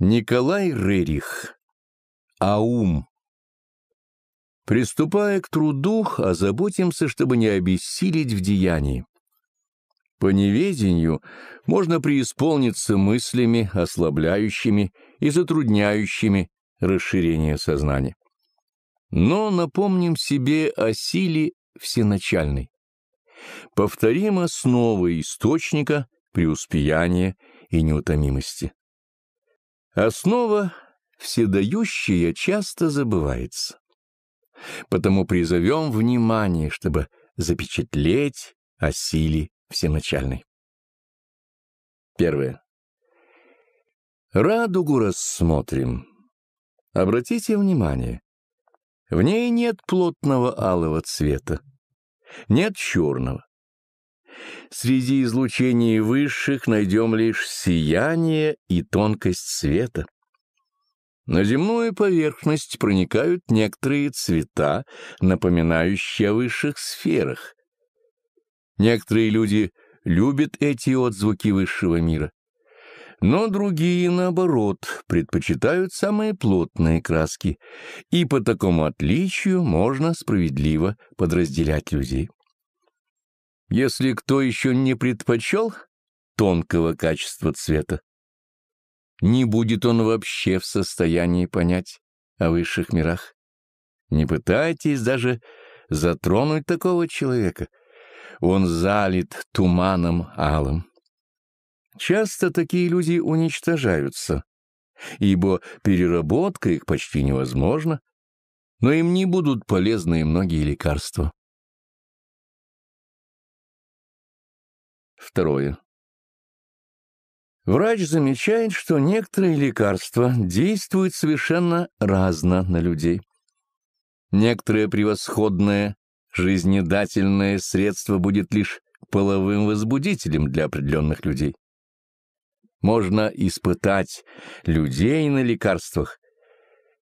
Николай Рерих. Аум. Приступая к труду, озаботимся, чтобы не обессилить в деянии. По неведению можно преисполниться мыслями, ослабляющими и затрудняющими расширение сознания. Но напомним себе о силе всеначальной. Повторим основы источника преуспеяния и неутомимости. Основа вседающая часто забывается. Потому призовем внимание, чтобы запечатлеть о силе всеначальной. Первое. Радугу рассмотрим. Обратите внимание, в ней нет плотного алого цвета, нет черного. Среди излучений высших найдем лишь сияние и тонкость света. На земную поверхность проникают некоторые цвета, напоминающие о высших сферах. Некоторые люди любят эти отзвуки высшего мира, но другие, наоборот, предпочитают самые плотные краски, и по такому отличию можно справедливо подразделять людей. Если кто еще не предпочел тонкого качества цвета, не будет он вообще в состоянии понять о высших мирах. Не пытайтесь даже затронуть такого человека. Он залит туманом алым. Часто такие люди уничтожаются, ибо переработка их почти невозможна, но им не будут полезны и многие лекарства. Второе. Врач замечает, что некоторые лекарства действуют совершенно разно на людей. Некоторое превосходное жизнедательное средство будет лишь половым возбудителем для определенных людей. Можно испытать людей на лекарствах.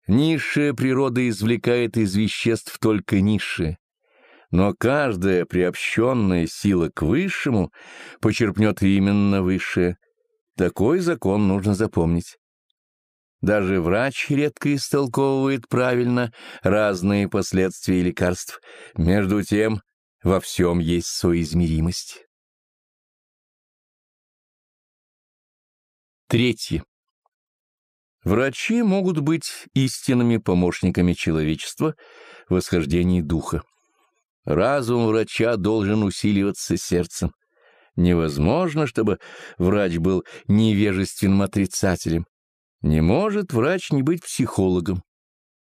Низшая природа извлекает из веществ только низшее но каждая приобщенная сила к высшему почерпнет именно высшее. Такой закон нужно запомнить. Даже врач редко истолковывает правильно разные последствия лекарств. Между тем, во всем есть соизмеримость. Третье. Врачи могут быть истинными помощниками человечества в восхождении духа. Разум врача должен усиливаться сердцем. Невозможно, чтобы врач был невежественным отрицателем. Не может врач не быть психологом.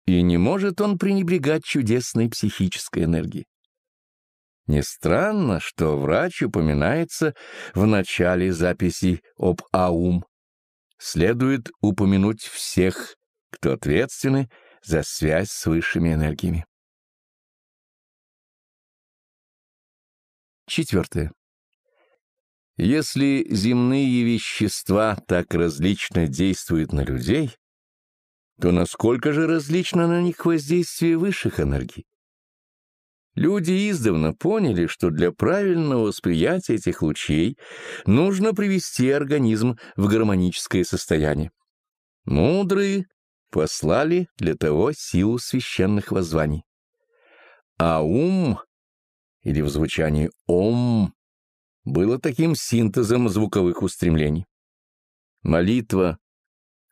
И не может он пренебрегать чудесной психической энергией. Не странно, что врач упоминается в начале записи об АУМ. Следует упомянуть всех, кто ответственны за связь с высшими энергиями. Четвертое. Если земные вещества так различно действуют на людей, то насколько же различно на них воздействие высших энергий? Люди издавна поняли, что для правильного восприятия этих лучей нужно привести организм в гармоническое состояние. Мудрые послали для того силу священных воззваний. А ум или в звучании «Ом» было таким синтезом звуковых устремлений. Молитва,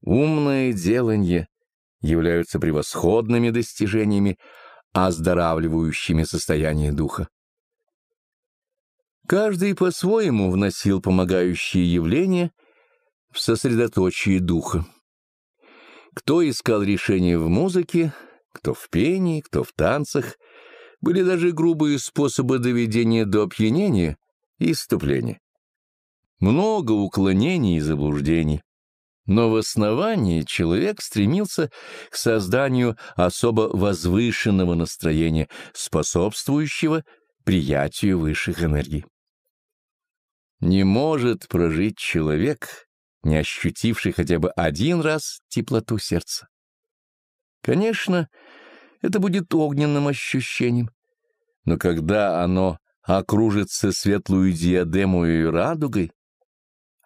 умное деланье являются превосходными достижениями, оздоравливающими состояние духа. Каждый по-своему вносил помогающие явления в сосредоточие духа. Кто искал решение в музыке, кто в пении, кто в танцах — были даже грубые способы доведения до опьянения и иступления. Много уклонений и заблуждений. Но в основании человек стремился к созданию особо возвышенного настроения, способствующего приятию высших энергий. Не может прожить человек, не ощутивший хотя бы один раз теплоту сердца. Конечно, это будет огненным ощущением. Но когда оно окружится светлую диадему и радугой,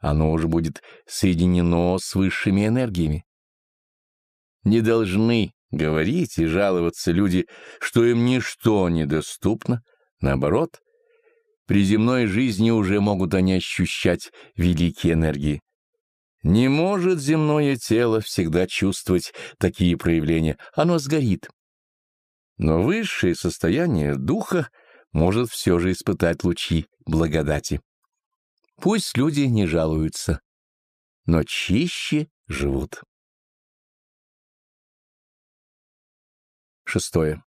оно уже будет соединено с высшими энергиями. Не должны говорить и жаловаться люди, что им ничто недоступно. Наоборот, при земной жизни уже могут они ощущать великие энергии. Не может земное тело всегда чувствовать такие проявления, оно сгорит. Но высшее состояние духа может все же испытать лучи благодати. Пусть люди не жалуются, но чище живут. Шестое.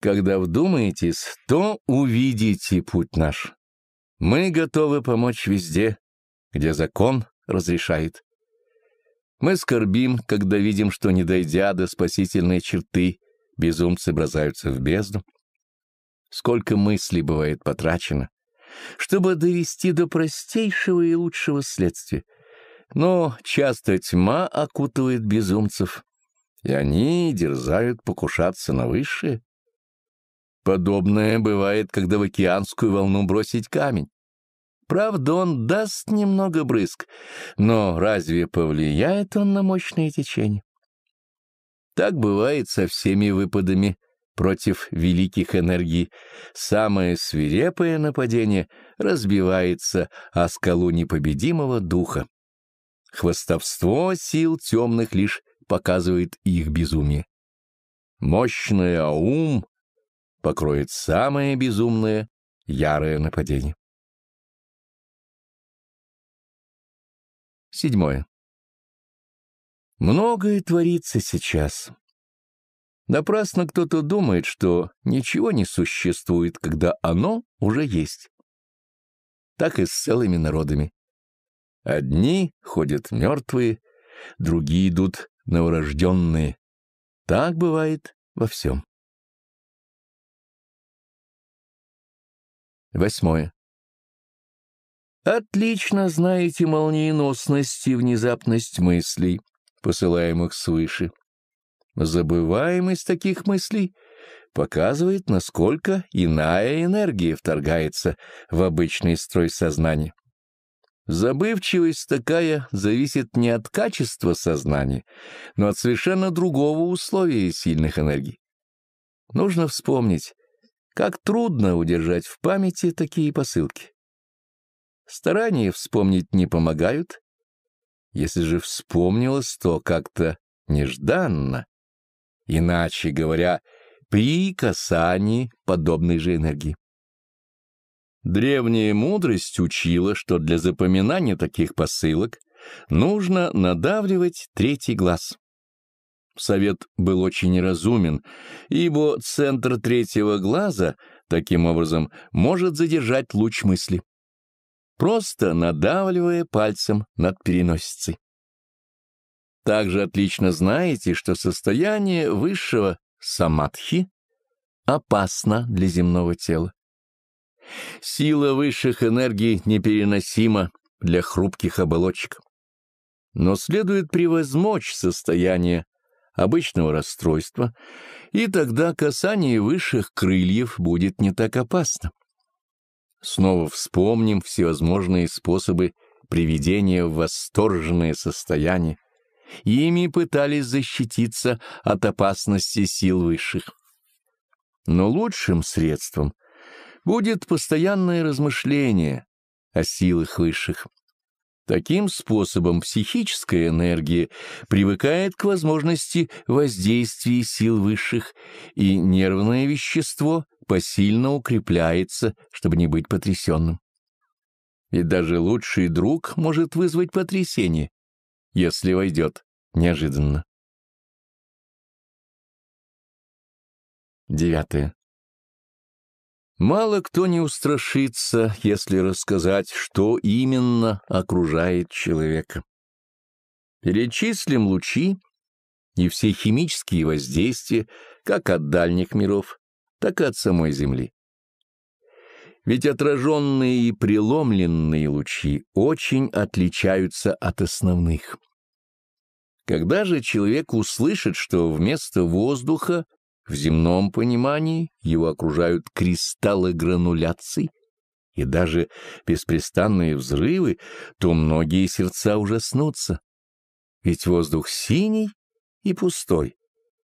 Когда вдумаетесь, то увидите путь наш. Мы готовы помочь везде, где закон разрешает. Мы скорбим, когда видим, что, не дойдя до спасительной черты, Безумцы бросаются в бездну. Сколько мыслей бывает потрачено, чтобы довести до простейшего и лучшего следствия. Но часто тьма окутывает безумцев, и они дерзают покушаться на высшее. Подобное бывает, когда в океанскую волну бросить камень. Правда, он даст немного брызг, но разве повлияет он на мощное течение? Так бывает со всеми выпадами против великих энергий. Самое свирепое нападение разбивается о скалу непобедимого духа. Хвостовство сил темных лишь показывает их безумие. Мощный аум покроет самое безумное, ярое нападение. Седьмое. Многое творится сейчас. Напрасно кто-то думает, что ничего не существует, когда оно уже есть. Так и с целыми народами. Одни ходят мертвые, другие идут новорожденные. Так бывает во всем. Восьмое. Отлично знаете молниеносность и внезапность мыслей посылаемых свыше. Забываемость таких мыслей показывает, насколько иная энергия вторгается в обычный строй сознания. Забывчивость такая зависит не от качества сознания, но от совершенно другого условия сильных энергий. Нужно вспомнить, как трудно удержать в памяти такие посылки. Старания вспомнить не помогают, если же вспомнилось, то как-то нежданно. Иначе говоря, при касании подобной же энергии. Древняя мудрость учила, что для запоминания таких посылок нужно надавливать третий глаз. Совет был очень разумен, ибо центр третьего глаза таким образом может задержать луч мысли просто надавливая пальцем над переносицей. Также отлично знаете, что состояние высшего самадхи опасно для земного тела. Сила высших энергий непереносима для хрупких оболочек. Но следует превозмочь состояние обычного расстройства, и тогда касание высших крыльев будет не так опасно. Снова вспомним всевозможные способы приведения в восторженное состояние. Ими пытались защититься от опасности сил высших. Но лучшим средством будет постоянное размышление о силах высших. Таким способом психическая энергия привыкает к возможности воздействия сил высших, и нервное вещество посильно укрепляется, чтобы не быть потрясенным. Ведь даже лучший друг может вызвать потрясение, если войдет неожиданно. Девятое. Мало кто не устрашится, если рассказать, что именно окружает человека. Перечислим лучи и все химические воздействия как от дальних миров, так и от самой Земли. Ведь отраженные и преломленные лучи очень отличаются от основных. Когда же человек услышит, что вместо воздуха в земном понимании его окружают кристаллы грануляций, и даже беспрестанные взрывы, то многие сердца ужаснутся. Ведь воздух синий и пустой,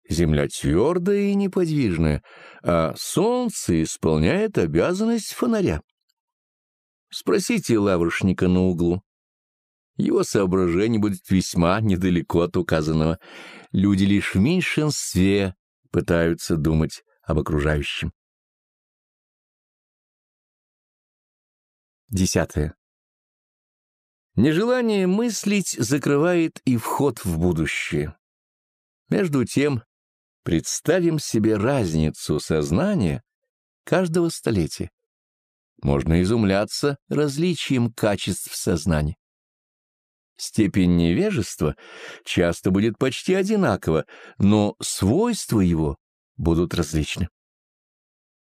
земля твердая и неподвижная, а солнце исполняет обязанность фонаря. Спросите лаврушника на углу. Его соображение будет весьма недалеко от указанного. Люди лишь в меньшинстве пытаются думать об окружающем. Десятое. Нежелание мыслить закрывает и вход в будущее. Между тем, представим себе разницу сознания каждого столетия. Можно изумляться различием качеств сознания. Степень невежества часто будет почти одинакова, но свойства его будут различны.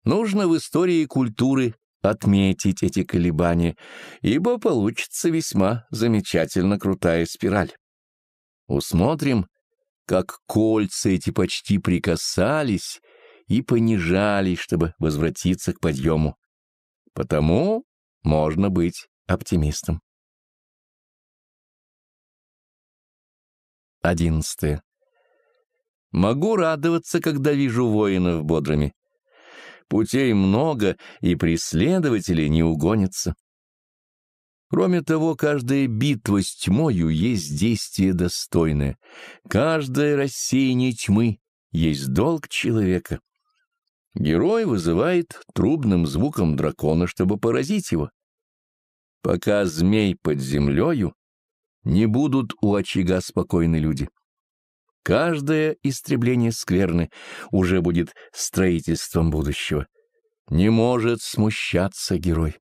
Нужно в истории культуры отметить эти колебания, ибо получится весьма замечательно крутая спираль. Усмотрим, как кольца эти почти прикасались и понижались, чтобы возвратиться к подъему. Потому можно быть оптимистом. 11. Могу радоваться, когда вижу воинов бодрыми. Путей много, и преследователи не угонятся. Кроме того, каждая битва с тьмою есть действие достойное. Каждое рассеяние тьмы есть долг человека. Герой вызывает трубным звуком дракона, чтобы поразить его. Пока змей под землею, не будут у очага спокойны люди. Каждое истребление скверны уже будет строительством будущего. Не может смущаться герой.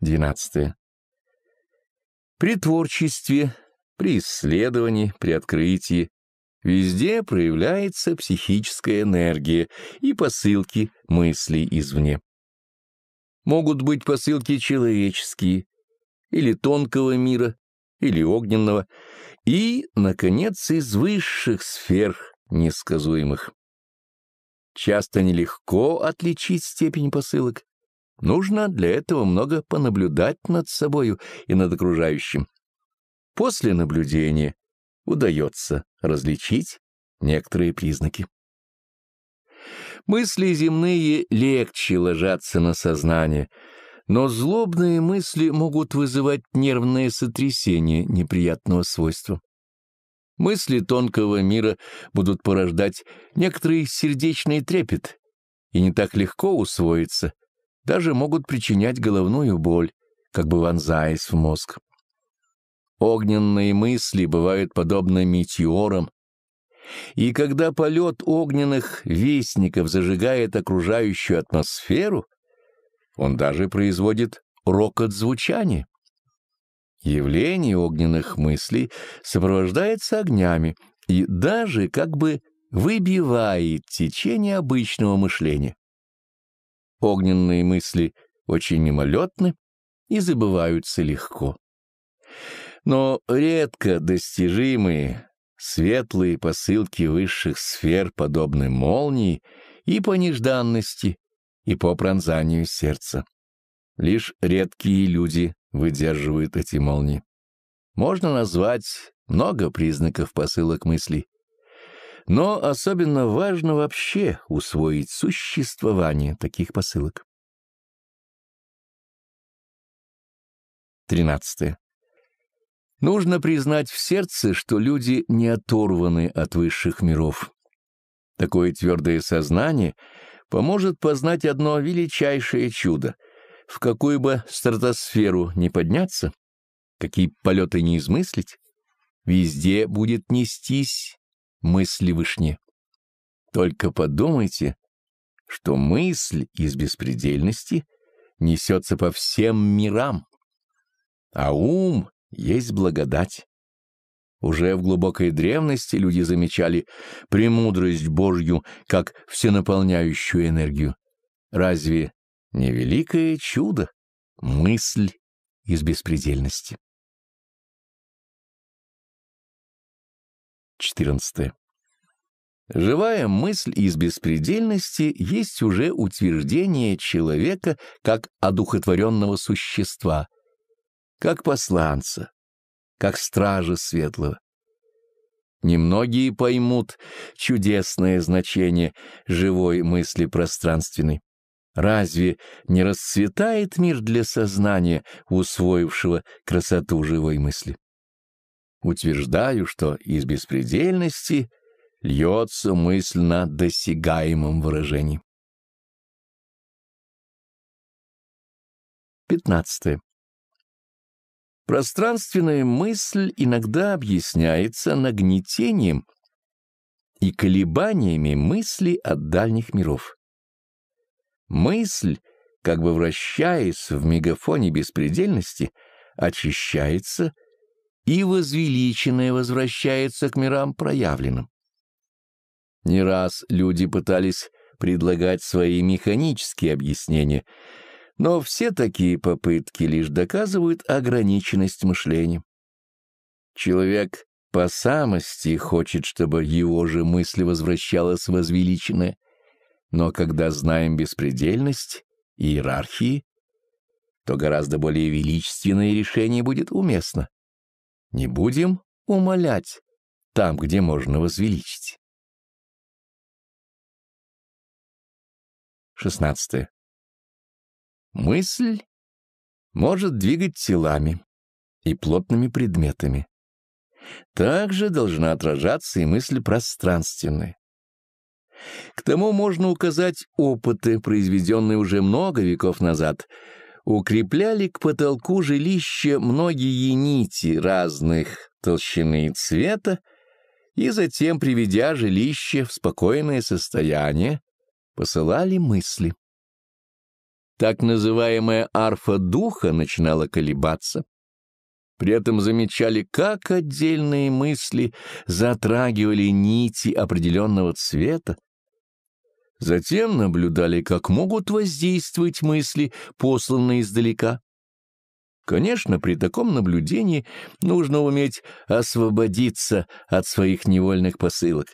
12. При творчестве, при исследовании, при открытии везде проявляется психическая энергия и посылки мыслей извне. Могут быть посылки человеческие, или тонкого мира, или огненного, и, наконец, из высших сфер несказуемых. Часто нелегко отличить степень посылок. Нужно для этого много понаблюдать над собою и над окружающим. После наблюдения удается различить некоторые признаки. Мысли земные легче ложатся на сознание, но злобные мысли могут вызывать нервное сотрясение неприятного свойства. Мысли тонкого мира будут порождать некоторый сердечный трепет и не так легко усвоиться, даже могут причинять головную боль, как бы вонзаясь в мозг. Огненные мысли бывают подобны метеорам, и когда полет огненных вестников зажигает окружающую атмосферу, он даже производит рокот звучания. Явление огненных мыслей сопровождается огнями и даже как бы выбивает течение обычного мышления. Огненные мысли очень мимолетны и забываются легко. Но редко достижимые, Светлые посылки высших сфер подобны молнии и по нежданности, и по пронзанию сердца. Лишь редкие люди выдерживают эти молнии. Можно назвать много признаков посылок мыслей. Но особенно важно вообще усвоить существование таких посылок. 13. Нужно признать в сердце, что люди не оторваны от высших миров. Такое твердое сознание поможет познать одно величайшее чудо. В какую бы стратосферу не подняться, какие полеты не измыслить, везде будет нестись мысли вышне. Только подумайте, что мысль из беспредельности несется по всем мирам, а ум есть благодать. Уже в глубокой древности люди замечали премудрость Божью как всенаполняющую энергию. Разве не великое чудо — мысль из беспредельности? 14. Живая мысль из беспредельности есть уже утверждение человека как одухотворенного существа — как посланца, как стража светлого. Немногие поймут чудесное значение живой мысли пространственной. Разве не расцветает мир для сознания, усвоившего красоту живой мысли? Утверждаю, что из беспредельности льется мысль на досягаемом выражении. 15. Пространственная мысль иногда объясняется нагнетением и колебаниями мысли от дальних миров. Мысль, как бы вращаясь в мегафоне беспредельности, очищается и возвеличенная возвращается к мирам проявленным. Не раз люди пытались предлагать свои механические объяснения — но все такие попытки лишь доказывают ограниченность мышления. Человек по самости хочет, чтобы его же мысль возвращалась возвеличенная. Но когда знаем беспредельность, иерархии, то гораздо более величественное решение будет уместно. Не будем умолять там, где можно возвеличить. 16. Мысль может двигать телами и плотными предметами. Также должна отражаться и мысль пространственная. К тому можно указать опыты, произведенные уже много веков назад. Укрепляли к потолку жилища многие нити разных толщины и цвета, и затем, приведя жилище в спокойное состояние, посылали мысли так называемая арфа духа начинала колебаться. При этом замечали, как отдельные мысли затрагивали нити определенного цвета. Затем наблюдали, как могут воздействовать мысли, посланные издалека. Конечно, при таком наблюдении нужно уметь освободиться от своих невольных посылок.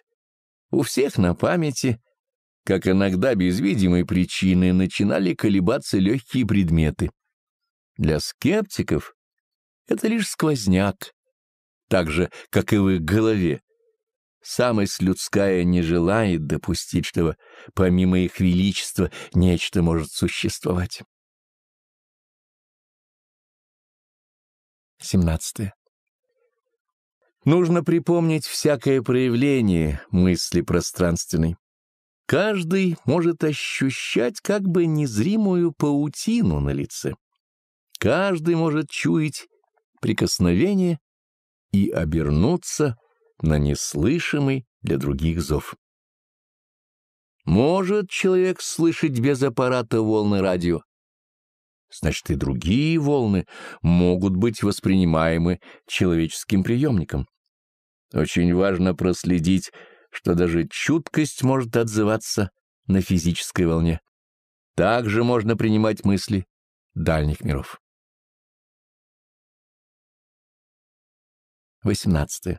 У всех на памяти как иногда без видимой причины начинали колебаться легкие предметы. Для скептиков это лишь сквозняк, так же, как и в их голове. Самость людская не желает допустить, что помимо их величества нечто может существовать. 17. Нужно припомнить всякое проявление мысли пространственной. Каждый может ощущать как бы незримую паутину на лице. Каждый может чуять прикосновение и обернуться на неслышимый для других зов. Может человек слышать без аппарата волны радио, значит и другие волны могут быть воспринимаемы человеческим приемником. Очень важно проследить, что даже чуткость может отзываться на физической волне. Также можно принимать мысли дальних миров. 18.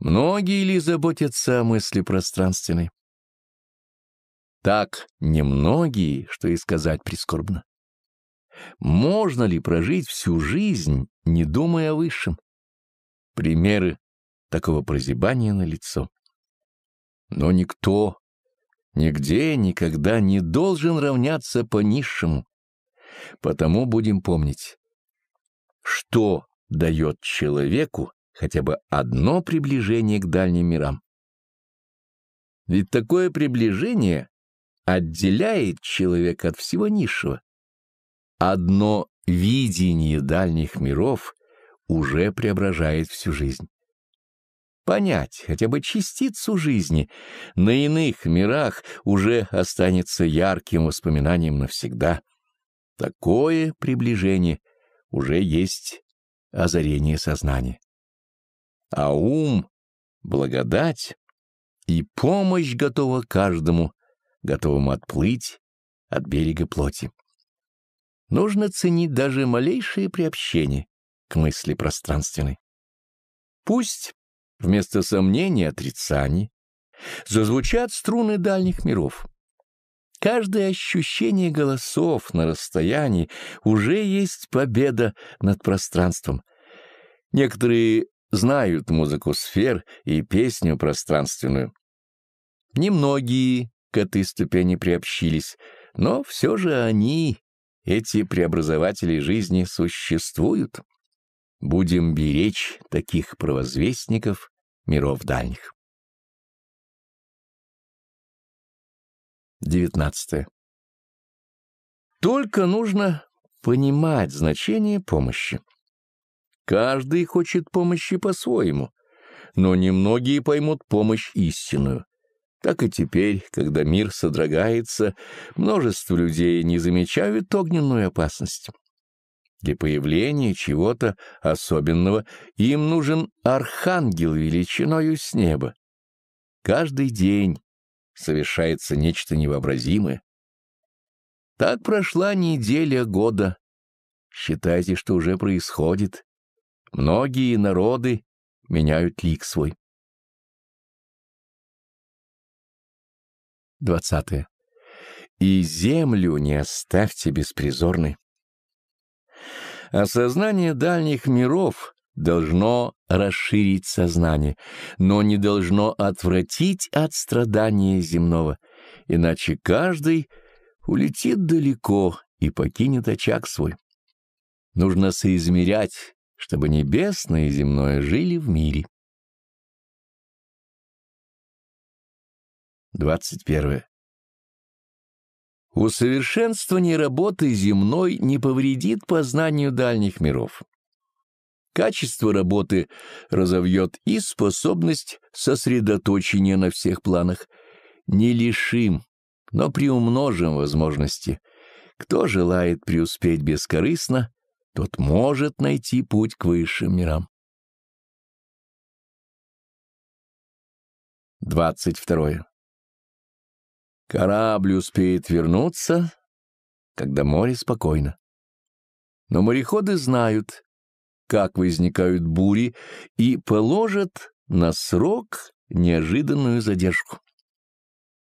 Многие ли заботятся о мысли пространственной? Так немногие, что и сказать прискорбно. Можно ли прожить всю жизнь, не думая о высшем? Примеры такого прозябания на лицо. Но никто нигде никогда не должен равняться по низшему. Потому будем помнить, что дает человеку хотя бы одно приближение к дальним мирам. Ведь такое приближение отделяет человека от всего низшего. Одно видение дальних миров уже преображает всю жизнь понять хотя бы частицу жизни, на иных мирах уже останется ярким воспоминанием навсегда. Такое приближение уже есть озарение сознания. А ум, благодать и помощь готова каждому, готовому отплыть от берега плоти. Нужно ценить даже малейшее приобщение к мысли пространственной. Пусть вместо сомнений отрицаний, зазвучат струны дальних миров. Каждое ощущение голосов на расстоянии уже есть победа над пространством. Некоторые знают музыку сфер и песню пространственную. Немногие к этой ступени приобщились, но все же они, эти преобразователи жизни, существуют. Будем беречь таких провозвестников миров дальних. 19. Только нужно понимать значение помощи. Каждый хочет помощи по-своему, но немногие поймут помощь истинную. Так и теперь, когда мир содрогается, множество людей не замечают огненную опасность. Для появления чего-то особенного им нужен архангел величиною с неба. Каждый день совершается нечто невообразимое. Так прошла неделя года. Считайте, что уже происходит. Многие народы меняют лик свой. 20. И землю не оставьте беспризорной. Осознание дальних миров должно расширить сознание, но не должно отвратить от страдания земного, иначе каждый улетит далеко и покинет очаг свой. Нужно соизмерять, чтобы небесное и земное жили в мире. 21. Усовершенствование работы земной не повредит познанию дальних миров. Качество работы разовьет и способность сосредоточения на всех планах. Не лишим, но приумножим возможности. Кто желает преуспеть бескорыстно, тот может найти путь к высшим мирам. 22. Корабль успеет вернуться, когда море спокойно. Но мореходы знают, как возникают бури, и положат на срок неожиданную задержку.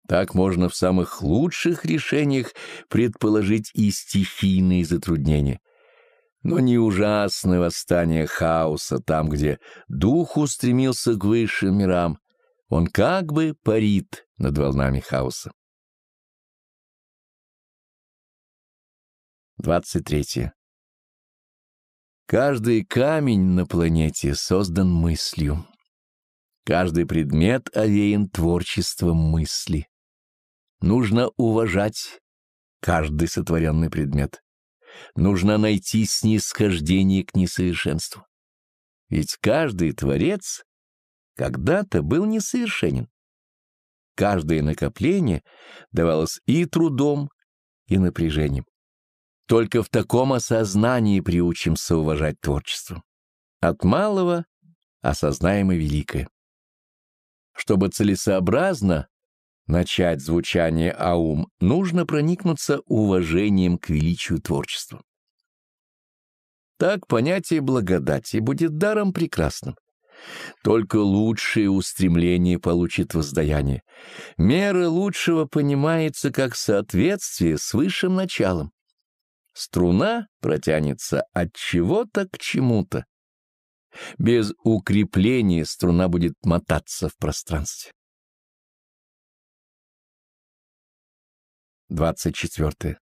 Так можно в самых лучших решениях предположить и стихийные затруднения. Но не ужасное восстание хаоса там, где дух устремился к высшим мирам. Он как бы парит над волнами хаоса. 23. Каждый камень на планете создан мыслью. Каждый предмет овеян творчеством мысли. Нужно уважать каждый сотворенный предмет. Нужно найти снисхождение к несовершенству. Ведь каждый творец когда-то был несовершенен. Каждое накопление давалось и трудом, и напряжением. Только в таком осознании приучимся уважать творчество. От малого осознаемо великое. Чтобы целесообразно начать звучание аум, нужно проникнуться уважением к величию творчества. Так понятие благодати будет даром прекрасным. Только лучшее устремление получит воздаяние. Мера лучшего понимается как соответствие с высшим началом. Струна протянется от чего-то к чему-то. Без укрепления струна будет мотаться в пространстве. 24.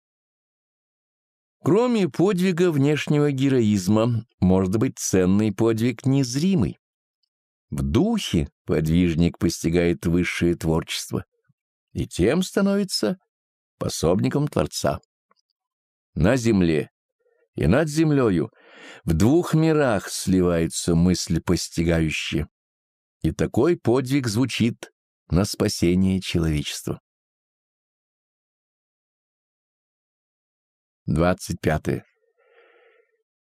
Кроме подвига внешнего героизма, может быть ценный подвиг незримый. В духе подвижник постигает высшее творчество и тем становится пособником Творца на земле и над землею, в двух мирах сливается мысль постигающая, И такой подвиг звучит на спасение человечества. 25.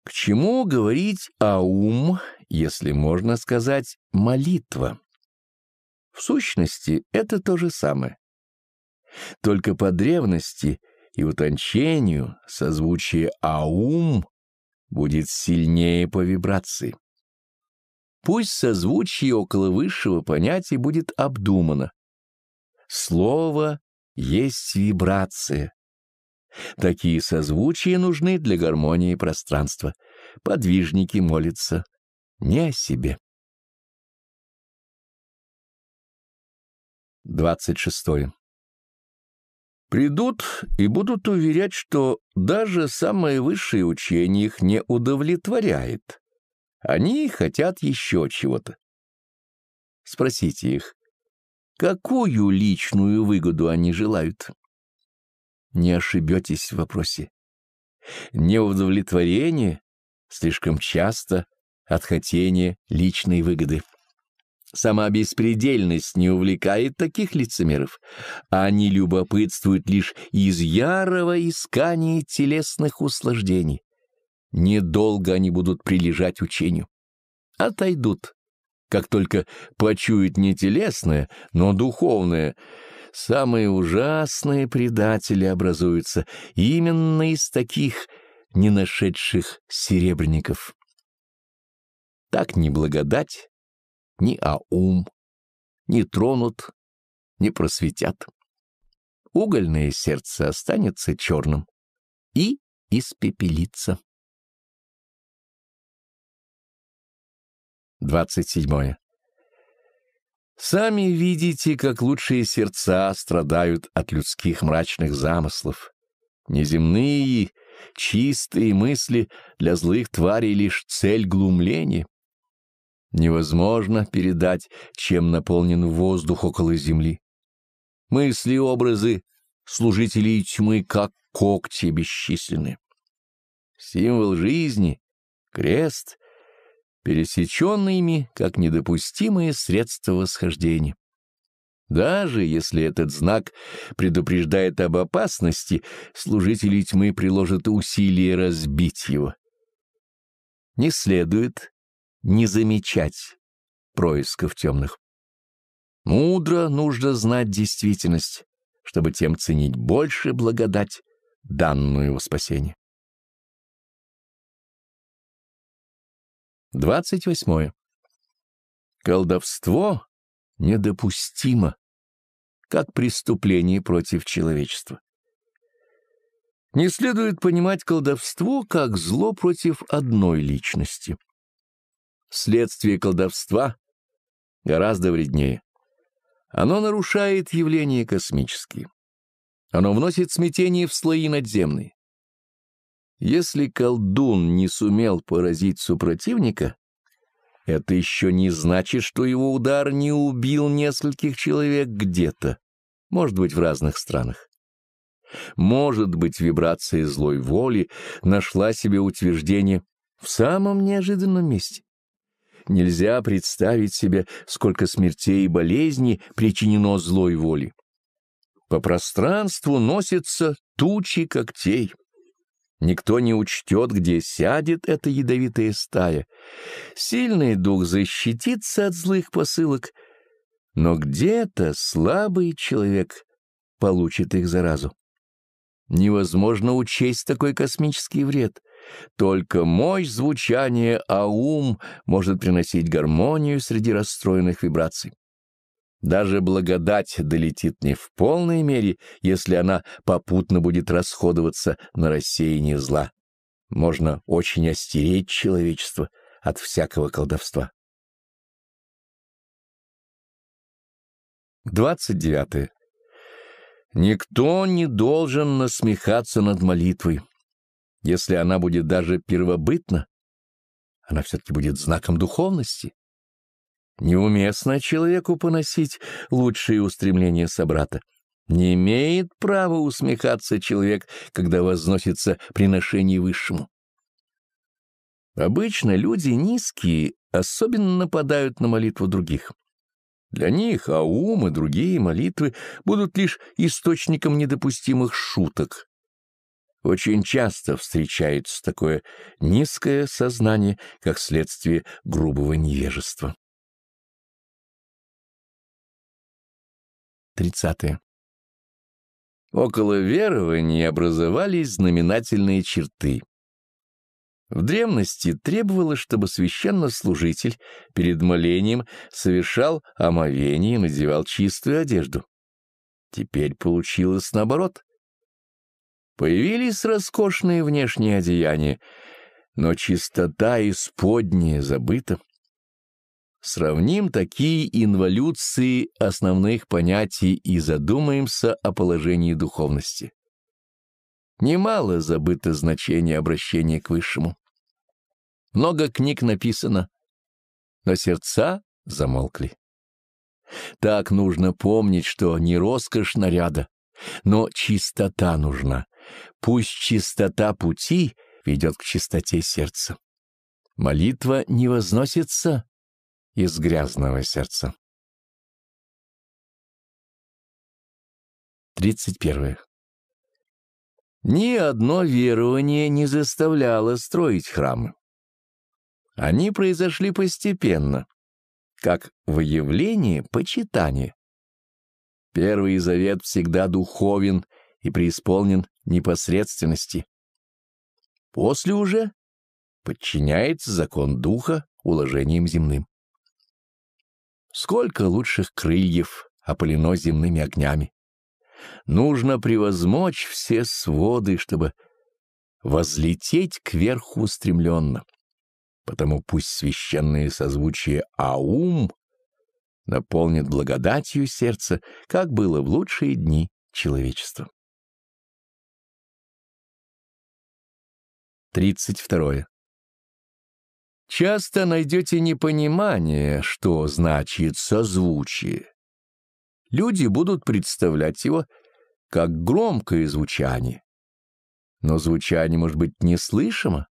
К чему говорить о ум, если можно сказать молитва? В сущности, это то же самое. Только по древности – и утончению созвучие «аум» будет сильнее по вибрации. Пусть созвучие около высшего понятия будет обдумано. Слово есть вибрация. Такие созвучия нужны для гармонии пространства. Подвижники молятся не о себе. 26. Придут и будут уверять, что даже самое высшее учение их не удовлетворяет. Они хотят еще чего-то. Спросите их, какую личную выгоду они желают? Не ошибетесь в вопросе. Неудовлетворение слишком часто от хотения личной выгоды сама беспредельность не увлекает таких лицемеров. Они любопытствуют лишь из ярого искания телесных услаждений. Недолго они будут прилежать учению. Отойдут, как только почуют не телесное, но духовное. Самые ужасные предатели образуются именно из таких не нашедших серебряников. Так не благодать, ни аум, не тронут, не просветят. Угольное сердце останется черным и испепелится. 27. Сами видите, как лучшие сердца страдают от людских мрачных замыслов. Неземные, чистые мысли для злых тварей лишь цель глумления. Невозможно передать, чем наполнен воздух около земли. Мысли и образы служителей тьмы, как когти бесчисленны. Символ жизни, крест, пересеченный ими, как недопустимые средства восхождения. Даже если этот знак предупреждает об опасности, служители тьмы приложат усилия разбить его. Не следует не замечать происков темных. Мудро нужно знать действительность, чтобы тем ценить больше благодать, данную его спасение. 28. Колдовство недопустимо, как преступление против человечества. Не следует понимать колдовство как зло против одной личности вследствие колдовства гораздо вреднее. Оно нарушает явления космические. Оно вносит смятение в слои надземные. Если колдун не сумел поразить супротивника, это еще не значит, что его удар не убил нескольких человек где-то, может быть, в разных странах. Может быть, вибрация злой воли нашла себе утверждение в самом неожиданном месте. Нельзя представить себе, сколько смертей и болезней причинено злой воле. По пространству носятся тучи когтей. Никто не учтет, где сядет эта ядовитая стая. Сильный дух защитится от злых посылок, но где-то слабый человек получит их заразу. Невозможно учесть такой космический вред. Только мощь звучания, аум может приносить гармонию среди расстроенных вибраций. Даже благодать долетит не в полной мере, если она попутно будет расходоваться на рассеяние зла. Можно очень остереть человечество от всякого колдовства. 29. Никто не должен насмехаться над молитвой. Если она будет даже первобытна, она все-таки будет знаком духовности. Неуместно человеку поносить лучшие устремления собрата. Не имеет права усмехаться человек, когда возносится приношение высшему. Обычно люди низкие особенно нападают на молитву других. Для них аум и другие молитвы будут лишь источником недопустимых шуток, очень часто встречается такое низкое сознание, как следствие грубого невежества. 30. Около верования образовались знаменательные черты. В древности требовалось, чтобы священнослужитель перед молением совершал омовение и надевал чистую одежду. Теперь получилось наоборот — Появились роскошные внешние одеяния, но чистота исподняя забыта. Сравним такие инволюции основных понятий и задумаемся о положении духовности. Немало забыто значение обращения к Высшему. Много книг написано, но сердца замолкли. Так нужно помнить, что не роскошь наряда, но чистота нужна, Пусть чистота пути ведет к чистоте сердца. Молитва не возносится из грязного сердца. 31. Ни одно верование не заставляло строить храмы. Они произошли постепенно, как выявление почитания. Первый завет всегда духовен и преисполнен непосредственности. После уже подчиняется закон духа уложениям земным. Сколько лучших крыльев опалено земными огнями. Нужно превозмочь все своды, чтобы возлететь кверху устремленно. Потому пусть священные созвучия «Аум» наполнит благодатью сердце, как было в лучшие дни человечества. 32. Часто найдете непонимание, что значит созвучие. Люди будут представлять его как громкое звучание. Но звучание может быть неслышимо,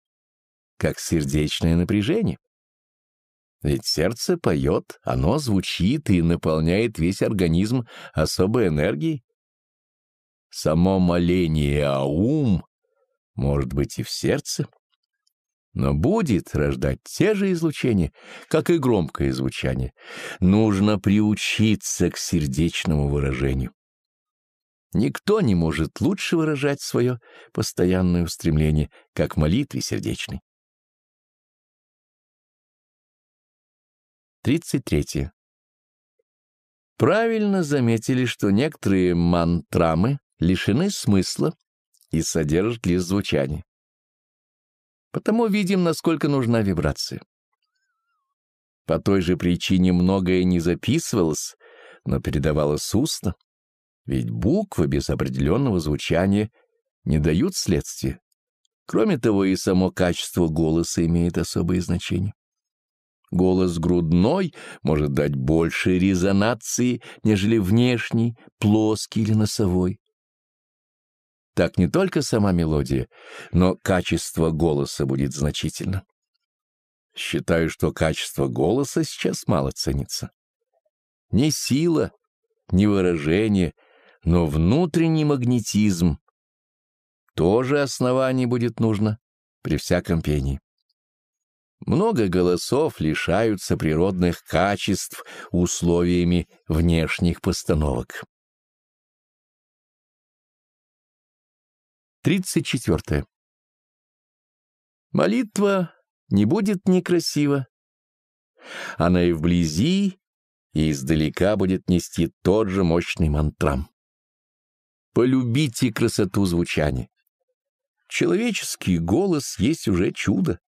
как сердечное напряжение. Ведь сердце поет, оно звучит и наполняет весь организм особой энергией. Само моление, а ум может быть, и в сердце, но будет рождать те же излучения, как и громкое звучание. Нужно приучиться к сердечному выражению. Никто не может лучше выражать свое постоянное устремление, как в молитве сердечной. 33. Правильно заметили, что некоторые мантрамы лишены смысла и содержит лишь звучание. Потому видим, насколько нужна вибрация. По той же причине многое не записывалось, но передавалось устно, ведь буквы без определенного звучания не дают следствия. Кроме того, и само качество голоса имеет особое значение. Голос грудной может дать больше резонации, нежели внешний, плоский или носовой. Так не только сама мелодия, но качество голоса будет значительно. Считаю, что качество голоса сейчас мало ценится. Не сила, не выражение, но внутренний магнетизм. Тоже основание будет нужно при всяком пении. Много голосов лишаются природных качеств условиями внешних постановок. 34. Молитва не будет некрасива. Она и вблизи, и издалека будет нести тот же мощный мантрам. Полюбите красоту звучания. Человеческий голос есть уже чудо.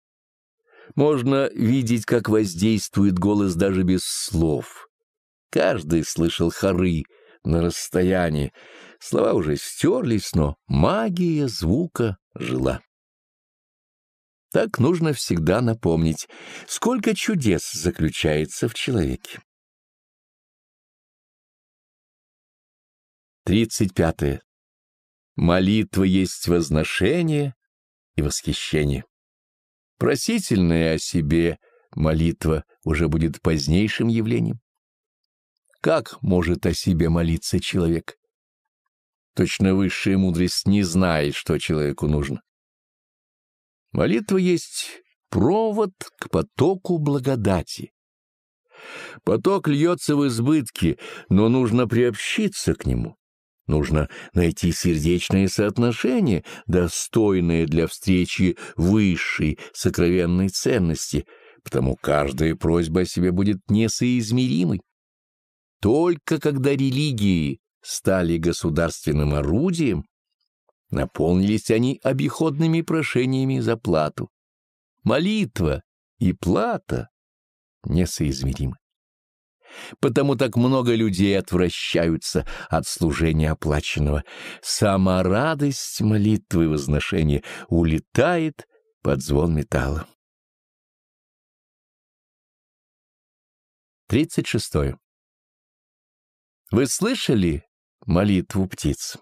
Можно видеть, как воздействует голос даже без слов. Каждый слышал хоры — на расстоянии. Слова уже стерлись, но магия звука жила. Так нужно всегда напомнить, сколько чудес заключается в человеке. 35. Молитва есть возношение и восхищение. Просительная о себе молитва уже будет позднейшим явлением. Как может о себе молиться человек? Точно высшая мудрость не знает, что человеку нужно. Молитва есть провод к потоку благодати. Поток льется в избытке, но нужно приобщиться к нему. Нужно найти сердечное соотношение, достойное для встречи высшей сокровенной ценности, потому каждая просьба о себе будет несоизмеримой. Только когда религии стали государственным орудием, наполнились они обиходными прошениями за плату. Молитва и плата несоизмеримы. Потому так много людей отвращаются от служения оплаченного. Сама радость молитвы и возношения улетает под звон металла. 36. Вы слышали молитву птиц?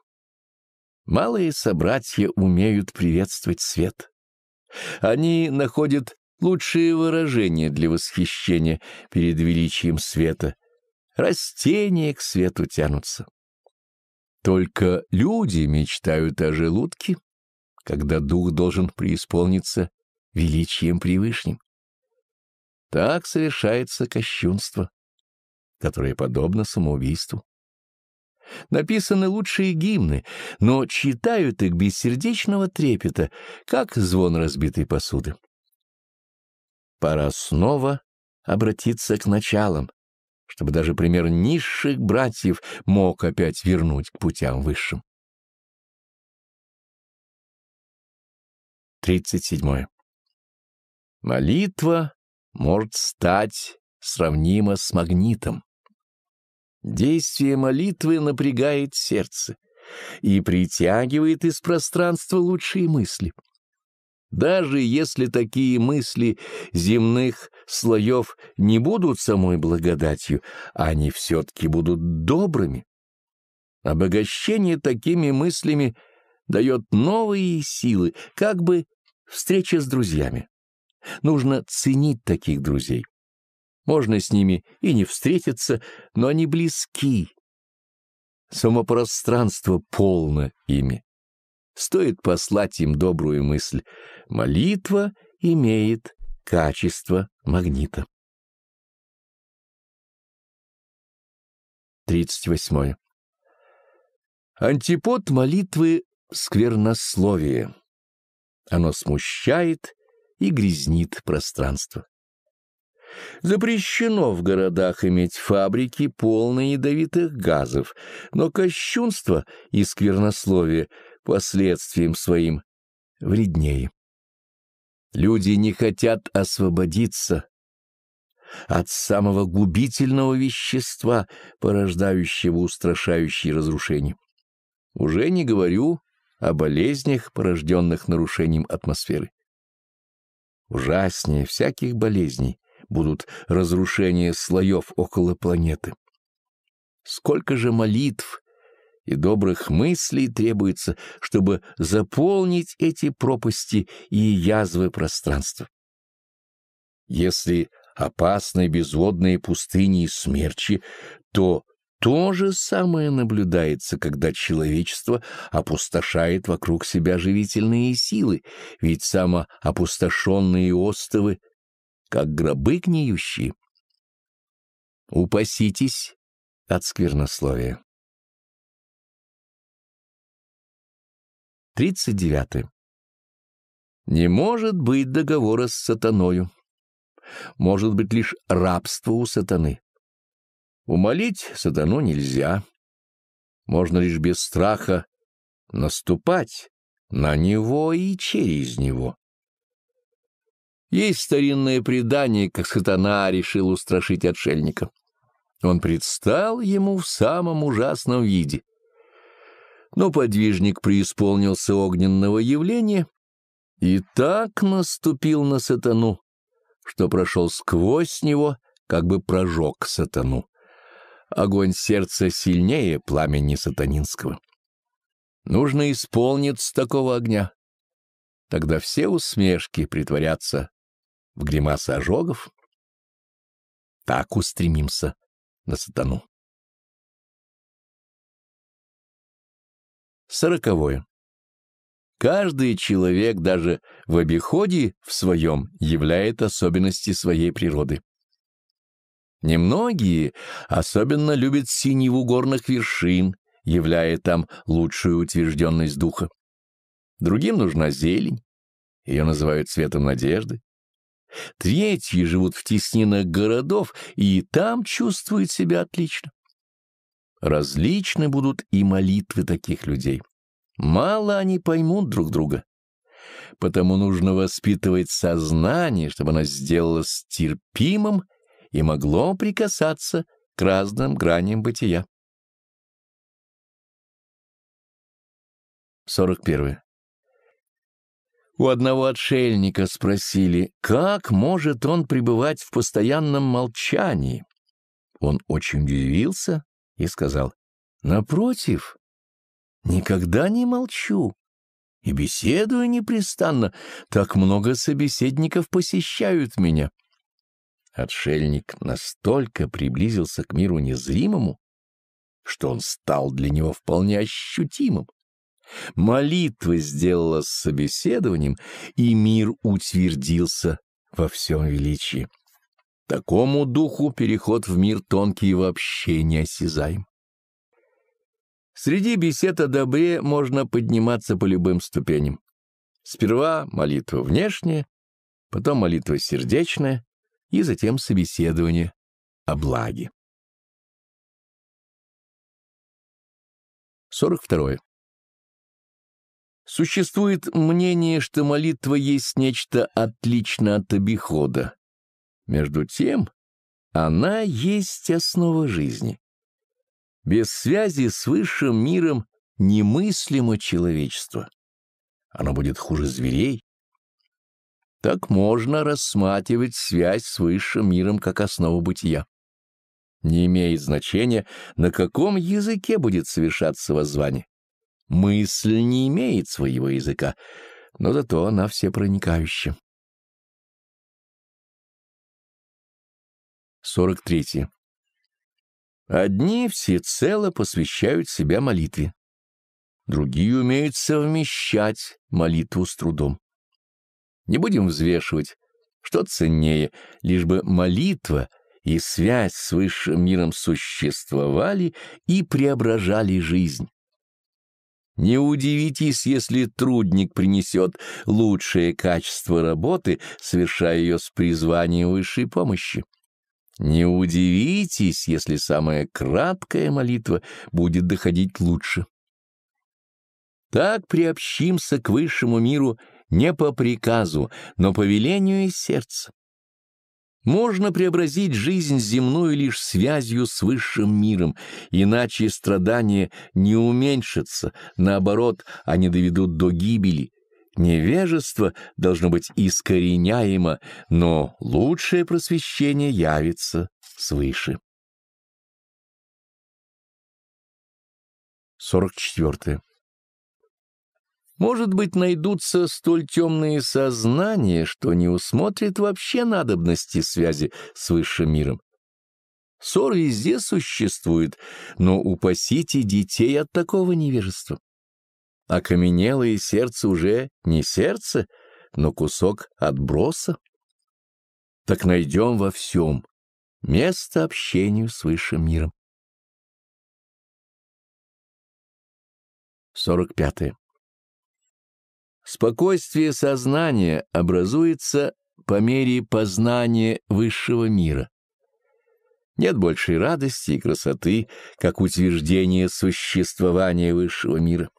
Малые собратья умеют приветствовать свет. Они находят лучшие выражения для восхищения перед величием света. Растения к свету тянутся. Только люди мечтают о желудке, когда дух должен преисполниться величием превышним. Так совершается кощунство которое подобно самоубийству. Написаны лучшие гимны, но читают их без сердечного трепета, как звон разбитой посуды. Пора снова обратиться к началам, чтобы даже пример низших братьев мог опять вернуть к путям высшим. 37. Молитва может стать сравнимо с магнитом. Действие молитвы напрягает сердце и притягивает из пространства лучшие мысли. Даже если такие мысли земных слоев не будут самой благодатью, они все-таки будут добрыми. Обогащение такими мыслями дает новые силы, как бы встреча с друзьями. Нужно ценить таких друзей. Можно с ними и не встретиться, но они близки. Самопространство полно ими. Стоит послать им добрую мысль. Молитва имеет качество магнита. 38. Антипод молитвы — сквернословие. Оно смущает и грязнит пространство. Запрещено в городах иметь фабрики, полные ядовитых газов, но кощунство и сквернословие последствием своим вреднее. Люди не хотят освободиться от самого губительного вещества, порождающего устрашающие разрушения. Уже не говорю о болезнях, порожденных нарушением атмосферы. Ужаснее всяких болезней будут разрушения слоев около планеты. Сколько же молитв и добрых мыслей требуется, чтобы заполнить эти пропасти и язвы пространства. Если опасны безводные пустыни и смерчи, то то же самое наблюдается, когда человечество опустошает вокруг себя живительные силы, ведь самоопустошенные остовы как гробы гниющие. Упаситесь от сквернословия. 39. Не может быть договора с сатаною. Может быть лишь рабство у сатаны. Умолить сатану нельзя. Можно лишь без страха наступать на него и через него. Есть старинное предание, как сатана решил устрашить отшельника. Он предстал ему в самом ужасном виде. Но подвижник преисполнился огненного явления и так наступил на сатану, что прошел сквозь него, как бы прожег сатану. Огонь сердца сильнее пламени сатанинского. Нужно исполниться такого огня. Тогда все усмешки притворятся в гримасы ожогов. Так устремимся на сатану. Сороковое. Каждый человек даже в обиходе в своем являет особенности своей природы. Немногие особенно любят синеву горных вершин, являя там лучшую утвержденность духа. Другим нужна зелень, ее называют цветом надежды. Третьи живут в теснинах городов и там чувствуют себя отлично. Различны будут и молитвы таких людей. Мало они поймут друг друга. Потому нужно воспитывать сознание, чтобы оно сделалось терпимым и могло прикасаться к разным граням бытия. 41. У одного отшельника спросили, как может он пребывать в постоянном молчании. Он очень удивился и сказал, «Напротив, никогда не молчу и беседую непрестанно, так много собеседников посещают меня». Отшельник настолько приблизился к миру незримому, что он стал для него вполне ощутимым. Молитва сделала с собеседованием, и мир утвердился во всем величии. Такому духу переход в мир тонкий вообще не осязаем. Среди бесед о добре можно подниматься по любым ступеням. Сперва молитва внешняя, потом молитва сердечная и затем собеседование о благе. 42. Существует мнение, что молитва есть нечто отлично от обихода. Между тем, она есть основа жизни. Без связи с высшим миром немыслимо человечество. Оно будет хуже зверей. Так можно рассматривать связь с высшим миром как основу бытия. Не имеет значения, на каком языке будет совершаться воззвание. Мысль не имеет своего языка, но зато она всепроникающая. 43. Одни всецело посвящают себя молитве, другие умеют совмещать молитву с трудом. Не будем взвешивать, что ценнее, лишь бы молитва и связь с высшим миром существовали и преображали жизнь. Не удивитесь, если трудник принесет лучшее качество работы, совершая ее с призванием высшей помощи. Не удивитесь, если самая краткая молитва будет доходить лучше. Так приобщимся к высшему миру не по приказу, но по велению из сердца. Можно преобразить жизнь земную лишь связью с высшим миром, иначе страдания не уменьшатся, наоборот, они доведут до гибели. Невежество должно быть искореняемо, но лучшее просвещение явится свыше. 44. Может быть, найдутся столь темные сознания, что не усмотрят вообще надобности связи с высшим миром. Ссор везде существует, но упасите детей от такого невежества. Окаменелое сердце уже не сердце, но кусок отброса. Так найдем во всем место общению с высшим миром. 45. -е. Спокойствие сознания образуется по мере познания высшего мира. Нет большей радости и красоты, как утверждение существования высшего мира.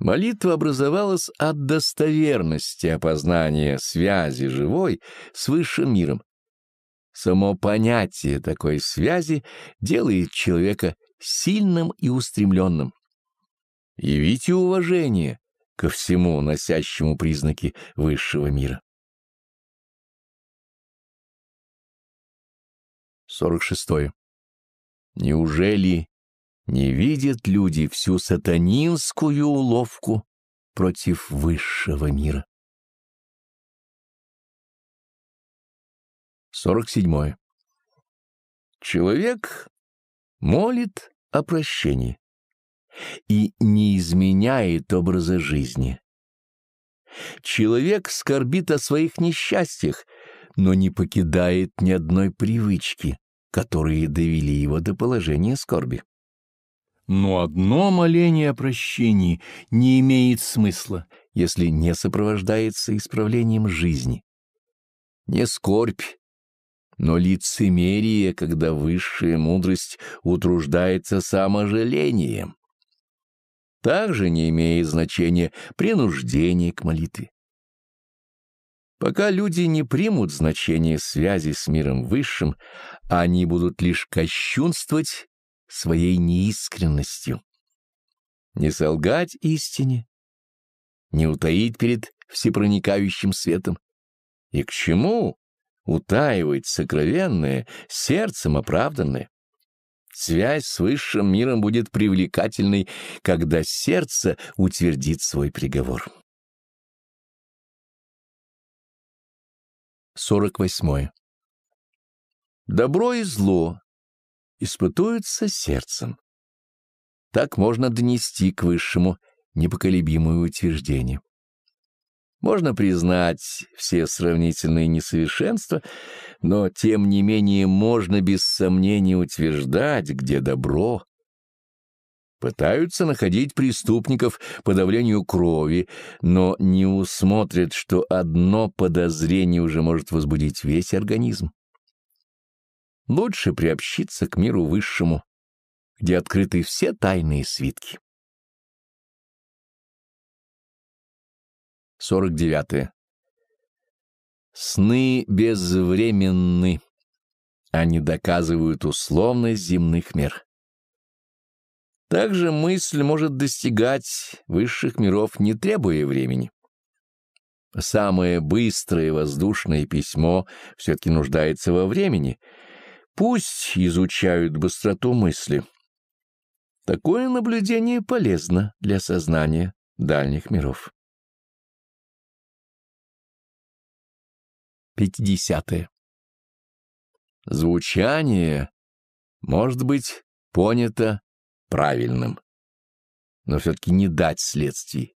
Молитва образовалась от достоверности опознания связи живой с высшим миром. Само понятие такой связи делает человека сильным и устремленным. Явите уважение, ко всему носящему признаки высшего мира. 46. Неужели не видят люди всю сатанинскую уловку против высшего мира? 47. Человек молит о прощении и не изменяет образа жизни. Человек скорбит о своих несчастьях, но не покидает ни одной привычки, которые довели его до положения скорби. Но одно моление о прощении не имеет смысла, если не сопровождается исправлением жизни. Не скорбь, но лицемерие, когда высшая мудрость утруждается саможалением также не имеет значения принуждение к молитве. Пока люди не примут значение связи с миром высшим, они будут лишь кощунствовать своей неискренностью. Не солгать истине, не утаить перед всепроникающим светом. И к чему утаивать сокровенное, сердцем оправданное? Связь с высшим миром будет привлекательной, когда сердце утвердит свой приговор. 48. Добро и зло испытуются сердцем. Так можно донести к высшему непоколебимое утверждение. Можно признать все сравнительные несовершенства, но тем не менее можно без сомнения утверждать, где добро. Пытаются находить преступников по давлению крови, но не усмотрят, что одно подозрение уже может возбудить весь организм. Лучше приобщиться к миру высшему, где открыты все тайные свитки. 49. -е. Сны безвременны. Они доказывают условность земных мер. Также мысль может достигать высших миров, не требуя времени. Самое быстрое воздушное письмо все-таки нуждается во времени. Пусть изучают быстроту мысли. Такое наблюдение полезно для сознания дальних миров. 50. -е. Звучание может быть понято правильным, но все-таки не дать следствий.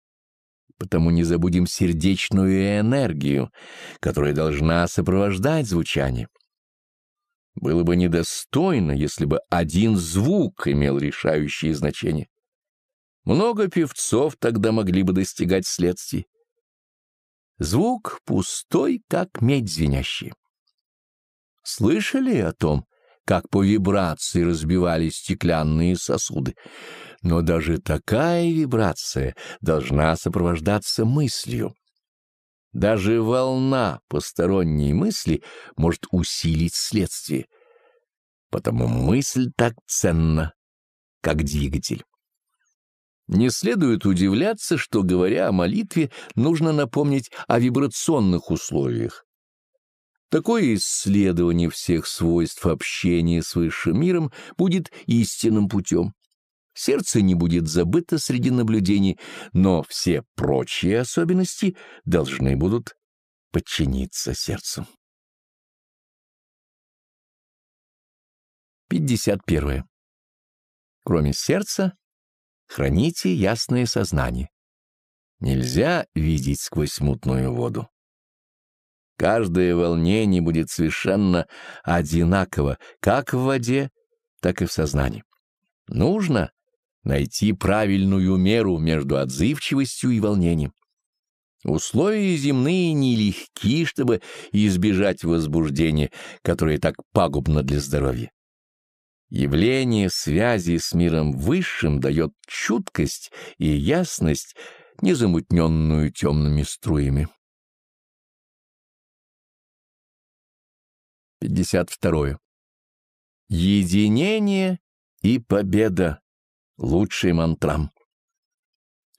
Потому не забудем сердечную энергию, которая должна сопровождать звучание. Было бы недостойно, если бы один звук имел решающее значение. Много певцов тогда могли бы достигать следствий. Звук пустой, как медь звенящий. Слышали о том, как по вибрации разбивались стеклянные сосуды? Но даже такая вибрация должна сопровождаться мыслью. Даже волна посторонней мысли может усилить следствие. Потому мысль так ценна, как двигатель. Не следует удивляться, что, говоря о молитве, нужно напомнить о вибрационных условиях. Такое исследование всех свойств общения с высшим миром будет истинным путем. Сердце не будет забыто среди наблюдений, но все прочие особенности должны будут подчиниться сердцу. 51. Кроме сердца Храните ясное сознание. Нельзя видеть сквозь мутную воду. Каждое волнение будет совершенно одинаково как в воде, так и в сознании. Нужно найти правильную меру между отзывчивостью и волнением. Условия земные нелегки, чтобы избежать возбуждения, которое так пагубно для здоровья. Явление связи с миром высшим дает чуткость и ясность, незамутненную темными струями. 52. Единение и победа — лучший мантрам.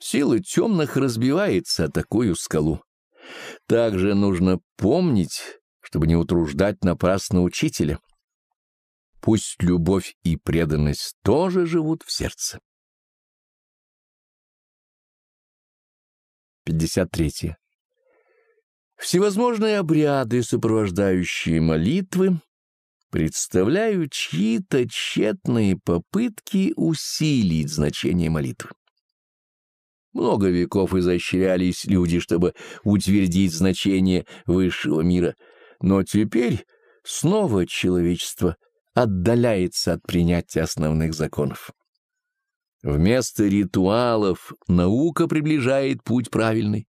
Сила темных разбивается такую скалу. Также нужно помнить, чтобы не утруждать напрасно учителя — Пусть любовь и преданность тоже живут в сердце. 53. Всевозможные обряды, сопровождающие молитвы, представляют чьи-то тщетные попытки усилить значение молитвы. Много веков изощрялись люди, чтобы утвердить значение высшего мира, но теперь снова человечество отдаляется от принятия основных законов. Вместо ритуалов наука приближает путь правильный.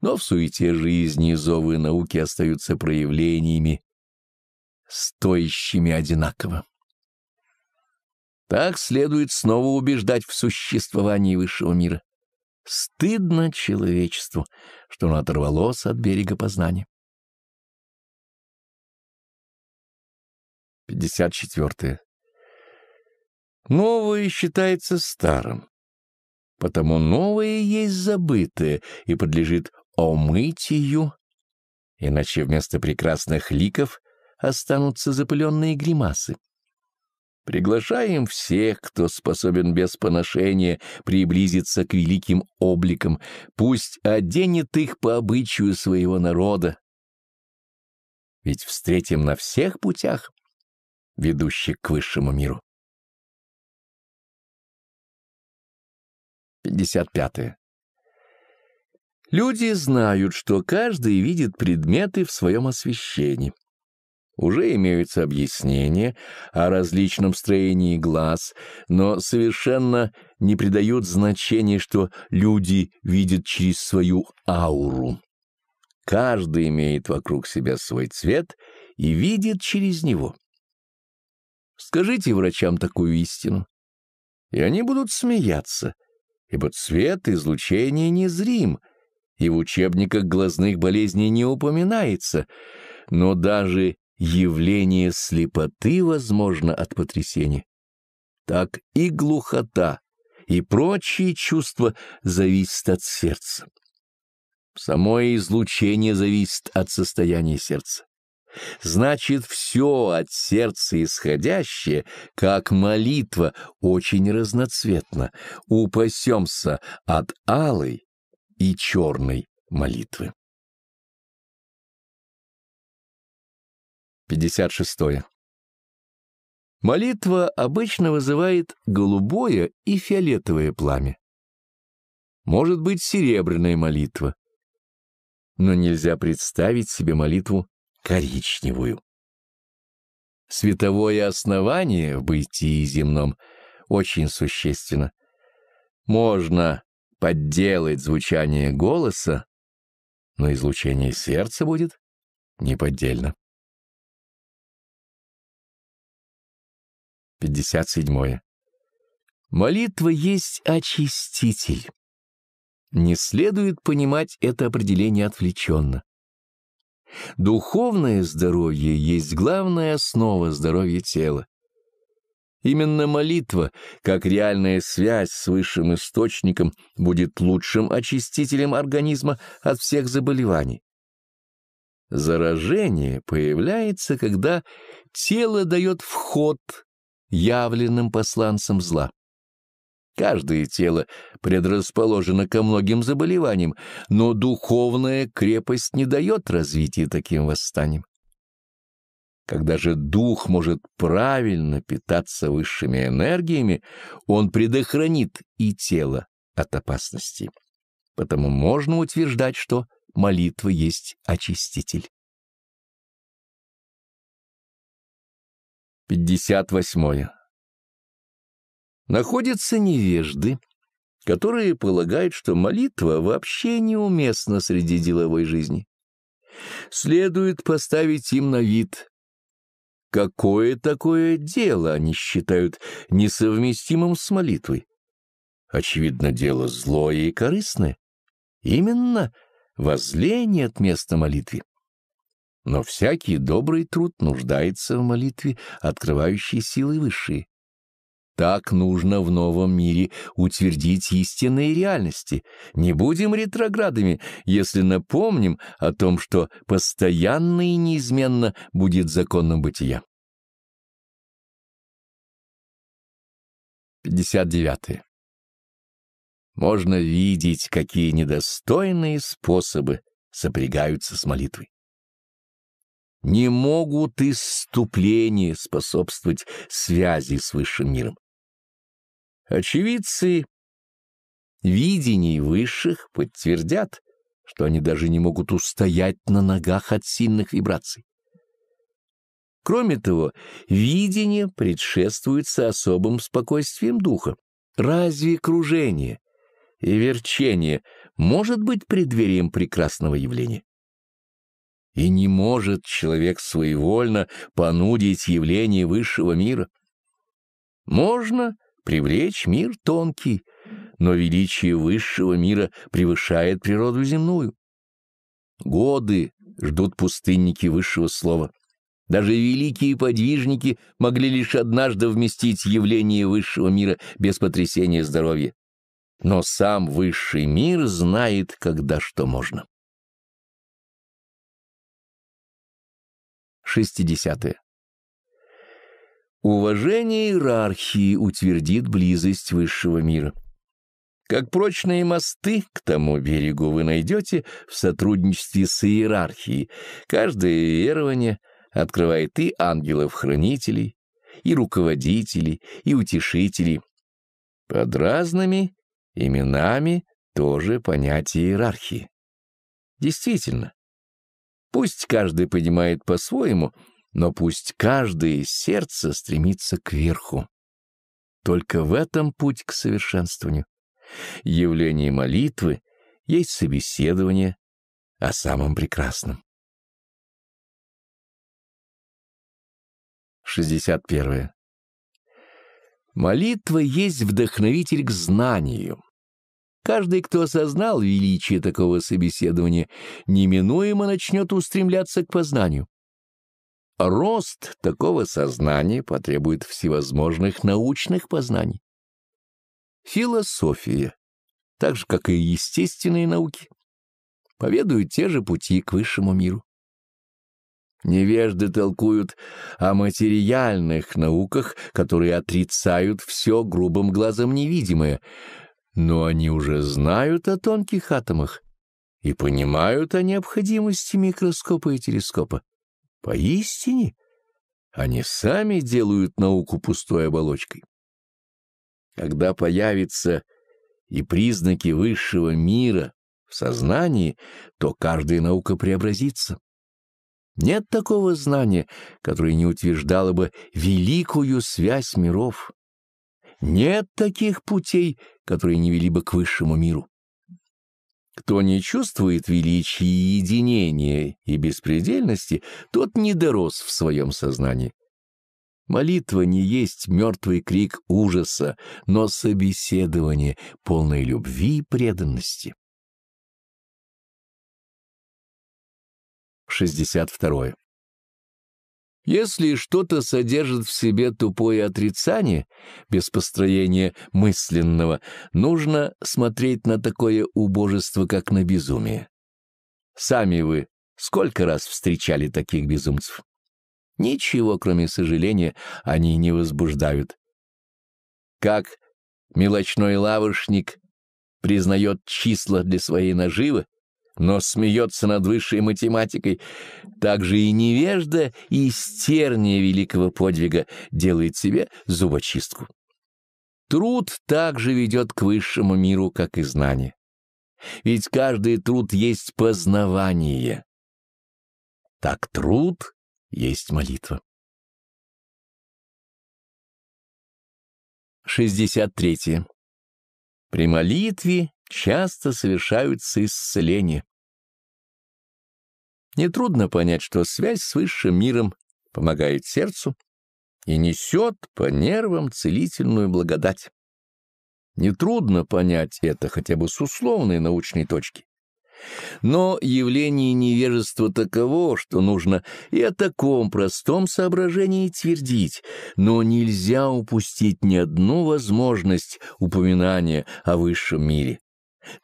Но в суете жизни зовы науки остаются проявлениями, стоящими одинаково. Так следует снова убеждать в существовании высшего мира. Стыдно человечеству, что оно оторвалось от берега познания. 54. Новое считается старым, потому новое есть забытое и подлежит омытию, иначе вместо прекрасных ликов останутся запыленные гримасы. Приглашаем всех, кто способен без поношения приблизиться к великим обликам, пусть оденет их по обычаю своего народа. Ведь встретим на всех путях ведущих к высшему миру. 55. Люди знают, что каждый видит предметы в своем освещении. Уже имеются объяснения о различном строении глаз, но совершенно не придают значения, что люди видят через свою ауру. Каждый имеет вокруг себя свой цвет и видит через него. Скажите врачам такую истину. И они будут смеяться, ибо цвет излучения незрим, и в учебниках глазных болезней не упоминается, но даже явление слепоты возможно от потрясения. Так и глухота, и прочие чувства зависят от сердца. Само излучение зависит от состояния сердца. Значит, все от сердца исходящее, как молитва, очень разноцветно. Упасемся от алой и черной молитвы. 56. Молитва обычно вызывает голубое и фиолетовое пламя. Может быть, серебряная молитва. Но нельзя представить себе молитву коричневую. Световое основание в бытии земном очень существенно. Можно подделать звучание голоса, но излучение сердца будет неподдельно. 57. Молитва есть очиститель. Не следует понимать это определение отвлеченно. Духовное здоровье есть главная основа здоровья тела. Именно молитва, как реальная связь с высшим источником, будет лучшим очистителем организма от всех заболеваний. Заражение появляется, когда тело дает вход явленным посланцам зла. Каждое тело предрасположено ко многим заболеваниям, но духовная крепость не дает развития таким восстаниям. Когда же дух может правильно питаться высшими энергиями, он предохранит и тело от опасности. Потому можно утверждать, что молитва есть очиститель. 58. Находятся невежды, которые полагают, что молитва вообще неуместна среди деловой жизни. Следует поставить им на вид. Какое такое дело они считают несовместимым с молитвой? Очевидно, дело злое и корыстное. Именно воззление от места молитвы. Но всякий добрый труд нуждается в молитве, открывающей силы высшие. Так нужно в новом мире утвердить истинные реальности. Не будем ретроградами, если напомним о том, что постоянно и неизменно будет законом бытия. 59. Можно видеть, какие недостойные способы сопрягаются с молитвой. Не могут исступления способствовать связи с высшим миром. Очевидцы видений высших подтвердят, что они даже не могут устоять на ногах от сильных вибраций. Кроме того, видение предшествуется особым спокойствием духа. Разве кружение и верчение может быть преддверием прекрасного явления? И не может человек своевольно понудить явление высшего мира. Можно привлечь мир тонкий, но величие высшего мира превышает природу земную. Годы ждут пустынники высшего слова. Даже великие подвижники могли лишь однажды вместить явление высшего мира без потрясения здоровья. Но сам высший мир знает, когда что можно. 60. -е. Уважение иерархии утвердит близость высшего мира. Как прочные мосты к тому берегу вы найдете в сотрудничестве с иерархией. Каждое верование открывает и ангелов-хранителей, и руководителей, и утешителей. Под разными именами тоже понятие иерархии. Действительно, пусть каждый понимает по-своему — но пусть каждое сердце стремится к верху, Только в этом путь к совершенствованию. Явление молитвы есть собеседование о самом прекрасном. 61. Молитва есть вдохновитель к знанию. Каждый, кто осознал величие такого собеседования, неминуемо начнет устремляться к познанию. Рост такого сознания потребует всевозможных научных познаний. Философия, так же, как и естественные науки, поведают те же пути к высшему миру. Невежды толкуют о материальных науках, которые отрицают все грубым глазом невидимое, но они уже знают о тонких атомах и понимают о необходимости микроскопа и телескопа. Поистине, они сами делают науку пустой оболочкой. Когда появятся и признаки высшего мира в сознании, то каждая наука преобразится. Нет такого знания, которое не утверждало бы великую связь миров. Нет таких путей, которые не вели бы к высшему миру. Кто не чувствует величия и единения и беспредельности, тот не дорос в своем сознании. Молитва не есть мертвый крик ужаса, но собеседование полной любви и преданности. 62. Если что-то содержит в себе тупое отрицание, без построения мысленного, нужно смотреть на такое убожество, как на безумие. Сами вы сколько раз встречали таких безумцев? Ничего, кроме сожаления, они не возбуждают. Как мелочной лавочник признает числа для своей наживы, но смеется над высшей математикой. так же и невежда, и стерния великого подвига делает себе зубочистку. Труд также ведет к высшему миру, как и знание. Ведь каждый труд есть познавание. Так труд есть молитва. 63. При молитве часто совершаются исцеления. Нетрудно понять, что связь с высшим миром помогает сердцу и несет по нервам целительную благодать. Нетрудно понять это хотя бы с условной научной точки. Но явление невежества таково, что нужно и о таком простом соображении твердить, но нельзя упустить ни одну возможность упоминания о высшем мире.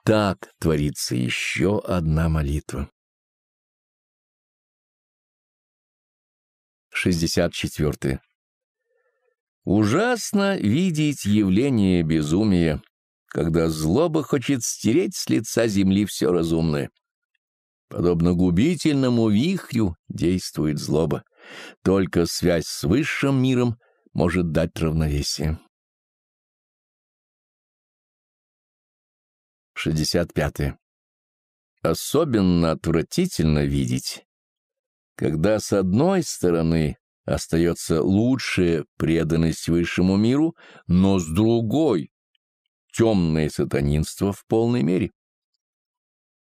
Так творится еще одна молитва. 64. Ужасно видеть явление безумия, когда злоба хочет стереть с лица земли все разумное. Подобно губительному вихрю действует злоба. Только связь с высшим миром может дать равновесие. 65. -е. Особенно отвратительно видеть, когда с одной стороны остается лучшая преданность высшему миру, но с другой — темное сатанинство в полной мере.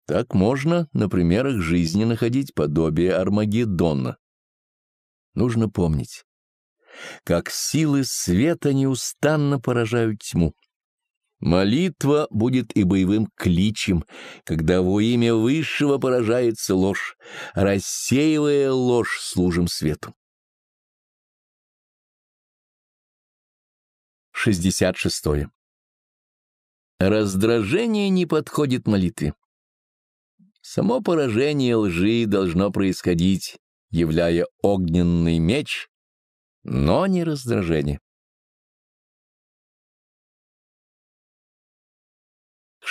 Так можно на примерах жизни находить подобие Армагеддона. Нужно помнить, как силы света неустанно поражают тьму Молитва будет и боевым кличем, когда во имя Высшего поражается ложь, рассеивая ложь, служим свету. 66. Раздражение не подходит молитве. Само поражение лжи должно происходить, являя огненный меч, но не раздражение.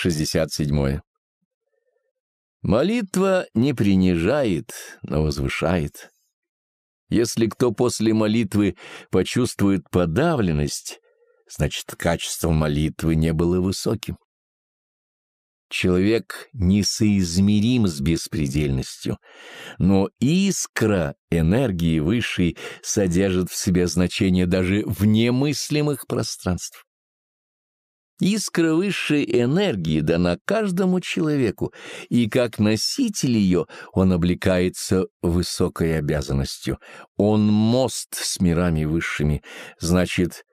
67. Молитва не принижает, но возвышает. Если кто после молитвы почувствует подавленность, значит, качество молитвы не было высоким. Человек несоизмерим с беспредельностью, но искра энергии высшей содержит в себе значение даже в немыслимых пространствах. Искра высшей энергии дана каждому человеку, и как носитель ее он облекается высокой обязанностью. Он мост с мирами высшими, значит,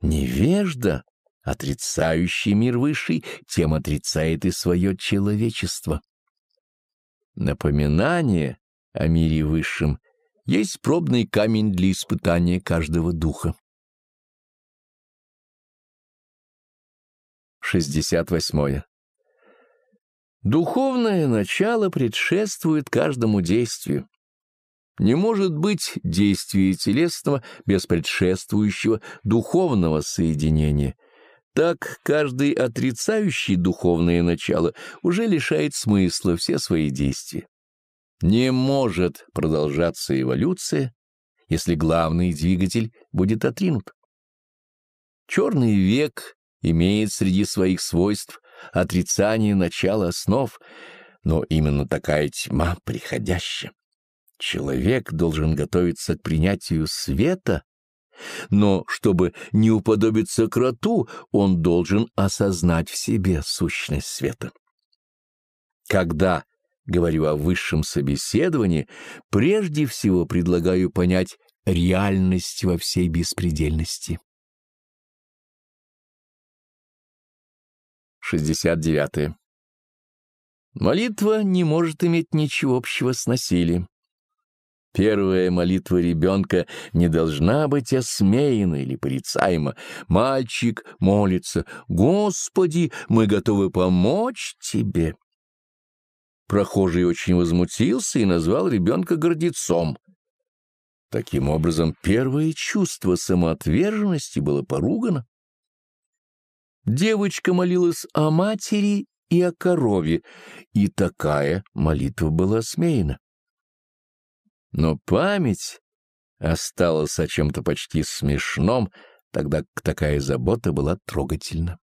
невежда, отрицающий мир высший, тем отрицает и свое человечество. Напоминание о мире высшем есть пробный камень для испытания каждого духа. 68. Духовное начало предшествует каждому действию. Не может быть действия телесного без предшествующего духовного соединения. Так каждый отрицающий духовное начало уже лишает смысла все свои действия. Не может продолжаться эволюция, если главный двигатель будет отринут. Черный век имеет среди своих свойств отрицание начала основ, но именно такая тьма приходящая. Человек должен готовиться к принятию света, но чтобы не уподобиться кроту, он должен осознать в себе сущность света. Когда говорю о высшем собеседовании, прежде всего предлагаю понять реальность во всей беспредельности. 69. Молитва не может иметь ничего общего с насилием. Первая молитва ребенка не должна быть осмеяна или порицаема. Мальчик молится «Господи, мы готовы помочь тебе». Прохожий очень возмутился и назвал ребенка гордецом. Таким образом, первое чувство самоотверженности было поругано. Девочка молилась о матери и о корове, и такая молитва была смеяна. Но память осталась о чем-то почти смешном, тогда как такая забота была трогательна.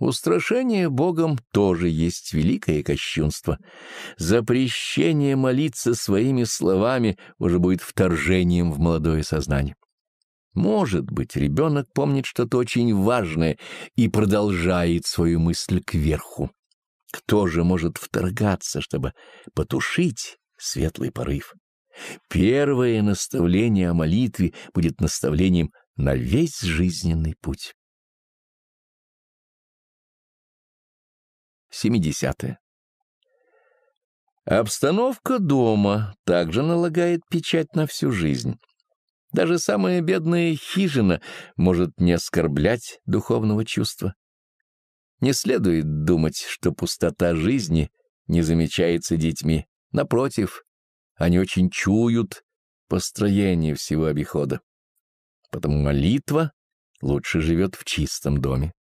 Устрашение Богом тоже есть великое кощунство. Запрещение молиться своими словами уже будет вторжением в молодое сознание. Может быть, ребенок помнит что-то очень важное и продолжает свою мысль кверху. Кто же может вторгаться, чтобы потушить светлый порыв? Первое наставление о молитве будет наставлением на весь жизненный путь. 70. -е. Обстановка дома также налагает печать на всю жизнь. Даже самая бедная хижина может не оскорблять духовного чувства. Не следует думать, что пустота жизни не замечается детьми. Напротив, они очень чуют построение всего обихода. Потому молитва лучше живет в чистом доме.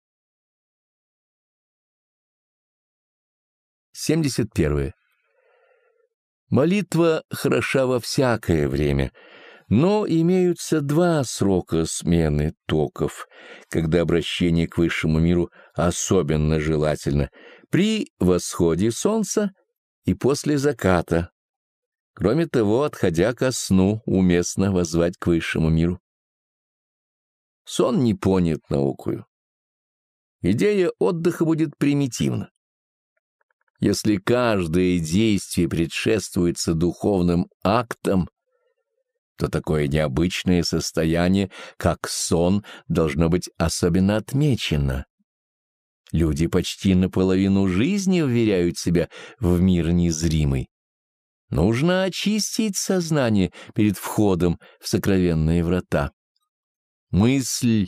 71. Молитва хороша во всякое время — но имеются два срока смены токов, когда обращение к высшему миру особенно желательно при восходе солнца и после заката. Кроме того, отходя ко сну, уместно воззвать к высшему миру. Сон не понят наукою. Идея отдыха будет примитивна. Если каждое действие предшествуется духовным актом, то такое необычное состояние, как сон, должно быть особенно отмечено. Люди почти наполовину жизни уверяют себя в мир незримый. Нужно очистить сознание перед входом в сокровенные врата. Мысль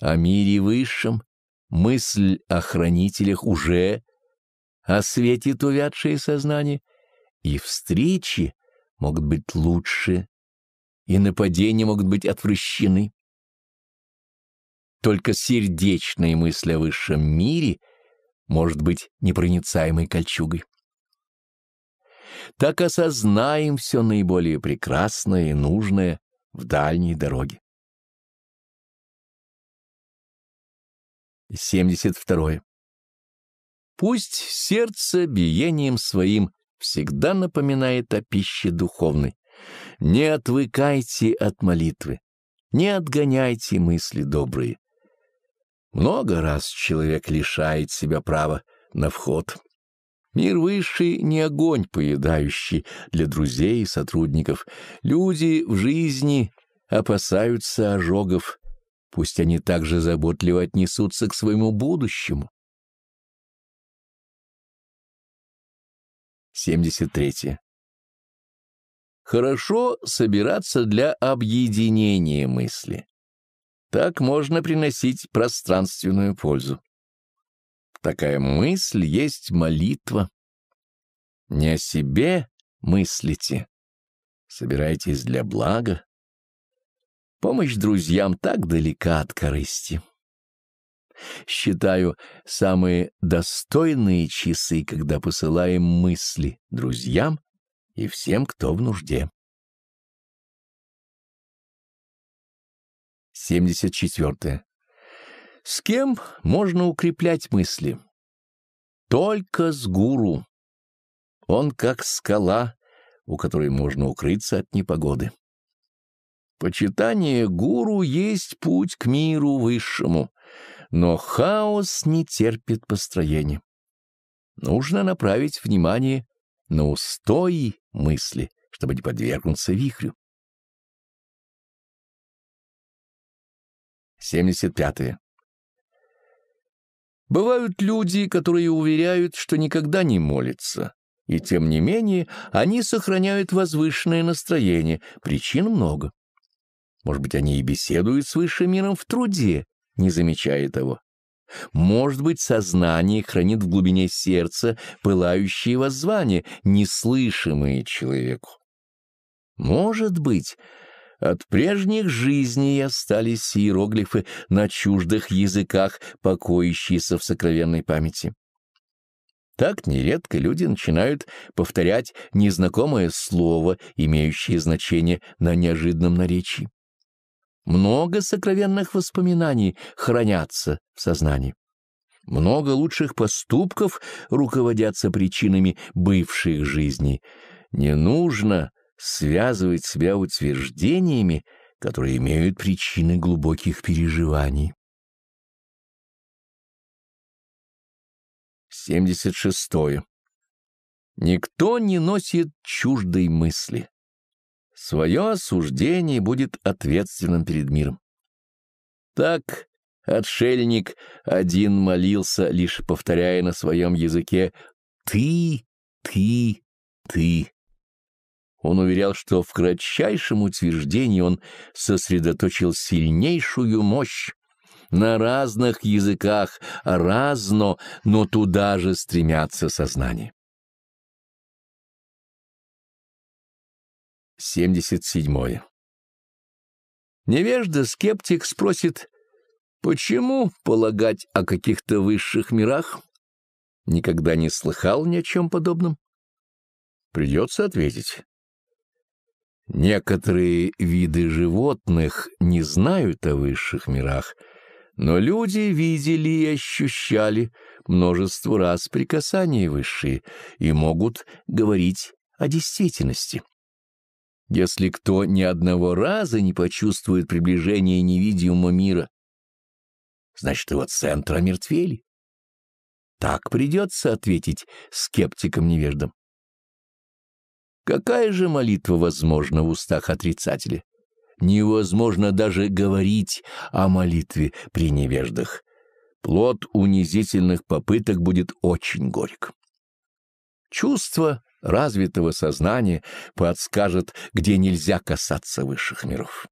о мире высшем, мысль о хранителях уже осветит увядшее сознание, и встречи могут быть лучше и нападения могут быть отвращены. Только сердечные мысль о высшем мире может быть непроницаемой кольчугой. Так осознаем все наиболее прекрасное и нужное в дальней дороге. 72. Пусть сердце биением своим всегда напоминает о пище духовной, не отвыкайте от молитвы, не отгоняйте мысли добрые. Много раз человек лишает себя права на вход. Мир высший — не огонь поедающий для друзей и сотрудников. Люди в жизни опасаются ожогов. Пусть они также заботливо отнесутся к своему будущему. 73. Хорошо собираться для объединения мысли. Так можно приносить пространственную пользу. Такая мысль есть молитва. Не о себе мыслите. Собирайтесь для блага. Помощь друзьям так далека от корысти. Считаю самые достойные часы, когда посылаем мысли друзьям и всем, кто в нужде. 74. С кем можно укреплять мысли? Только с гуру. Он как скала, у которой можно укрыться от непогоды. Почитание гуру есть путь к миру высшему, но хаос не терпит построения. Нужно направить внимание на устои мысли, чтобы не подвергнуться вихрю. 75. -е. Бывают люди, которые уверяют, что никогда не молятся, и тем не менее они сохраняют возвышенное настроение, причин много. Может быть, они и беседуют с высшим миром в труде, не замечая того. Может быть, сознание хранит в глубине сердца пылающие воззвания, неслышимые человеку. Может быть, от прежних жизней остались иероглифы на чуждых языках, покоящиеся в сокровенной памяти. Так нередко люди начинают повторять незнакомое слово, имеющее значение на неожиданном наречии. Много сокровенных воспоминаний хранятся в сознании. Много лучших поступков руководятся причинами бывших жизней. Не нужно связывать себя утверждениями, которые имеют причины глубоких переживаний. 76. Никто не носит чуждой мысли свое осуждение будет ответственным перед миром. Так отшельник один молился, лишь повторяя на своем языке «ты, ты, ты». Он уверял, что в кратчайшем утверждении он сосредоточил сильнейшую мощь на разных языках, а разно, но туда же стремятся сознания. 77. Невежда-скептик спросит, почему полагать о каких-то высших мирах? Никогда не слыхал ни о чем подобном? Придется ответить. Некоторые виды животных не знают о высших мирах, но люди видели и ощущали множество раз прикасания высшие и могут говорить о действительности. Если кто ни одного раза не почувствует приближение невидимого мира, значит его центра мертвели. Так придется ответить скептикам-невеждам. Какая же молитва возможна в устах отрицателя? Невозможно даже говорить о молитве при невеждах. Плод унизительных попыток будет очень горьк. Чувство развитого сознания подскажет, где нельзя касаться высших миров.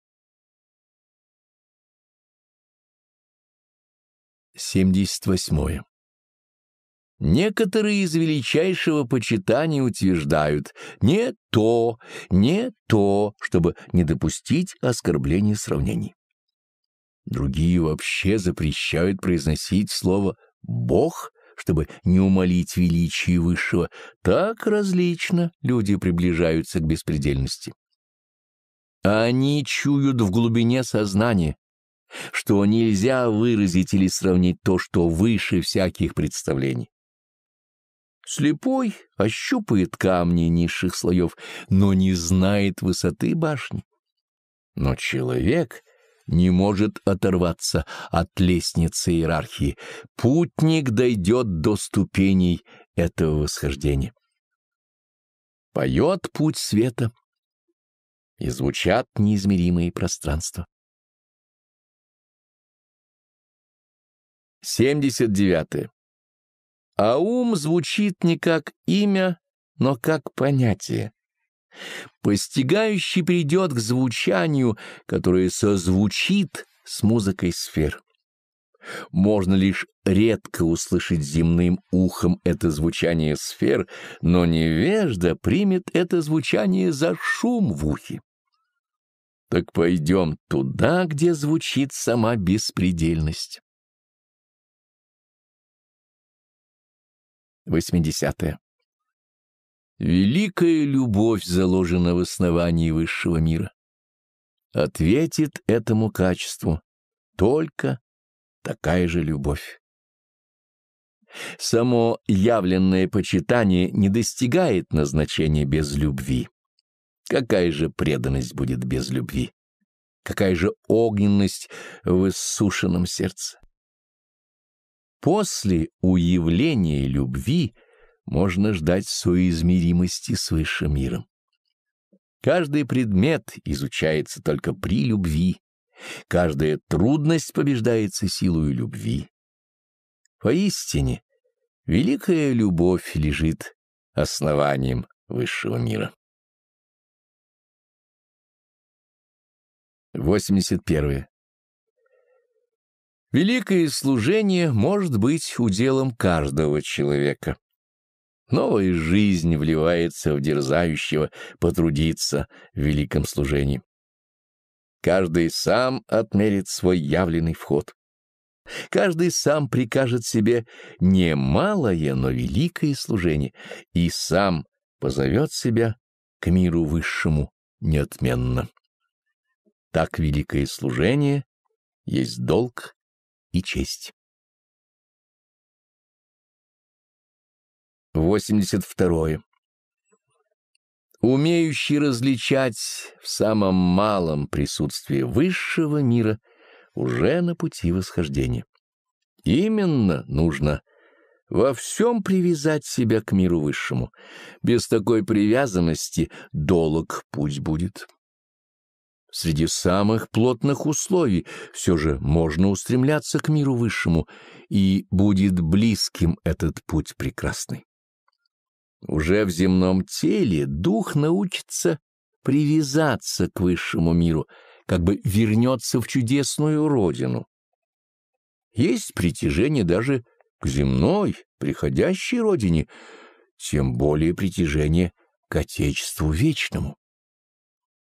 78. Некоторые из величайшего почитания утверждают «не то, не то», чтобы не допустить оскорбления сравнений. Другие вообще запрещают произносить слово «бог» чтобы не умолить величие высшего, так различно люди приближаются к беспредельности. Они чуют в глубине сознания, что нельзя выразить или сравнить то, что выше всяких представлений. Слепой ощупает камни низших слоев, но не знает высоты башни. Но человек, не может оторваться от лестницы иерархии. Путник дойдет до ступеней этого восхождения. Поет путь света, и звучат неизмеримые пространства. 79. А ум звучит не как имя, но как понятие. Постигающий придет к звучанию, которое созвучит с музыкой сфер. Можно лишь редко услышать земным ухом это звучание сфер, но невежда примет это звучание за шум в ухе. Так пойдем туда, где звучит сама беспредельность. 80. -е. Великая любовь заложена в основании высшего мира. Ответит этому качеству только такая же любовь. Само явленное почитание не достигает назначения без любви. Какая же преданность будет без любви? Какая же огненность в иссушенном сердце? После уявления любви — можно ждать соизмеримости с высшим миром. Каждый предмет изучается только при любви, каждая трудность побеждается силою любви. Поистине, великая любовь лежит основанием высшего мира. 81. Великое служение может быть уделом каждого человека. Новая жизнь вливается в дерзающего потрудиться в великом служении. Каждый сам отмерит свой явленный вход. Каждый сам прикажет себе не малое, но великое служение, и сам позовет себя к миру высшему неотменно. Так великое служение есть долг и честь. 82. Умеющий различать в самом малом присутствии высшего мира уже на пути восхождения. Именно нужно во всем привязать себя к миру высшему. Без такой привязанности долг путь будет. Среди самых плотных условий все же можно устремляться к миру высшему, и будет близким этот путь прекрасный. Уже в земном теле дух научится привязаться к высшему миру, как бы вернется в чудесную родину. Есть притяжение даже к земной, приходящей родине, тем более притяжение к Отечеству Вечному.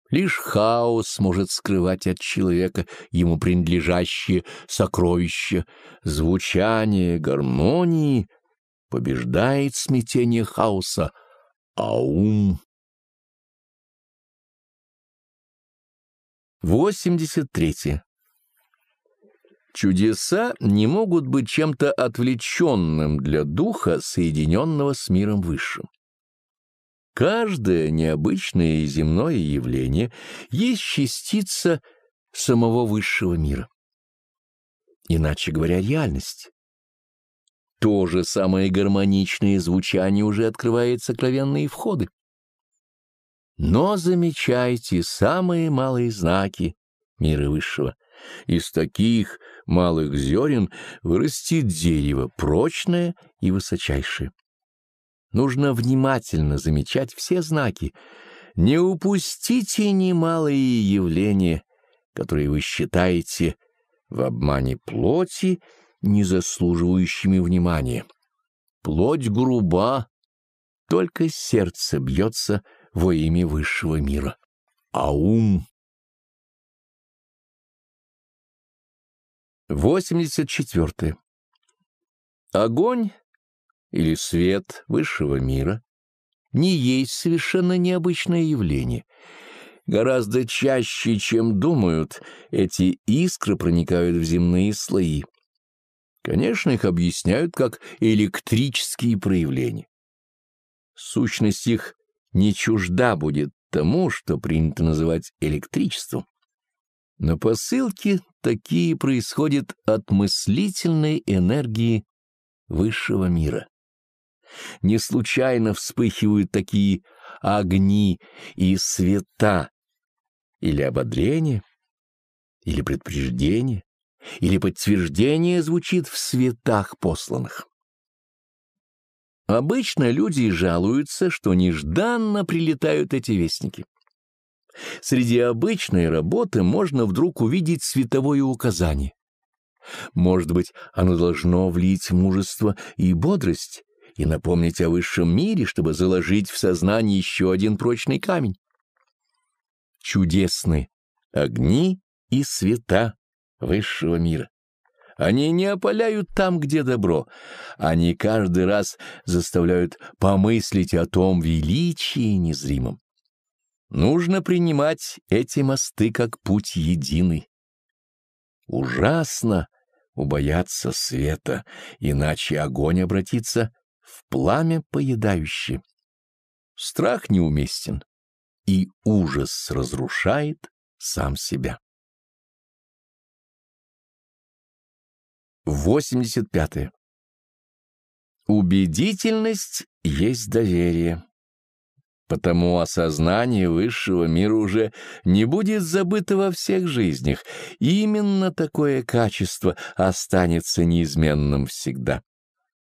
Лишь хаос может скрывать от человека ему принадлежащие сокровища, звучание гармонии — побеждает смятение хаоса, а ум... 83. Чудеса не могут быть чем-то отвлеченным для духа, соединенного с миром высшим. Каждое необычное земное явление есть частица самого высшего мира. Иначе говоря, реальность то же самое гармоничное звучание уже открывает сокровенные входы. Но замечайте самые малые знаки мира высшего. Из таких малых зерен вырастет дерево, прочное и высочайшее. Нужно внимательно замечать все знаки. Не упустите немалые явления, которые вы считаете в обмане плоти не заслуживающими внимания. Плоть груба, только сердце бьется во имя высшего мира. А ум... 84. Огонь или свет высшего мира не есть совершенно необычное явление. Гораздо чаще, чем думают, эти искры проникают в земные слои Конечно, их объясняют как электрические проявления. Сущность их не чужда будет тому, что принято называть электричеством. Но посылки такие происходят от мыслительной энергии высшего мира. Не случайно вспыхивают такие огни и света, или ободрение, или предупреждение, или подтверждение звучит в светах посланных. Обычно люди жалуются, что нежданно прилетают эти вестники. Среди обычной работы можно вдруг увидеть световое указание. Может быть, оно должно влить мужество и бодрость и напомнить о высшем мире, чтобы заложить в сознание еще один прочный камень. Чудесны огни и света высшего мира. Они не опаляют там, где добро. Они каждый раз заставляют помыслить о том величии незримом. Нужно принимать эти мосты как путь единый. Ужасно убояться света, иначе огонь обратится в пламя поедающее. Страх неуместен, и ужас разрушает сам себя. 85. -е. Убедительность есть доверие. Потому осознание высшего мира уже не будет забыто во всех жизнях. Именно такое качество останется неизменным всегда.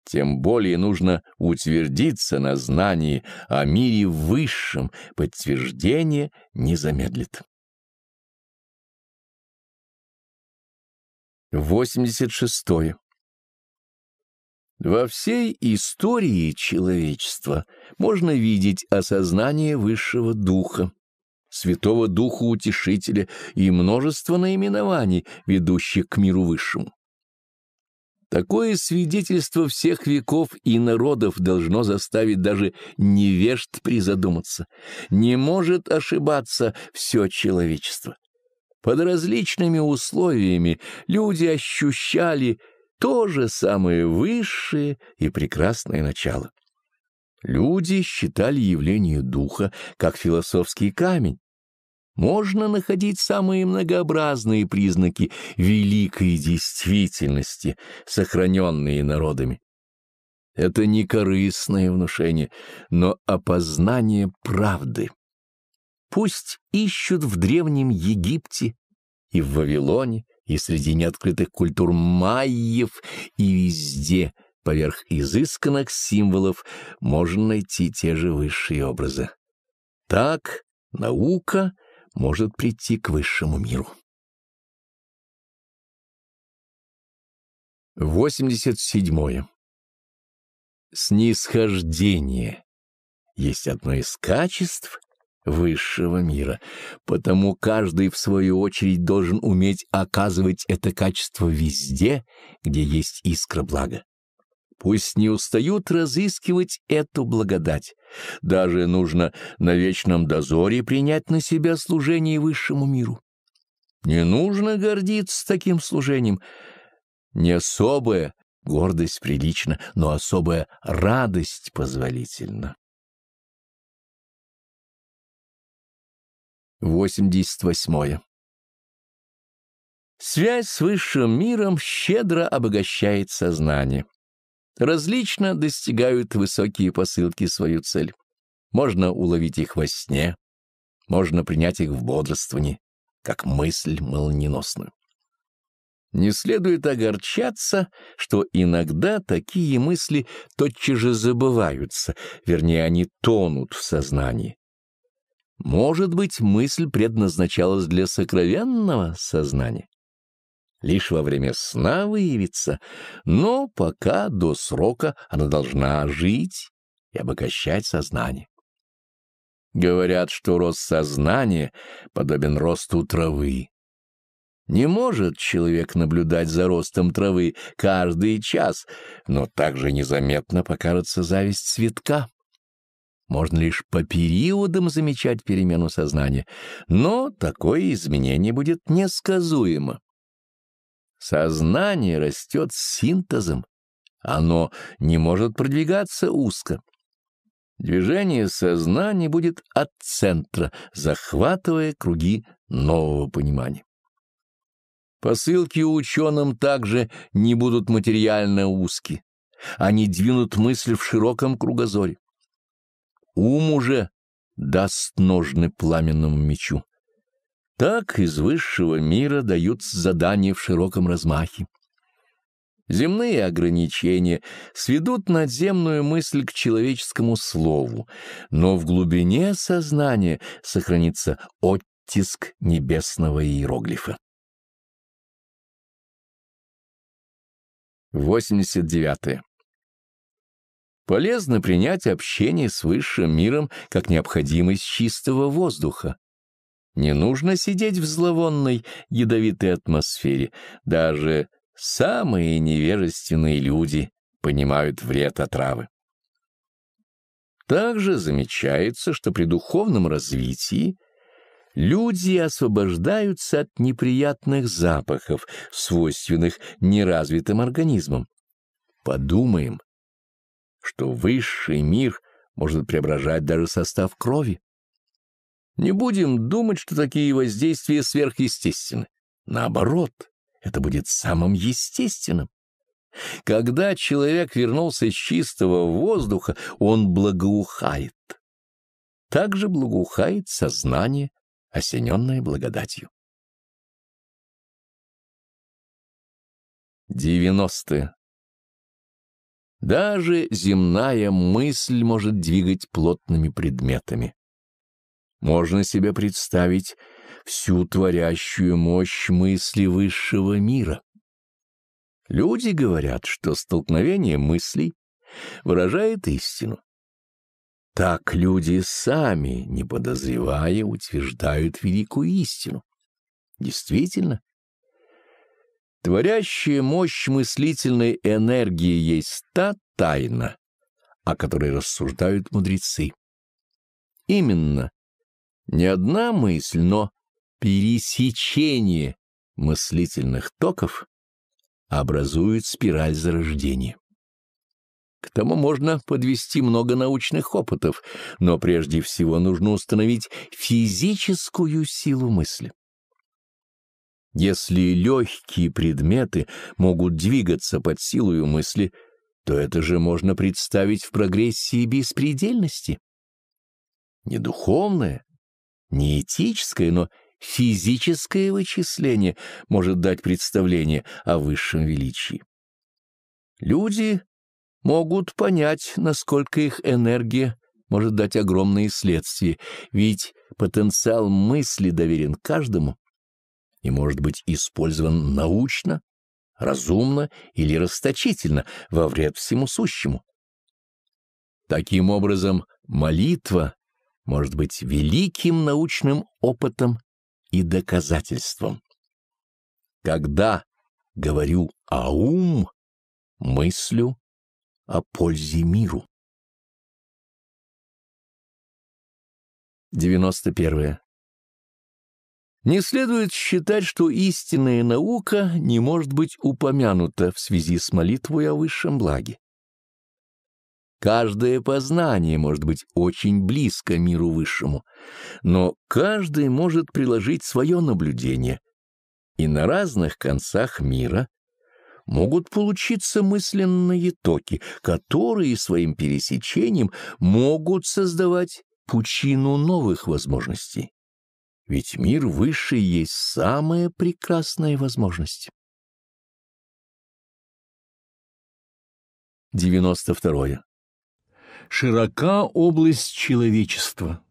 Тем более нужно утвердиться на знании о мире высшем, подтверждение не замедлит. 86. -е. Во всей истории человечества можно видеть осознание высшего духа, святого духа утешителя и множество наименований, ведущих к миру высшему. Такое свидетельство всех веков и народов должно заставить даже невежд призадуматься. Не может ошибаться все человечество. Под различными условиями люди ощущали то же самое высшее и прекрасное начало. Люди считали явление духа как философский камень. Можно находить самые многообразные признаки великой действительности, сохраненные народами. Это не корыстное внушение, но опознание правды. Пусть ищут в Древнем Египте и в Вавилоне, и среди неоткрытых культур майев, и везде — поверх изысканных символов можно найти те же высшие образы. Так наука может прийти к высшему миру. 87. Снисхождение есть одно из качеств, высшего мира. Потому каждый, в свою очередь, должен уметь оказывать это качество везде, где есть искра блага. Пусть не устают разыскивать эту благодать. Даже нужно на вечном дозоре принять на себя служение высшему миру. Не нужно гордиться таким служением. Не особая гордость прилична, но особая радость позволительна. 88. Связь с высшим миром щедро обогащает сознание. Различно достигают высокие посылки свою цель. Можно уловить их во сне, можно принять их в бодрствовании, как мысль молниеносную. Не следует огорчаться, что иногда такие мысли тотчас же забываются, вернее, они тонут в сознании может быть, мысль предназначалась для сокровенного сознания. Лишь во время сна выявится, но пока до срока она должна жить и обогащать сознание. Говорят, что рост сознания подобен росту травы. Не может человек наблюдать за ростом травы каждый час, но также незаметно покажется зависть цветка. Можно лишь по периодам замечать перемену сознания, но такое изменение будет несказуемо. Сознание растет синтезом, оно не может продвигаться узко. Движение сознания будет от центра, захватывая круги нового понимания. Посылки ученым также не будут материально узки. Они двинут мысль в широком кругозоре ум уже даст ножны пламенному мечу. Так из высшего мира дают задания в широком размахе. Земные ограничения сведут надземную мысль к человеческому слову, но в глубине сознания сохранится оттиск небесного иероглифа. 89. -е. Полезно принять общение с высшим миром как необходимость чистого воздуха. Не нужно сидеть в зловонной, ядовитой атмосфере. Даже самые невежественные люди понимают вред отравы. Также замечается, что при духовном развитии люди освобождаются от неприятных запахов, свойственных неразвитым организмам. Подумаем, что высший мир может преображать даже состав крови. Не будем думать, что такие воздействия сверхъестественны. Наоборот, это будет самым естественным. Когда человек вернулся из чистого воздуха, он благоухает. Так же благоухает сознание, осененное благодатью. 90. -е. Даже земная мысль может двигать плотными предметами. Можно себе представить всю творящую мощь мысли высшего мира. Люди говорят, что столкновение мыслей выражает истину. Так люди сами, не подозревая, утверждают великую истину. Действительно, Творящая мощь мыслительной энергии есть та тайна, о которой рассуждают мудрецы. Именно не одна мысль, но пересечение мыслительных токов образует спираль зарождения. К тому можно подвести много научных опытов, но прежде всего нужно установить физическую силу мысли. Если легкие предметы могут двигаться под силою мысли, то это же можно представить в прогрессии беспредельности. Не духовное, не этическое, но физическое вычисление может дать представление о высшем величии. Люди могут понять, насколько их энергия может дать огромные следствия, ведь потенциал мысли доверен каждому, и может быть использован научно, разумно или расточительно во вред всему сущему. Таким образом, молитва может быть великим научным опытом и доказательством. Когда говорю о ум, мыслю о пользе миру. 91. Не следует считать, что истинная наука не может быть упомянута в связи с молитвой о высшем благе. Каждое познание может быть очень близко миру высшему, но каждый может приложить свое наблюдение, и на разных концах мира могут получиться мысленные токи, которые своим пересечением могут создавать пучину новых возможностей ведь мир высший есть самая прекрасная возможность. 92. Широка область человечества.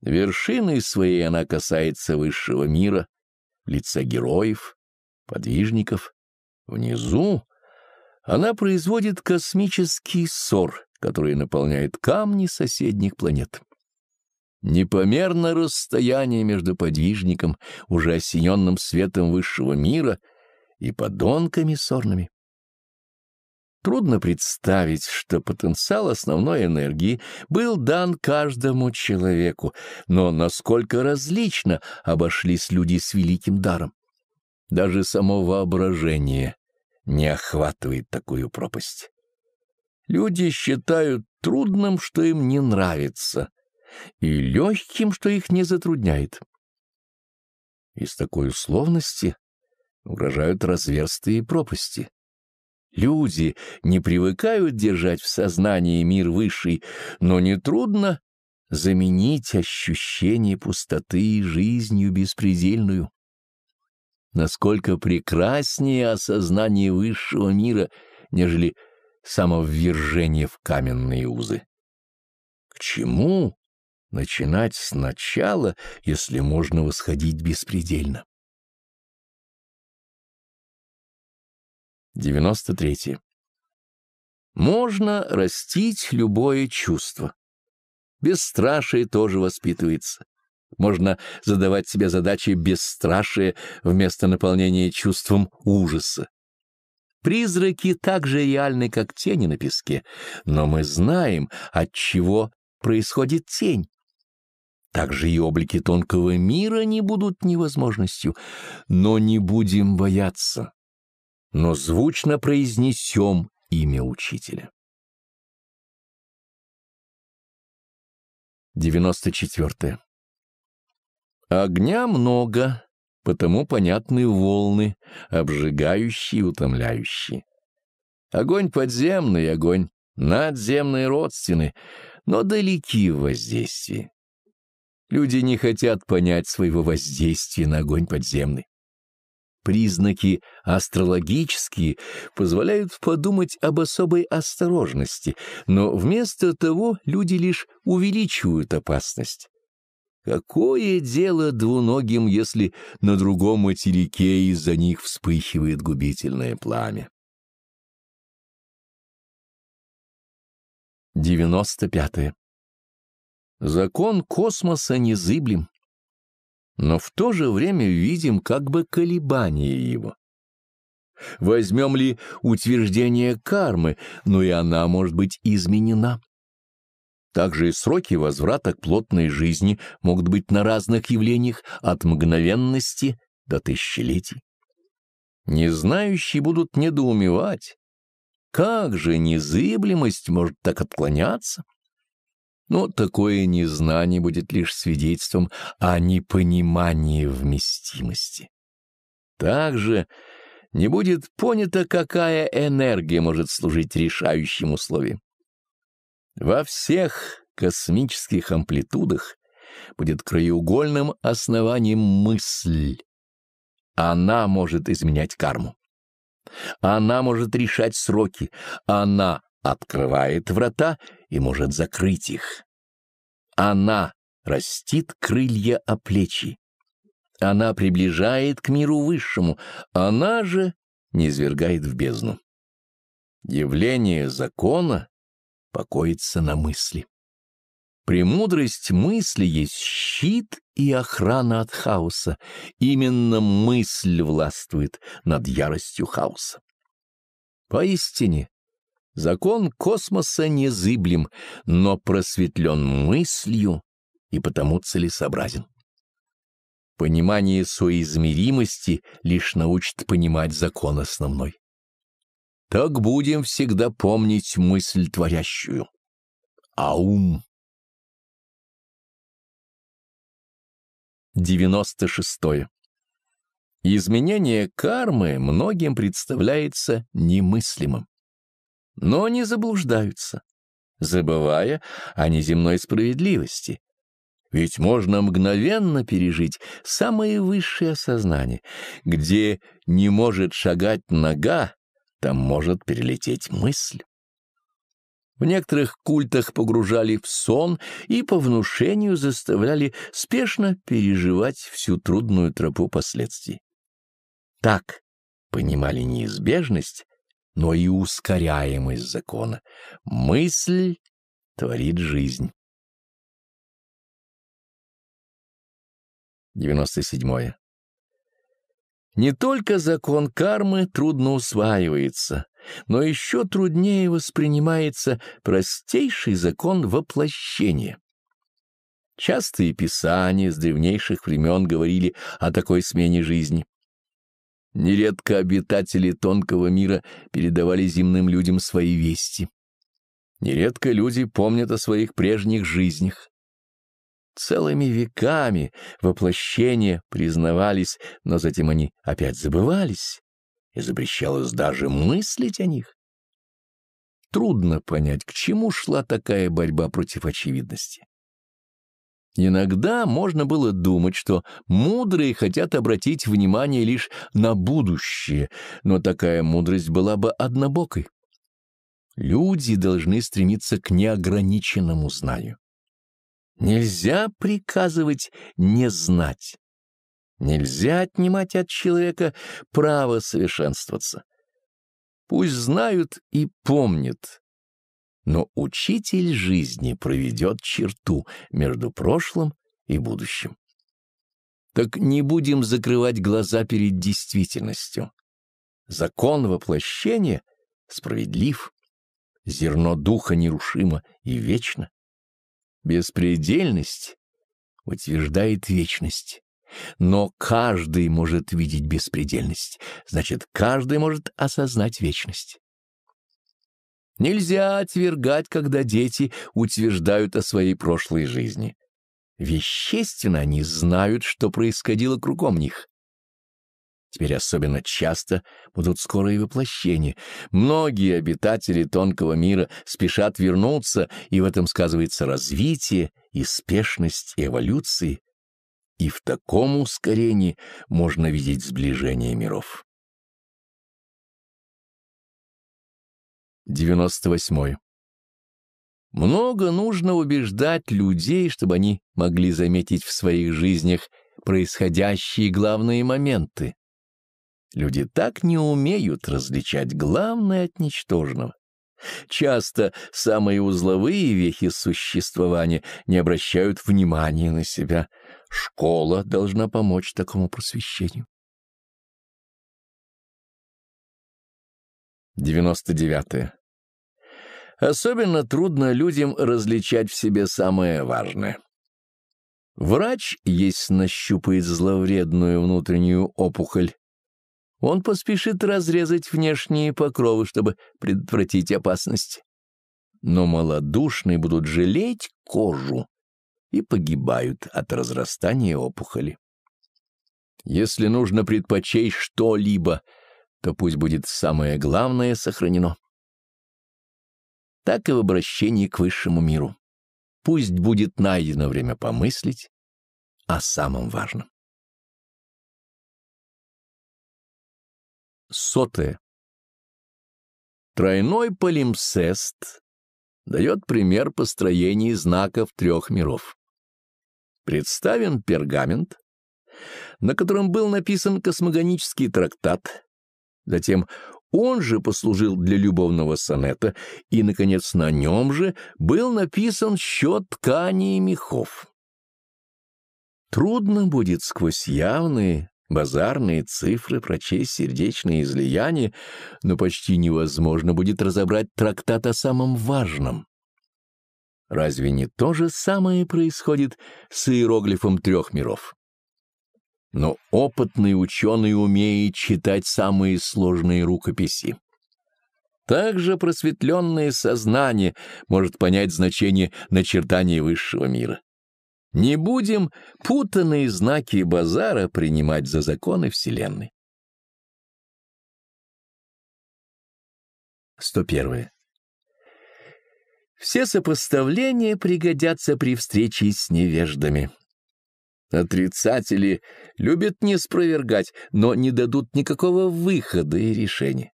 Вершиной своей она касается высшего мира, лица героев, подвижников. Внизу она производит космический ссор, который наполняет камни соседних планет. Непомерно расстояние между подвижником, уже осененным светом высшего мира, и подонками сорными. Трудно представить, что потенциал основной энергии был дан каждому человеку, но насколько различно обошлись люди с великим даром. Даже само воображение не охватывает такую пропасть. Люди считают трудным, что им не нравится, и легким, что их не затрудняет. Из такой условности угрожают разверстые пропасти. Люди не привыкают держать в сознании мир высший, но нетрудно заменить ощущение пустоты жизнью беспредельную. Насколько прекраснее осознание высшего мира, нежели самоввержение в каменные узы. К чему начинать сначала, если можно восходить беспредельно. 93. Можно растить любое чувство. Бесстрашие тоже воспитывается. Можно задавать себе задачи бесстрашие вместо наполнения чувством ужаса. Призраки так же реальны, как тени на песке, но мы знаем, от чего происходит тень. Также и облики тонкого мира не будут невозможностью. Но не будем бояться, но звучно произнесем имя учителя. 94. Огня много, потому понятны волны, обжигающие и утомляющие. Огонь подземный, огонь надземные родственны, но далеки в воздействии. Люди не хотят понять своего воздействия на огонь подземный. Признаки астрологические позволяют подумать об особой осторожности, но вместо того люди лишь увеличивают опасность. Какое дело двуногим, если на другом материке из-за них вспыхивает губительное пламя? 95. -е. Закон космоса незыблем, но в то же время видим как бы колебания его. Возьмем ли утверждение кармы, но и она может быть изменена. Также и сроки возврата к плотной жизни могут быть на разных явлениях от мгновенности до тысячелетий. Незнающие будут недоумевать, как же незыблемость может так отклоняться? Но такое незнание будет лишь свидетельством о непонимании вместимости. Также не будет понято, какая энергия может служить решающим условием. Во всех космических амплитудах будет краеугольным основанием мысль. Она может изменять карму. Она может решать сроки. Она открывает врата и может закрыть их. Она растит крылья о плечи. Она приближает к миру высшему, она же низвергает в бездну. Явление закона покоится на мысли. Премудрость мысли есть щит и охрана от хаоса. Именно мысль властвует над яростью хаоса. Поистине, Закон космоса незыблем, но просветлен мыслью и потому целесообразен. Понимание соизмеримости лишь научит понимать закон основной. Так будем всегда помнить мысль творящую. А ум... 96. Изменение кармы многим представляется немыслимым но не заблуждаются, забывая о неземной справедливости. Ведь можно мгновенно пережить самое высшее сознание. Где не может шагать нога, там может перелететь мысль. В некоторых культах погружали в сон и по внушению заставляли спешно переживать всю трудную тропу последствий. Так понимали неизбежность но и ускоряемость закона. Мысль творит жизнь. 97. Не только закон кармы трудно усваивается, но еще труднее воспринимается простейший закон воплощения. Частые писания с древнейших времен говорили о такой смене жизни. Нередко обитатели тонкого мира передавали земным людям свои вести. Нередко люди помнят о своих прежних жизнях. Целыми веками воплощения признавались, но затем они опять забывались, и запрещалось даже мыслить о них. Трудно понять, к чему шла такая борьба против очевидности. Иногда можно было думать, что мудрые хотят обратить внимание лишь на будущее, но такая мудрость была бы однобокой. Люди должны стремиться к неограниченному знанию. Нельзя приказывать не знать. Нельзя отнимать от человека право совершенствоваться. Пусть знают и помнят, но учитель жизни проведет черту между прошлым и будущим. Так не будем закрывать глаза перед действительностью. Закон воплощения справедлив, зерно духа нерушимо и вечно. Беспредельность утверждает вечность. Но каждый может видеть беспредельность, значит, каждый может осознать вечность. Нельзя отвергать, когда дети утверждают о своей прошлой жизни. Вещественно они знают, что происходило кругом них. Теперь особенно часто будут скорые воплощения. Многие обитатели тонкого мира спешат вернуться, и в этом сказывается развитие и спешность эволюции. И в таком ускорении можно видеть сближение миров. 98. Много нужно убеждать людей, чтобы они могли заметить в своих жизнях происходящие главные моменты. Люди так не умеют различать главное от ничтожного. Часто самые узловые вехи существования не обращают внимания на себя. Школа должна помочь такому просвещению. 99. -е. Особенно трудно людям различать в себе самое важное. Врач, если нащупает зловредную внутреннюю опухоль, он поспешит разрезать внешние покровы, чтобы предотвратить опасность. Но малодушные будут жалеть кожу и погибают от разрастания опухоли. Если нужно предпочесть что-либо, то пусть будет самое главное сохранено так и в обращении к высшему миру. Пусть будет найдено время помыслить о самом важном. Сотое. Тройной полимсест дает пример построения знаков трех миров. Представен пергамент, на котором был написан космогонический трактат, затем он же послужил для любовного сонета, и, наконец, на нем же был написан счет тканей и мехов. Трудно будет сквозь явные базарные цифры прочесть сердечные излияния, но почти невозможно будет разобрать трактат о самом важном. Разве не то же самое происходит с иероглифом трех миров? Но опытный ученый умеет читать самые сложные рукописи. Также просветленное сознание может понять значение начертаний высшего мира. Не будем путанные знаки базара принимать за законы Вселенной. 101. Все сопоставления пригодятся при встрече с невеждами. Отрицатели любят не спровергать, но не дадут никакого выхода и решения.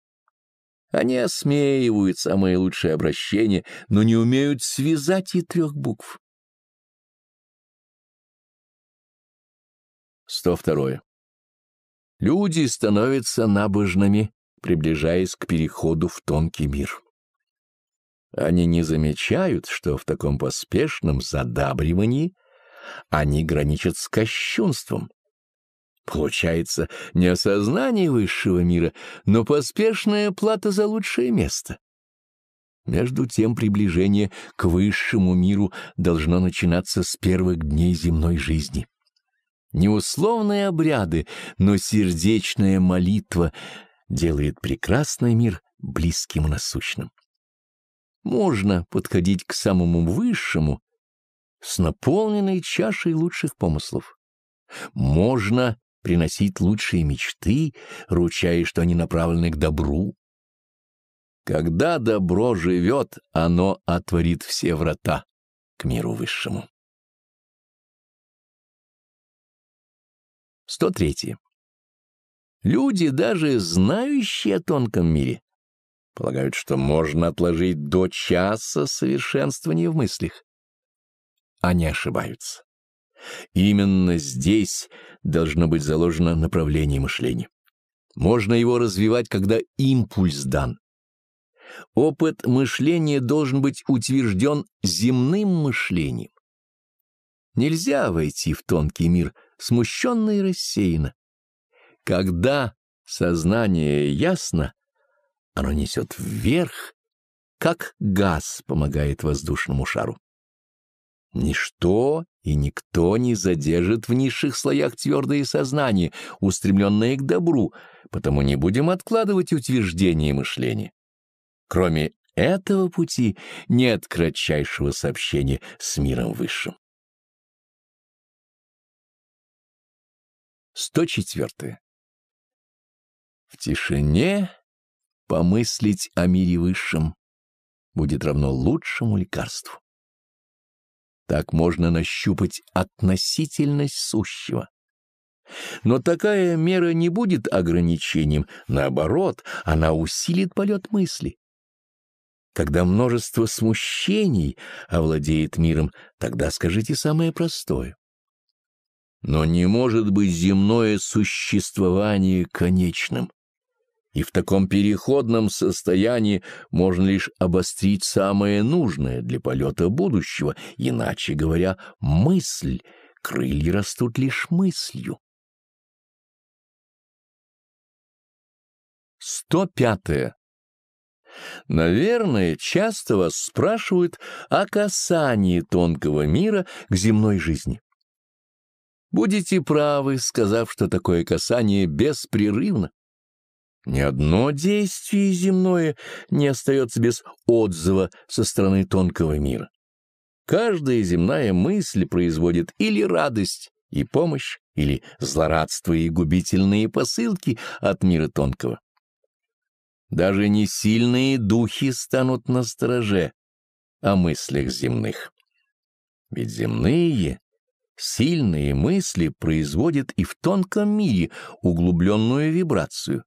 Они осмеивают самые лучшие обращения, но не умеют связать и трех букв. 102. Люди становятся набожными, приближаясь к переходу в тонкий мир. Они не замечают, что в таком поспешном задабривании – они граничат с кощунством. Получается не осознание высшего мира, но поспешная плата за лучшее место. Между тем приближение к высшему миру должно начинаться с первых дней земной жизни. Неусловные обряды, но сердечная молитва делает прекрасный мир близким и насущным. Можно подходить к самому высшему с наполненной чашей лучших помыслов. Можно приносить лучшие мечты, ручаясь, что они направлены к добру. Когда добро живет, оно отворит все врата к миру высшему. 103. Люди, даже знающие о тонком мире, полагают, что можно отложить до часа совершенствования в мыслях они ошибаются. Именно здесь должно быть заложено направление мышления. Можно его развивать, когда импульс дан. Опыт мышления должен быть утвержден земным мышлением. Нельзя войти в тонкий мир смущенно и рассеянно. Когда сознание ясно, оно несет вверх, как газ помогает воздушному шару. Ничто и никто не задержит в низших слоях твердое сознание, устремленное к добру, потому не будем откладывать утверждение мышления. Кроме этого пути нет кратчайшего сообщения с миром высшим. 104. В тишине помыслить о мире высшем будет равно лучшему лекарству. Так можно нащупать относительность сущего. Но такая мера не будет ограничением, наоборот, она усилит полет мысли. Когда множество смущений овладеет миром, тогда скажите самое простое. Но не может быть земное существование конечным. И в таком переходном состоянии можно лишь обострить самое нужное для полета будущего, иначе говоря, мысль. Крылья растут лишь мыслью. 105. Наверное, часто вас спрашивают о касании тонкого мира к земной жизни. Будете правы, сказав, что такое касание беспрерывно ни одно действие земное не остается без отзыва со стороны тонкого мира. Каждая земная мысль производит или радость и помощь, или злорадство и губительные посылки от мира тонкого. Даже несильные духи станут на страже о мыслях земных. Ведь земные, сильные мысли производят и в тонком мире углубленную вибрацию,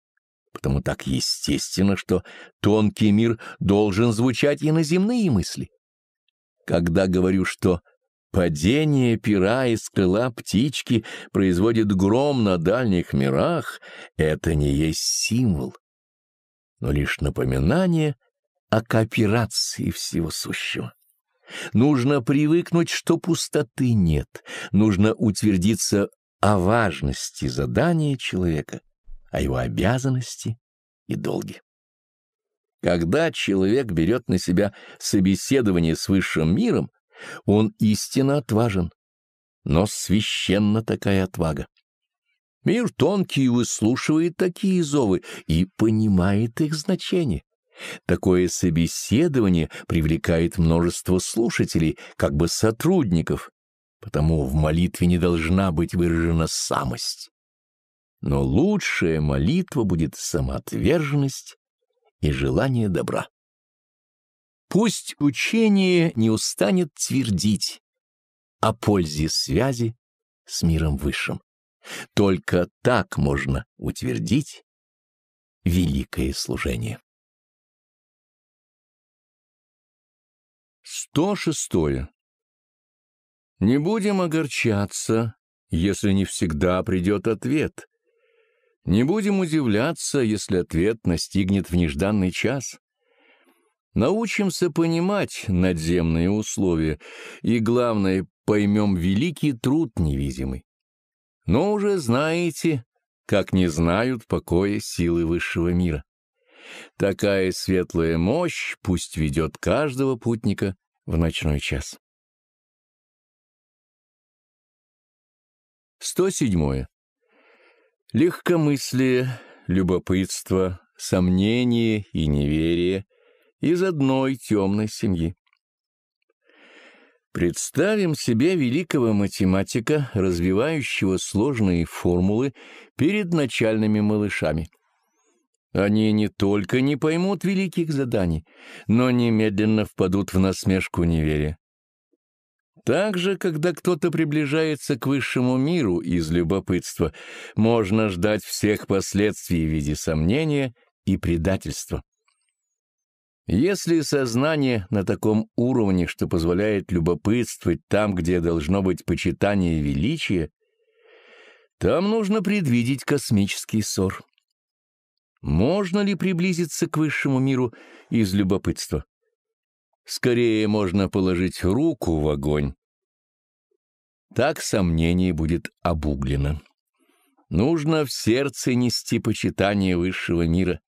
Потому так естественно, что тонкий мир должен звучать и на земные мысли. Когда говорю, что падение пера из крыла птички производит гром на дальних мирах, это не есть символ, но лишь напоминание о кооперации всего сущего. Нужно привыкнуть, что пустоты нет, нужно утвердиться о важности задания человека — а его обязанности и долги. Когда человек берет на себя собеседование с высшим миром, он истинно отважен, но священна такая отвага. Мир тонкий выслушивает такие зовы и понимает их значение. Такое собеседование привлекает множество слушателей, как бы сотрудников, потому в молитве не должна быть выражена самость но лучшая молитва будет самоотверженность и желание добра. Пусть учение не устанет твердить о пользе связи с миром высшим. Только так можно утвердить великое служение. 106. Не будем огорчаться, если не всегда придет ответ, не будем удивляться, если ответ настигнет в нежданный час. Научимся понимать надземные условия и, главное, поймем великий труд невидимый. Но уже знаете, как не знают покоя силы высшего мира. Такая светлая мощь пусть ведет каждого путника в ночной час. 107. Легкомыслие, любопытство, сомнение и неверие из одной темной семьи. Представим себе великого математика, развивающего сложные формулы перед начальными малышами. Они не только не поймут великих заданий, но немедленно впадут в насмешку неверия. Также, когда кто-то приближается к высшему миру из любопытства, можно ждать всех последствий в виде сомнения и предательства. Если сознание на таком уровне, что позволяет любопытствовать там, где должно быть почитание величия, там нужно предвидеть космический ссор. Можно ли приблизиться к высшему миру из любопытства? скорее можно положить руку в огонь. Так сомнение будет обуглено. Нужно в сердце нести почитание высшего мира,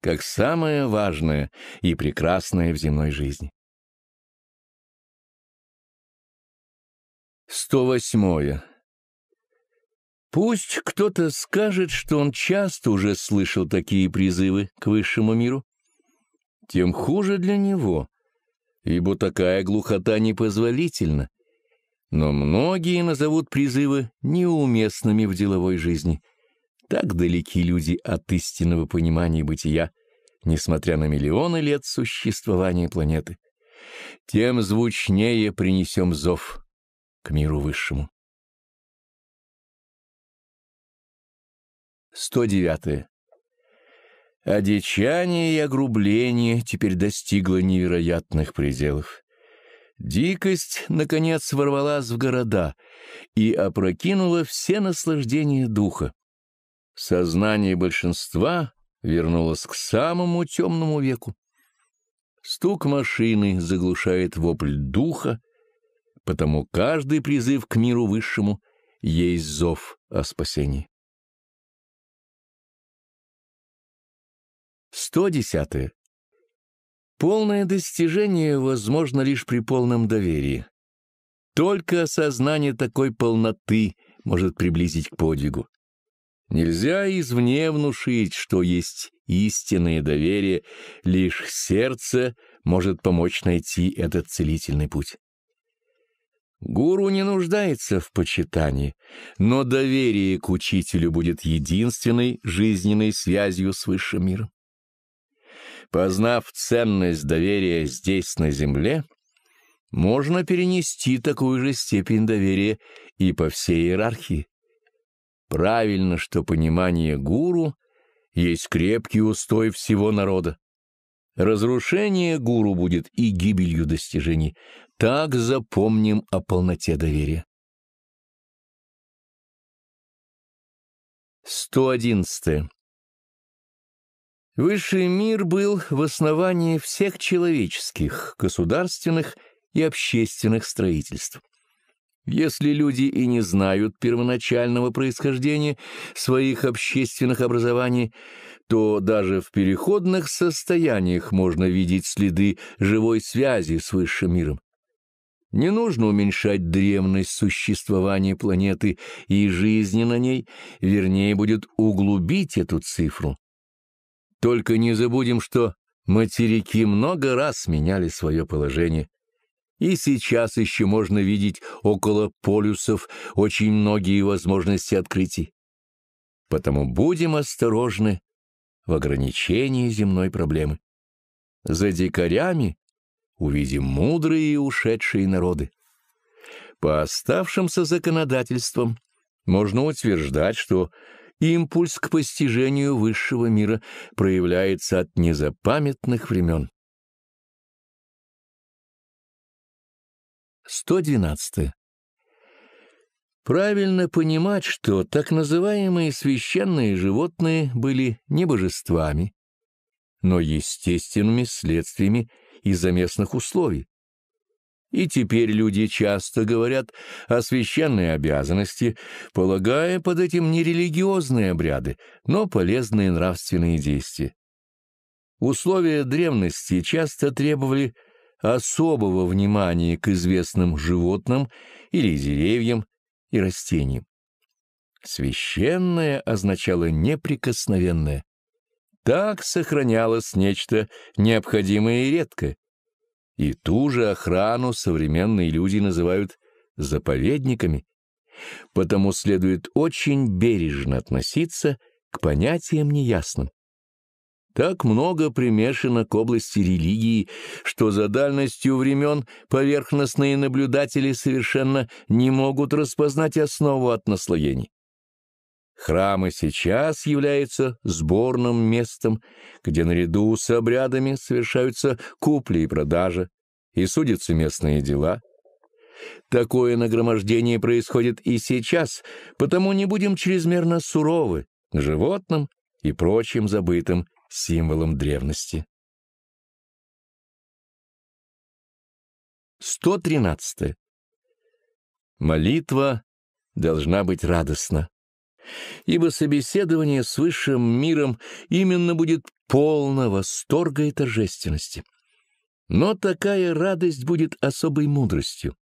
как самое важное и прекрасное в земной жизни. 108. Пусть кто-то скажет, что он часто уже слышал такие призывы к высшему миру, тем хуже для него ибо такая глухота непозволительна. Но многие назовут призывы неуместными в деловой жизни. Так далеки люди от истинного понимания бытия, несмотря на миллионы лет существования планеты. Тем звучнее принесем зов к миру высшему. 109. Одичание и огрубление теперь достигло невероятных пределов. Дикость, наконец, ворвалась в города и опрокинула все наслаждения духа. Сознание большинства вернулось к самому темному веку. Стук машины заглушает вопль духа, потому каждый призыв к миру высшему есть зов о спасении. 110. Полное достижение возможно лишь при полном доверии. Только осознание такой полноты может приблизить к подвигу. Нельзя извне внушить, что есть истинное доверие, лишь сердце может помочь найти этот целительный путь. Гуру не нуждается в почитании, но доверие к учителю будет единственной жизненной связью с высшим миром. Познав ценность доверия здесь, на земле, можно перенести такую же степень доверия и по всей иерархии. Правильно, что понимание гуру есть крепкий устой всего народа. Разрушение гуру будет и гибелью достижений. Так запомним о полноте доверия. 111. Высший мир был в основании всех человеческих, государственных и общественных строительств. Если люди и не знают первоначального происхождения своих общественных образований, то даже в переходных состояниях можно видеть следы живой связи с высшим миром. Не нужно уменьшать древность существования планеты и жизни на ней, вернее, будет углубить эту цифру только не забудем, что материки много раз меняли свое положение, и сейчас еще можно видеть около полюсов очень многие возможности открытий. Потому будем осторожны в ограничении земной проблемы. За дикарями увидим мудрые и ушедшие народы. По оставшимся законодательствам можно утверждать, что Импульс к постижению высшего мира проявляется от незапамятных времен. 112. Правильно понимать, что так называемые священные животные были не божествами, но естественными следствиями из-за местных условий, и теперь люди часто говорят о священной обязанности, полагая под этим не религиозные обряды, но полезные нравственные действия. Условия древности часто требовали особого внимания к известным животным или деревьям и растениям. Священное означало неприкосновенное. Так сохранялось нечто необходимое и редкое, и ту же охрану современные люди называют заповедниками, потому следует очень бережно относиться к понятиям неясным. Так много примешано к области религии, что за дальностью времен поверхностные наблюдатели совершенно не могут распознать основу от наслоений. Храмы сейчас являются сборным местом, где наряду с обрядами совершаются купли и продажи, и судятся местные дела. Такое нагромождение происходит и сейчас, потому не будем чрезмерно суровы к животным и прочим забытым символам древности. 113. Молитва должна быть радостна. Ибо собеседование с высшим миром именно будет полно восторга и торжественности. Но такая радость будет особой мудростью.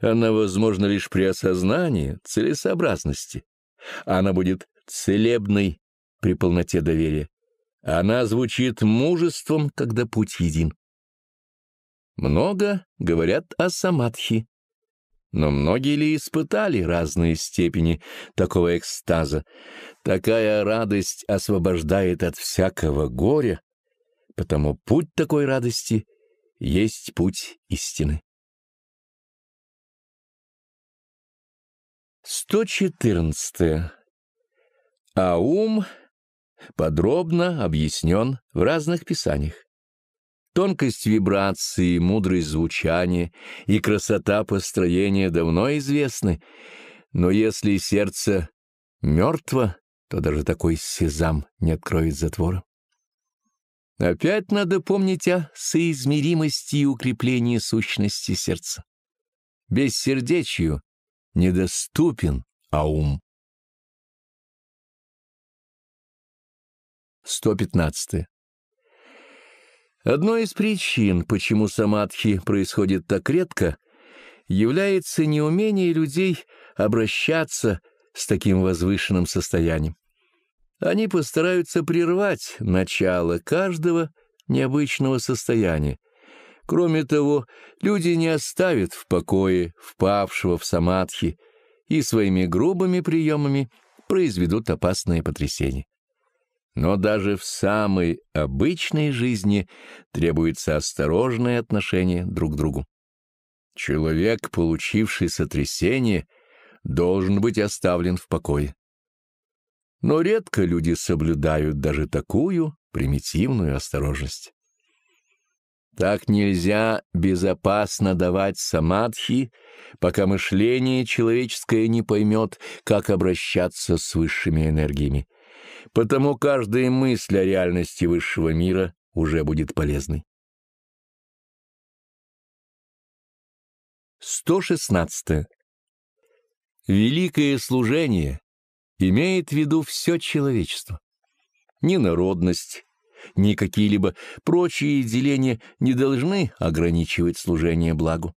Она возможна лишь при осознании целесообразности. Она будет целебной при полноте доверия. Она звучит мужеством, когда путь един. Много говорят о самадхи, но многие ли испытали разные степени такого экстаза? Такая радость освобождает от всякого горя, потому путь такой радости есть путь истины. 114. А ум подробно объяснен в разных писаниях. Тонкость вибрации, мудрость звучания и красота построения давно известны, но если сердце мертво, то даже такой сезам не откроет затвора. Опять надо помнить о соизмеримости и укреплении сущности сердца. Бессердечию недоступен аум. 115. Одной из причин, почему самадхи происходит так редко, является неумение людей обращаться с таким возвышенным состоянием. Они постараются прервать начало каждого необычного состояния. Кроме того, люди не оставят в покое впавшего в самадхи и своими грубыми приемами произведут опасное потрясение. Но даже в самой обычной жизни требуется осторожное отношение друг к другу. Человек, получивший сотрясение, должен быть оставлен в покое. Но редко люди соблюдают даже такую примитивную осторожность. Так нельзя безопасно давать самадхи, пока мышление человеческое не поймет, как обращаться с высшими энергиями. Потому каждая мысль о реальности высшего мира уже будет полезной. 116. Великое служение имеет в виду все человечество. Ни народность, ни какие-либо прочие деления не должны ограничивать служение благу.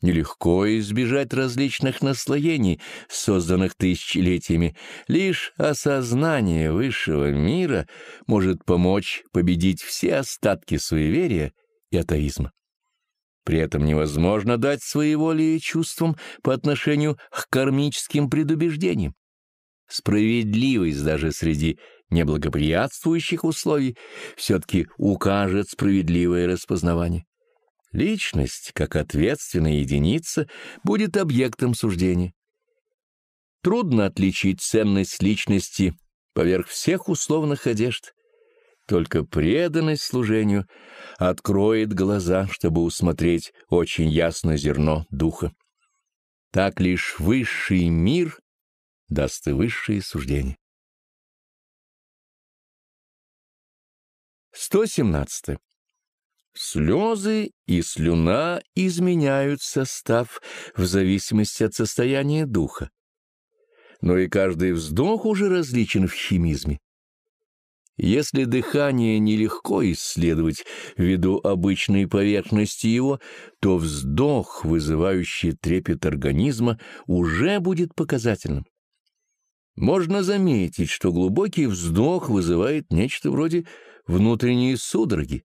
Нелегко избежать различных наслоений, созданных тысячелетиями. Лишь осознание высшего мира может помочь победить все остатки суеверия и атеизма. При этом невозможно дать своеволие чувствам по отношению к кармическим предубеждениям. Справедливость даже среди неблагоприятствующих условий все-таки укажет справедливое распознавание. Личность, как ответственная единица, будет объектом суждения. Трудно отличить ценность личности поверх всех условных одежд. Только преданность служению откроет глаза, чтобы усмотреть очень ясно зерно духа. Так лишь высший мир даст и высшие суждения. 117. Слезы и слюна изменяют состав в зависимости от состояния духа. Но и каждый вздох уже различен в химизме. Если дыхание нелегко исследовать ввиду обычной поверхности его, то вздох, вызывающий трепет организма, уже будет показательным. Можно заметить, что глубокий вздох вызывает нечто вроде внутренней судороги,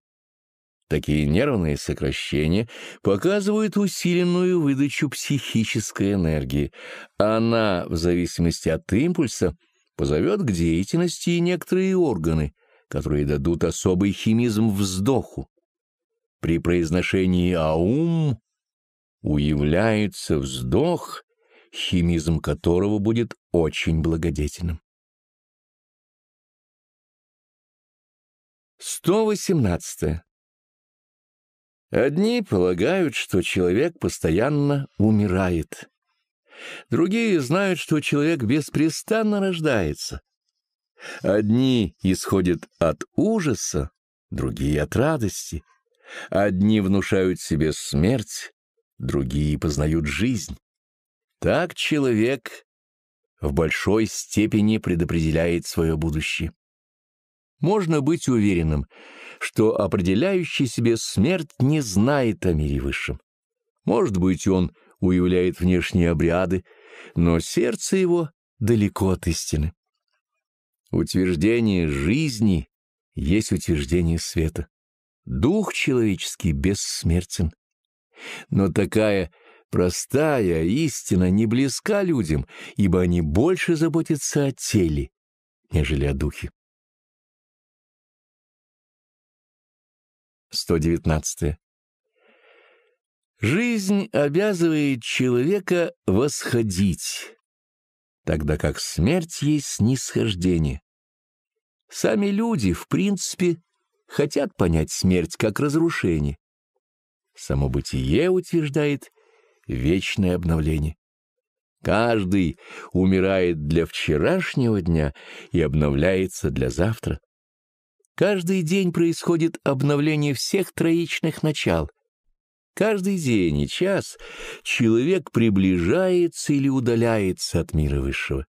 Такие нервные сокращения показывают усиленную выдачу психической энергии. Она, в зависимости от импульса, позовет к деятельности и некоторые органы, которые дадут особый химизм вздоху. При произношении «аум» уявляется вздох, химизм которого будет очень благодетельным. 118. Одни полагают, что человек постоянно умирает. Другие знают, что человек беспрестанно рождается. Одни исходят от ужаса, другие — от радости. Одни внушают себе смерть, другие познают жизнь. Так человек в большой степени предопределяет свое будущее можно быть уверенным, что определяющий себе смерть не знает о мире высшем. Может быть, он уявляет внешние обряды, но сердце его далеко от истины. Утверждение жизни есть утверждение света. Дух человеческий бессмертен. Но такая простая истина не близка людям, ибо они больше заботятся о теле, нежели о духе. 119. Жизнь обязывает человека восходить, тогда как смерть есть снисхождение. Сами люди, в принципе, хотят понять смерть как разрушение. Само бытие утверждает вечное обновление. Каждый умирает для вчерашнего дня и обновляется для завтра. Каждый день происходит обновление всех троичных начал. Каждый день и час человек приближается или удаляется от мира высшего.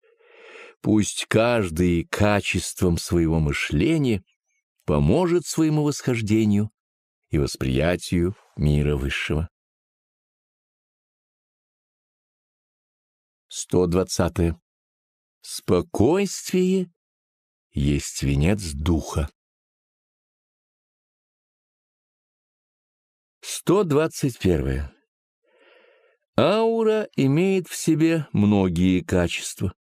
Пусть каждый качеством своего мышления поможет своему восхождению и восприятию мира высшего. 120. Спокойствие есть венец духа. 121. Аура имеет в себе многие качества.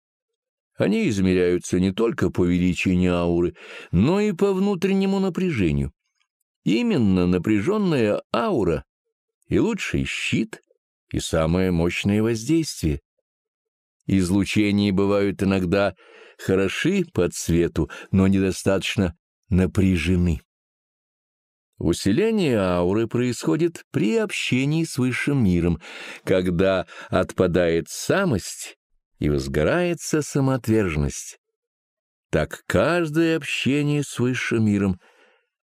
Они измеряются не только по величине ауры, но и по внутреннему напряжению. Именно напряженная аура и лучший щит, и самое мощное воздействие. Излучения бывают иногда хороши по цвету, но недостаточно напряжены. Усиление ауры происходит при общении с высшим миром, когда отпадает самость и возгорается самоотверженность. Так каждое общение с высшим миром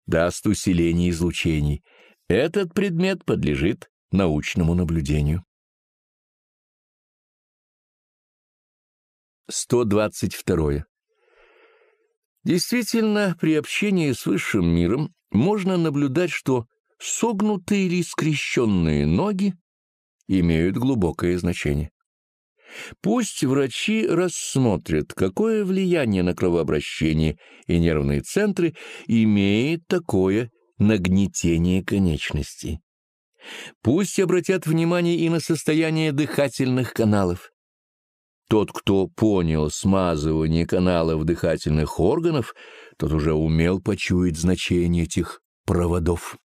даст усиление излучений. Этот предмет подлежит научному наблюдению. 122. Действительно, при общении с высшим миром можно наблюдать, что согнутые или скрещенные ноги имеют глубокое значение. Пусть врачи рассмотрят, какое влияние на кровообращение и нервные центры имеет такое нагнетение конечностей. Пусть обратят внимание и на состояние дыхательных каналов, тот, кто понял смазывание каналов дыхательных органов, тот уже умел почуять значение этих проводов.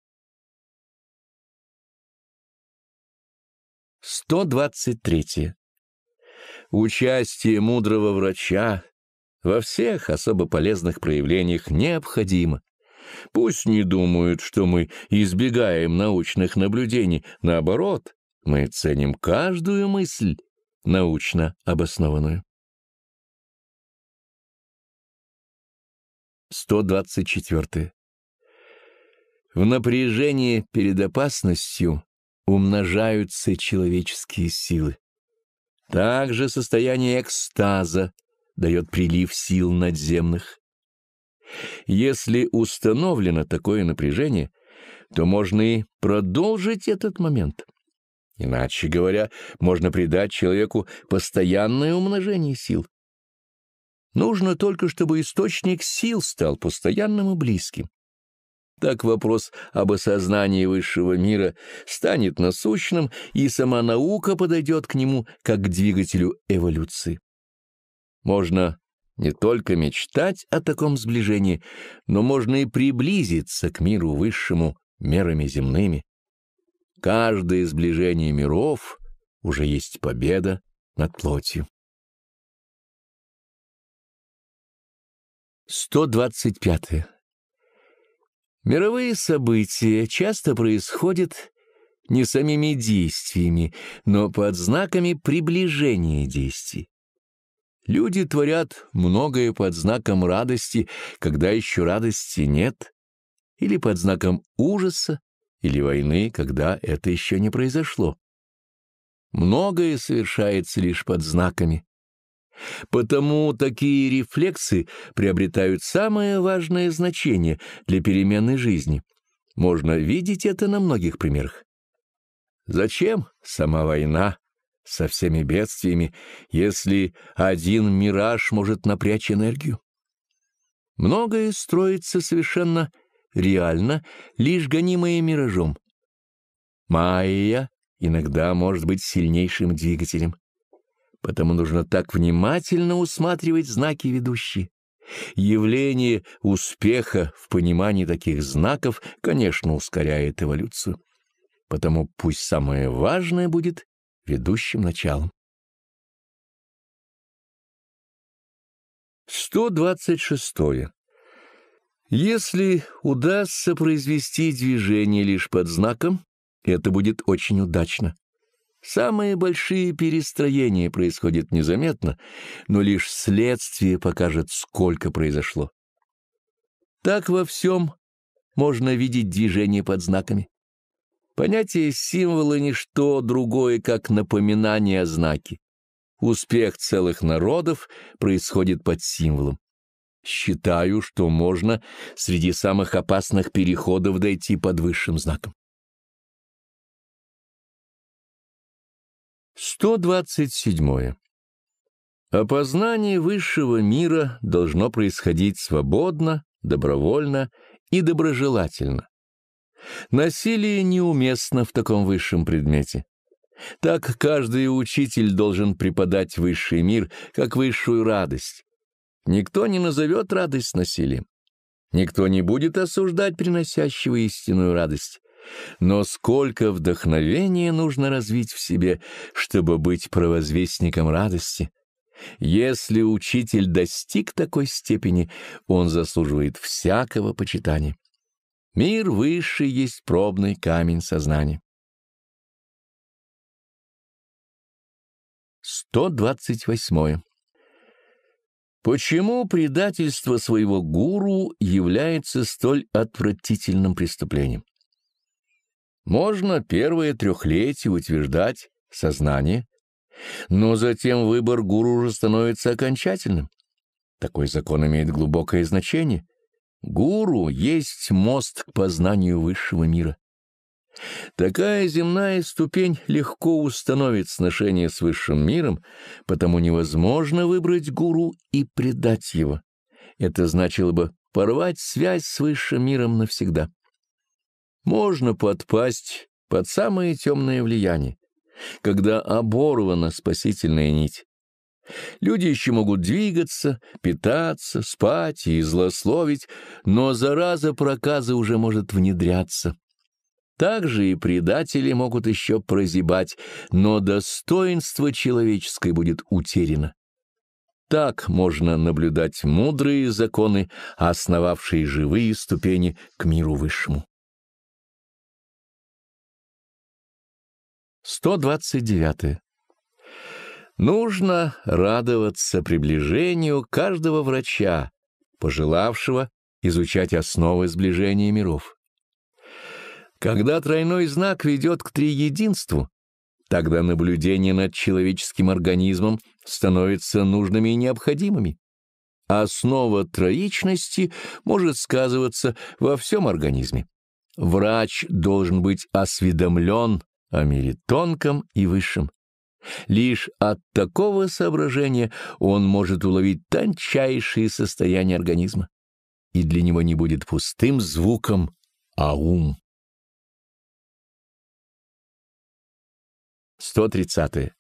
123. Участие мудрого врача во всех особо полезных проявлениях необходимо. Пусть не думают, что мы избегаем научных наблюдений, наоборот, мы ценим каждую мысль научно обоснованную. 124. В напряжении перед опасностью умножаются человеческие силы. Также состояние экстаза дает прилив сил надземных. Если установлено такое напряжение, то можно и продолжить этот момент. Иначе говоря, можно придать человеку постоянное умножение сил. Нужно только, чтобы источник сил стал постоянным и близким. Так вопрос об осознании высшего мира станет насущным, и сама наука подойдет к нему как к двигателю эволюции. Можно не только мечтать о таком сближении, но можно и приблизиться к миру высшему мерами земными, Каждое сближение миров уже есть победа над плотью. 125. Мировые события часто происходят не самими действиями, но под знаками приближения действий. Люди творят многое под знаком радости, когда еще радости нет, или под знаком ужаса, или войны, когда это еще не произошло. Многое совершается лишь под знаками. Потому такие рефлексы приобретают самое важное значение для переменной жизни. Можно видеть это на многих примерах. Зачем сама война со всеми бедствиями, если один мираж может напрячь энергию? Многое строится совершенно реально, лишь гонимое миражом. Майя иногда может быть сильнейшим двигателем. Потому нужно так внимательно усматривать знаки ведущие. Явление успеха в понимании таких знаков, конечно, ускоряет эволюцию. Потому пусть самое важное будет ведущим началом. 126. Если удастся произвести движение лишь под знаком, это будет очень удачно. Самые большие перестроения происходят незаметно, но лишь следствие покажет, сколько произошло. Так во всем можно видеть движение под знаками. Понятие символа — ничто другое, как напоминание о знаке. Успех целых народов происходит под символом. Считаю, что можно среди самых опасных переходов дойти под высшим знаком. 127. Опознание высшего мира должно происходить свободно, добровольно и доброжелательно. Насилие неуместно в таком высшем предмете. Так каждый учитель должен преподать высший мир как высшую радость, Никто не назовет радость насилием. Никто не будет осуждать приносящего истинную радость. Но сколько вдохновения нужно развить в себе, чтобы быть провозвестником радости. Если учитель достиг такой степени, он заслуживает всякого почитания. Мир высший есть пробный камень сознания. 128. Почему предательство своего гуру является столь отвратительным преступлением? Можно первое трехлетие утверждать сознание, но затем выбор гуру уже становится окончательным. Такой закон имеет глубокое значение. Гуру есть мост к познанию высшего мира. Такая земная ступень легко установит сношение с высшим миром, потому невозможно выбрать гуру и предать его. Это значило бы порвать связь с высшим миром навсегда. Можно подпасть под самое темное влияние, когда оборвана спасительная нить. Люди еще могут двигаться, питаться, спать и злословить, но зараза проказа уже может внедряться также и предатели могут еще прозябать, но достоинство человеческое будет утеряно. Так можно наблюдать мудрые законы, основавшие живые ступени к миру высшему. 129. Нужно радоваться приближению каждого врача, пожелавшего изучать основы сближения миров. Когда тройной знак ведет к триединству, тогда наблюдение над человеческим организмом становится нужными и необходимыми. Основа троичности может сказываться во всем организме. Врач должен быть осведомлен о мире тонком и высшем. Лишь от такого соображения он может уловить тончайшие состояния организма, и для него не будет пустым звуком, а ум. 130. -е.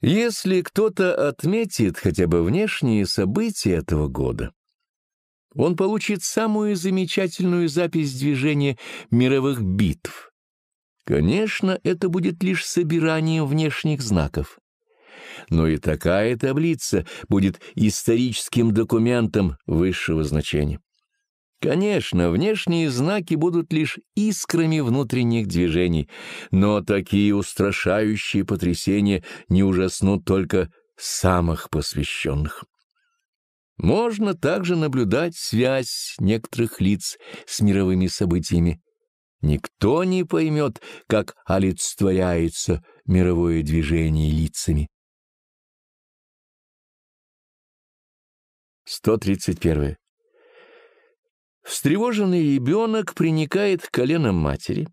Если кто-то отметит хотя бы внешние события этого года, он получит самую замечательную запись движения мировых битв. Конечно, это будет лишь собиранием внешних знаков. Но и такая таблица будет историческим документом высшего значения. Конечно, внешние знаки будут лишь искрами внутренних движений, но такие устрашающие потрясения не ужаснут только самых посвященных. Можно также наблюдать связь некоторых лиц с мировыми событиями. Никто не поймет, как олицетворяется мировое движение лицами. 131. Встревоженный ребенок приникает к коленам матери.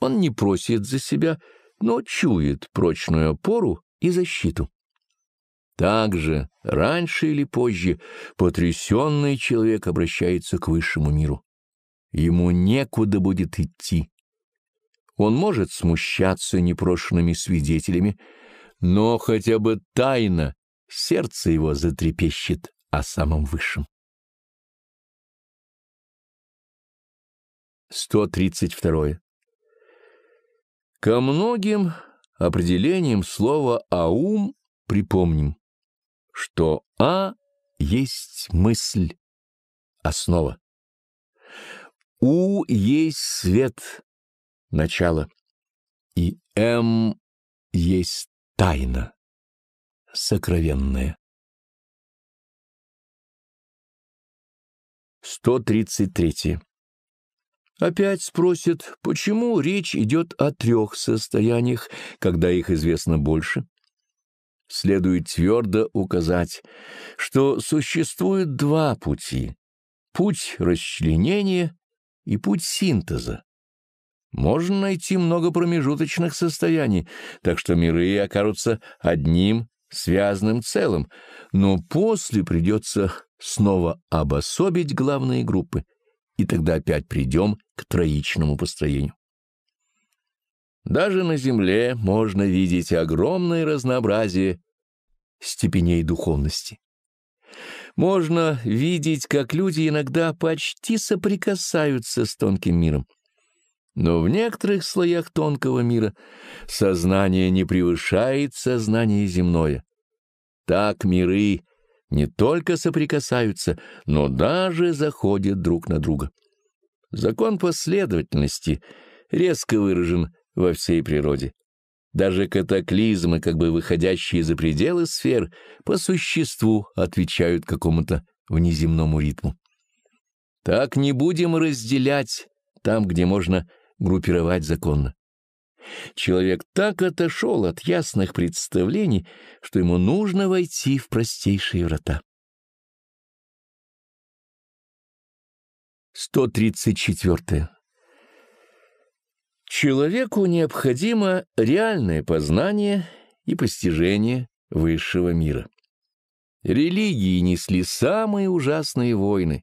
Он не просит за себя, но чует прочную опору и защиту. Также, раньше или позже, потрясенный человек обращается к высшему миру. Ему некуда будет идти. Он может смущаться непрошенными свидетелями, но хотя бы тайно сердце его затрепещет о самом высшем. 132. Ко многим определениям слова «аум» припомним, что «а» есть мысль, основа. «У» есть свет, начало. И «м» «эм» есть тайна, сокровенная. 133. Опять спросят, почему речь идет о трех состояниях, когда их известно больше? Следует твердо указать, что существует два пути — путь расчленения и путь синтеза. Можно найти много промежуточных состояний, так что миры окажутся одним связанным целым, но после придется снова обособить главные группы и тогда опять придем к троичному построению. Даже на Земле можно видеть огромное разнообразие степеней духовности. Можно видеть, как люди иногда почти соприкасаются с тонким миром. Но в некоторых слоях тонкого мира сознание не превышает сознание земное. Так миры не только соприкасаются, но даже заходят друг на друга. Закон последовательности резко выражен во всей природе. Даже катаклизмы, как бы выходящие за пределы сфер, по существу отвечают какому-то внеземному ритму. Так не будем разделять там, где можно группировать законно. Человек так отошел от ясных представлений, что ему нужно войти в простейшие врата. 134. Человеку необходимо реальное познание и постижение высшего мира. Религии несли самые ужасные войны,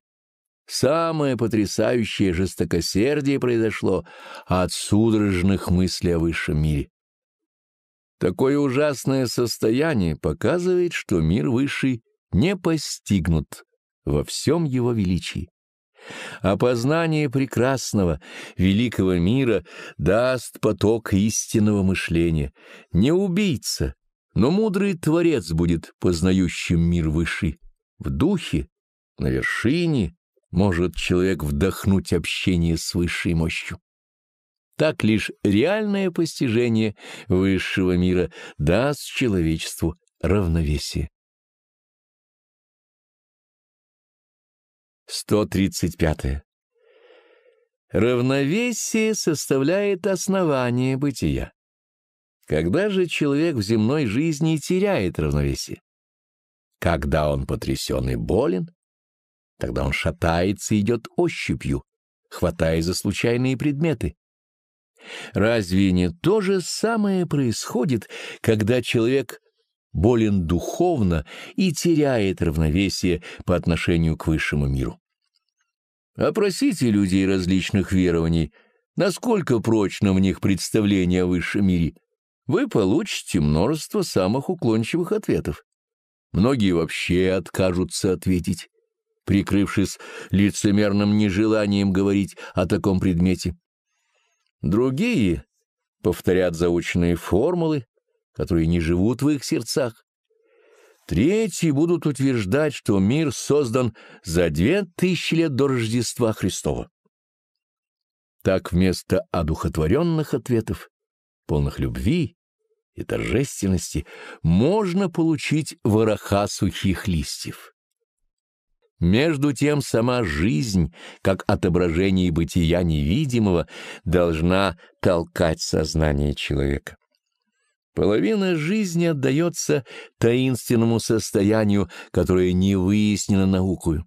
Самое потрясающее жестокосердие произошло от судорожных мыслей о высшем мире. Такое ужасное состояние показывает, что мир высший не постигнут во всем его величии. Опознание прекрасного, великого мира даст поток истинного мышления. Не убийца, но мудрый творец будет познающим мир высший, в духе, на вершине, может человек вдохнуть общение с высшей мощью. Так лишь реальное постижение высшего мира даст человечеству равновесие. 135. Равновесие составляет основание бытия. Когда же человек в земной жизни теряет равновесие? Когда он потрясен и болен? Тогда он шатается и идет ощупью, хватая за случайные предметы. Разве не то же самое происходит, когда человек болен духовно и теряет равновесие по отношению к высшему миру? Опросите людей различных верований, насколько прочно в них представление о высшем мире. Вы получите множество самых уклончивых ответов. Многие вообще откажутся ответить прикрывшись лицемерным нежеланием говорить о таком предмете. Другие повторят заученные формулы, которые не живут в их сердцах. Третьи будут утверждать, что мир создан за две тысячи лет до Рождества Христова. Так вместо одухотворенных ответов, полных любви и торжественности, можно получить вороха сухих листьев. Между тем сама жизнь, как отображение бытия невидимого, должна толкать сознание человека. Половина жизни отдается таинственному состоянию, которое не выяснено наукою.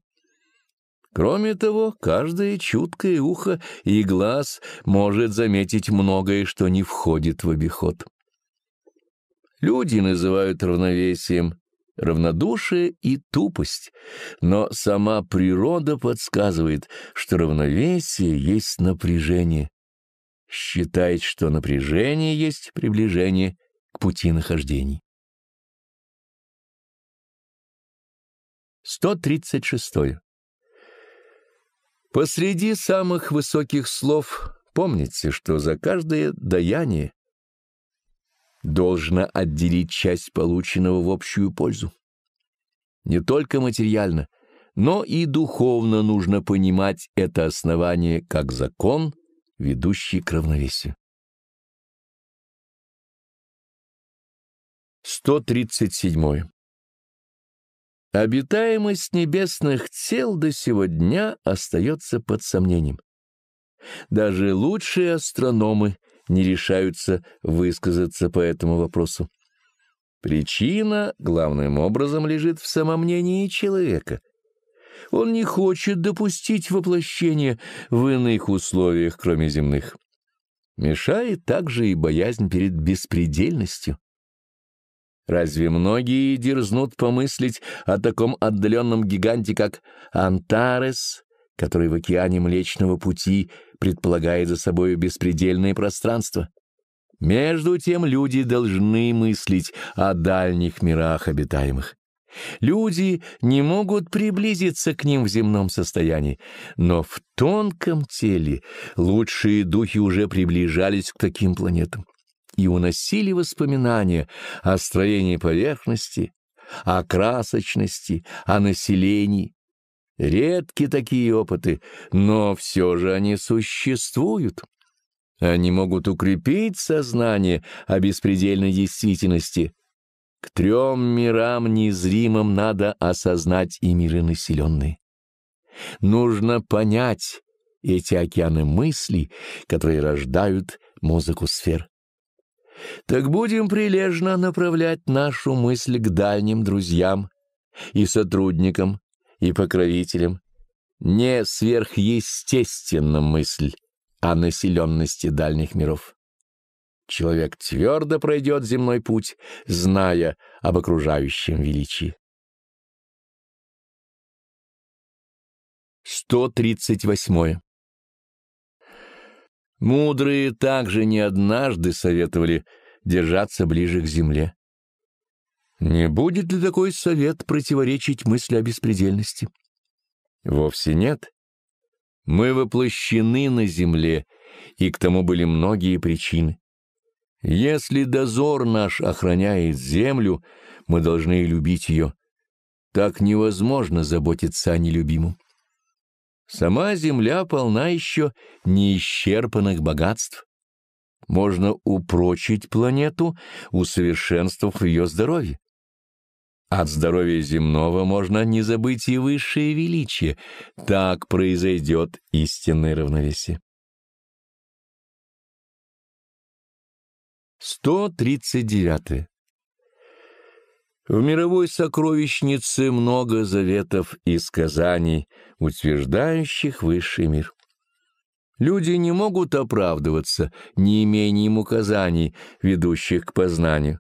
Кроме того, каждое чуткое ухо и глаз может заметить многое, что не входит в обиход. Люди называют равновесием равнодушие и тупость, но сама природа подсказывает, что равновесие есть напряжение. Считает, что напряжение есть приближение к пути нахождений. 136. Посреди самых высоких слов помните, что за каждое даяние должно отделить часть полученного в общую пользу. Не только материально, но и духовно нужно понимать это основание как закон, ведущий к равновесию. 137. Обитаемость небесных тел до сего дня остается под сомнением. Даже лучшие астрономы — не решаются высказаться по этому вопросу. Причина, главным образом, лежит в самомнении человека. Он не хочет допустить воплощение в иных условиях, кроме земных. Мешает также и боязнь перед беспредельностью. Разве многие дерзнут помыслить о таком отдаленном гиганте, как Антарес, который в океане Млечного Пути предполагает за собой беспредельное пространство. Между тем люди должны мыслить о дальних мирах обитаемых. Люди не могут приблизиться к ним в земном состоянии, но в тонком теле лучшие духи уже приближались к таким планетам и уносили воспоминания о строении поверхности, о красочности, о населении, Редки такие опыты, но все же они существуют. Они могут укрепить сознание о беспредельной действительности. К трем мирам незримым надо осознать и миры населенные. Нужно понять эти океаны мыслей, которые рождают музыку сфер. Так будем прилежно направлять нашу мысль к дальним друзьям и сотрудникам, и покровителем. Не сверхъестественна мысль о населенности дальних миров. Человек твердо пройдет земной путь, зная об окружающем величии. 138. Мудрые также не однажды советовали держаться ближе к земле. Не будет ли такой совет противоречить мысли о беспредельности? Вовсе нет. Мы воплощены на земле, и к тому были многие причины. Если дозор наш охраняет землю, мы должны любить ее. Так невозможно заботиться о нелюбимом. Сама земля полна еще неисчерпанных богатств. Можно упрочить планету, усовершенствовав ее здоровье. От здоровья земного можно не забыть и высшее величие. Так произойдет истинное равновесие. 139. В мировой сокровищнице много заветов и сказаний, утверждающих высший мир. Люди не могут оправдываться не имея неимением указаний, ведущих к познанию.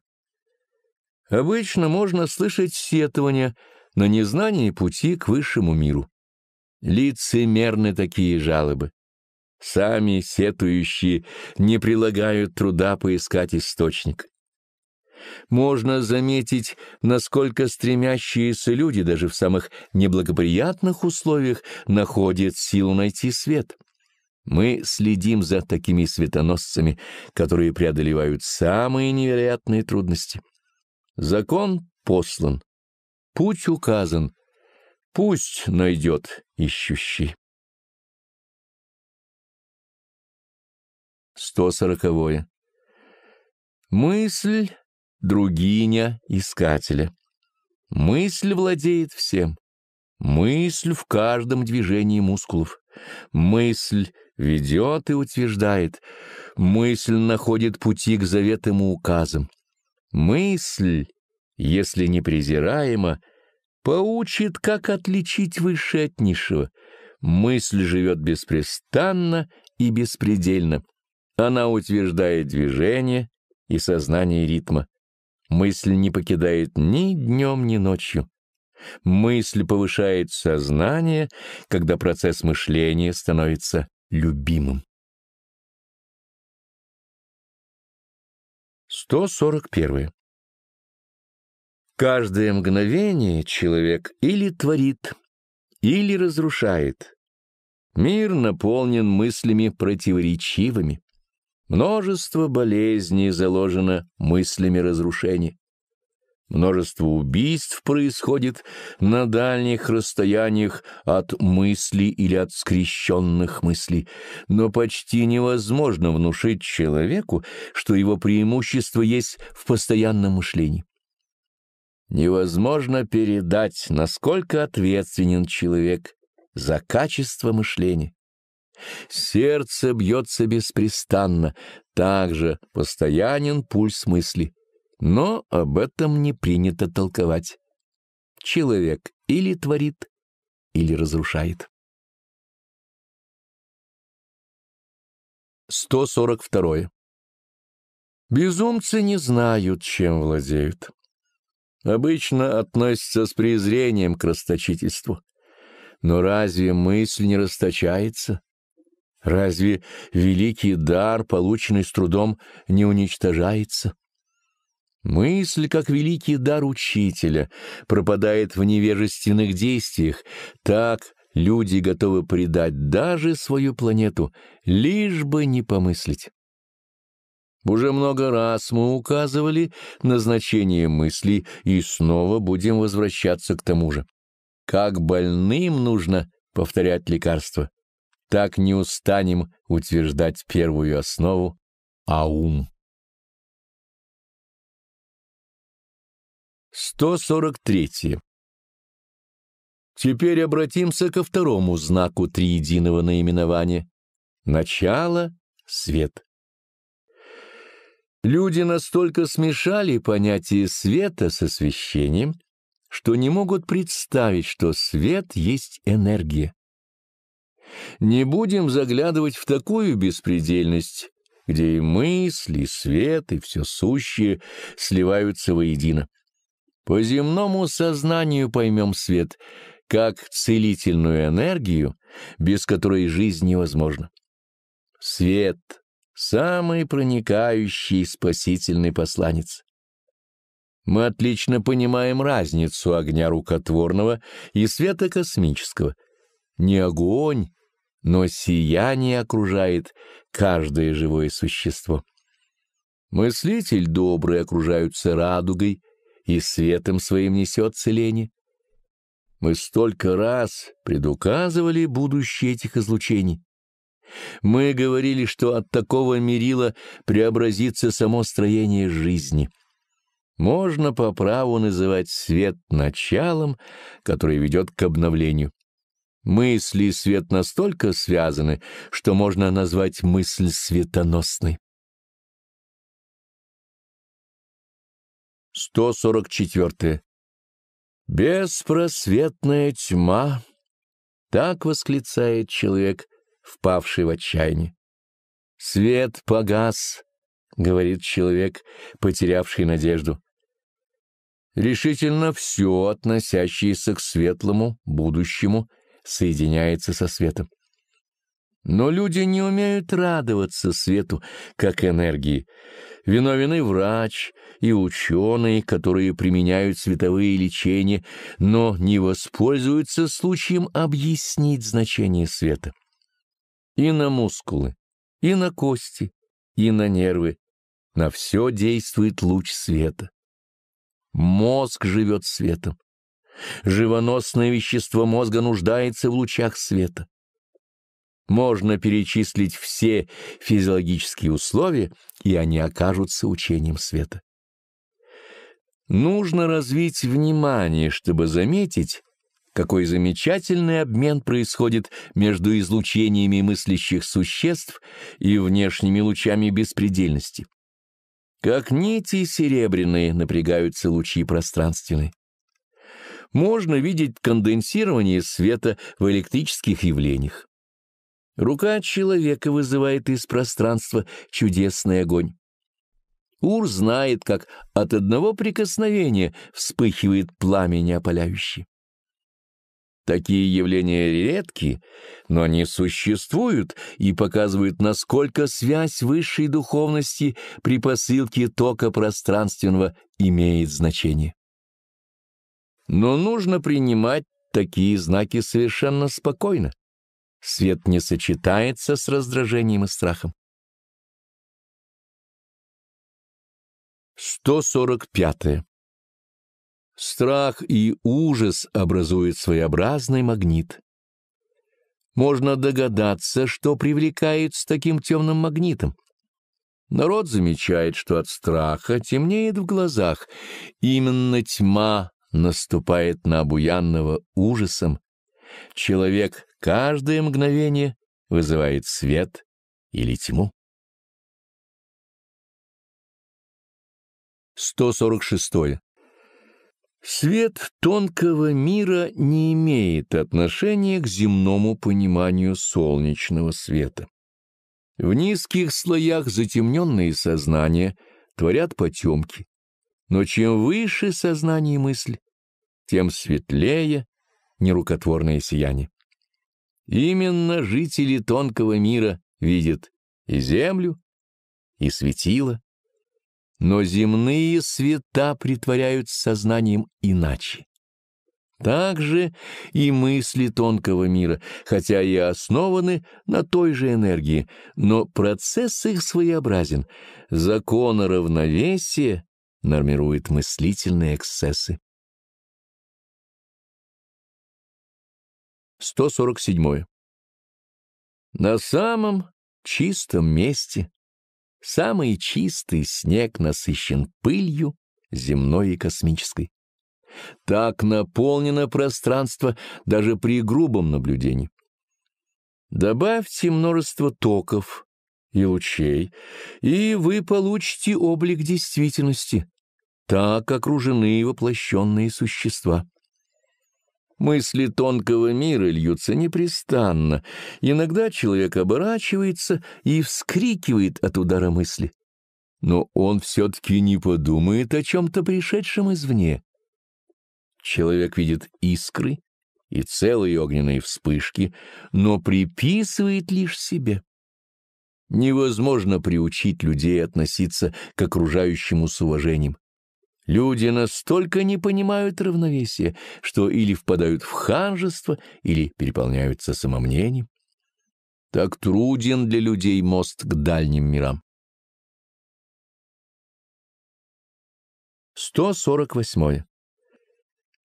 Обычно можно слышать сетования на незнание пути к высшему миру. Лицемерны такие жалобы. Сами сетующие не прилагают труда поискать источник. Можно заметить, насколько стремящиеся люди даже в самых неблагоприятных условиях находят силу найти свет. Мы следим за такими светоносцами, которые преодолевают самые невероятные трудности. Закон послан, путь указан, пусть найдет ищущий. 140. Мысль — другиня искателя. Мысль владеет всем. Мысль в каждом движении мускулов. Мысль ведет и утверждает. Мысль находит пути к заветам и указам. Мысль, если не презираема, поучит, как отличить выше от низшего. Мысль живет беспрестанно и беспредельно. Она утверждает движение и сознание ритма. Мысль не покидает ни днем, ни ночью. Мысль повышает сознание, когда процесс мышления становится любимым. 141. Каждое мгновение человек или творит, или разрушает. Мир наполнен мыслями противоречивыми. Множество болезней заложено мыслями разрушения. Множество убийств происходит на дальних расстояниях от мысли или от скрещенных мыслей, но почти невозможно внушить человеку, что его преимущество есть в постоянном мышлении. Невозможно передать, насколько ответственен человек за качество мышления. Сердце бьется беспрестанно, также постоянен пульс мысли. Но об этом не принято толковать. Человек или творит, или разрушает. 142. Безумцы не знают, чем владеют. Обычно относятся с презрением к расточительству. Но разве мысль не расточается? Разве великий дар, полученный с трудом, не уничтожается? Мысль, как великий дар учителя, пропадает в невежественных действиях. Так люди готовы предать даже свою планету, лишь бы не помыслить. Уже много раз мы указывали на значение мысли и снова будем возвращаться к тому же. Как больным нужно повторять лекарства, так не устанем утверждать первую основу, а ум. 143. Теперь обратимся ко второму знаку триединого наименования. Начало — свет. Люди настолько смешали понятие света с освещением, что не могут представить, что свет есть энергия. Не будем заглядывать в такую беспредельность, где и мысли, и свет, и все сущее сливаются воедино. По земному сознанию поймем свет как целительную энергию, без которой жизнь невозможна. Свет — самый проникающий спасительный посланец. Мы отлично понимаем разницу огня рукотворного и света космического. Не огонь, но сияние окружает каждое живое существо. Мыслитель добрый окружаются радугой, и светом своим несет целение. Мы столько раз предуказывали будущее этих излучений. Мы говорили, что от такого мерила преобразится само строение жизни. Можно по праву называть свет началом, который ведет к обновлению. Мысли и свет настолько связаны, что можно назвать мысль светоносной. 144. Беспросветная тьма, так восклицает человек, впавший в отчаяние. Свет погас, говорит человек, потерявший надежду. Решительно все, относящееся к светлому, будущему, соединяется со светом. Но люди не умеют радоваться свету, как энергии. Виновен и врач, и ученые, которые применяют световые лечения, но не воспользуются случаем объяснить значение света. И на мускулы, и на кости, и на нервы. На все действует луч света. Мозг живет светом. Живоносное вещество мозга нуждается в лучах света можно перечислить все физиологические условия, и они окажутся учением света. Нужно развить внимание, чтобы заметить, какой замечательный обмен происходит между излучениями мыслящих существ и внешними лучами беспредельности. Как нити серебряные напрягаются лучи пространственные. Можно видеть конденсирование света в электрических явлениях. Рука человека вызывает из пространства чудесный огонь. Ур знает, как от одного прикосновения вспыхивает пламя опаляющее. Такие явления редки, но они существуют и показывают, насколько связь высшей духовности при посылке тока пространственного имеет значение. Но нужно принимать такие знаки совершенно спокойно, Свет не сочетается с раздражением и страхом. 145. Страх и ужас образуют своеобразный магнит. Можно догадаться, что привлекает с таким темным магнитом. Народ замечает, что от страха темнеет в глазах. Именно тьма наступает на обуянного ужасом. Человек Каждое мгновение вызывает свет или тьму. 146. Свет тонкого мира не имеет отношения к земному пониманию солнечного света. В низких слоях затемненные сознания творят потемки, но чем выше сознание и мысль, тем светлее нерукотворное сияние. Именно жители тонкого мира видят и землю, и светило, но земные света притворяют сознанием иначе. Так же и мысли тонкого мира, хотя и основаны на той же энергии, но процесс их своеобразен. Закон равновесия нормирует мыслительные эксцессы. 147. На самом чистом месте самый чистый снег насыщен пылью земной и космической. Так наполнено пространство даже при грубом наблюдении. Добавьте множество токов и лучей, и вы получите облик действительности, так окружены воплощенные существа. Мысли тонкого мира льются непрестанно. Иногда человек оборачивается и вскрикивает от удара мысли. Но он все-таки не подумает о чем-то пришедшем извне. Человек видит искры и целые огненные вспышки, но приписывает лишь себе. Невозможно приучить людей относиться к окружающему с уважением. Люди настолько не понимают равновесия, что или впадают в ханжество, или переполняются самомнением. Так труден для людей мост к дальним мирам. 148.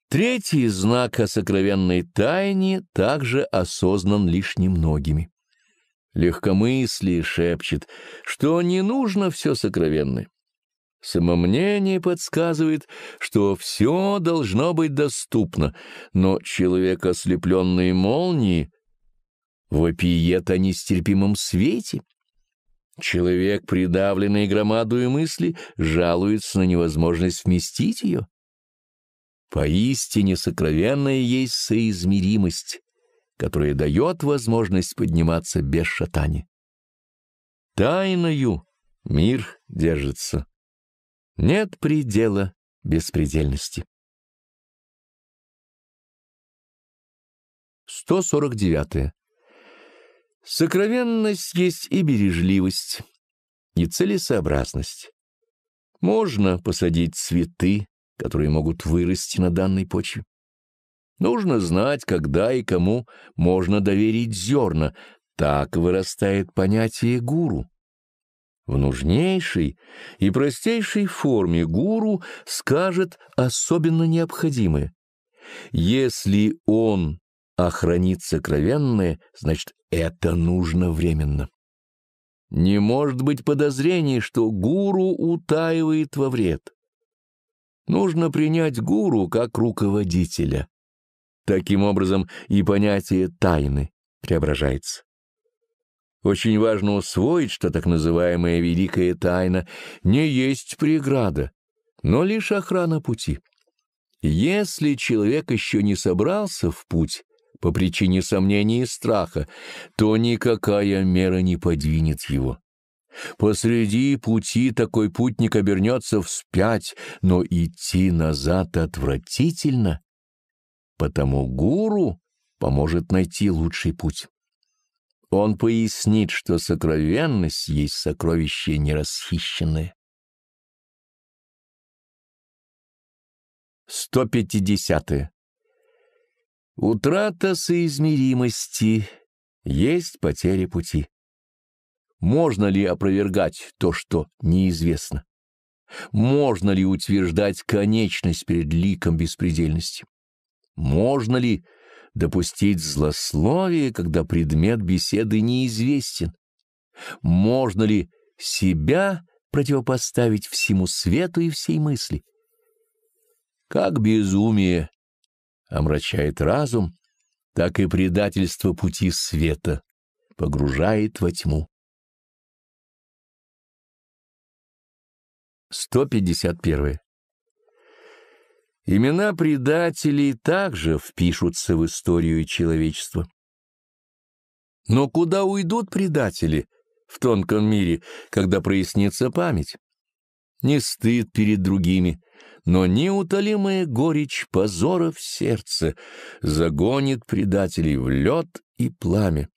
Третий знак о сокровенной тайне также осознан лишь немногими. Легкомыслие шепчет, что не нужно все сокровенное. Самомнение подсказывает, что все должно быть доступно, но человек, ослепленный молнией, вопиет о нестерпимом свете. Человек, придавленный громадою мысли, жалуется на невозможность вместить ее. Поистине сокровенная есть соизмеримость, которая дает возможность подниматься без шатани. Тайною мир держится нет предела беспредельности. 149. Сокровенность есть и бережливость, и целесообразность. Можно посадить цветы, которые могут вырасти на данной почве. Нужно знать, когда и кому можно доверить зерна. Так вырастает понятие гуру. В нужнейшей и простейшей форме гуру скажет особенно необходимое. Если он охранит сокровенное, значит, это нужно временно. Не может быть подозрений, что гуру утаивает во вред. Нужно принять гуру как руководителя. Таким образом и понятие тайны преображается. Очень важно усвоить, что так называемая великая тайна не есть преграда, но лишь охрана пути. Если человек еще не собрался в путь по причине сомнений и страха, то никакая мера не подвинет его. Посреди пути такой путник обернется вспять, но идти назад отвратительно, потому гуру поможет найти лучший путь. Он пояснит, что сокровенность есть сокровище нерасхищенное. 150. -е. Утрата соизмеримости есть потеря пути. Можно ли опровергать то, что неизвестно? Можно ли утверждать конечность перед ликом беспредельности? Можно ли допустить злословие, когда предмет беседы неизвестен? Можно ли себя противопоставить всему свету и всей мысли? Как безумие омрачает разум, так и предательство пути света погружает во тьму. 151. Имена предателей также впишутся в историю человечества. Но куда уйдут предатели в тонком мире, когда прояснится память? Не стыд перед другими, но неутолимая горечь позора в сердце загонит предателей в лед и пламя.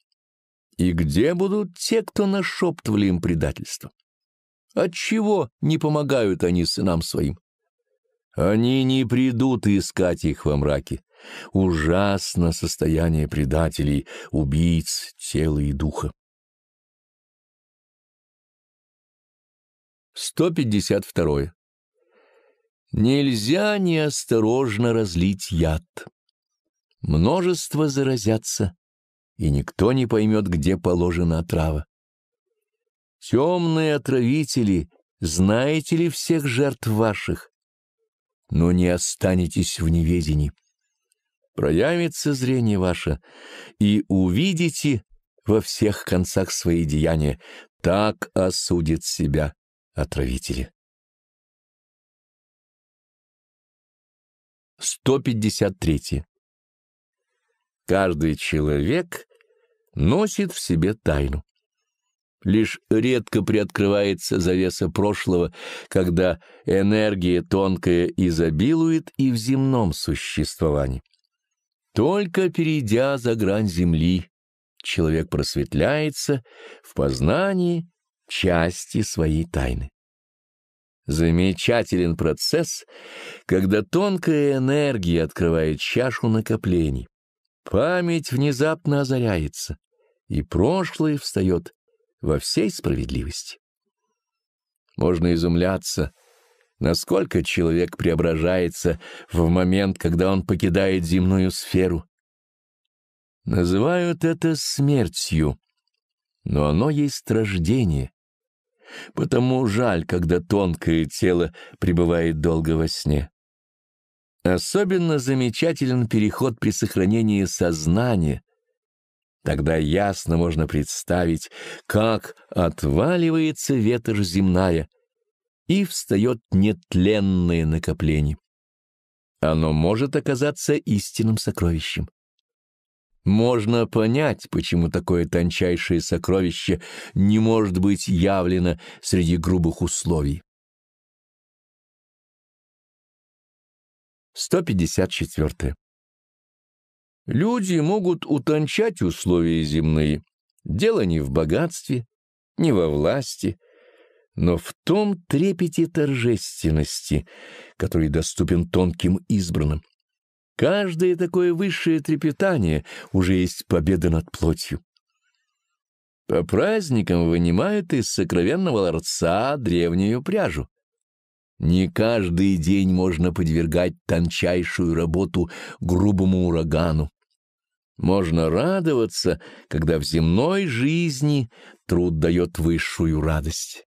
И где будут те, кто нашептывали им предательство? Отчего не помогают они сынам своим? Они не придут искать их во мраке. Ужасно состояние предателей, убийц тела и духа. 152. Нельзя неосторожно разлить яд. Множество заразятся, и никто не поймет, где положена отрава. Темные отравители, знаете ли всех жертв ваших? но не останетесь в неведении. Проявится зрение ваше, и увидите во всех концах свои деяния, так осудит себя отравители. 153. Каждый человек носит в себе тайну. Лишь редко приоткрывается завеса прошлого, когда энергия тонкая изобилует и в земном существовании. Только перейдя за грань земли, человек просветляется в познании части своей тайны. Замечателен процесс, когда тонкая энергия открывает чашу накоплений. Память внезапно озаряется, и прошлое встает во всей справедливости. Можно изумляться, насколько человек преображается в момент, когда он покидает земную сферу. Называют это смертью, но оно есть рождение. Потому жаль, когда тонкое тело пребывает долго во сне. Особенно замечателен переход при сохранении сознания, Тогда ясно можно представить, как отваливается ветер земная, и встает нетленное накопление. Оно может оказаться истинным сокровищем. Можно понять, почему такое тончайшее сокровище не может быть явлено среди грубых условий. 154. Люди могут утончать условия земные. Дело не в богатстве, не во власти, но в том трепете торжественности, который доступен тонким избранным. Каждое такое высшее трепетание уже есть победа над плотью. По праздникам вынимают из сокровенного ларца древнюю пряжу. Не каждый день можно подвергать тончайшую работу грубому урагану. Можно радоваться, когда в земной жизни труд дает высшую радость.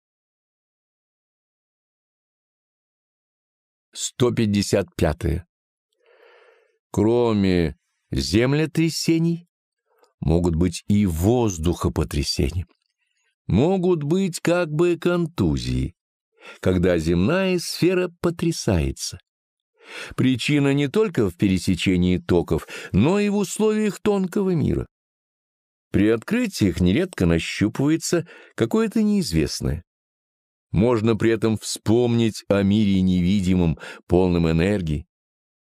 155. Кроме землетрясений могут быть и воздухопотрясения. Могут быть как бы контузии, когда земная сфера потрясается. Причина не только в пересечении токов, но и в условиях тонкого мира. При открытиях нередко нащупывается какое-то неизвестное. Можно при этом вспомнить о мире невидимом, полном энергии.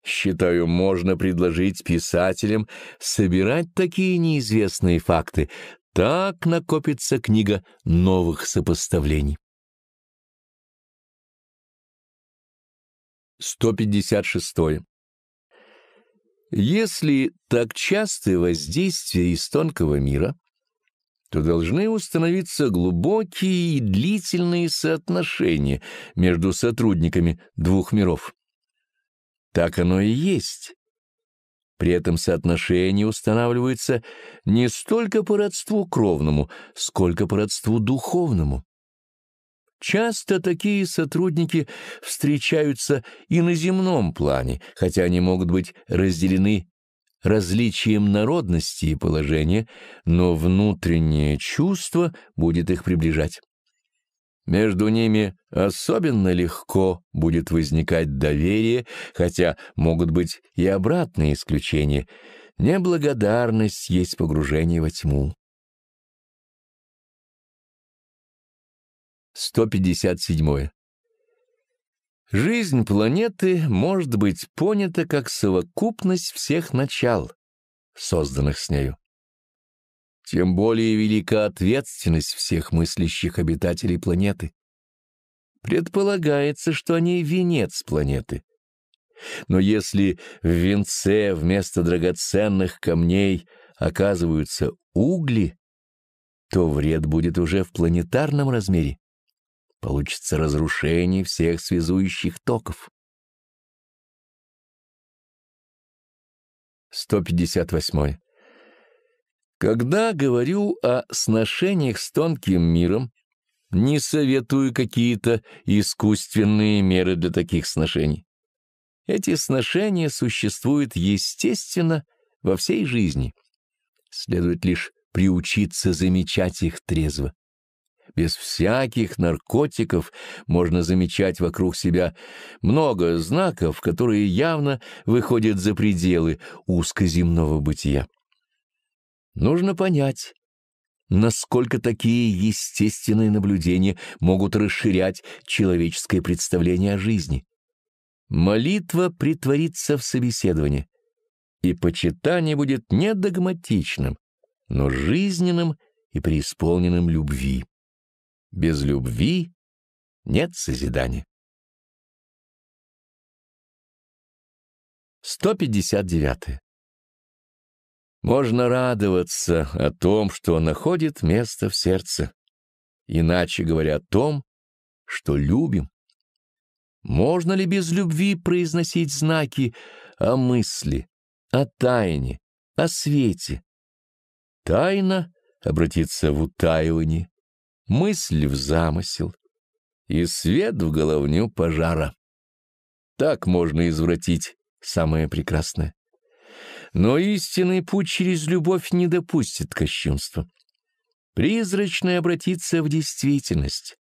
Считаю, можно предложить писателям собирать такие неизвестные факты. Так накопится книга новых сопоставлений. 156. Если так частые воздействие из тонкого мира, то должны установиться глубокие и длительные соотношения между сотрудниками двух миров. Так оно и есть. При этом соотношения устанавливаются не столько по родству кровному, сколько по родству духовному. Часто такие сотрудники встречаются и на земном плане, хотя они могут быть разделены различием народности и положения, но внутреннее чувство будет их приближать. Между ними особенно легко будет возникать доверие, хотя могут быть и обратные исключения. Неблагодарность есть погружение во тьму. 157. Жизнь планеты может быть понята как совокупность всех начал, созданных с нею. Тем более велика ответственность всех мыслящих обитателей планеты. Предполагается, что они венец планеты. Но если в венце вместо драгоценных камней оказываются угли, то вред будет уже в планетарном размере. Получится разрушение всех связующих токов. 158. Когда говорю о сношениях с тонким миром, не советую какие-то искусственные меры для таких сношений. Эти сношения существуют естественно во всей жизни. Следует лишь приучиться замечать их трезво без всяких наркотиков можно замечать вокруг себя много знаков, которые явно выходят за пределы узкоземного бытия. Нужно понять, насколько такие естественные наблюдения могут расширять человеческое представление о жизни. Молитва притворится в собеседование, и почитание будет не догматичным, но жизненным и преисполненным любви. Без любви нет созидания. 159. Можно радоваться о том, что находит место в сердце, иначе говоря о том, что любим. Можно ли без любви произносить знаки о мысли, о тайне, о свете? Тайна обратится в утаивание, мысль в замысел и свет в головню пожара. Так можно извратить самое прекрасное. Но истинный путь через любовь не допустит кощунства. Призрачное обратится в действительность.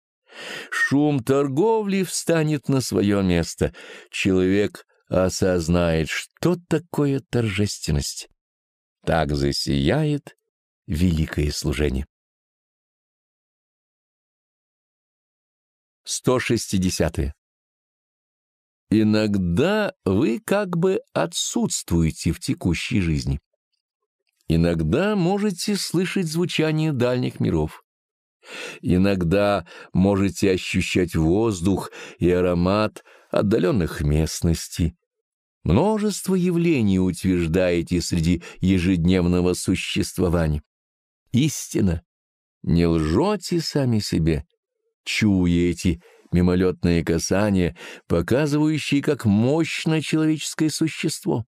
Шум торговли встанет на свое место. Человек осознает, что такое торжественность. Так засияет великое служение. 160. -е. Иногда вы как бы отсутствуете в текущей жизни. Иногда можете слышать звучание дальних миров. Иногда можете ощущать воздух и аромат отдаленных местностей. Множество явлений утверждаете среди ежедневного существования. Истина. Не лжете сами себе чуя эти мимолетные касания, показывающие, как мощно человеческое существо.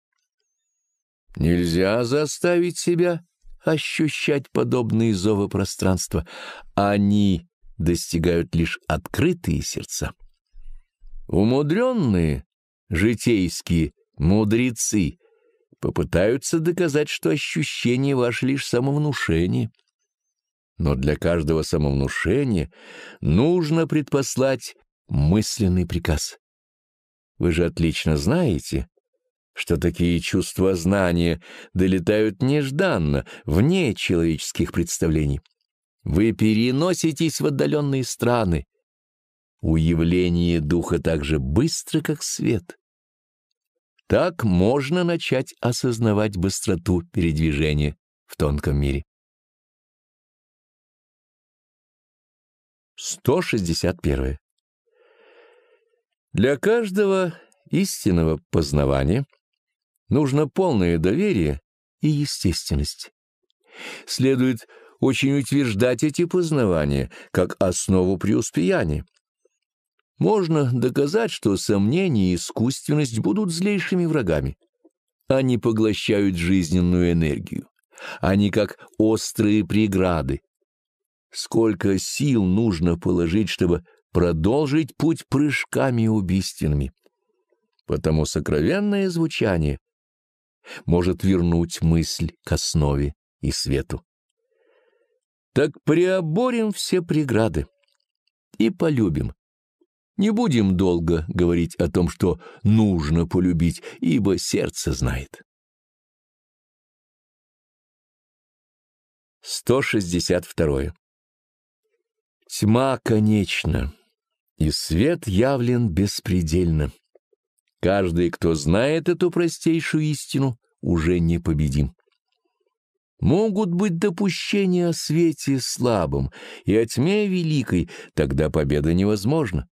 Нельзя заставить себя ощущать подобные зовы пространства. Они достигают лишь открытые сердца. Умудренные житейские мудрецы попытаются доказать, что ощущение ваше лишь самовнушение — но для каждого самовнушения нужно предпослать мысленный приказ. Вы же отлично знаете, что такие чувства знания долетают нежданно, вне человеческих представлений. Вы переноситесь в отдаленные страны. Уявление духа так же быстро, как свет. Так можно начать осознавать быстроту передвижения в тонком мире. 161. Для каждого истинного познавания нужно полное доверие и естественность. Следует очень утверждать эти познавания как основу преуспеяния. Можно доказать, что сомнения и искусственность будут злейшими врагами. Они поглощают жизненную энергию. Они как острые преграды, сколько сил нужно положить, чтобы продолжить путь прыжками убийственными. Потому сокровенное звучание может вернуть мысль к основе и свету. Так преоборем все преграды и полюбим. Не будем долго говорить о том, что нужно полюбить, ибо сердце знает. 162. Тьма конечна, и свет явлен беспредельно. Каждый, кто знает эту простейшую истину, уже непобедим. Могут быть допущения о свете слабом и о тьме великой, тогда победа невозможна.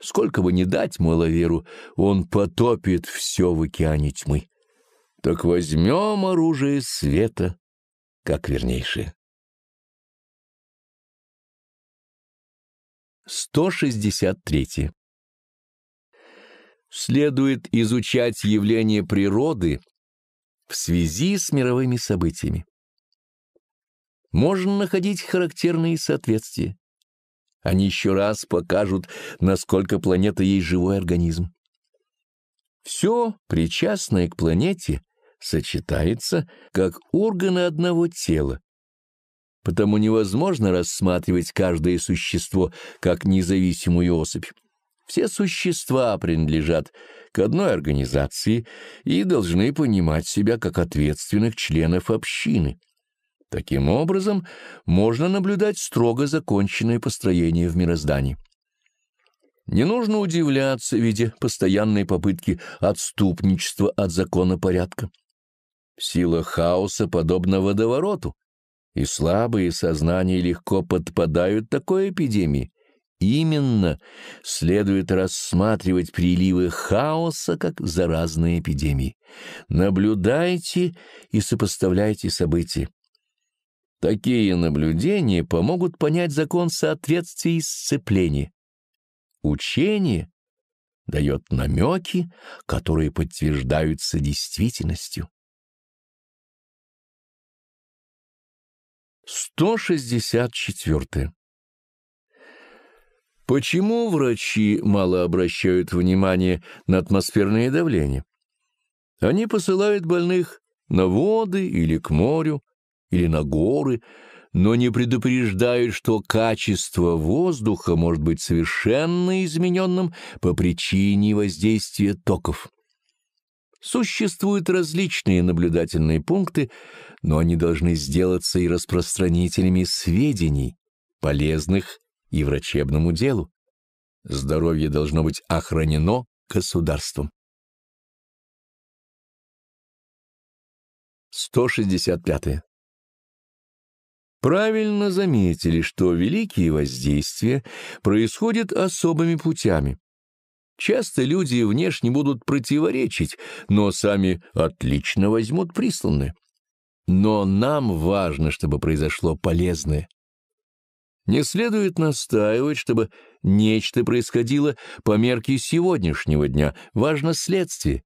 Сколько бы ни дать маловеру, он потопит все в океане тьмы. Так возьмем оружие света, как вернейшее. 163. Следует изучать явления природы в связи с мировыми событиями. Можно находить характерные соответствия. Они еще раз покажут, насколько планета есть живой организм. Все, причастное к планете, сочетается как органы одного тела, Потому невозможно рассматривать каждое существо как независимую особь. Все существа принадлежат к одной организации и должны понимать себя как ответственных членов общины. Таким образом, можно наблюдать строго законченное построение в мироздании. Не нужно удивляться, виде постоянной попытки отступничества от закона порядка. Сила хаоса подобна водовороту, и слабые сознания легко подпадают такой эпидемии. Именно следует рассматривать приливы хаоса как заразные эпидемии. Наблюдайте и сопоставляйте события. Такие наблюдения помогут понять закон соответствия и сцепления. Учение дает намеки, которые подтверждаются действительностью. 164. Почему врачи мало обращают внимание на атмосферное давление? Они посылают больных на воды или к морю, или на горы, но не предупреждают, что качество воздуха может быть совершенно измененным по причине воздействия токов. Существуют различные наблюдательные пункты, но они должны сделаться и распространителями сведений, полезных и врачебному делу. Здоровье должно быть охранено государством. 165. Правильно заметили, что великие воздействия происходят особыми путями. Часто люди внешне будут противоречить, но сами отлично возьмут присланное. Но нам важно, чтобы произошло полезное. Не следует настаивать, чтобы нечто происходило по мерке сегодняшнего дня. Важно следствие.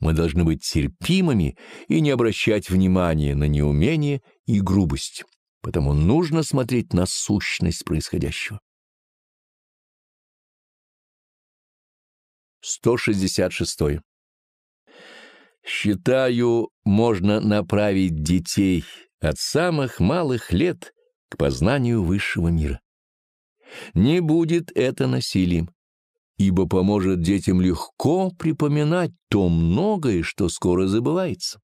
Мы должны быть терпимыми и не обращать внимания на неумение и грубость. Потому нужно смотреть на сущность происходящего. 166. Считаю, можно направить детей от самых малых лет к познанию высшего мира. Не будет это насилием, ибо поможет детям легко припоминать то многое, что скоро забывается.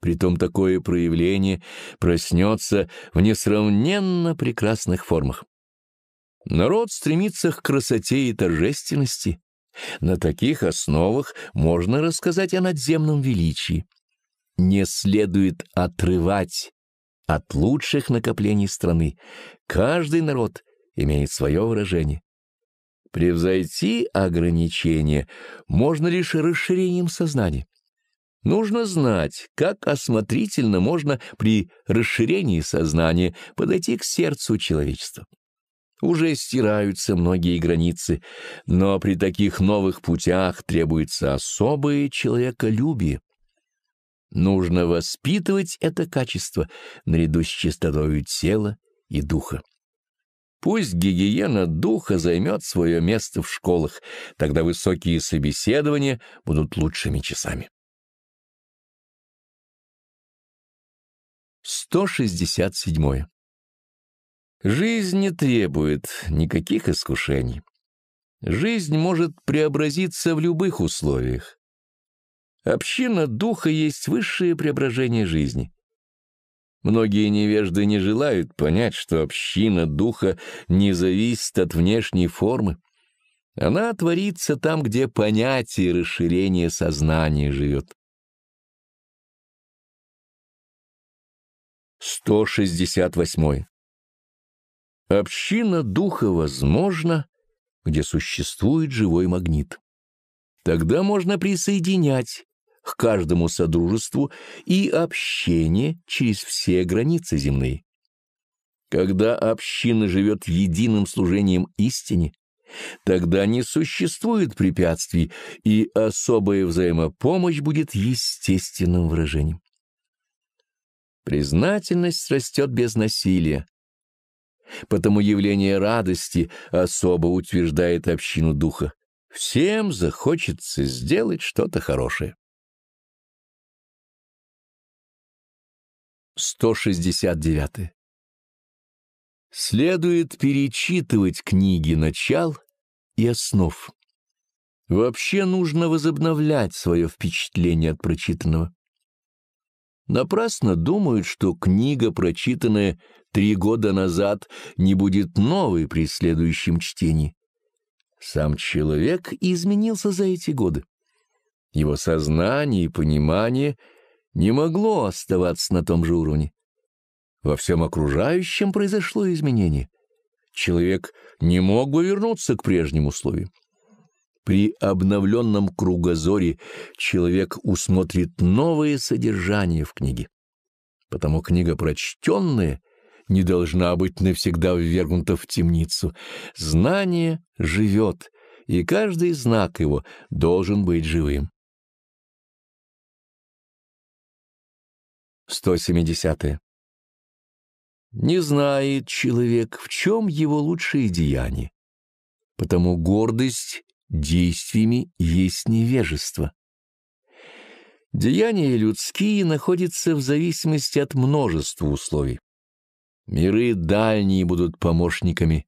Притом такое проявление проснется в несравненно прекрасных формах. Народ стремится к красоте и торжественности, на таких основах можно рассказать о надземном величии. Не следует отрывать от лучших накоплений страны. Каждый народ имеет свое выражение. Превзойти ограничения можно лишь расширением сознания. Нужно знать, как осмотрительно можно при расширении сознания подойти к сердцу человечества. Уже стираются многие границы, но при таких новых путях требуется особое человеколюбие. Нужно воспитывать это качество наряду с чистотой тела и духа. Пусть гигиена духа займет свое место в школах, тогда высокие собеседования будут лучшими часами. 167. Жизнь не требует никаких искушений. Жизнь может преобразиться в любых условиях. Община духа есть высшее преображение жизни. Многие невежды не желают понять, что община духа не зависит от внешней формы. Она творится там, где понятие расширения сознания живет. 168. Община духа возможна, где существует живой магнит. Тогда можно присоединять к каждому содружеству и общение через все границы земные. Когда община живет единым служением истине, тогда не существует препятствий, и особая взаимопомощь будет естественным выражением. Признательность растет без насилия, Потому явление радости особо утверждает общину духа. Всем захочется сделать что-то хорошее. 169. Следует перечитывать книги начал и основ. Вообще нужно возобновлять свое впечатление от прочитанного. Напрасно думают, что книга, прочитанная три года назад, не будет новой при следующем чтении. Сам человек изменился за эти годы. Его сознание и понимание не могло оставаться на том же уровне. Во всем окружающем произошло изменение. Человек не мог бы вернуться к прежним условиям. При обновленном кругозоре человек усмотрит новое содержание в книге. Потому книга прочтенная не должна быть навсегда ввергнута в темницу. Знание живет, и каждый знак его должен быть живым. 170. -е. Не знает человек, в чем его лучшие деяния. Потому гордость действиями есть невежество. Деяния людские находятся в зависимости от множества условий. Миры дальние будут помощниками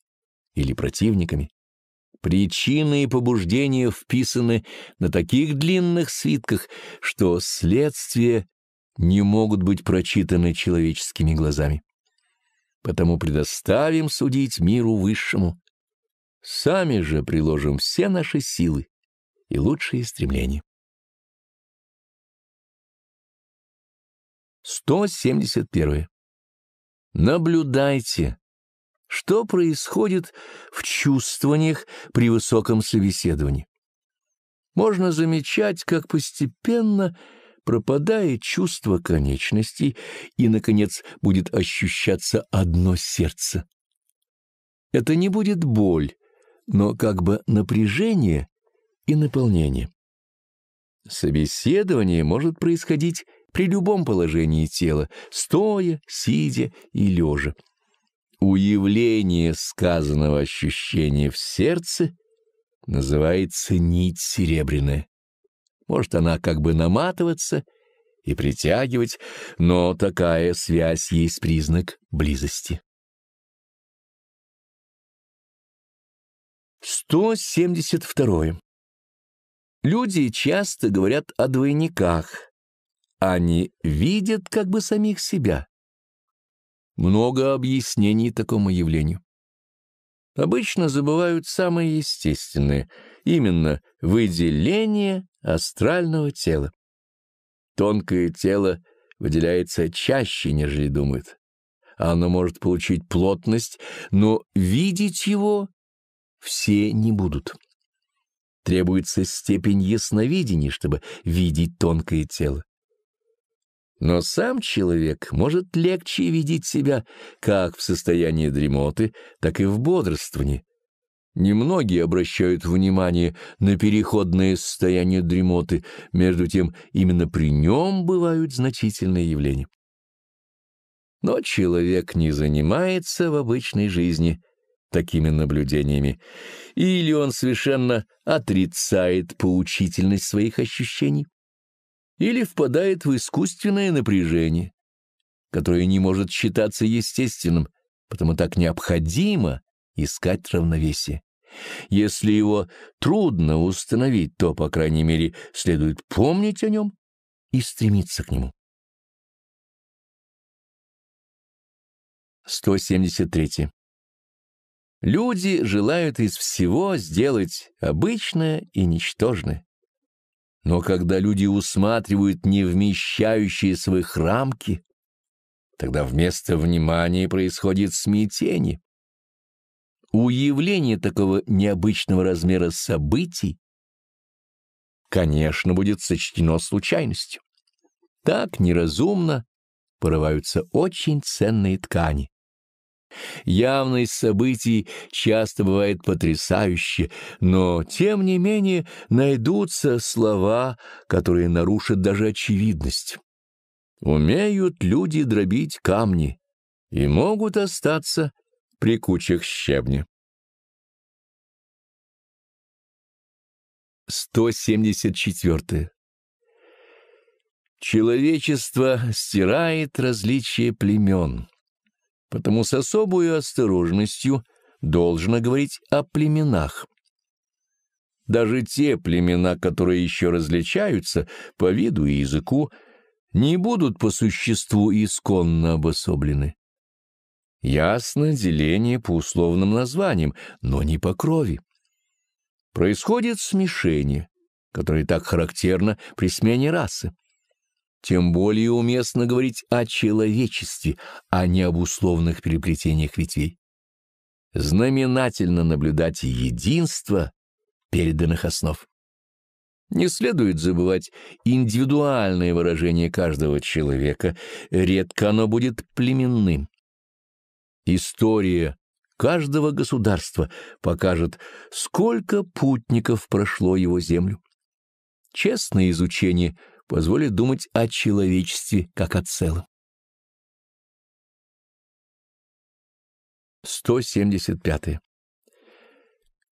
или противниками. Причины и побуждения вписаны на таких длинных свитках, что следствия не могут быть прочитаны человеческими глазами. Потому предоставим судить миру высшему Сами же приложим все наши силы и лучшие стремления. 171. Наблюдайте, что происходит в чувствованиях при высоком собеседовании. Можно замечать, как постепенно пропадает чувство конечностей и, наконец, будет ощущаться одно сердце. Это не будет боль, но как бы напряжение и наполнение. Собеседование может происходить при любом положении тела, стоя, сидя и лежа. Уявление сказанного ощущения в сердце называется нить серебряная. Может она как бы наматываться и притягивать, но такая связь есть признак близости. 172. Люди часто говорят о двойниках. Они видят как бы самих себя. Много объяснений такому явлению. Обычно забывают самые естественные, именно выделение астрального тела. Тонкое тело выделяется чаще, нежели думают. Оно может получить плотность, но видеть его все не будут. Требуется степень ясновидения, чтобы видеть тонкое тело. Но сам человек может легче видеть себя как в состоянии дремоты, так и в бодрствовании. Немногие обращают внимание на переходное состояние дремоты, между тем именно при нем бывают значительные явления. Но человек не занимается в обычной жизни – такими наблюдениями, или он совершенно отрицает поучительность своих ощущений, или впадает в искусственное напряжение, которое не может считаться естественным, потому так необходимо искать равновесие. Если его трудно установить, то, по крайней мере, следует помнить о нем и стремиться к нему. 173. Люди желают из всего сделать обычное и ничтожное. Но когда люди усматривают не вмещающиеся в их рамки, тогда вместо внимания происходит смятение. Уявление такого необычного размера событий, конечно, будет сочтено случайностью. Так неразумно порываются очень ценные ткани Явность событий часто бывает потрясающе, но, тем не менее, найдутся слова, которые нарушат даже очевидность. Умеют люди дробить камни и могут остаться при кучах щебня. 174. Человечество стирает различия племен Потому с особой осторожностью должно говорить о племенах. Даже те племена, которые еще различаются по виду и языку, не будут по существу исконно обособлены. Ясно деление по условным названиям, но не по крови. Происходит смешение, которое так характерно при смене расы тем более уместно говорить о человечестве, а не об условных переплетениях ветвей. Знаменательно наблюдать единство переданных основ. Не следует забывать индивидуальное выражение каждого человека, редко оно будет племенным. История каждого государства покажет, сколько путников прошло его землю. Честное изучение – позволит думать о человечестве как о целом. 175.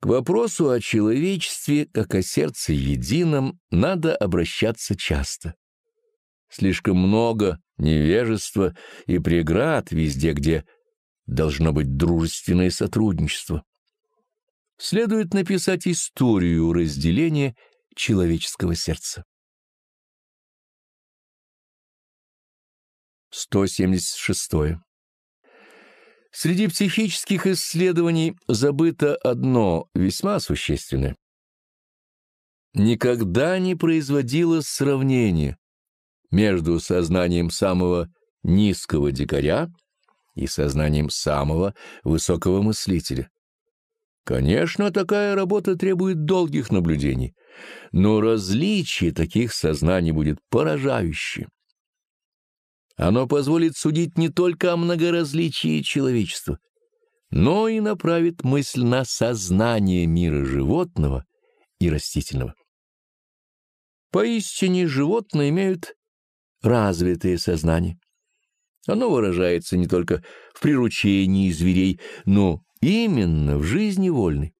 К вопросу о человечестве, как о сердце едином, надо обращаться часто. Слишком много невежества и преград везде, где должно быть дружественное сотрудничество. Следует написать историю разделения человеческого сердца. 176. Среди психических исследований забыто одно весьма существенное. Никогда не производилось сравнение между сознанием самого низкого дикаря и сознанием самого высокого мыслителя. Конечно, такая работа требует долгих наблюдений, но различие таких сознаний будет поражающим. Оно позволит судить не только о многоразличии человечества, но и направит мысль на сознание мира животного и растительного. Поистине животные имеют развитое сознание. Оно выражается не только в приручении зверей, но именно в жизни вольной.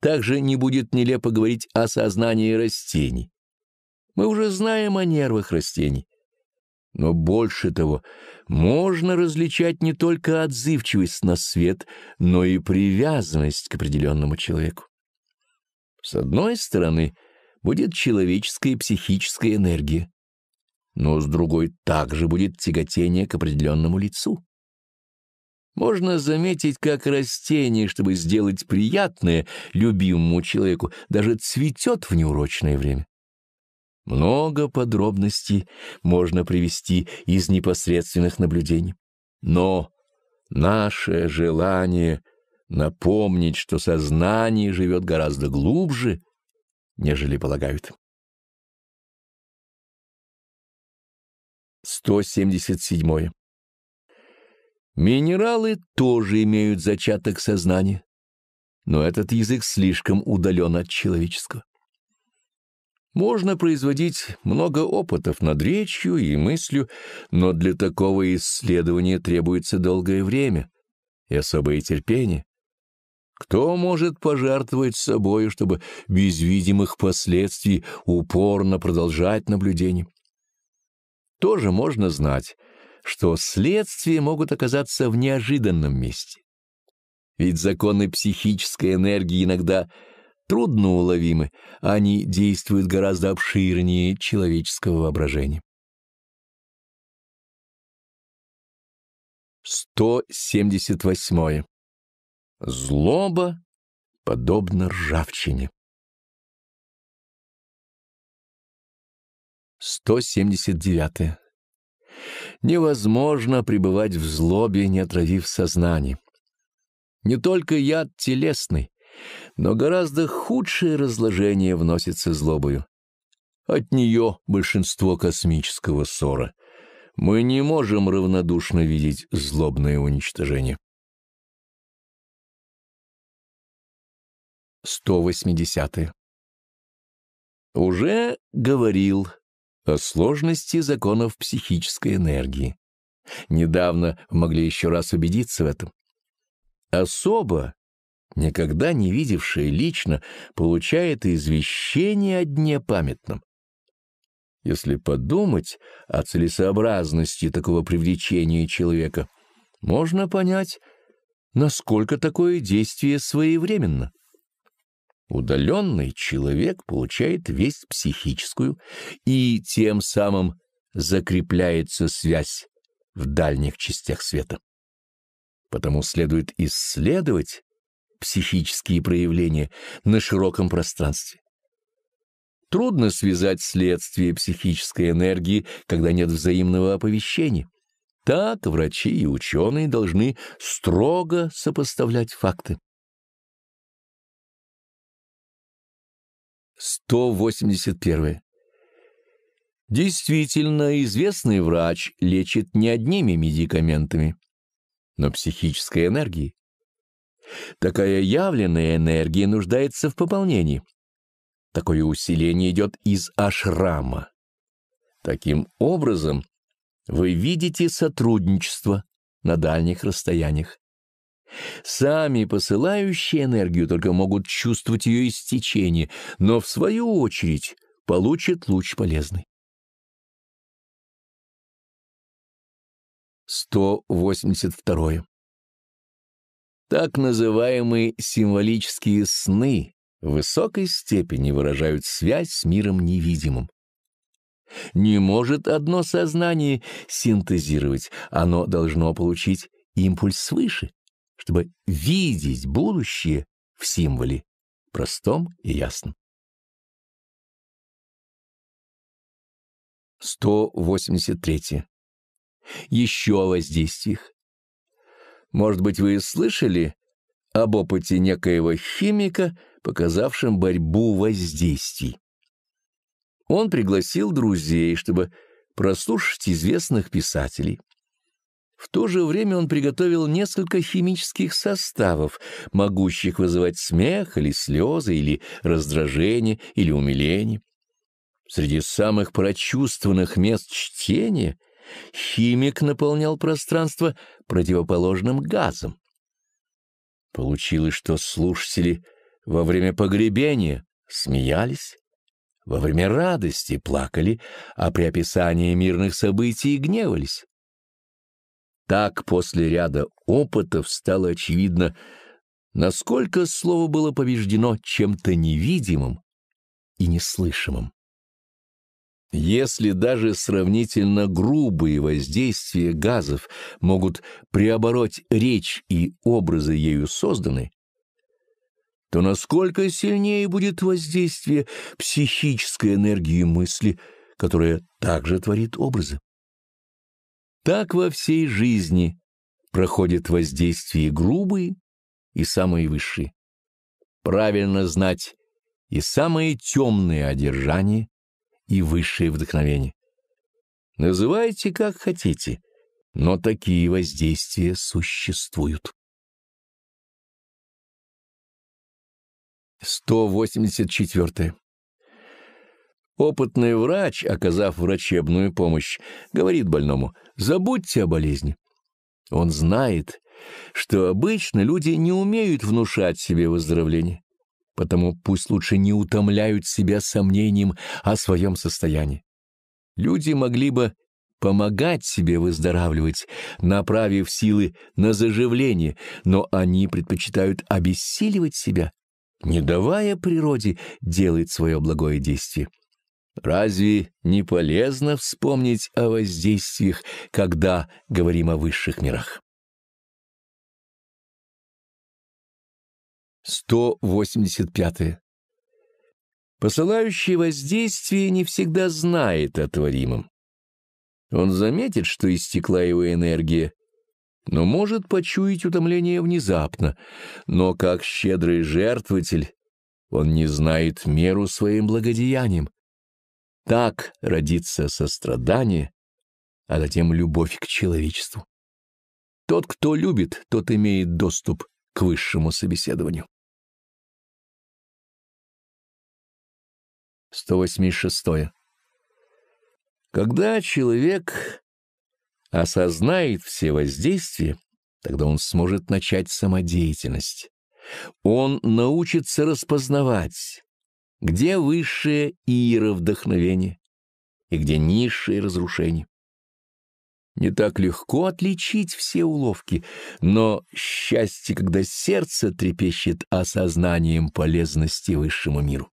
Также не будет нелепо говорить о сознании растений. Мы уже знаем о нервах растений. Но больше того, можно различать не только отзывчивость на свет, но и привязанность к определенному человеку. С одной стороны, будет человеческая и психическая энергия, но с другой также будет тяготение к определенному лицу. Можно заметить, как растение, чтобы сделать приятное любимому человеку, даже цветет в неурочное время. Много подробностей можно привести из непосредственных наблюдений. Но наше желание напомнить, что сознание живет гораздо глубже, нежели полагают. 177. Минералы тоже имеют зачаток сознания, но этот язык слишком удален от человеческого. Можно производить много опытов над речью и мыслью, но для такого исследования требуется долгое время и особое терпение. Кто может пожертвовать собой, чтобы без видимых последствий упорно продолжать наблюдение? Тоже можно знать, что следствия могут оказаться в неожиданном месте. Ведь законы психической энергии иногда – трудно уловимы, а они действуют гораздо обширнее человеческого воображения. 178. Злоба подобна ржавчине. 179. Невозможно пребывать в злобе, не отравив сознание. Не только яд телесный, но гораздо худшее разложение вносится злобою. От нее большинство космического ссора. Мы не можем равнодушно видеть злобное уничтожение. 180. -е. Уже говорил о сложности законов психической энергии. Недавно могли еще раз убедиться в этом. Особо никогда не видевшая лично, получает извещение о дне памятном. Если подумать о целесообразности такого привлечения человека, можно понять, насколько такое действие своевременно. Удаленный человек получает весть психическую, и тем самым закрепляется связь в дальних частях света. Потому следует исследовать психические проявления на широком пространстве. Трудно связать следствие психической энергии, когда нет взаимного оповещения. Так врачи и ученые должны строго сопоставлять факты. 181. Действительно, известный врач лечит не одними медикаментами, но психической энергией. Такая явленная энергия нуждается в пополнении. Такое усиление идет из ашрама. Таким образом, вы видите сотрудничество на дальних расстояниях. Сами посылающие энергию только могут чувствовать ее истечение, но в свою очередь получат луч полезный. 182. Так называемые символические сны в высокой степени выражают связь с миром невидимым. Не может одно сознание синтезировать, оно должно получить импульс свыше, чтобы видеть будущее в символе, простом и ясном. 183. Еще о воздействиях. Может быть, вы и слышали об опыте некоего химика, показавшем борьбу воздействий. Он пригласил друзей, чтобы прослушать известных писателей. В то же время он приготовил несколько химических составов, могущих вызывать смех или слезы, или раздражение, или умиление. Среди самых прочувствованных мест чтения — Химик наполнял пространство противоположным газом. Получилось, что слушатели во время погребения смеялись, во время радости плакали, а при описании мирных событий гневались. Так после ряда опытов стало очевидно, насколько слово было побеждено чем-то невидимым и неслышимым. Если даже сравнительно грубые воздействия газов могут преобороть речь и образы ею созданы, то насколько сильнее будет воздействие психической энергии мысли, которая также творит образы. Так во всей жизни проходят воздействия грубые и самые высшие. Правильно знать и самые темные одержания, и высшее вдохновение. Называйте как хотите, но такие воздействия существуют. 184. Опытный врач, оказав врачебную помощь, говорит больному «забудьте о болезни». Он знает, что обычно люди не умеют внушать себе выздоровление потому пусть лучше не утомляют себя сомнением о своем состоянии. Люди могли бы помогать себе выздоравливать, направив силы на заживление, но они предпочитают обессиливать себя, не давая природе делать свое благое действие. Разве не полезно вспомнить о воздействиях, когда говорим о высших мирах? 185. Посылающий воздействие не всегда знает о творимом. Он заметит, что истекла его энергия, но может почуять утомление внезапно. Но как щедрый жертвователь он не знает меру своим благодеяниям. Так родится сострадание, а затем любовь к человечеству. Тот, кто любит, тот имеет доступ к высшему собеседованию. 186. Когда человек осознает все воздействия, тогда он сможет начать самодеятельность. Он научится распознавать, где высшее иеро вдохновение и где низшее разрушение. Не так легко отличить все уловки, но счастье, когда сердце трепещет осознанием полезности высшему миру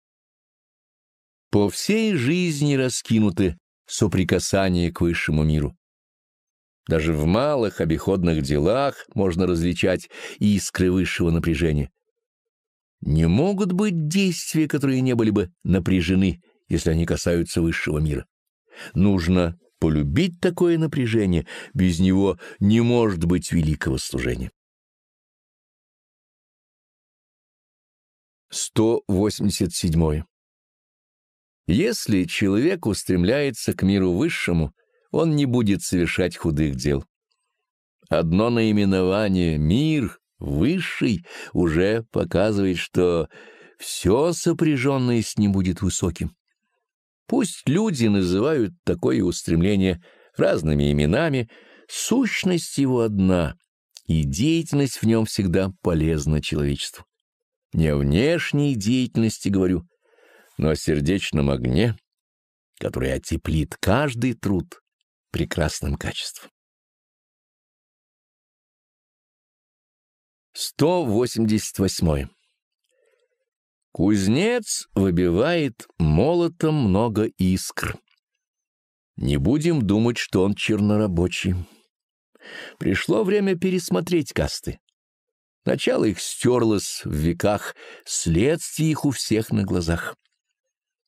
по всей жизни раскинуты соприкасание к высшему миру. Даже в малых обиходных делах можно различать искры высшего напряжения. Не могут быть действия, которые не были бы напряжены, если они касаются высшего мира. Нужно полюбить такое напряжение, без него не может быть великого служения. 187. Если человек устремляется к миру высшему, он не будет совершать худых дел. Одно наименование «мир» высший уже показывает, что все сопряженное с ним будет высоким. Пусть люди называют такое устремление разными именами, сущность его одна, и деятельность в нем всегда полезна человечеству. Не о внешней деятельности говорю, но о сердечном огне, который отеплит каждый труд прекрасным качеством. 188. Кузнец выбивает молотом много искр. Не будем думать, что он чернорабочий. Пришло время пересмотреть касты. Начало их стерлось в веках, следствие их у всех на глазах.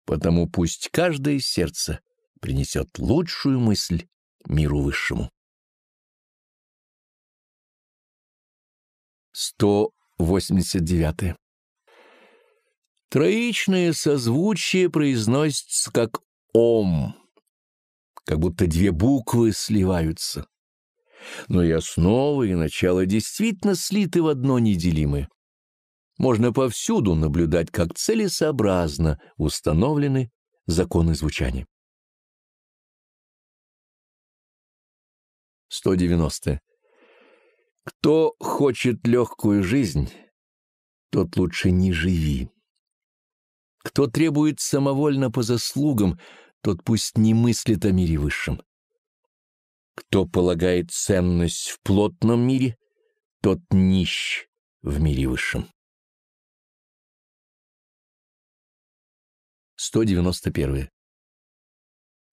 Потому пусть каждое сердце принесет лучшую мысль миру высшему. 189. Троичное созвучие произносится как «ом», как будто две буквы сливаются. Но и основа, и начало действительно слиты в одно неделимое можно повсюду наблюдать, как целесообразно установлены законы звучания. 190. Кто хочет легкую жизнь, тот лучше не живи. Кто требует самовольно по заслугам, тот пусть не мыслит о мире высшем. Кто полагает ценность в плотном мире, тот нищ в мире высшем. 191.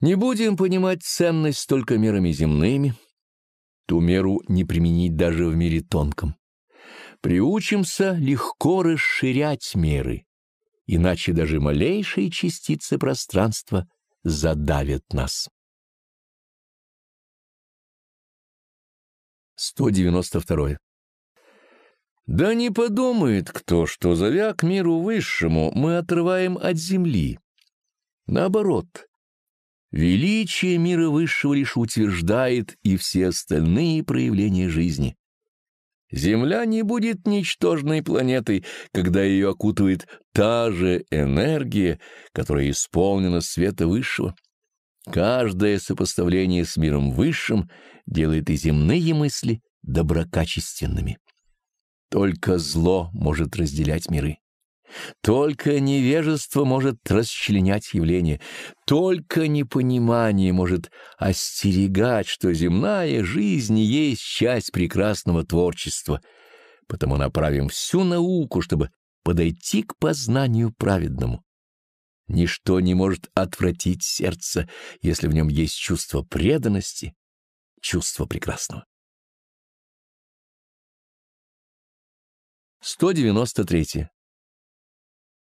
Не будем понимать ценность только мерами земными, ту меру не применить даже в мире тонком. Приучимся легко расширять меры, иначе даже малейшие частицы пространства задавят нас. 192. Да не подумает кто, что, зовя к миру высшему, мы отрываем от земли Наоборот, величие мира высшего лишь утверждает и все остальные проявления жизни. Земля не будет ничтожной планетой, когда ее окутывает та же энергия, которая исполнена света высшего. Каждое сопоставление с миром высшим делает и земные мысли доброкачественными. Только зло может разделять миры. Только невежество может расчленять явление, только непонимание может остерегать, что земная жизнь есть часть прекрасного творчества. Потому направим всю науку, чтобы подойти к познанию праведному. Ничто не может отвратить сердце, если в нем есть чувство преданности, чувство прекрасного. 193.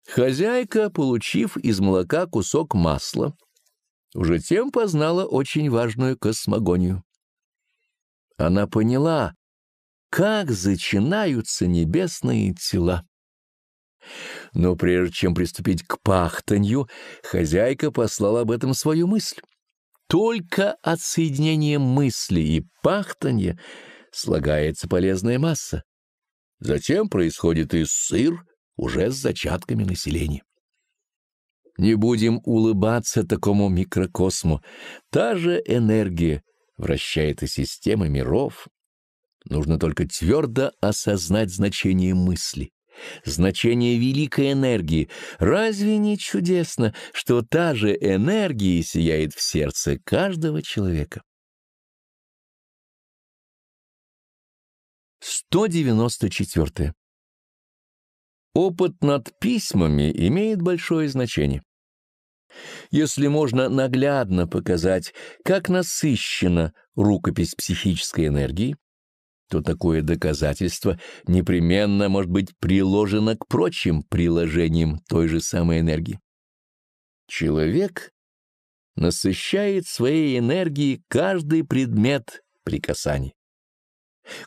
Хозяйка, получив из молока кусок масла, уже тем познала очень важную космогонию. Она поняла, как зачинаются небесные тела. Но прежде чем приступить к пахтанью, хозяйка послала об этом свою мысль. Только от соединения мысли и пахтанья слагается полезная масса. Затем происходит и сыр, уже с зачатками населения. Не будем улыбаться такому микрокосму. Та же энергия вращает и системы миров. Нужно только твердо осознать значение мысли, значение великой энергии. Разве не чудесно, что та же энергия сияет в сердце каждого человека? 194. Опыт над письмами имеет большое значение. Если можно наглядно показать, как насыщена рукопись психической энергии, то такое доказательство непременно может быть приложено к прочим приложениям той же самой энергии. Человек насыщает своей энергией каждый предмет прикасаний.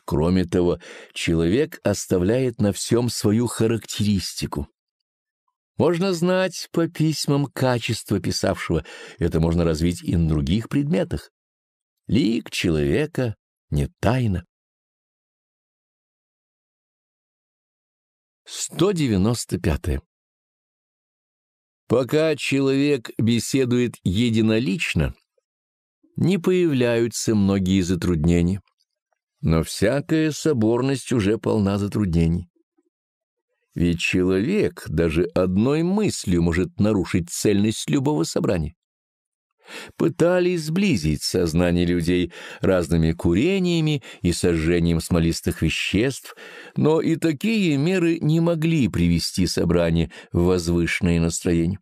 Кроме того, человек оставляет на всем свою характеристику. Можно знать по письмам качество писавшего, это можно развить и на других предметах. Лик человека не тайна. 195. Пока человек беседует единолично, не появляются многие затруднения но всякая соборность уже полна затруднений. Ведь человек даже одной мыслью может нарушить цельность любого собрания. Пытались сблизить сознание людей разными курениями и сожжением смолистых веществ, но и такие меры не могли привести собрание в возвышенное настроение.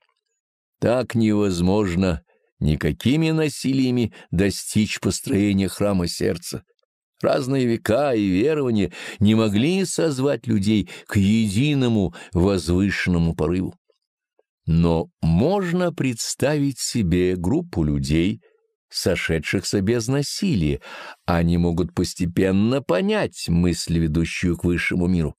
Так невозможно никакими насилиями достичь построения храма сердца Разные века и верования не могли созвать людей к единому возвышенному порыву. Но можно представить себе группу людей, сошедшихся без насилия. Они могут постепенно понять мысль, ведущую к высшему миру.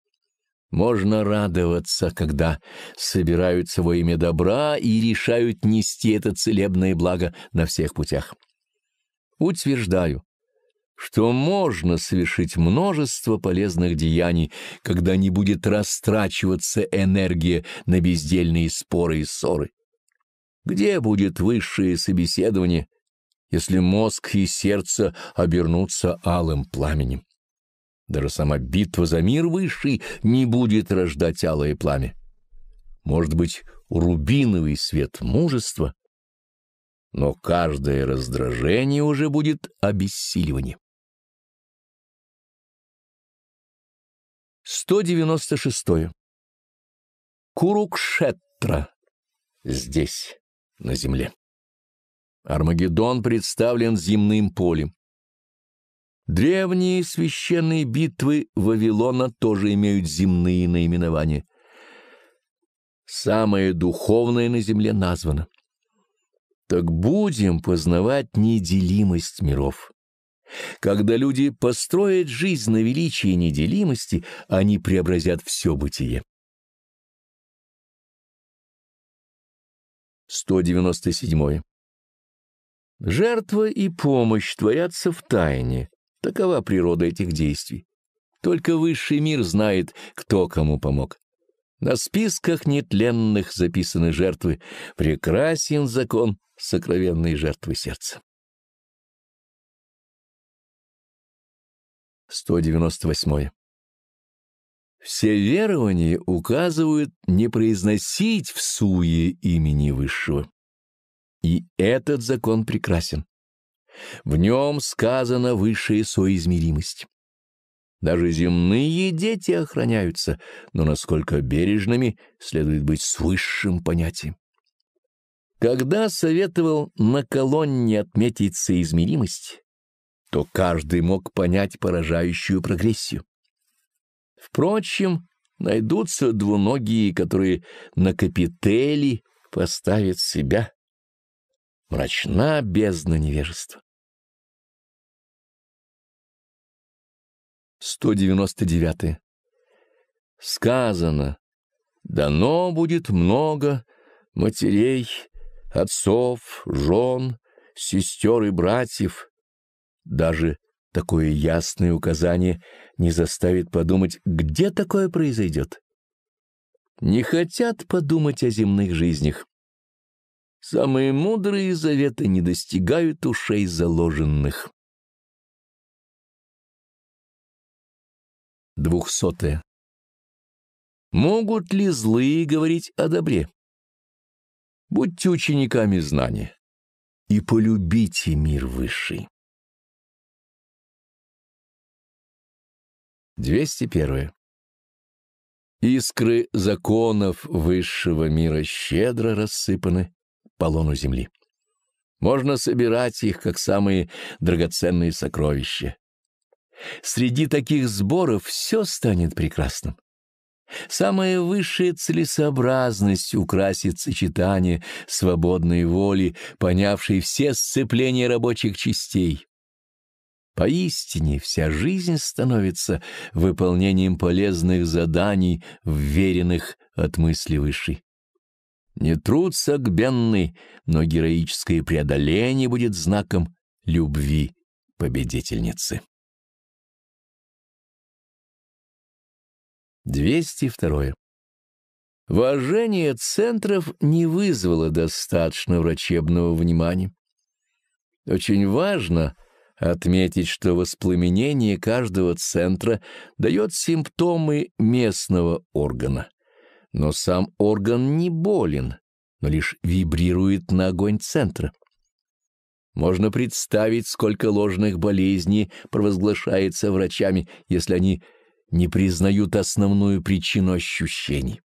Можно радоваться, когда собираются во имя добра и решают нести это целебное благо на всех путях. Утверждаю, что можно совершить множество полезных деяний, когда не будет растрачиваться энергия на бездельные споры и ссоры. Где будет высшее собеседование, если мозг и сердце обернутся алым пламенем? Даже сама битва за мир высший не будет рождать алое пламя. Может быть, рубиновый свет мужества, но каждое раздражение уже будет обессиливанием. 196. Курукшетра. Здесь, на земле. Армагеддон представлен земным полем. Древние священные битвы Вавилона тоже имеют земные наименования. Самое духовное на земле названо. Так будем познавать неделимость миров. Когда люди построят жизнь на величии неделимости, они преобразят все бытие. 197. Жертва и помощь творятся в тайне. Такова природа этих действий. Только высший мир знает, кто кому помог. На списках нетленных записаны жертвы. Прекрасен закон сокровенной жертвы сердца. 198. Все верования указывают не произносить в суе имени Высшего. И этот закон прекрасен. В нем сказана высшая соизмеримость. Даже земные дети охраняются, но насколько бережными следует быть с высшим понятием. Когда советовал на колонне отметить соизмеримость, то каждый мог понять поражающую прогрессию. Впрочем, найдутся двуногие, которые на капители поставят себя. Мрачна бездна невежества. 199. Сказано, дано будет много матерей, отцов, жен, сестер и братьев, даже такое ясное указание не заставит подумать, где такое произойдет. Не хотят подумать о земных жизнях. Самые мудрые заветы не достигают ушей заложенных. Двухсотое. Могут ли злые говорить о добре? Будьте учениками знания и полюбите мир высший. 201. Искры законов высшего мира щедро рассыпаны по лону земли. Можно собирать их, как самые драгоценные сокровища. Среди таких сборов все станет прекрасным. Самая высшая целесообразность украсит сочетание свободной воли, понявшей все сцепления рабочих частей Поистине вся жизнь становится выполнением полезных заданий, вверенных от мысли высшей. Не труд согбенный, но героическое преодоление будет знаком любви победительницы. 202. Вожение центров не вызвало достаточно врачебного внимания. Очень важно — Отметить, что воспламенение каждого центра дает симптомы местного органа. Но сам орган не болен, но лишь вибрирует на огонь центра. Можно представить, сколько ложных болезней провозглашается врачами, если они не признают основную причину ощущений.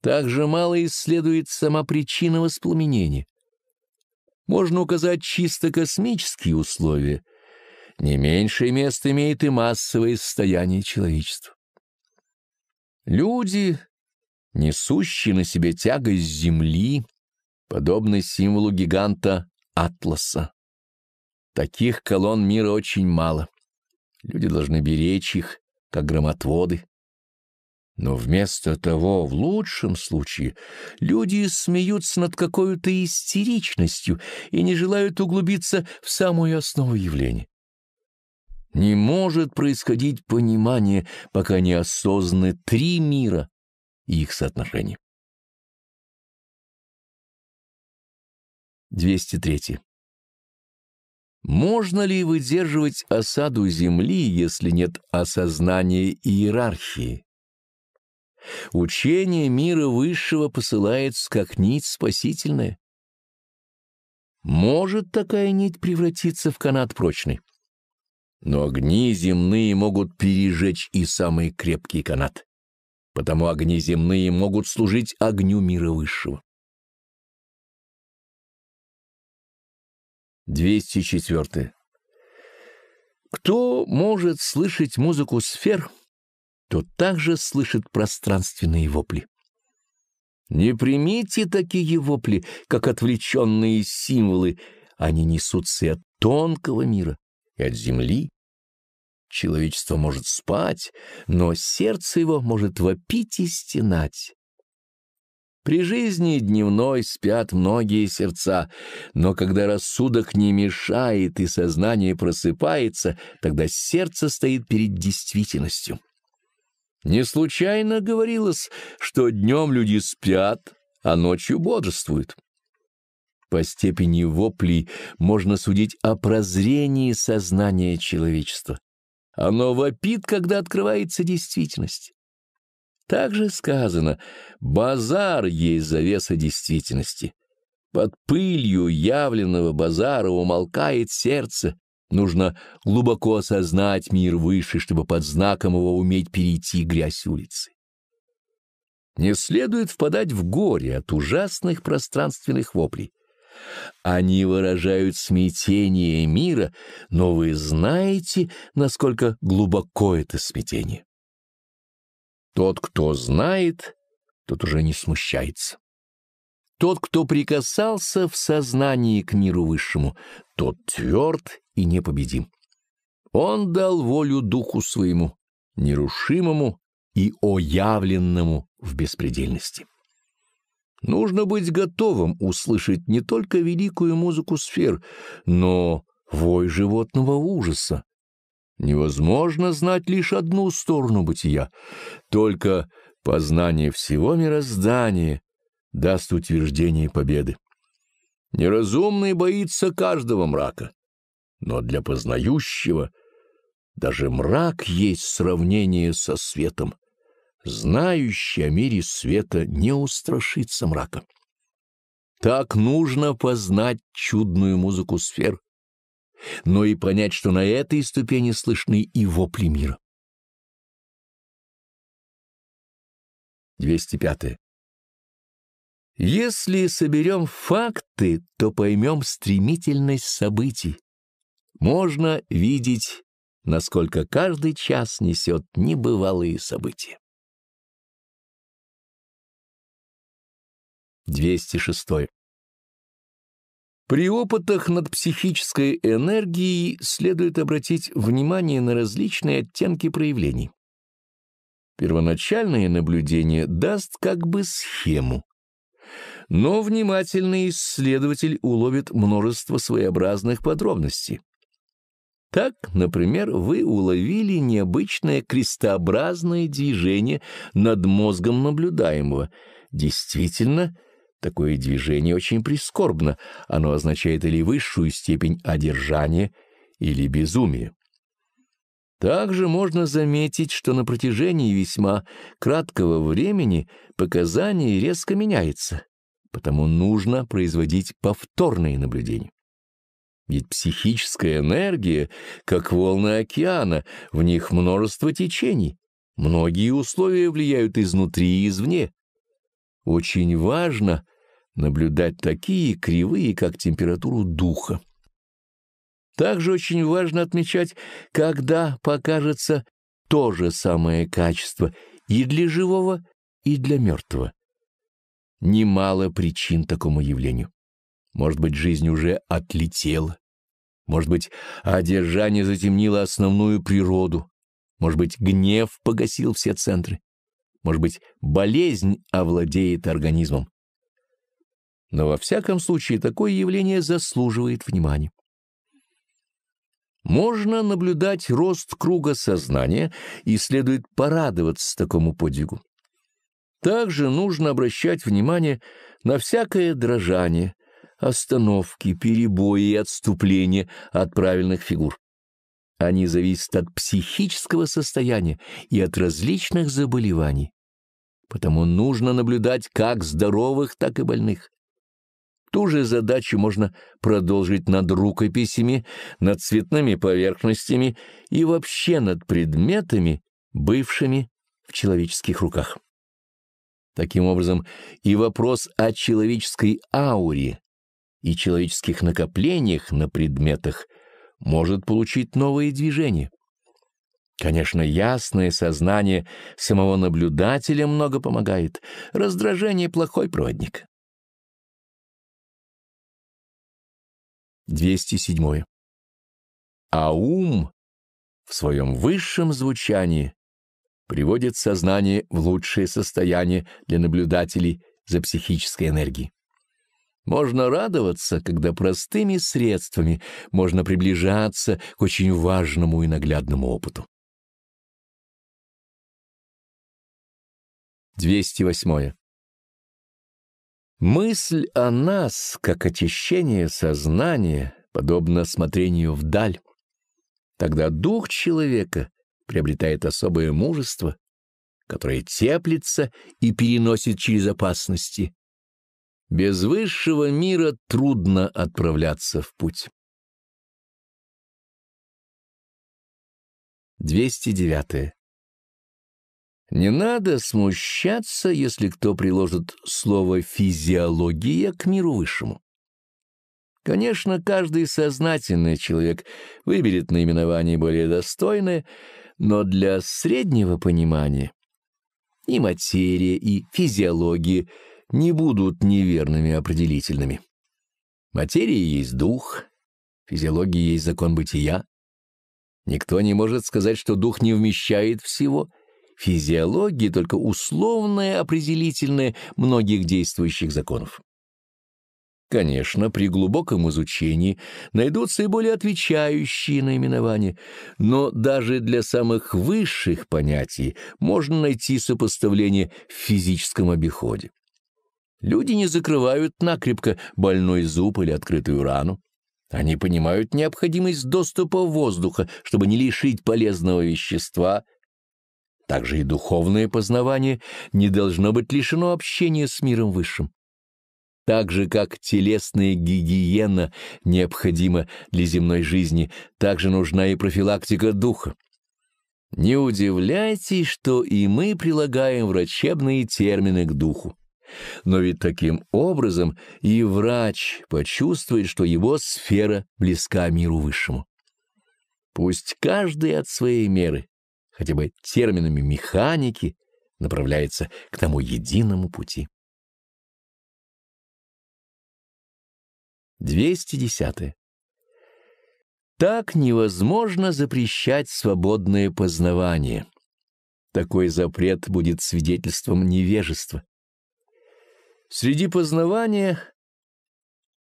Также мало исследует сама причина воспламенения. Можно указать чисто космические условия. Не меньшее место имеет и массовое состояние человечества. Люди, несущие на себе тягость земли, подобны символу гиганта Атласа. Таких колонн мира очень мало. Люди должны беречь их, как громотводы. Но вместо того, в лучшем случае, люди смеются над какой-то истеричностью и не желают углубиться в самую основу явления. Не может происходить понимание, пока не осознаны три мира и их соотношение. 203. Можно ли выдерживать осаду земли, если нет осознания иерархии? Учение мира высшего посылает, как нить спасительная. Может такая нить превратиться в канат прочный, но огни земные могут пережечь и самый крепкий канат, потому огни земные могут служить огню мира высшего. 204. Кто может слышать музыку сфер, то также слышит пространственные вопли. Не примите такие вопли, как отвлеченные символы, они несутся и от тонкого мира, и от земли. Человечество может спать, но сердце его может вопить и стенать. При жизни дневной спят многие сердца, но когда рассудок не мешает и сознание просыпается, тогда сердце стоит перед действительностью. Не случайно говорилось, что днем люди спят, а ночью бодрствуют. По степени воплей можно судить о прозрении сознания человечества. Оно вопит, когда открывается действительность. Также сказано, базар есть завеса действительности. Под пылью явленного базара умолкает сердце, Нужно глубоко осознать мир выше, чтобы под знаком его уметь перейти грязь улицы. Не следует впадать в горе от ужасных пространственных воплей. Они выражают смятение мира, но вы знаете, насколько глубоко это смятение. Тот, кто знает, тот уже не смущается. Тот, кто прикасался в сознании к миру высшему, тот тверд и непобедим. Он дал волю духу своему, нерушимому и оявленному в беспредельности. Нужно быть готовым услышать не только великую музыку сфер, но вой животного ужаса. Невозможно знать лишь одну сторону бытия, только познание всего мироздания даст утверждение победы. Неразумный боится каждого мрака, но для познающего даже мрак есть сравнение со светом. Знающий о мире света не устрашится мраком. Так нужно познать чудную музыку сфер, но и понять, что на этой ступени слышны и вопли мира. 205. Если соберем факты, то поймем стремительность событий, можно видеть, насколько каждый час несет небывалые события. 206. При опытах над психической энергией следует обратить внимание на различные оттенки проявлений. Первоначальное наблюдение даст как бы схему, но внимательный исследователь уловит множество своеобразных подробностей так, например, вы уловили необычное крестообразное движение над мозгом наблюдаемого. Действительно, такое движение очень прискорбно. Оно означает или высшую степень одержания, или безумие. Также можно заметить, что на протяжении весьма краткого времени показание резко меняется, потому нужно производить повторные наблюдения. Ведь психическая энергия, как волны океана, в них множество течений. Многие условия влияют изнутри и извне. Очень важно наблюдать такие кривые, как температуру духа. Также очень важно отмечать, когда покажется то же самое качество и для живого, и для мертвого. Немало причин такому явлению. Может быть, жизнь уже отлетела может быть, одержание затемнило основную природу. Может быть, гнев погасил все центры. Может быть, болезнь овладеет организмом. Но во всяком случае, такое явление заслуживает внимания. Можно наблюдать рост круга сознания, и следует порадоваться такому подвигу. Также нужно обращать внимание на всякое дрожание, остановки, перебои и отступления от правильных фигур. Они зависят от психического состояния и от различных заболеваний. Потому нужно наблюдать как здоровых, так и больных. Ту же задачу можно продолжить над рукописями, над цветными поверхностями и вообще над предметами, бывшими в человеческих руках. Таким образом, и вопрос о человеческой ауре, и человеческих накоплениях на предметах может получить новые движения. Конечно, ясное сознание самого наблюдателя много помогает, раздражение — плохой проводник. 207. А ум в своем высшем звучании приводит сознание в лучшее состояние для наблюдателей за психической энергией. Можно радоваться, когда простыми средствами можно приближаться к очень важному и наглядному опыту. 208. Мысль о нас, как очищение сознания, подобно смотрению вдаль. Тогда дух человека приобретает особое мужество, которое теплится и переносит через опасности, без высшего мира трудно отправляться в путь. 209. Не надо смущаться, если кто приложит слово «физиология» к миру высшему. Конечно, каждый сознательный человек выберет наименование более достойное, но для среднего понимания и материя, и физиология – не будут неверными определительными. Материя есть дух, физиология есть закон бытия. Никто не может сказать, что дух не вмещает всего. Физиология — только условное определительное многих действующих законов. Конечно, при глубоком изучении найдутся и более отвечающие наименования, но даже для самых высших понятий можно найти сопоставление в физическом обиходе. Люди не закрывают накрепко больной зуб или открытую рану. Они понимают необходимость доступа воздуха, чтобы не лишить полезного вещества. Также и духовное познавание не должно быть лишено общения с миром высшим. Так же, как телесная гигиена необходима для земной жизни, также нужна и профилактика духа. Не удивляйтесь, что и мы прилагаем врачебные термины к духу. Но ведь таким образом и врач почувствует, что его сфера близка миру высшему. Пусть каждый от своей меры, хотя бы терминами механики, направляется к тому единому пути. 210. Так невозможно запрещать свободное познавание. Такой запрет будет свидетельством невежества. Среди познавания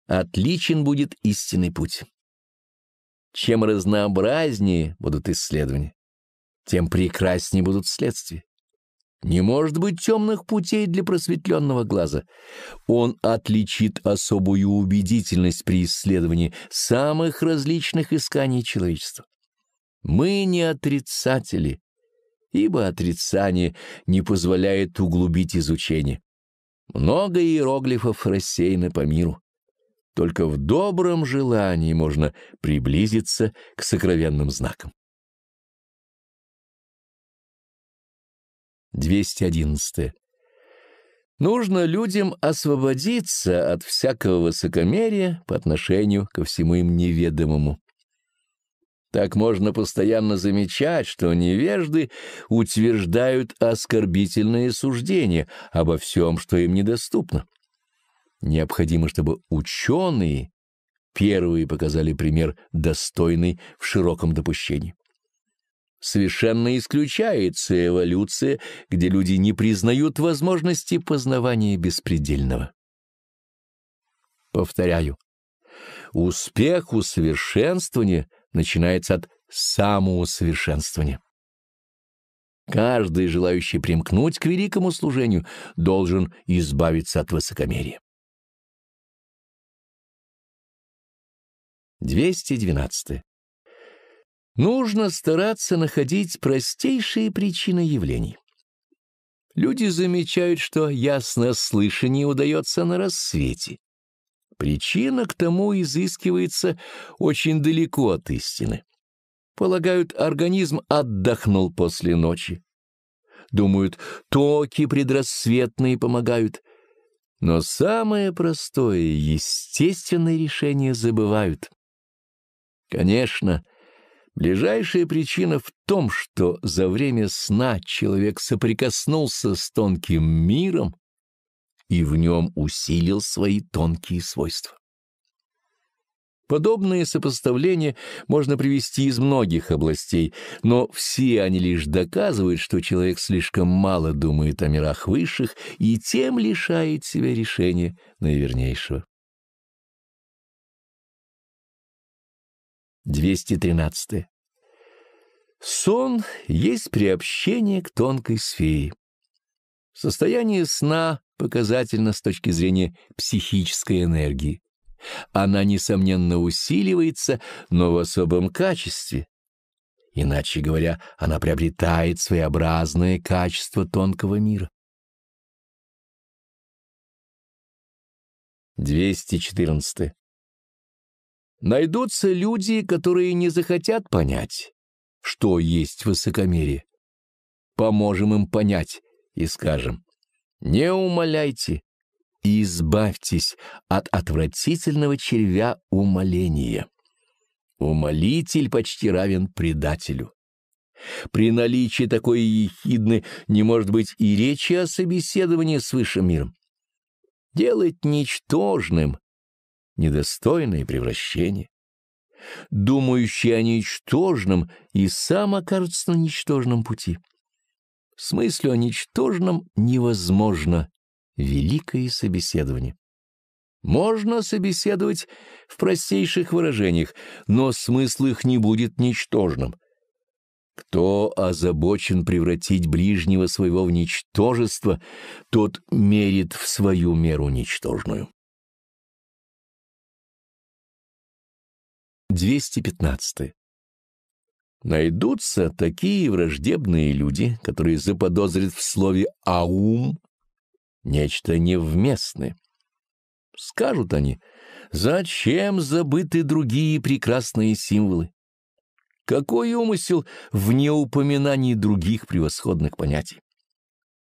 отличен будет истинный путь. Чем разнообразнее будут исследования, тем прекраснее будут следствия. Не может быть темных путей для просветленного глаза. Он отличит особую убедительность при исследовании самых различных исканий человечества. Мы не отрицатели, ибо отрицание не позволяет углубить изучение. Много иероглифов рассеяно по миру. Только в добром желании можно приблизиться к сокровенным знакам. 211. Нужно людям освободиться от всякого высокомерия по отношению ко всему им неведомому. Так можно постоянно замечать, что невежды утверждают оскорбительные суждения обо всем, что им недоступно. Необходимо, чтобы ученые первые показали пример, достойный в широком допущении. Совершенно исключается эволюция, где люди не признают возможности познавания беспредельного. Повторяю, успех усовершенствования — начинается от самоусовершенствования. Каждый, желающий примкнуть к великому служению, должен избавиться от высокомерия. 212. Нужно стараться находить простейшие причины явлений. Люди замечают, что яснослышание удается на рассвете, Причина к тому изыскивается очень далеко от истины. Полагают, организм отдохнул после ночи. Думают, токи предрассветные помогают. Но самое простое, естественное решение забывают. Конечно, ближайшая причина в том, что за время сна человек соприкоснулся с тонким миром, и в нем усилил свои тонкие свойства. Подобные сопоставления можно привести из многих областей, но все они лишь доказывают, что человек слишком мало думает о мирах высших и тем лишает себя решения наивернейшего. 213. Сон есть приобщение к тонкой сфере. Состояние сна показательно с точки зрения психической энергии. Она, несомненно, усиливается, но в особом качестве. Иначе говоря, она приобретает своеобразное качество тонкого мира. 214. Найдутся люди, которые не захотят понять, что есть высокомерие. Поможем им понять, и скажем «Не умоляйте избавьтесь от отвратительного червя умоления». Умолитель почти равен предателю. При наличии такой ехидны не может быть и речи о собеседовании с высшим миром. Делать ничтожным недостойное превращение. Думающий о ничтожном и сам окажется на ничтожном пути с мыслью о ничтожном невозможно великое собеседование. Можно собеседовать в простейших выражениях, но смысл их не будет ничтожным. Кто озабочен превратить ближнего своего в ничтожество, тот мерит в свою меру ничтожную. 215. Найдутся такие враждебные люди, которые заподозрят в слове «аум» нечто невместное. Скажут они, зачем забыты другие прекрасные символы? Какой умысел в неупоминании других превосходных понятий?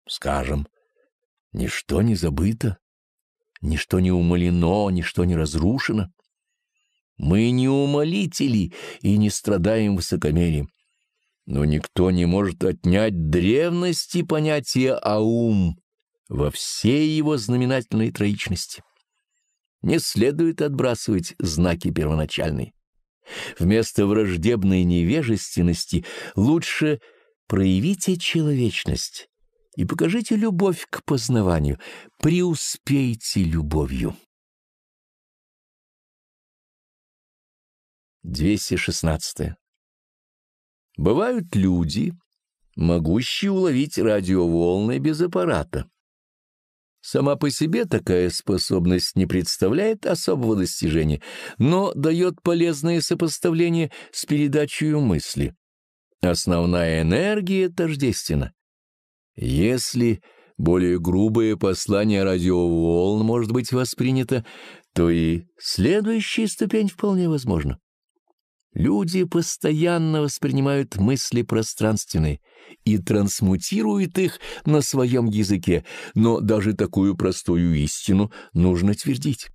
Скажем, ничто не забыто, ничто не умолено, ничто не разрушено. Мы не умолители и не страдаем высокомерием. Но никто не может отнять древности понятия «аум» во всей его знаменательной троичности. Не следует отбрасывать знаки первоначальные. Вместо враждебной невежественности лучше проявите человечность и покажите любовь к познаванию, преуспейте любовью. 216. Бывают люди, могущие уловить радиоволны без аппарата. Сама по себе такая способность не представляет особого достижения, но дает полезное сопоставление с передачей мысли. Основная энергия тождественна. Если более грубое послание радиоволн может быть воспринято, то и следующая ступень вполне возможна. Люди постоянно воспринимают мысли пространственные и трансмутируют их на своем языке, но даже такую простую истину нужно твердить.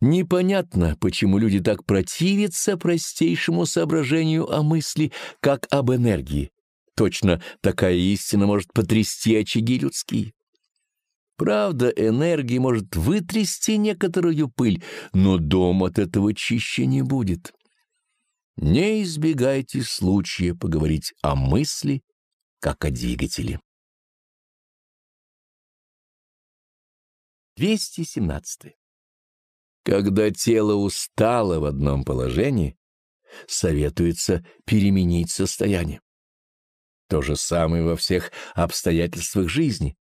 Непонятно, почему люди так противятся простейшему соображению о мысли, как об энергии. Точно такая истина может потрясти очаги людские. Правда, энергия может вытрясти некоторую пыль, но дом от этого чище не будет. Не избегайте случая поговорить о мысли как о двигателе. 217. Когда тело устало в одном положении, советуется переменить состояние. То же самое во всех обстоятельствах жизни.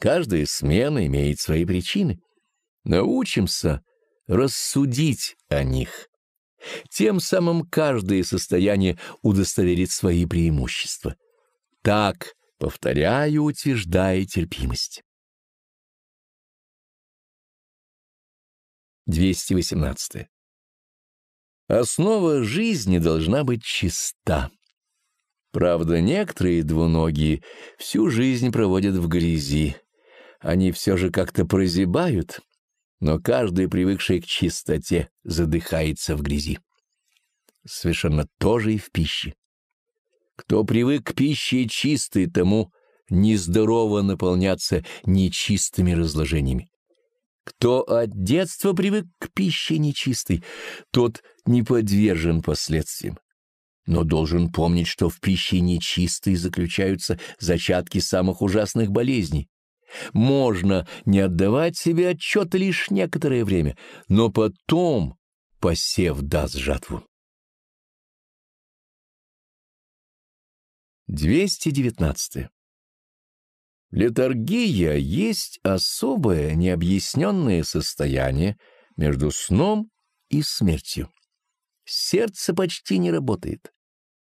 Каждая смена имеет свои причины. Научимся рассудить о них, тем самым каждое состояние удостоверит свои преимущества. Так, повторяю, утверждая терпимость. 218. Основа жизни должна быть чиста. Правда, некоторые двуногие всю жизнь проводят в грязи. Они все же как-то прозябают — но каждый, привыкший к чистоте, задыхается в грязи. Совершенно тоже и в пище. Кто привык к пище чистой, тому нездорово наполняться нечистыми разложениями. Кто от детства привык к пище нечистой, тот не подвержен последствиям. Но должен помнить, что в пище нечистой заключаются зачатки самых ужасных болезней, можно не отдавать себе отчет лишь некоторое время, но потом посев даст жатву. 219. Летаргия есть особое необъясненное состояние между сном и смертью. Сердце почти не работает,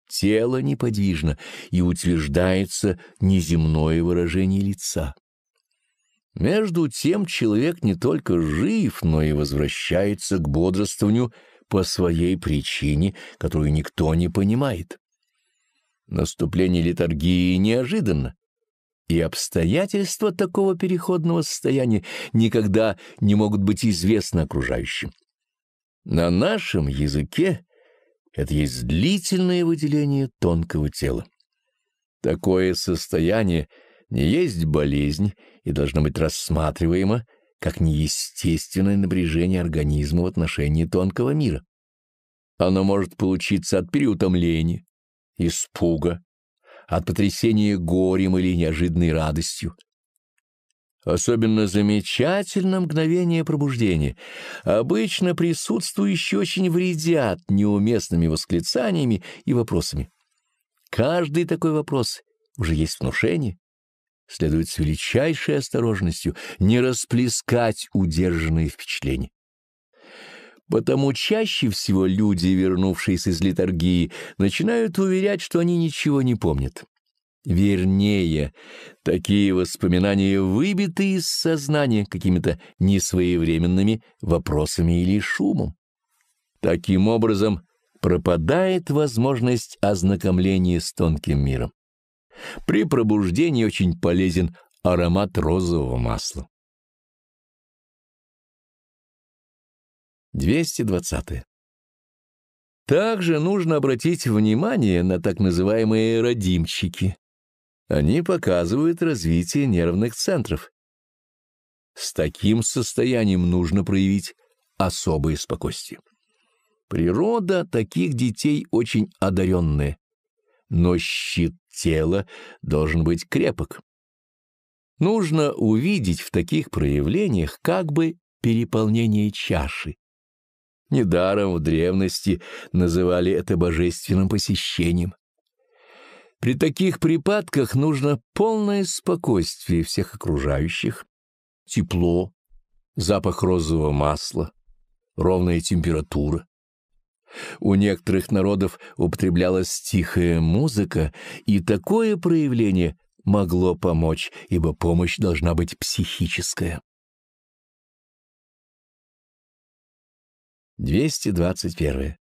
тело неподвижно и утверждается неземное выражение лица. Между тем человек не только жив, но и возвращается к бодрствованию по своей причине, которую никто не понимает. Наступление литургии неожиданно, и обстоятельства такого переходного состояния никогда не могут быть известны окружающим. На нашем языке это есть длительное выделение тонкого тела. Такое состояние — не есть болезнь и должна быть рассматриваема как неестественное напряжение организма в отношении тонкого мира. Оно может получиться от переутомления, испуга, от потрясения горем или неожиданной радостью. Особенно замечательно мгновение пробуждения, обычно присутствующие очень вредят неуместными восклицаниями и вопросами. Каждый такой вопрос уже есть внушение, следует с величайшей осторожностью не расплескать удержанные впечатления. Потому чаще всего люди, вернувшиеся из литургии, начинают уверять, что они ничего не помнят. Вернее, такие воспоминания выбиты из сознания какими-то несвоевременными вопросами или шумом. Таким образом, пропадает возможность ознакомления с тонким миром. При пробуждении очень полезен аромат розового масла. 220. Также нужно обратить внимание на так называемые родимчики. Они показывают развитие нервных центров. С таким состоянием нужно проявить особое спокойствие. Природа таких детей очень одаренная, но щит тела должен быть крепок. Нужно увидеть в таких проявлениях как бы переполнение чаши. Недаром в древности называли это божественным посещением. При таких припадках нужно полное спокойствие всех окружающих, тепло, запах розового масла, ровная температура. У некоторых народов употреблялась тихая музыка, и такое проявление могло помочь, ибо помощь должна быть психическая. 221.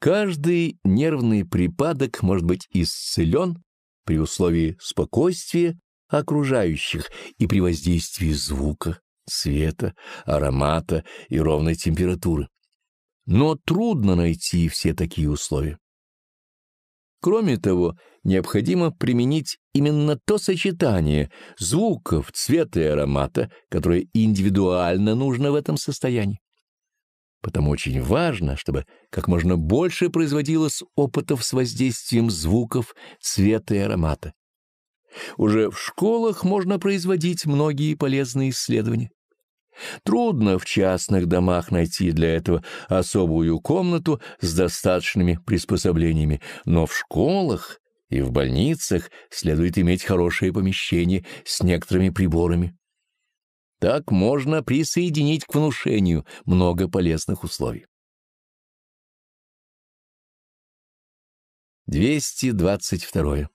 Каждый нервный припадок может быть исцелен при условии спокойствия окружающих и при воздействии звука, света, аромата и ровной температуры но трудно найти все такие условия. Кроме того, необходимо применить именно то сочетание звуков, цвета и аромата, которое индивидуально нужно в этом состоянии. Потому очень важно, чтобы как можно больше производилось опытов с воздействием звуков, цвета и аромата. Уже в школах можно производить многие полезные исследования. Трудно в частных домах найти для этого особую комнату с достаточными приспособлениями, но в школах и в больницах следует иметь хорошее помещение с некоторыми приборами. Так можно присоединить к внушению много полезных условий. 222.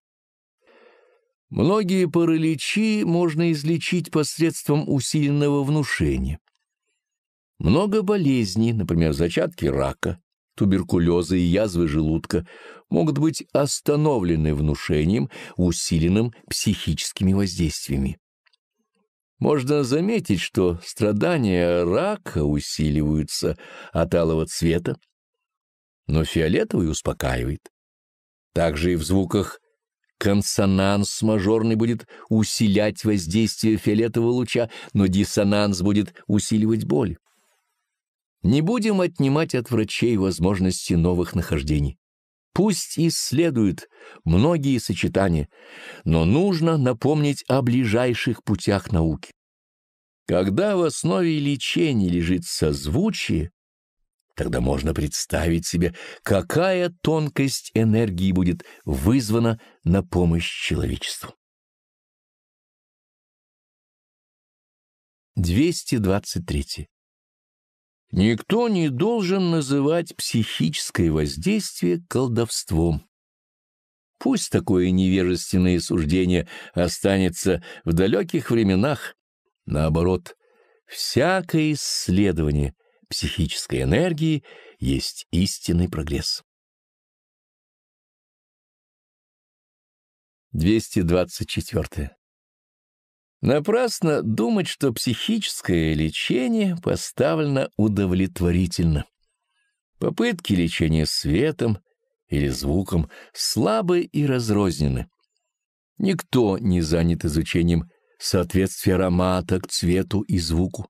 Многие параличи можно излечить посредством усиленного внушения. Много болезней, например, зачатки рака, туберкулеза и язвы желудка, могут быть остановлены внушением, усиленным психическими воздействиями. Можно заметить, что страдания рака усиливаются от алого цвета, но фиолетовый успокаивает. Также и в звуках Консонанс мажорный будет усилять воздействие фиолетового луча, но диссонанс будет усиливать боль. Не будем отнимать от врачей возможности новых нахождений. Пусть исследуют многие сочетания, но нужно напомнить о ближайших путях науки. Когда в основе лечения лежит созвучие, Тогда можно представить себе, какая тонкость энергии будет вызвана на помощь человечеству. 223. Никто не должен называть психическое воздействие колдовством. Пусть такое невежественное суждение останется в далеких временах. Наоборот, всякое исследование — психической энергии есть истинный прогресс. 224. Напрасно думать, что психическое лечение поставлено удовлетворительно. Попытки лечения светом или звуком слабы и разрознены. Никто не занят изучением соответствия аромата к цвету и звуку.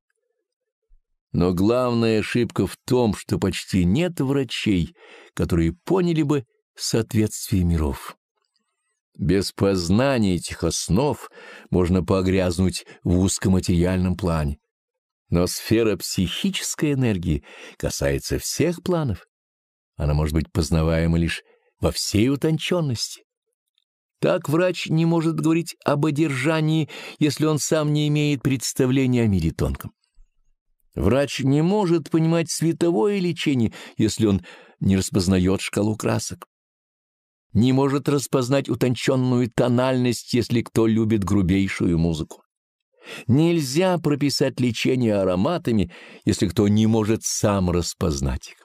Но главная ошибка в том, что почти нет врачей, которые поняли бы соответствие миров. Без познания этих основ можно погрязнуть в узкоматериальном плане. Но сфера психической энергии касается всех планов. Она может быть познаваема лишь во всей утонченности. Так врач не может говорить об одержании, если он сам не имеет представления о мире тонком. Врач не может понимать световое лечение, если он не распознает шкалу красок. Не может распознать утонченную тональность, если кто любит грубейшую музыку. Нельзя прописать лечение ароматами, если кто не может сам распознать их.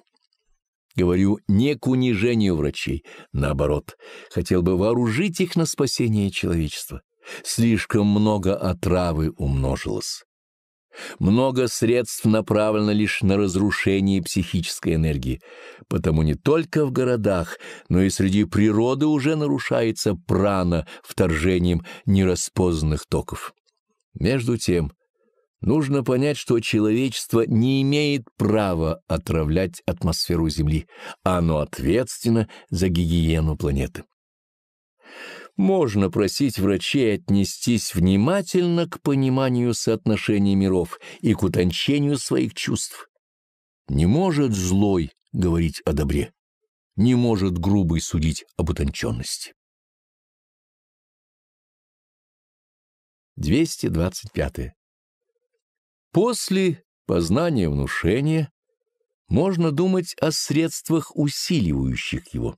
Говорю не к унижению врачей, наоборот, хотел бы вооружить их на спасение человечества. Слишком много отравы умножилось. Много средств направлено лишь на разрушение психической энергии, потому не только в городах, но и среди природы уже нарушается прана вторжением нераспознанных токов. Между тем, нужно понять, что человечество не имеет права отравлять атмосферу Земли, оно ответственно за гигиену планеты можно просить врачей отнестись внимательно к пониманию соотношений миров и к утончению своих чувств. Не может злой говорить о добре, не может грубый судить об утонченности. 225. После познания внушения можно думать о средствах, усиливающих его.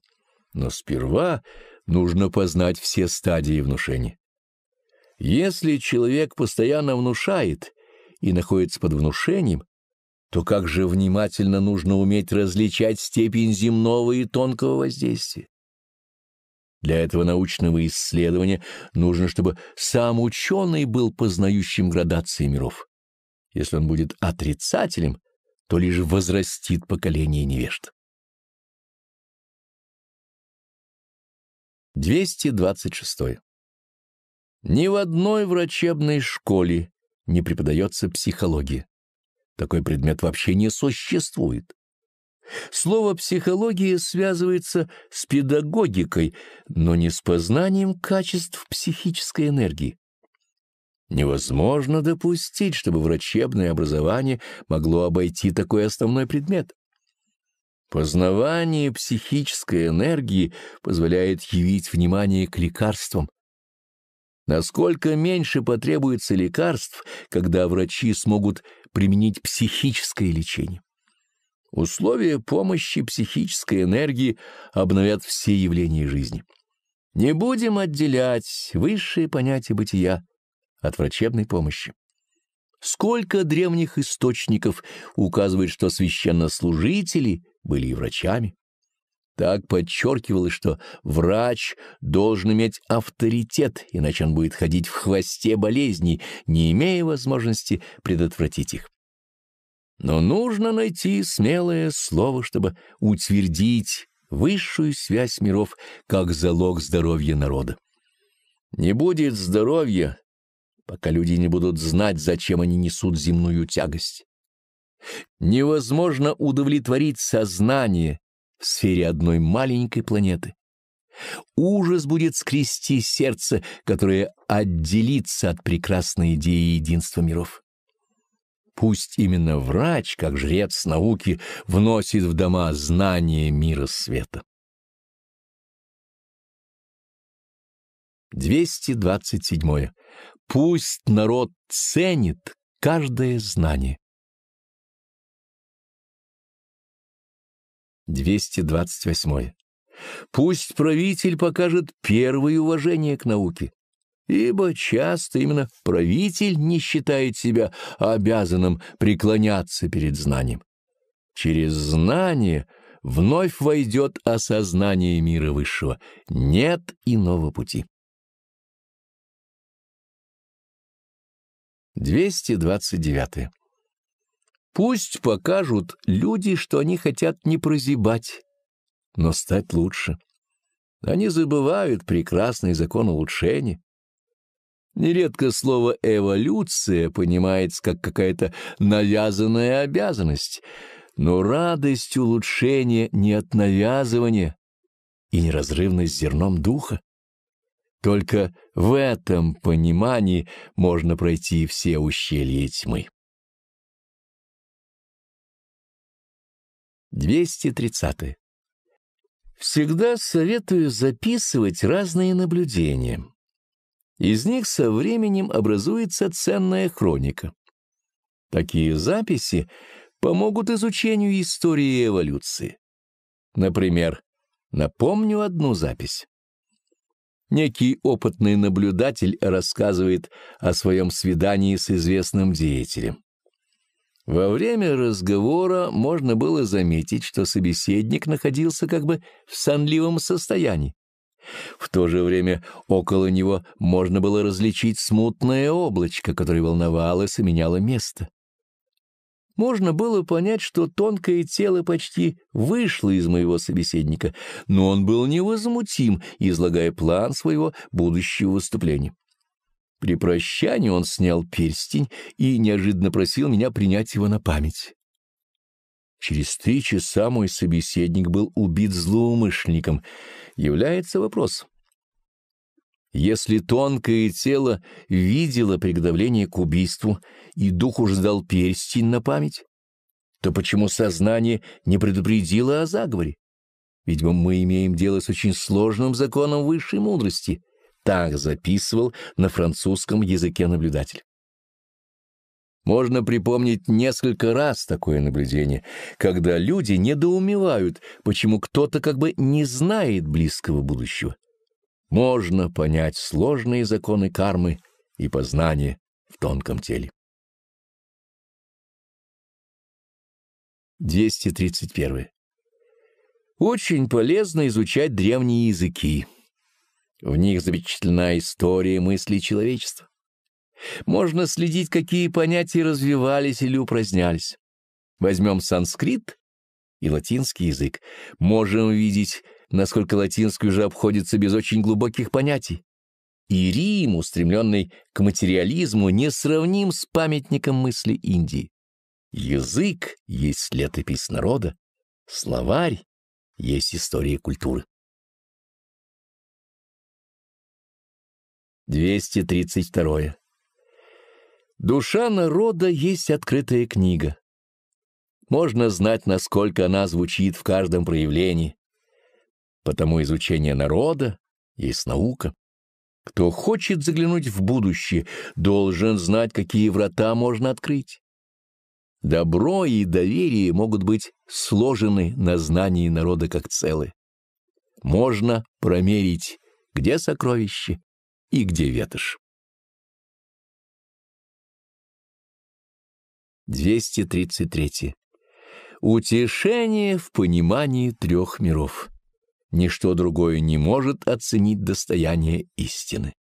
Но сперва — нужно познать все стадии внушения. Если человек постоянно внушает и находится под внушением, то как же внимательно нужно уметь различать степень земного и тонкого воздействия. Для этого научного исследования нужно, чтобы сам ученый был познающим градации миров. Если он будет отрицателем, то лишь возрастит поколение невежд. 226. Ни в одной врачебной школе не преподается психология. Такой предмет вообще не существует. Слово «психология» связывается с педагогикой, но не с познанием качеств психической энергии. Невозможно допустить, чтобы врачебное образование могло обойти такой основной предмет. Познавание психической энергии позволяет явить внимание к лекарствам. Насколько меньше потребуется лекарств, когда врачи смогут применить психическое лечение? Условия помощи психической энергии обновят все явления жизни. Не будем отделять высшие понятия бытия от врачебной помощи. Сколько древних источников указывает, что священнослужители — были и врачами. Так подчеркивалось, что врач должен иметь авторитет, иначе он будет ходить в хвосте болезней, не имея возможности предотвратить их. Но нужно найти смелое слово, чтобы утвердить высшую связь миров как залог здоровья народа. Не будет здоровья, пока люди не будут знать, зачем они несут земную тягость. Невозможно удовлетворить сознание в сфере одной маленькой планеты. Ужас будет скрести сердце, которое отделится от прекрасной идеи единства миров. Пусть именно врач, как жрец науки, вносит в дома знание мира света. 227. Пусть народ ценит каждое знание. 228. Пусть правитель покажет первое уважение к науке, ибо часто именно правитель не считает себя обязанным преклоняться перед знанием. Через знание вновь войдет осознание мира высшего. Нет иного пути. 229. Пусть покажут люди, что они хотят не прозябать, но стать лучше. Они забывают прекрасный закон улучшения. Нередко слово «эволюция» понимается как какая-то навязанная обязанность, но радость улучшения не от навязывания и неразрывно с зерном духа. Только в этом понимании можно пройти все ущелья тьмы. 230. -е. Всегда советую записывать разные наблюдения. Из них со временем образуется ценная хроника. Такие записи помогут изучению истории эволюции. Например, напомню одну запись. Некий опытный наблюдатель рассказывает о своем свидании с известным деятелем. Во время разговора можно было заметить, что собеседник находился как бы в сонливом состоянии. В то же время около него можно было различить смутное облачко, которое волновалось и меняло место. Можно было понять, что тонкое тело почти вышло из моего собеседника, но он был невозмутим, излагая план своего будущего выступления. При прощании он снял перстень и неожиданно просил меня принять его на память. Через три часа мой собеседник был убит злоумышленником. Является вопрос. Если тонкое тело видело приготовление к убийству, и дух уж сдал перстень на память, то почему сознание не предупредило о заговоре? Ведь мы имеем дело с очень сложным законом высшей мудрости — так записывал на французском языке наблюдатель. Можно припомнить несколько раз такое наблюдение, когда люди недоумевают, почему кто-то как бы не знает близкого будущего. Можно понять сложные законы кармы и познания в тонком теле. 231. Очень полезно изучать древние языки. В них замечательна история мысли человечества. Можно следить, какие понятия развивались или упразднялись. Возьмем санскрит и латинский язык. Можем видеть, насколько латинский уже обходится без очень глубоких понятий. И Рим, устремленный к материализму, не сравним с памятником мысли Индии. Язык есть летопись народа, словарь есть история культуры. 232. Душа народа есть открытая книга. Можно знать, насколько она звучит в каждом проявлении. Потому изучение народа есть наука. Кто хочет заглянуть в будущее, должен знать, какие врата можно открыть. Добро и доверие могут быть сложены на знании народа как целы. Можно промерить, где сокровище, и где ветошь. 233. Утешение в понимании трех миров. Ничто другое не может оценить достояние истины.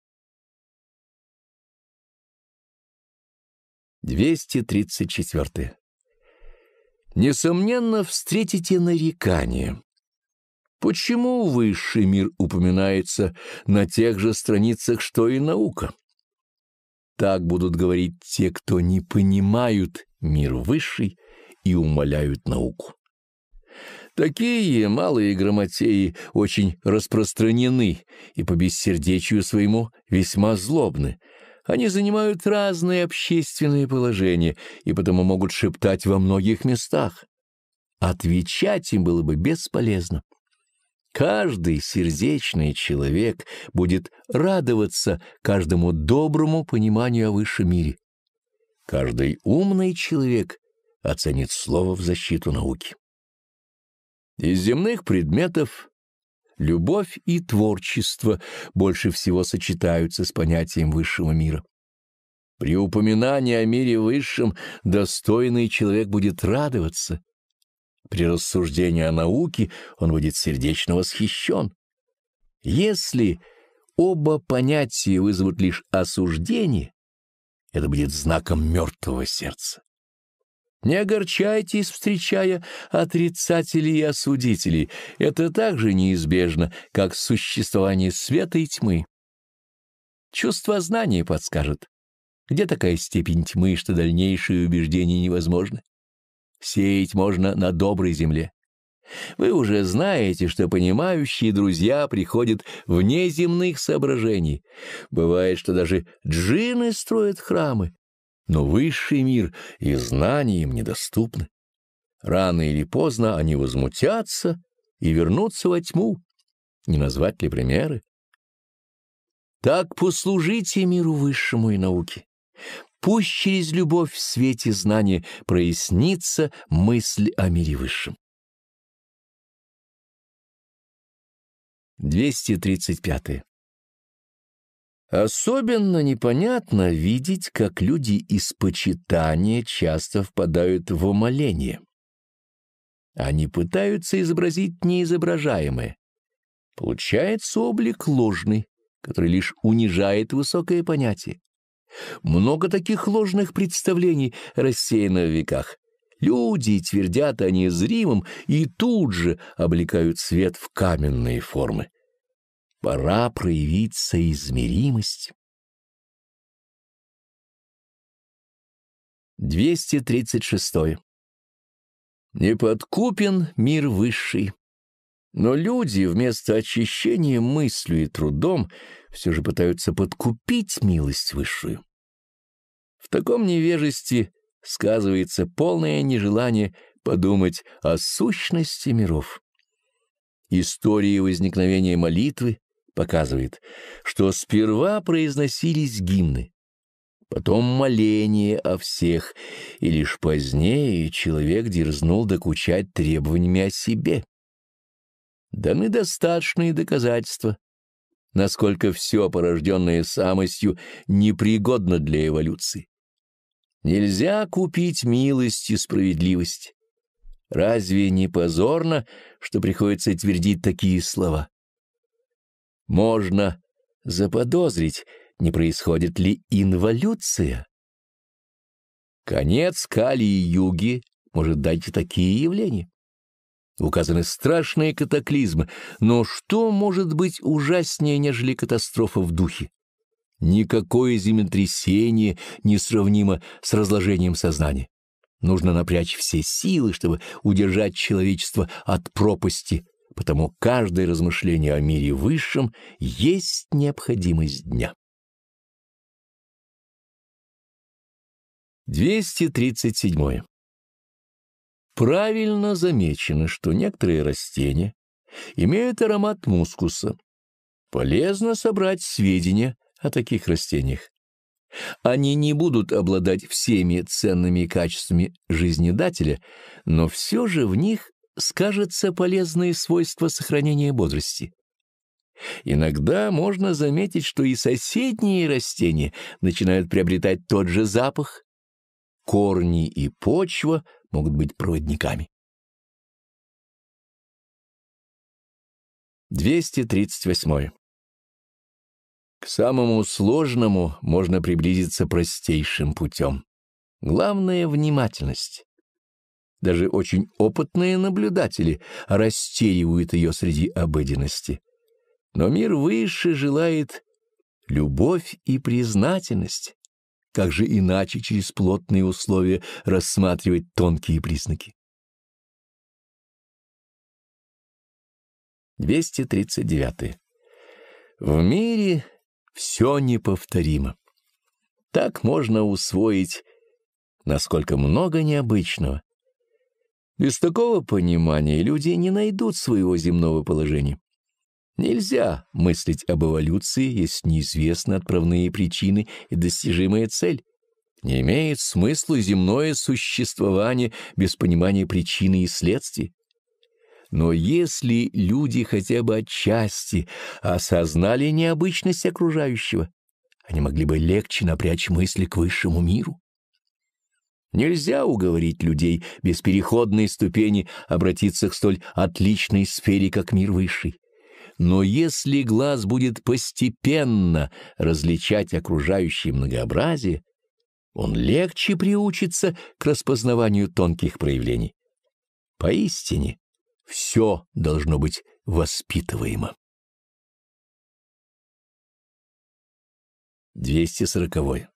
234. Несомненно, встретите нарекания, Почему высший мир упоминается на тех же страницах, что и наука? Так будут говорить те, кто не понимают мир высший и умоляют науку. Такие малые грамотеи очень распространены и по бессердечию своему весьма злобны. Они занимают разные общественные положения и потому могут шептать во многих местах. Отвечать им было бы бесполезно. Каждый сердечный человек будет радоваться каждому доброму пониманию о высшем мире. Каждый умный человек оценит слово в защиту науки. Из земных предметов любовь и творчество больше всего сочетаются с понятием высшего мира. При упоминании о мире высшем достойный человек будет радоваться, при рассуждении о науке он будет сердечно восхищен. Если оба понятия вызовут лишь осуждение, это будет знаком мертвого сердца. Не огорчайтесь, встречая отрицателей и осудителей. Это так же неизбежно, как существование света и тьмы. Чувство знания подскажет, где такая степень тьмы, что дальнейшие убеждения невозможны. Сеять можно на доброй земле. Вы уже знаете, что понимающие друзья приходят вне земных соображений. Бывает, что даже джинны строят храмы, но высший мир и знания им недоступны. Рано или поздно они возмутятся и вернутся во тьму. Не назвать ли примеры? Так послужите миру высшему и науке. Пусть через любовь в свете знания прояснится мысль о мире высшем. 235. Особенно непонятно видеть, как люди из почитания часто впадают в умоление. Они пытаются изобразить неизображаемое. Получается облик ложный, который лишь унижает высокое понятие. Много таких ложных представлений рассеяно в веках. Люди твердят о незримом и тут же облекают свет в каменные формы. Пора проявить соизмеримость. 236. Неподкупен мир высший. Но люди вместо очищения мыслью и трудом все же пытаются подкупить милость высшую. В таком невежестве сказывается полное нежелание подумать о сущности миров. История возникновения молитвы показывает, что сперва произносились гимны, потом моление о всех, и лишь позднее человек дерзнул докучать требованиями о себе даны достаточные доказательства, насколько все порожденное самостью непригодно для эволюции. Нельзя купить милость и справедливость. Разве не позорно, что приходится твердить такие слова? Можно заподозрить, не происходит ли инволюция. Конец Калии-Юги может дать и такие явления. Указаны страшные катаклизмы, но что может быть ужаснее, нежели катастрофа в духе? Никакое землетрясение не сравнимо с разложением сознания. Нужно напрячь все силы, чтобы удержать человечество от пропасти, потому каждое размышление о мире высшем есть необходимость дня. 237. Правильно замечено, что некоторые растения имеют аромат мускуса. Полезно собрать сведения о таких растениях. Они не будут обладать всеми ценными качествами жизнедателя, но все же в них скажется полезные свойства сохранения бодрости. Иногда можно заметить, что и соседние растения начинают приобретать тот же запах. Корни и почва могут быть проводниками. 238. К самому сложному можно приблизиться простейшим путем. Главное — внимательность. Даже очень опытные наблюдатели рассеивают ее среди обыденности. Но мир выше желает любовь и признательность. Как же иначе через плотные условия рассматривать тонкие признаки? 239. В мире все неповторимо. Так можно усвоить, насколько много необычного. Без такого понимания люди не найдут своего земного положения. Нельзя мыслить об эволюции, если неизвестны отправные причины и достижимая цель. Не имеет смысла земное существование без понимания причины и следствий. Но если люди хотя бы отчасти осознали необычность окружающего, они могли бы легче напрячь мысли к высшему миру. Нельзя уговорить людей без переходной ступени обратиться к столь отличной сфере, как мир высший. Но если глаз будет постепенно различать окружающее многообразие, он легче приучится к распознаванию тонких проявлений. Поистине, все должно быть воспитываемо. 240.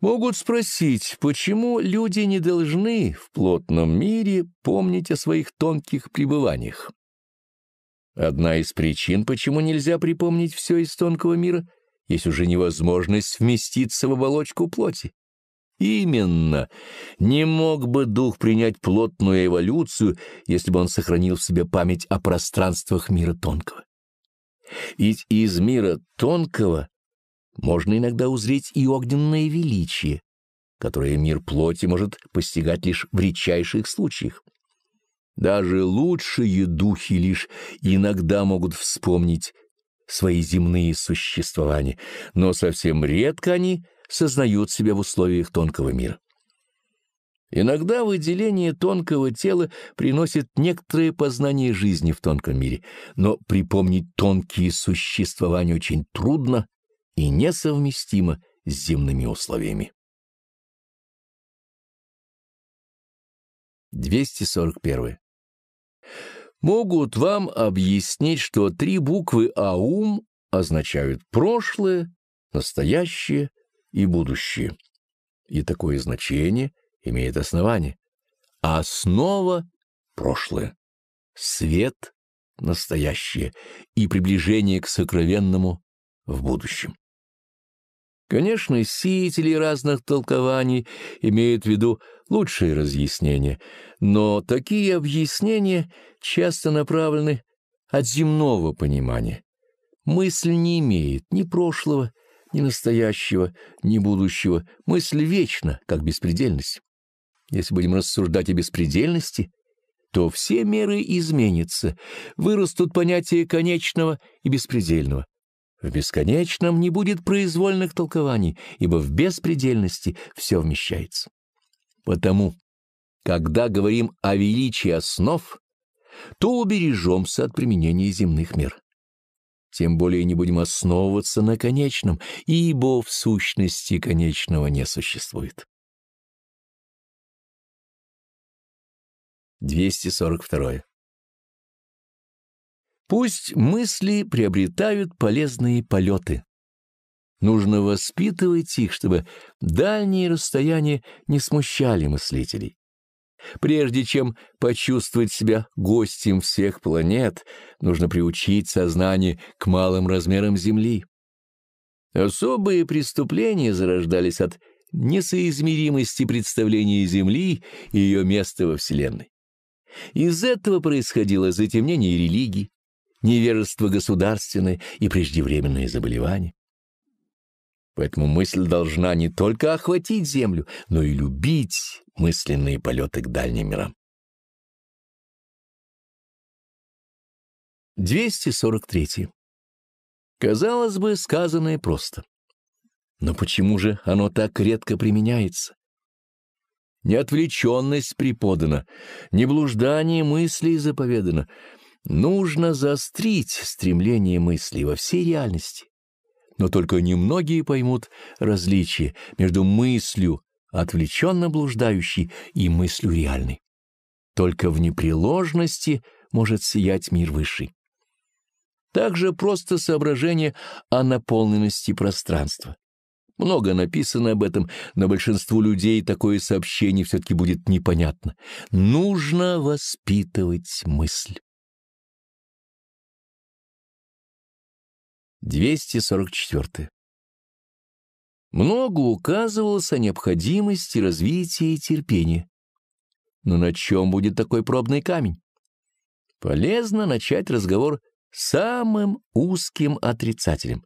Могут спросить, почему люди не должны в плотном мире помнить о своих тонких пребываниях? Одна из причин, почему нельзя припомнить все из тонкого мира, есть уже невозможность вместиться в оболочку плоти. Именно. Не мог бы дух принять плотную эволюцию, если бы он сохранил в себе память о пространствах мира тонкого. Ведь из мира тонкого можно иногда узреть и огненное величие, которое мир плоти может постигать лишь в редчайших случаях. Даже лучшие духи лишь иногда могут вспомнить свои земные существования, но совсем редко они сознают себя в условиях тонкого мира. Иногда выделение тонкого тела приносит некоторые познания жизни в тонком мире, но припомнить тонкие существования очень трудно и несовместимо с земными условиями. 241 могут вам объяснить, что три буквы «аум» означают прошлое, настоящее и будущее. И такое значение имеет основание. Основа — прошлое, свет — настоящее и приближение к сокровенному в будущем. Конечно, сеятели разных толкований имеют в виду лучшие разъяснения, но такие объяснения часто направлены от земного понимания. Мысль не имеет ни прошлого, ни настоящего, ни будущего. Мысль вечна, как беспредельность. Если будем рассуждать о беспредельности, то все меры изменятся, вырастут понятия конечного и беспредельного. В бесконечном не будет произвольных толкований, ибо в беспредельности все вмещается. Потому, когда говорим о величии основ, то убережемся от применения земных мер. Тем более не будем основываться на конечном, ибо в сущности конечного не существует. 242. Пусть мысли приобретают полезные полеты. Нужно воспитывать их, чтобы дальние расстояния не смущали мыслителей. Прежде чем почувствовать себя гостем всех планет, нужно приучить сознание к малым размерам Земли. Особые преступления зарождались от несоизмеримости представления Земли и ее места во Вселенной. Из этого происходило затемнение религий, невежество государственное и преждевременные заболевания. Поэтому мысль должна не только охватить землю, но и любить мысленные полеты к дальним мирам. 243. Казалось бы, сказанное просто. Но почему же оно так редко применяется? Не преподана, неблуждание блуждание мыслей заповедано — Нужно заострить стремление мысли во всей реальности. Но только немногие поймут различие между мыслью, отвлеченно блуждающей, и мыслью реальной. Только в непреложности может сиять мир высший. Также просто соображение о наполненности пространства. Много написано об этом, но большинству людей такое сообщение все-таки будет непонятно. Нужно воспитывать мысль. 244. Много указывалось о необходимости развития и терпения. Но на чем будет такой пробный камень? Полезно начать разговор самым узким отрицателем.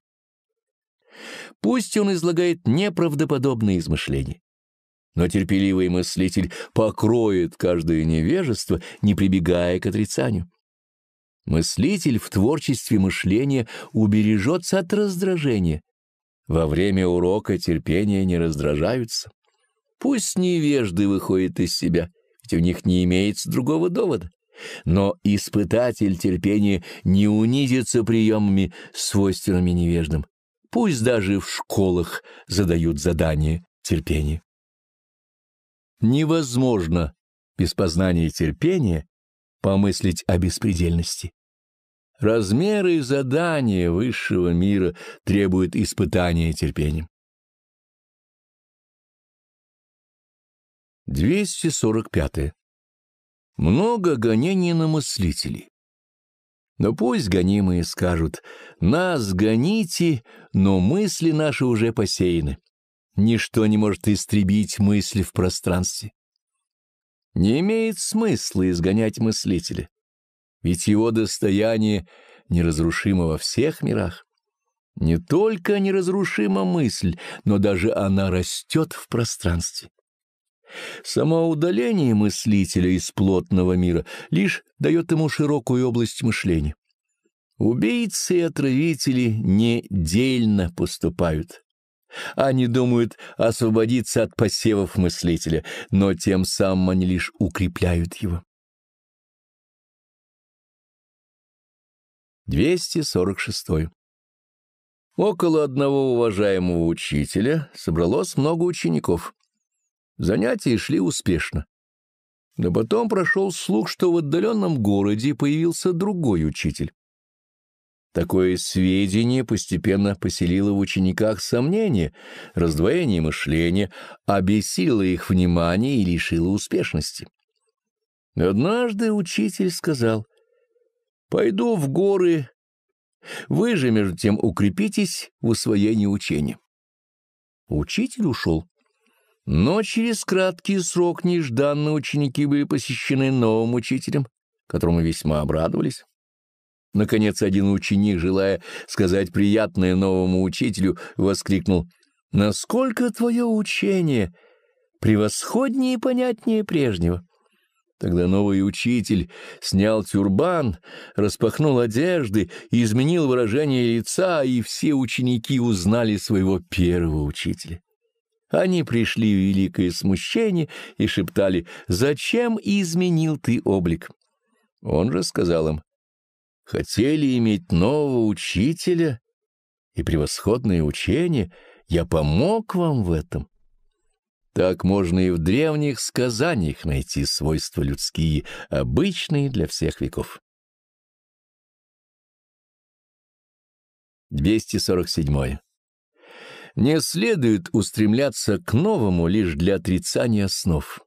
Пусть он излагает неправдоподобные измышления, но терпеливый мыслитель покроет каждое невежество, не прибегая к отрицанию. Мыслитель в творчестве мышления убережется от раздражения. Во время урока терпения не раздражаются. Пусть невежды выходят из себя, ведь у них не имеется другого довода. Но испытатель терпения не унизится приемами, свойственными невеждам. Пусть даже в школах задают задание терпения. Невозможно без познания терпения помыслить о беспредельности. Размеры задания высшего мира требуют испытания терпением. 245. Много гонений на мыслителей. Но пусть гонимые скажут, нас гоните, но мысли наши уже посеяны. Ничто не может истребить мысли в пространстве. Не имеет смысла изгонять мыслителя, ведь его достояние неразрушимо во всех мирах. Не только неразрушима мысль, но даже она растет в пространстве. Само удаление мыслителя из плотного мира лишь дает ему широкую область мышления. Убийцы и отравители недельно поступают, они думают освободиться от посевов мыслителя, но тем самым они лишь укрепляют его. 246. Около одного уважаемого учителя собралось много учеников. Занятия шли успешно. Но потом прошел слух, что в отдаленном городе появился другой учитель. Такое сведение постепенно поселило в учениках сомнения, раздвоение мышления, обесило их внимание и лишило успешности. Однажды учитель сказал, «Пойду в горы, вы же, между тем, укрепитесь в усвоении учения». Учитель ушел. Но через краткий срок нежданно ученики были посещены новым учителем, которому весьма обрадовались. Наконец один ученик, желая сказать приятное новому учителю, воскликнул «Насколько твое учение превосходнее и понятнее прежнего!» Тогда новый учитель снял тюрбан, распахнул одежды изменил выражение лица, и все ученики узнали своего первого учителя. Они пришли в великое смущение и шептали «Зачем изменил ты облик?» Он же сказал им хотели иметь нового учителя и превосходное учение, я помог вам в этом. Так можно и в древних сказаниях найти свойства людские, обычные для всех веков. 247. Не следует устремляться к новому лишь для отрицания основ.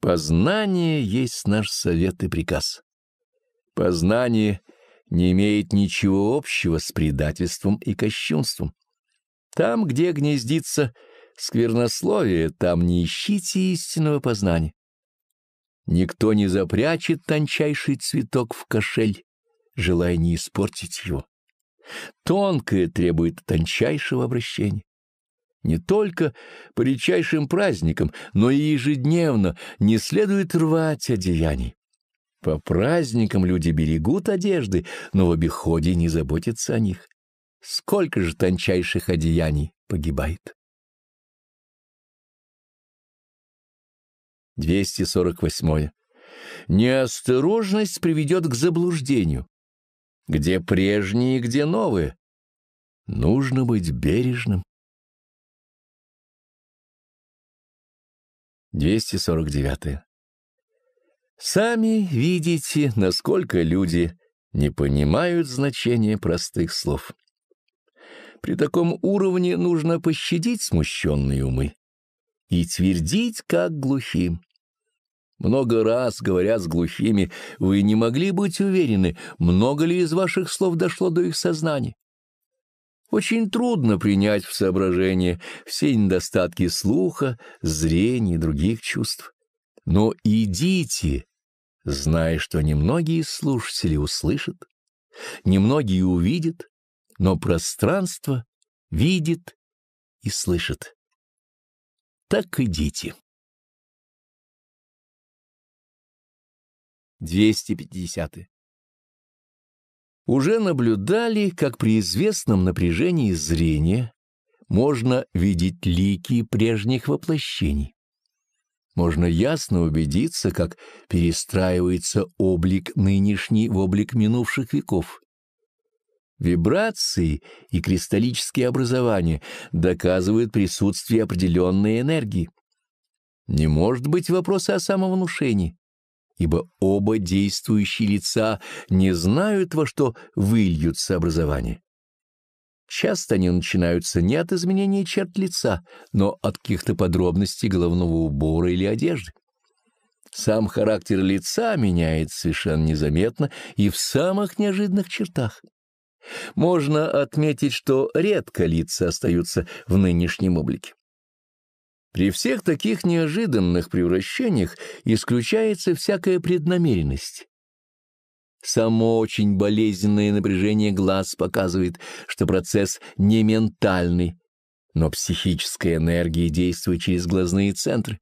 Познание есть наш совет и приказ. Познание не имеет ничего общего с предательством и кощунством. Там, где гнездится сквернословие, там не ищите истинного познания. Никто не запрячет тончайший цветок в кошель, желая не испортить его. Тонкое требует тончайшего обращения. Не только по редчайшим праздникам, но и ежедневно не следует рвать одеяний. По праздникам люди берегут одежды, но в обиходе не заботятся о них. Сколько же тончайших одеяний погибает. 248. Неосторожность приведет к заблуждению. Где прежние, где новые. Нужно быть бережным. 249. Сами видите, насколько люди не понимают значения простых слов. При таком уровне нужно пощадить смущенные умы и твердить, как глухим. Много раз, говоря с глухими, вы не могли быть уверены, много ли из ваших слов дошло до их сознания. Очень трудно принять в соображение все недостатки слуха, зрения и других чувств. Но «Ну, идите, зная, что немногие слушатели услышат, немногие увидят, но пространство видит и слышит. Так идите. 250. Уже наблюдали, как при известном напряжении зрения можно видеть лики прежних воплощений можно ясно убедиться, как перестраивается облик нынешний в облик минувших веков. Вибрации и кристаллические образования доказывают присутствие определенной энергии. Не может быть вопроса о самовнушении, ибо оба действующие лица не знают, во что выльются образования. Часто они начинаются не от изменения черт лица, но от каких-то подробностей головного убора или одежды. Сам характер лица меняется совершенно незаметно и в самых неожиданных чертах. Можно отметить, что редко лица остаются в нынешнем облике. При всех таких неожиданных превращениях исключается всякая преднамеренность, Само очень болезненное напряжение глаз показывает, что процесс не ментальный, но психическая энергия действует через глазные центры.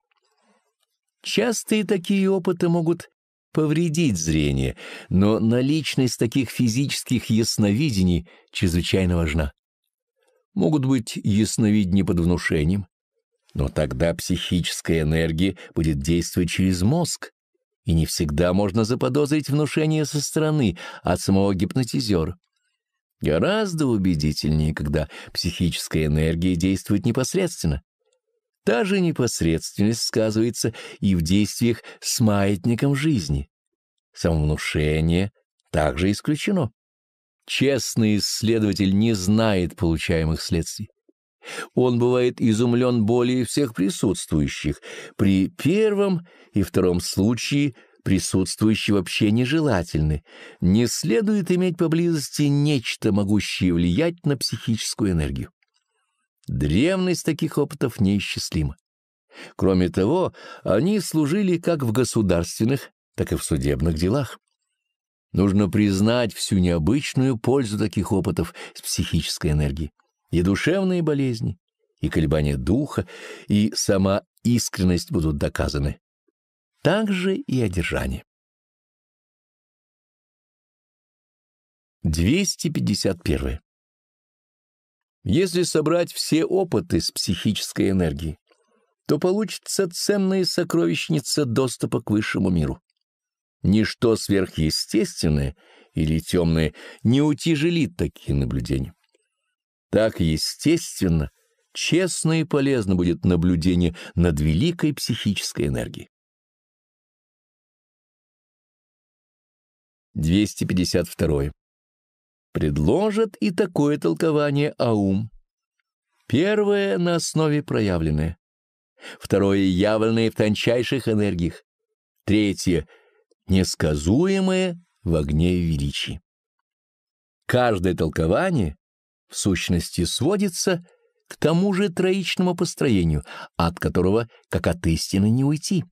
Частые такие опыты могут повредить зрение, но наличность таких физических ясновидений чрезвычайно важна. Могут быть ясновидения под внушением, но тогда психическая энергия будет действовать через мозг, и не всегда можно заподозрить внушение со стороны от самого гипнотизера. Гораздо убедительнее, когда психическая энергия действует непосредственно. Та же непосредственность сказывается и в действиях с маятником жизни. Самовнушение также исключено. Честный исследователь не знает получаемых следствий. Он бывает изумлен более всех присутствующих. При первом и втором случае присутствующие вообще нежелательны. Не следует иметь поблизости нечто, могущее влиять на психическую энергию. Древность таких опытов неисчислима. Кроме того, они служили как в государственных, так и в судебных делах. Нужно признать всю необычную пользу таких опытов с психической энергией и душевные болезни, и колебания духа, и сама искренность будут доказаны. Также и одержание. 251. Если собрать все опыты с психической энергии, то получится ценная сокровищница доступа к высшему миру. Ничто сверхъестественное или темное не утяжелит такие наблюдения. Так естественно, честно и полезно будет наблюдение над великой психической энергией. 252. Предложат и такое толкование аум. Первое — на основе проявленное. Второе — явленное в тончайших энергиях. Третье — несказуемое в огне величии. Каждое толкование в сущности сводится к тому же троичному построению, от которого, как от истины, не уйти.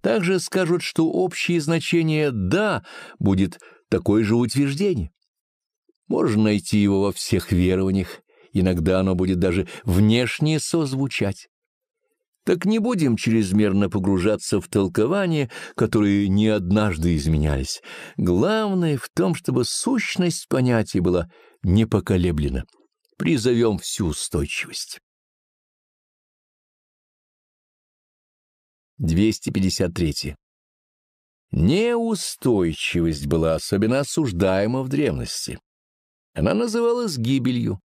Также скажут, что общее значение «да» будет такое же утверждение. Можно найти его во всех верованиях, иногда оно будет даже внешне созвучать. Так не будем чрезмерно погружаться в толкования, которые не однажды изменялись. Главное в том, чтобы сущность понятия была не Призовем всю устойчивость. 253. Неустойчивость была особенно осуждаема в древности. Она называлась гибелью.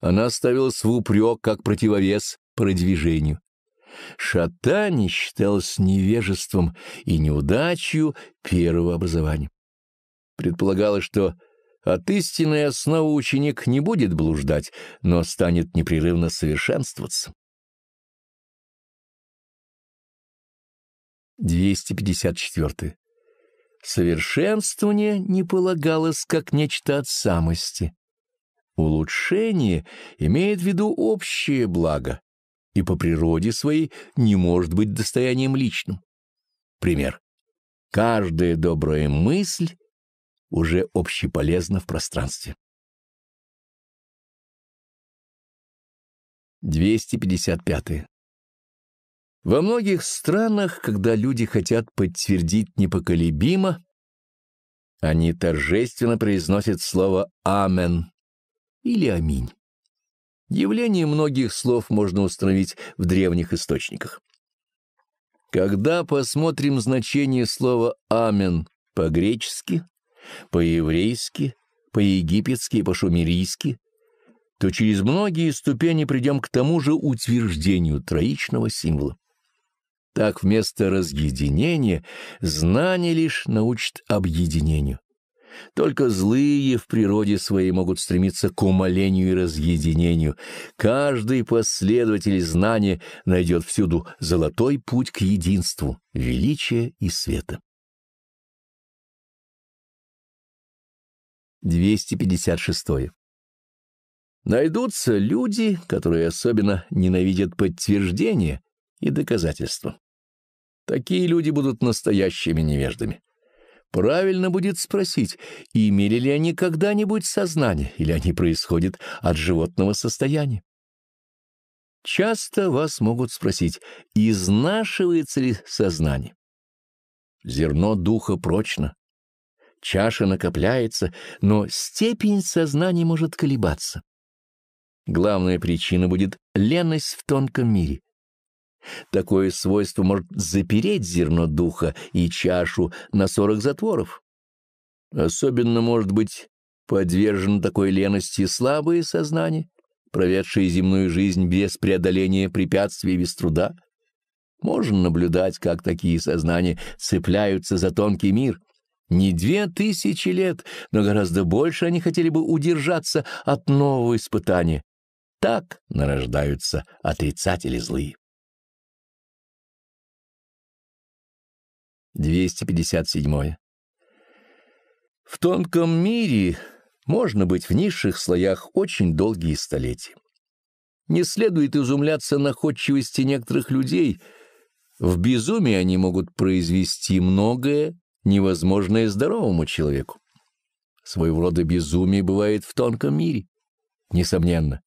Она ставилась в упрек как противовес продвижению. Шатание считалось невежеством и неудачью первого образования. Предполагалось, что от истинной основы ученик не будет блуждать, но станет непрерывно совершенствоваться. 254. Совершенствование не полагалось как нечто от самости. Улучшение имеет в виду общее благо и по природе своей не может быть достоянием личным. Пример. Каждая добрая мысль уже общеполезно в пространстве. 255. Во многих странах, когда люди хотят подтвердить непоколебимо, они торжественно произносят слово «Амен» или «Аминь». Явление многих слов можно установить в древних источниках. Когда посмотрим значение слова «Амен» по-гречески, по-еврейски, по-египетски и по-шумерийски, то через многие ступени придем к тому же утверждению троичного символа. Так вместо разъединения знание лишь научит объединению. Только злые в природе своей могут стремиться к умолению и разъединению. Каждый последователь знания найдет всюду золотой путь к единству, величия и света. 256. Найдутся люди, которые особенно ненавидят подтверждения и доказательства. Такие люди будут настоящими невеждами. Правильно будет спросить, имели ли они когда-нибудь сознание, или они происходят от животного состояния. Часто вас могут спросить, изнашивается ли сознание. Зерно духа прочно, Чаша накопляется, но степень сознания может колебаться. Главная причина будет леность в тонком мире. Такое свойство может запереть зерно духа и чашу на сорок затворов. Особенно может быть подвержено такой лености слабое сознание, проведшее земную жизнь без преодоления препятствий и без труда. Можно наблюдать, как такие сознания цепляются за тонкий мир, не две тысячи лет, но гораздо больше они хотели бы удержаться от нового испытания. Так нарождаются отрицатели злые. 257. В тонком мире можно быть в низших слоях очень долгие столетия. Не следует изумляться находчивости некоторых людей. В безумии они могут произвести многое, невозможное здоровому человеку. Своего рода безумие бывает в тонком мире. Несомненно,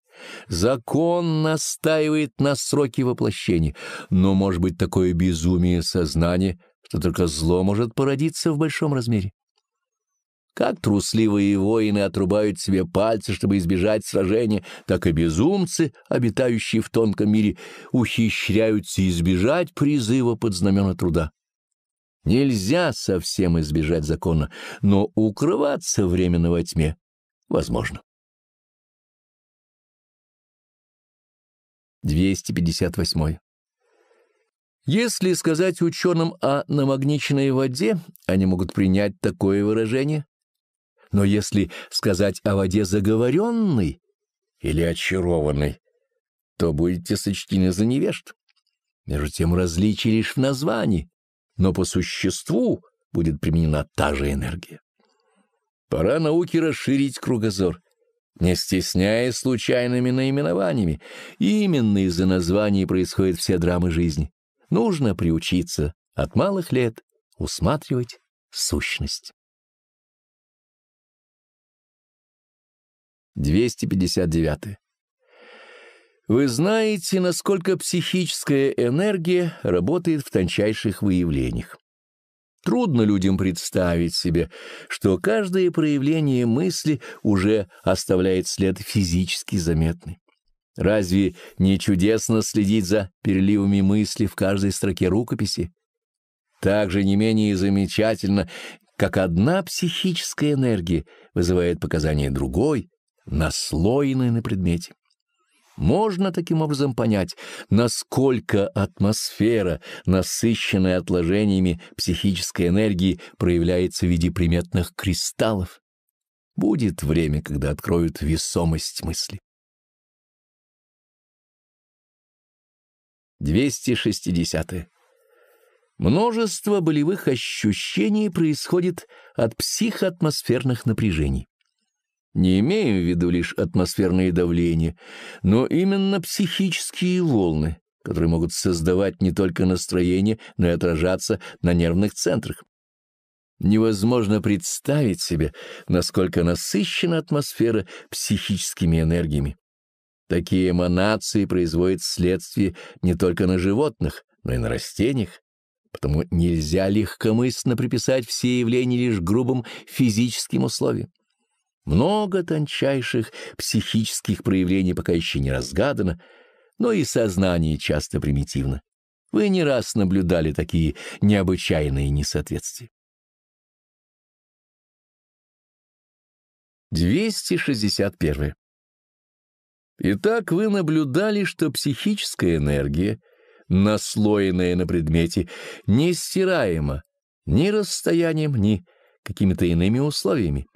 закон настаивает на сроке воплощения, но может быть такое безумие сознания, что только зло может породиться в большом размере. Как трусливые воины отрубают себе пальцы, чтобы избежать сражения, так и безумцы, обитающие в тонком мире, ухищряются избежать призыва под знамена труда. Нельзя совсем избежать закона, но укрываться временно во тьме возможно. 258. Если сказать ученым о намагниченной воде, они могут принять такое выражение. Но если сказать о воде заговоренной или очарованной, то будете сочтены за невежд. Между тем различие лишь в названии но по существу будет применена та же энергия. Пора науке расширить кругозор, не стесняясь случайными наименованиями. Именно из-за названий происходят все драмы жизни. Нужно приучиться от малых лет усматривать сущность. 259. Вы знаете, насколько психическая энергия работает в тончайших выявлениях. Трудно людям представить себе, что каждое проявление мысли уже оставляет след физически заметный. Разве не чудесно следить за переливами мысли в каждой строке рукописи? Также не менее замечательно, как одна психическая энергия вызывает показания другой, наслоенной на предмете. Можно таким образом понять, насколько атмосфера, насыщенная отложениями психической энергии, проявляется в виде приметных кристаллов. Будет время, когда откроют весомость мысли. 260. -е. Множество болевых ощущений происходит от психоатмосферных напряжений не имеем в виду лишь атмосферные давления, но именно психические волны, которые могут создавать не только настроение, но и отражаться на нервных центрах. Невозможно представить себе, насколько насыщена атмосфера психическими энергиями. Такие эманации производят следствие не только на животных, но и на растениях. Потому нельзя легкомысленно приписать все явления лишь грубым физическим условиям. Много тончайших психических проявлений пока еще не разгадано, но и сознание часто примитивно. Вы не раз наблюдали такие необычайные несоответствия. 261. Итак, вы наблюдали, что психическая энергия, наслоенная на предмете, не стираема ни расстоянием, ни какими-то иными условиями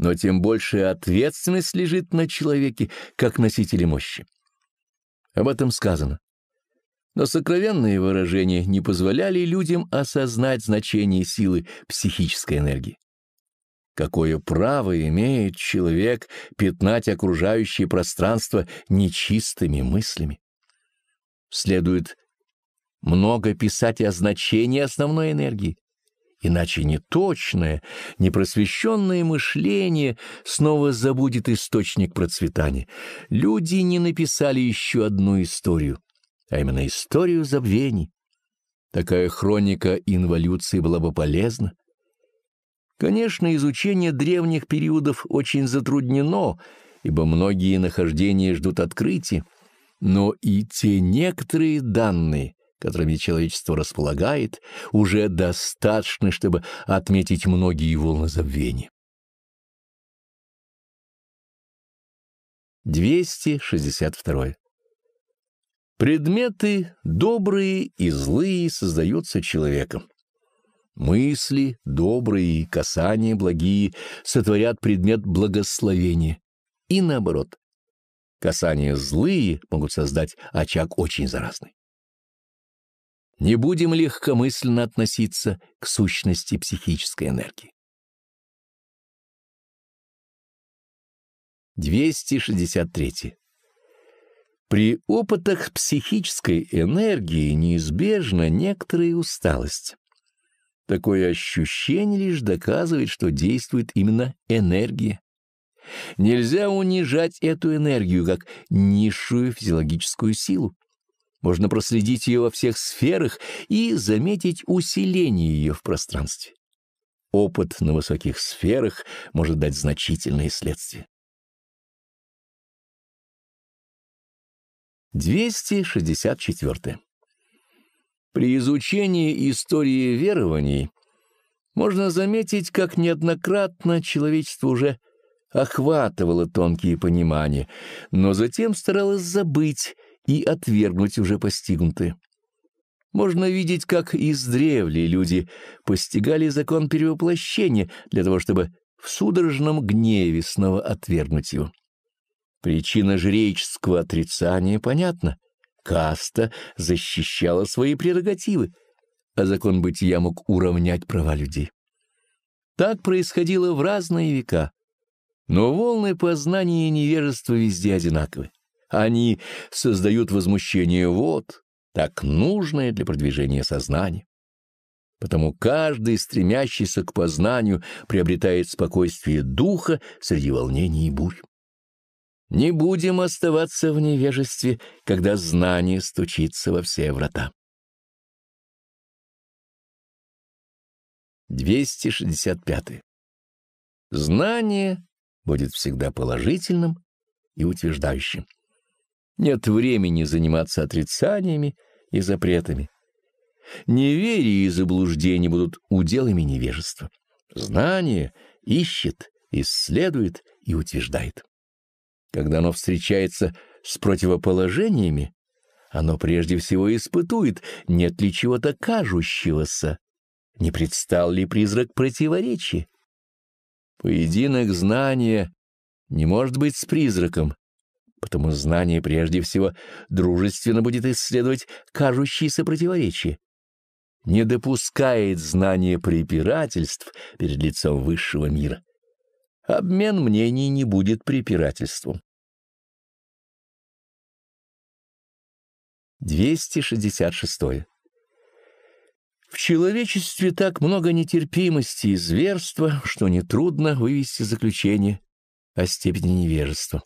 но тем больше ответственность лежит на человеке, как носителе мощи. Об этом сказано. Но сокровенные выражения не позволяли людям осознать значение силы психической энергии. Какое право имеет человек пятнать окружающее пространство нечистыми мыслями? Следует много писать о значении основной энергии, Иначе неточное, непросвещенное мышление снова забудет источник процветания. Люди не написали еще одну историю, а именно историю забвений. Такая хроника инволюции была бы полезна. Конечно, изучение древних периодов очень затруднено, ибо многие нахождения ждут открытия, но и те некоторые данные, которыми человечество располагает, уже достаточно, чтобы отметить многие волны забвения. 262. Предметы добрые и злые создаются человеком. Мысли добрые и касания благие сотворят предмет благословения. И наоборот, касания злые могут создать очаг очень заразный не будем легкомысленно относиться к сущности психической энергии. 263. При опытах психической энергии неизбежна некоторая усталость. Такое ощущение лишь доказывает, что действует именно энергия. Нельзя унижать эту энергию как низшую физиологическую силу. Можно проследить ее во всех сферах и заметить усиление ее в пространстве. Опыт на высоких сферах может дать значительные следствия. 264. При изучении истории верований можно заметить, как неоднократно человечество уже охватывало тонкие понимания, но затем старалось забыть и отвергнуть уже постигнутые. Можно видеть, как издревле люди постигали закон перевоплощения для того, чтобы в судорожном гневе снова отвергнуть его. Причина жреческого отрицания понятна. Каста защищала свои прерогативы, а закон бытия мог уравнять права людей. Так происходило в разные века, но волны познания и невежества везде одинаковы. Они создают возмущение вот, так нужное для продвижения сознания. Потому каждый, стремящийся к познанию, приобретает спокойствие духа среди волнений и бурь. Не будем оставаться в невежестве, когда знание стучится во все врата. 265. Знание будет всегда положительным и утверждающим. Нет времени заниматься отрицаниями и запретами. Неверие и заблуждение будут уделами невежества. Знание ищет, исследует и утверждает. Когда оно встречается с противоположениями, оно прежде всего испытует, нет ли чего-то кажущегося, не предстал ли призрак противоречия. Поединок знания не может быть с призраком, Потому знание прежде всего дружественно будет исследовать кажущиеся противоречия. Не допускает знание препирательств перед лицом высшего мира. Обмен мнений не будет препирательством. 266. В человечестве так много нетерпимости и зверства, что нетрудно вывести заключение о степени невежества.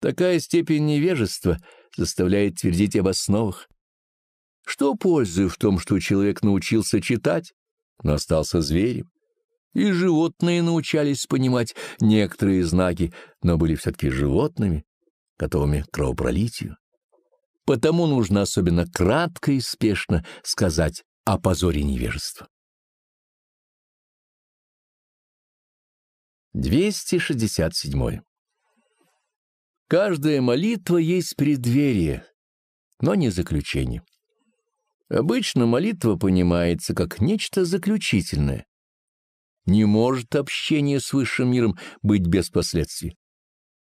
Такая степень невежества заставляет твердить об основах. Что пользы в том, что человек научился читать, но остался зверем? И животные научались понимать некоторые знаки, но были все-таки животными, готовыми к кровопролитию. Потому нужно особенно кратко и спешно сказать о позоре невежества. 267. Каждая молитва есть преддверие, но не заключение. Обычно молитва понимается как нечто заключительное. Не может общение с высшим миром быть без последствий.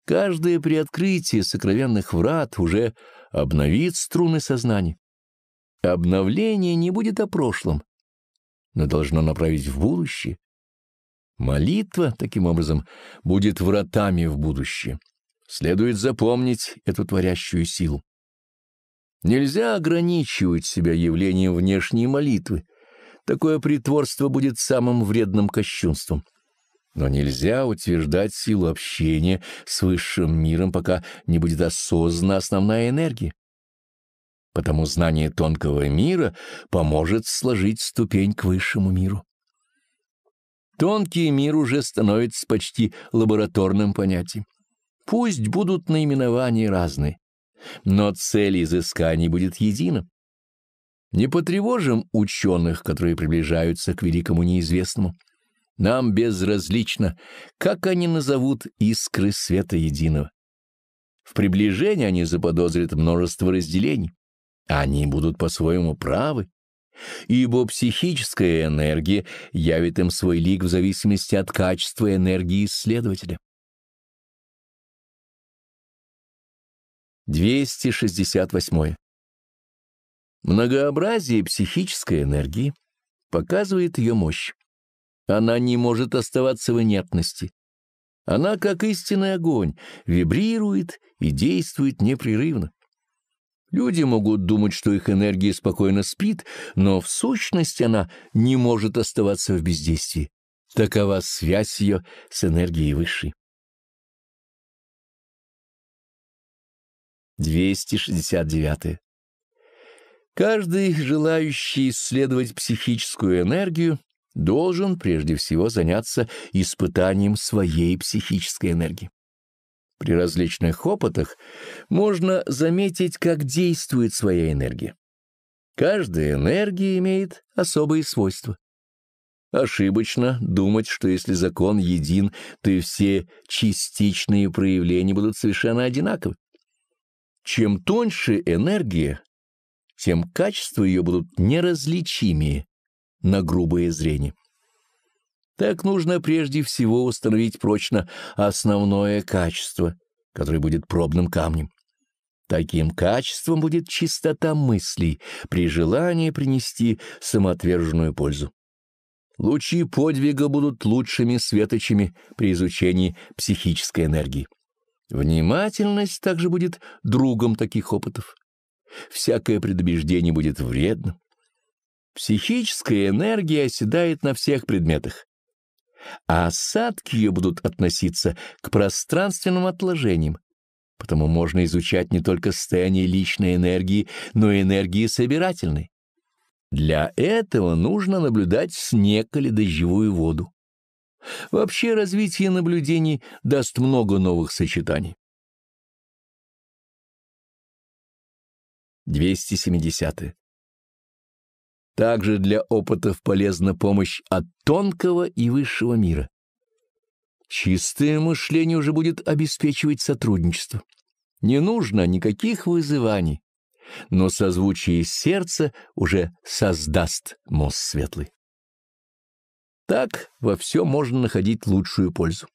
Каждое приоткрытие сокровенных врат уже обновит струны сознания. Обновление не будет о прошлом, но должно направить в будущее. Молитва, таким образом, будет вратами в будущее. Следует запомнить эту творящую силу. Нельзя ограничивать себя явлением внешней молитвы. Такое притворство будет самым вредным кощунством. Но нельзя утверждать силу общения с высшим миром, пока не будет осознана основная энергия. Потому знание тонкого мира поможет сложить ступень к высшему миру. Тонкий мир уже становится почти лабораторным понятием. Пусть будут наименования разные, но цель изысканий будет едина. Не потревожим ученых, которые приближаются к великому неизвестному. Нам безразлично, как они назовут искры света единого. В приближении они заподозрят множество разделений. Они будут по-своему правы, ибо психическая энергия явит им свой лик в зависимости от качества энергии исследователя. 268. Многообразие психической энергии показывает ее мощь. Она не может оставаться в инертности. Она, как истинный огонь, вибрирует и действует непрерывно. Люди могут думать, что их энергия спокойно спит, но в сущности она не может оставаться в бездействии. Такова связь ее с энергией высшей. 269. Каждый, желающий исследовать психическую энергию, должен прежде всего заняться испытанием своей психической энергии. При различных опытах можно заметить, как действует своя энергия. Каждая энергия имеет особые свойства. Ошибочно думать, что если закон един, то и все частичные проявления будут совершенно одинаковы. Чем тоньше энергия, тем качества ее будут неразличимее на грубое зрение. Так нужно прежде всего установить прочно основное качество, которое будет пробным камнем. Таким качеством будет чистота мыслей при желании принести самоотверженную пользу. Лучи подвига будут лучшими светочами при изучении психической энергии. Внимательность также будет другом таких опытов. Всякое предубеждение будет вредным. Психическая энергия оседает на всех предметах, а осадки ее будут относиться к пространственным отложениям, потому можно изучать не только состояние личной энергии, но и энергии собирательной. Для этого нужно наблюдать снег или дождевую воду. Вообще развитие наблюдений даст много новых сочетаний. 270. Также для опытов полезна помощь от тонкого и высшего мира. Чистое мышление уже будет обеспечивать сотрудничество. Не нужно никаких вызываний, но созвучие сердца уже создаст мост светлый. Так во всем можно находить лучшую пользу.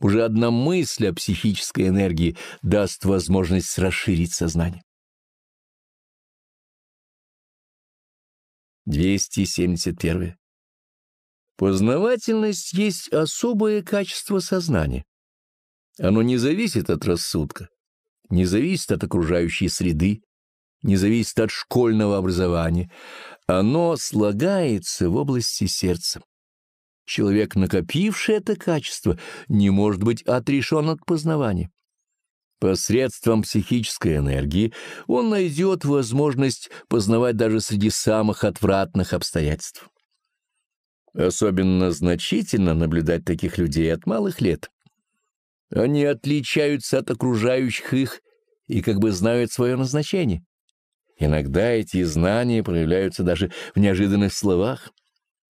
Уже одна мысль о психической энергии даст возможность расширить сознание. 271. Познавательность есть особое качество сознания. Оно не зависит от рассудка, не зависит от окружающей среды, не зависит от школьного образования. Оно слагается в области сердца. Человек, накопивший это качество, не может быть отрешен от познавания. Посредством психической энергии он найдет возможность познавать даже среди самых отвратных обстоятельств. Особенно значительно наблюдать таких людей от малых лет. Они отличаются от окружающих их и как бы знают свое назначение. Иногда эти знания проявляются даже в неожиданных словах.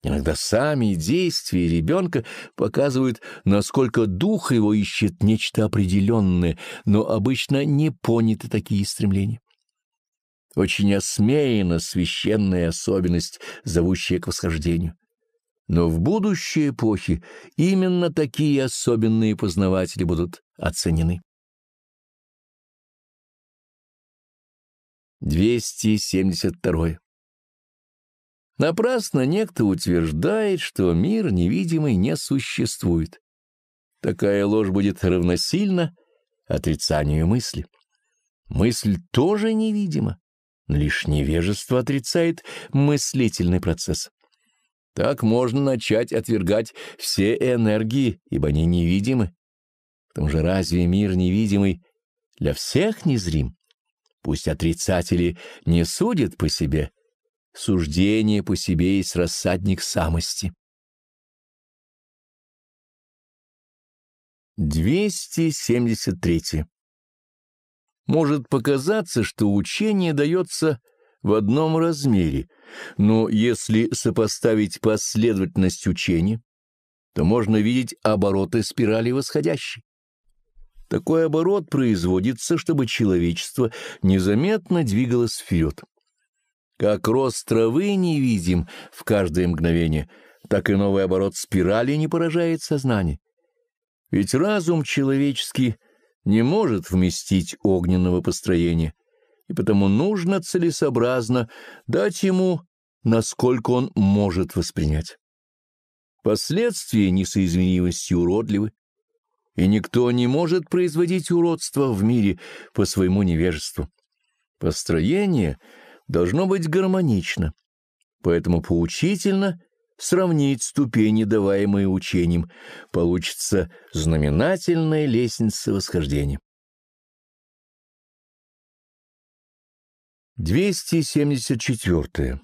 Иногда сами действия ребенка показывают, насколько дух его ищет нечто определенное, но обычно не поняты такие стремления. Очень осмеяна священная особенность, зовущая к восхождению. Но в будущей эпохе именно такие особенные познаватели будут оценены. 272. Напрасно некто утверждает, что мир невидимый не существует. Такая ложь будет равносильна отрицанию мысли. Мысль тоже невидима, но лишь невежество отрицает мыслительный процесс. Так можно начать отвергать все энергии, ибо они невидимы. К тому же разве мир невидимый для всех незрим? Пусть отрицатели не судят по себе, суждение по себе есть рассадник самости. 273. Может показаться, что учение дается в одном размере, но если сопоставить последовательность учения, то можно видеть обороты спирали восходящей. Такой оборот производится, чтобы человечество незаметно двигалось вперед. Как рост травы не видим в каждое мгновение, так и новый оборот спирали не поражает сознание. Ведь разум человеческий не может вместить огненного построения, и потому нужно целесообразно дать ему, насколько он может воспринять. Последствия несоизмеримости уродливы, и никто не может производить уродство в мире по своему невежеству. Построение должно быть гармонично, поэтому поучительно сравнить ступени, даваемые учением, получится знаменательная лестница восхождения. 274.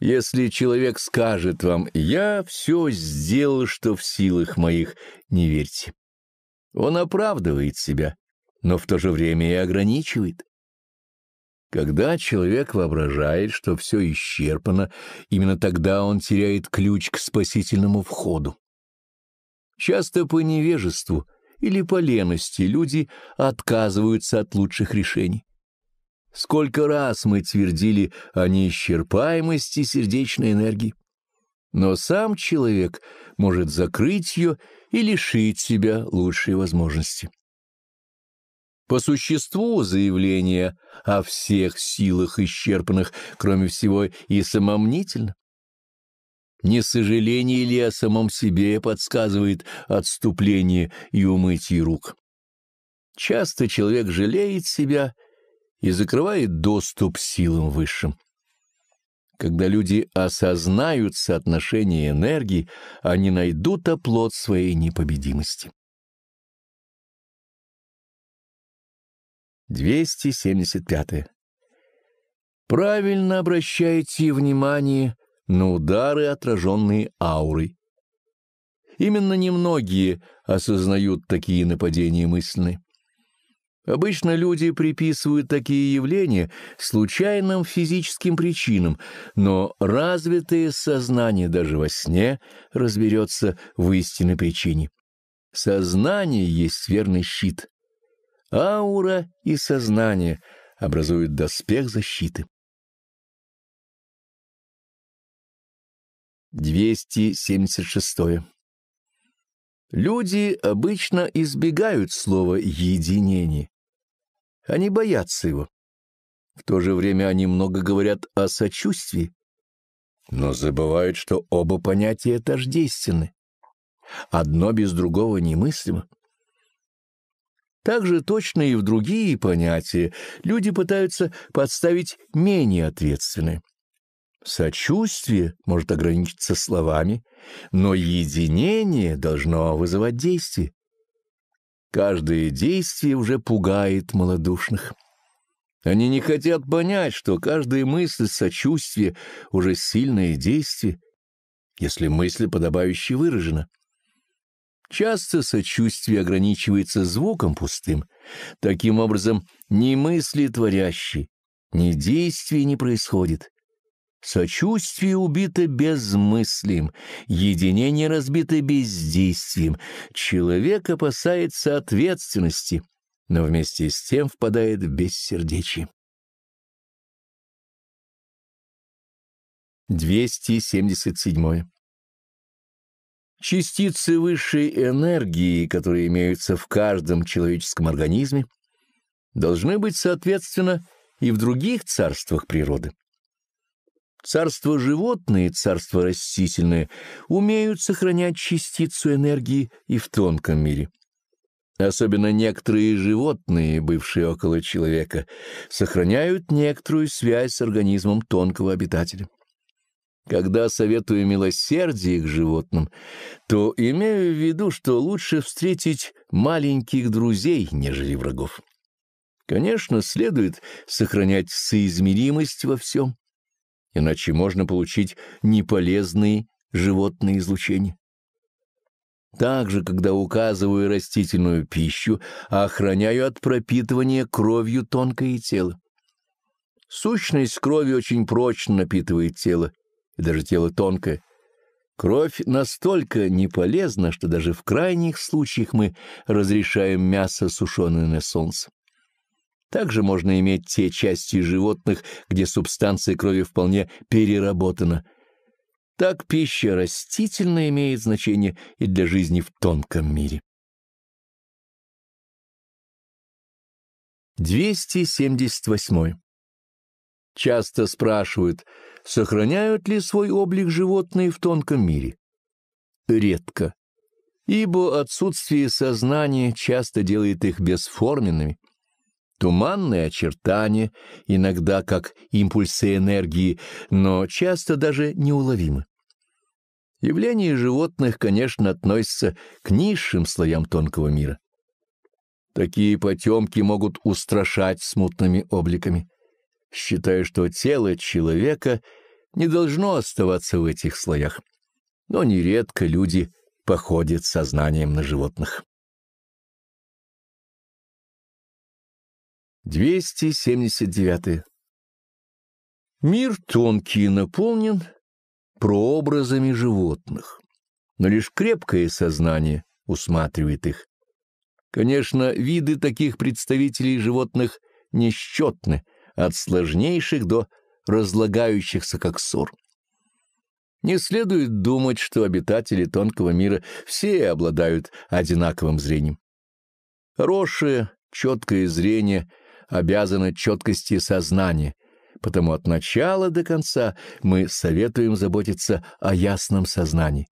Если человек скажет вам «я все сделал, что в силах моих», не верьте. Он оправдывает себя, но в то же время и ограничивает. Когда человек воображает, что все исчерпано, именно тогда он теряет ключ к спасительному входу. Часто по невежеству или по лености люди отказываются от лучших решений. Сколько раз мы твердили о неисчерпаемости сердечной энергии. Но сам человек может закрыть ее и лишить себя лучшей возможности. По существу заявление о всех силах исчерпанных, кроме всего, и самомнительно. Не сожаление ли о самом себе подсказывает отступление и умытие рук? Часто человек жалеет себя и закрывает доступ силам высшим. Когда люди осознают соотношение энергии, они найдут оплот своей непобедимости. 275. Правильно обращайте внимание на удары, отраженные аурой. Именно немногие осознают такие нападения мысленные. Обычно люди приписывают такие явления случайным физическим причинам, но развитое сознание даже во сне разберется в истинной причине. Сознание есть верный щит. Аура и сознание образуют доспех защиты. 276. Люди обычно избегают слова «единение», они боятся его. В то же время они много говорят о сочувствии, но забывают, что оба понятия тождественны. Одно без другого немыслимо. Так же точно и в другие понятия люди пытаются подставить менее ответственные. Сочувствие может ограничиться словами, но единение должно вызывать действие. Каждое действие уже пугает малодушных. Они не хотят понять, что каждая мысль сочувствия уже сильное действие, если мысль подобающе выражена. Часто сочувствие ограничивается звуком пустым. Таким образом, ни мысли творящие, ни действия не происходит. Сочувствие убито безмыслием, единение разбито бездействием. Человек опасается ответственности, но вместе с тем впадает в бессердечие. 277. Частицы высшей энергии, которые имеются в каждом человеческом организме, должны быть, соответственно, и в других царствах природы. Царство животное и царство растительное умеют сохранять частицу энергии и в тонком мире. Особенно некоторые животные, бывшие около человека, сохраняют некоторую связь с организмом тонкого обитателя. Когда советую милосердие к животным, то имею в виду, что лучше встретить маленьких друзей, нежели врагов. Конечно, следует сохранять соизмеримость во всем иначе можно получить неполезные животные излучения. Также, когда указываю растительную пищу, охраняю от пропитывания кровью тонкое тело. Сущность крови очень прочно напитывает тело, и даже тело тонкое. Кровь настолько неполезна, что даже в крайних случаях мы разрешаем мясо, сушеное на солнце. Также можно иметь те части животных, где субстанция крови вполне переработана. Так пища растительная имеет значение и для жизни в тонком мире. 278. Часто спрашивают, сохраняют ли свой облик животные в тонком мире. Редко, ибо отсутствие сознания часто делает их бесформенными, туманные очертания, иногда как импульсы энергии, но часто даже неуловимы. Явление животных, конечно, относится к низшим слоям тонкого мира. Такие потемки могут устрашать смутными обликами, считая, что тело человека не должно оставаться в этих слоях. Но нередко люди походят сознанием на животных. 279. Мир тонкий и наполнен прообразами животных, но лишь крепкое сознание усматривает их. Конечно, виды таких представителей животных несчетны, от сложнейших до разлагающихся как ссор. Не следует думать, что обитатели тонкого мира все обладают одинаковым зрением. Хорошее, четкое зрение — обязана четкости сознания, потому от начала до конца мы советуем заботиться о ясном сознании.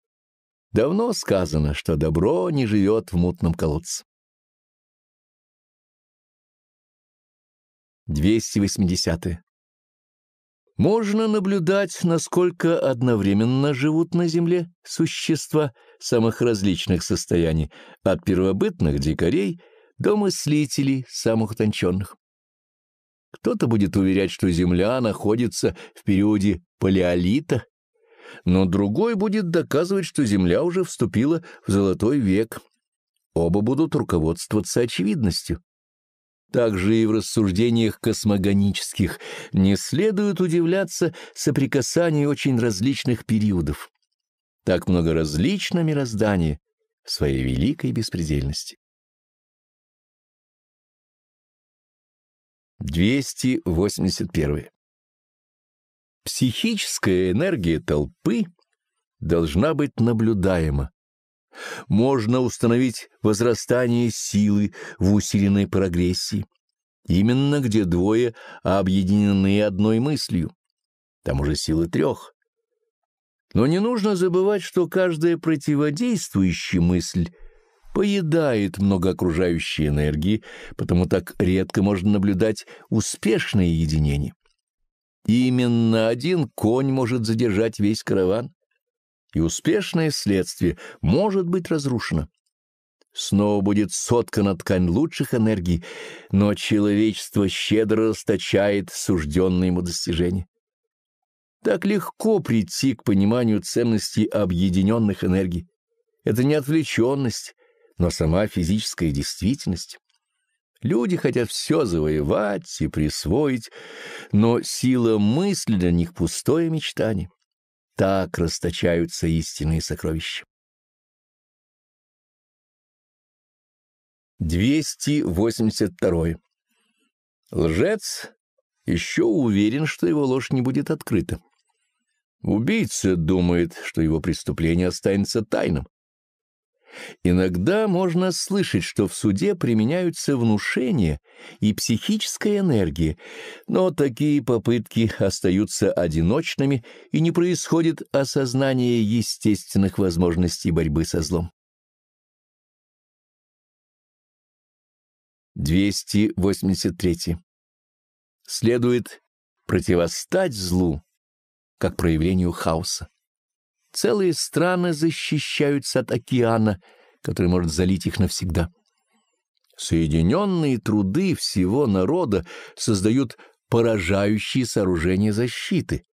Давно сказано, что добро не живет в мутном колодце. 280. -е. Можно наблюдать, насколько одновременно живут на Земле существа самых различных состояний, от первобытных дикарей – до мыслителей самых утонченных. Кто-то будет уверять, что Земля находится в периоде палеолита, но другой будет доказывать, что Земля уже вступила в Золотой век. Оба будут руководствоваться очевидностью. Также и в рассуждениях космогонических не следует удивляться соприкасанию очень различных периодов. Так много различно мироздание в своей великой беспредельности. 281. Психическая энергия толпы должна быть наблюдаема. Можно установить возрастание силы в усиленной прогрессии, именно где двое объединены одной мыслью, там уже силы трех. Но не нужно забывать, что каждая противодействующая мысль — поедает много окружающей энергии, потому так редко можно наблюдать успешное единение. Именно один конь может задержать весь караван, и успешное следствие может быть разрушено. Снова будет соткана ткань лучших энергий, но человечество щедро расточает сужденные ему достижения. Так легко прийти к пониманию ценности объединенных энергий. Это не отвлеченность, но сама физическая действительность. Люди хотят все завоевать и присвоить, но сила мысли для них пустое мечтание. Так расточаются истинные сокровища. 282. Лжец еще уверен, что его ложь не будет открыта. Убийца думает, что его преступление останется тайным. Иногда можно слышать, что в суде применяются внушения и психическая энергия, но такие попытки остаются одиночными и не происходит осознание естественных возможностей борьбы со злом. 283. Следует противостать злу как проявлению хаоса. Целые страны защищаются от океана, который может залить их навсегда. Соединенные труды всего народа создают поражающие сооружения защиты.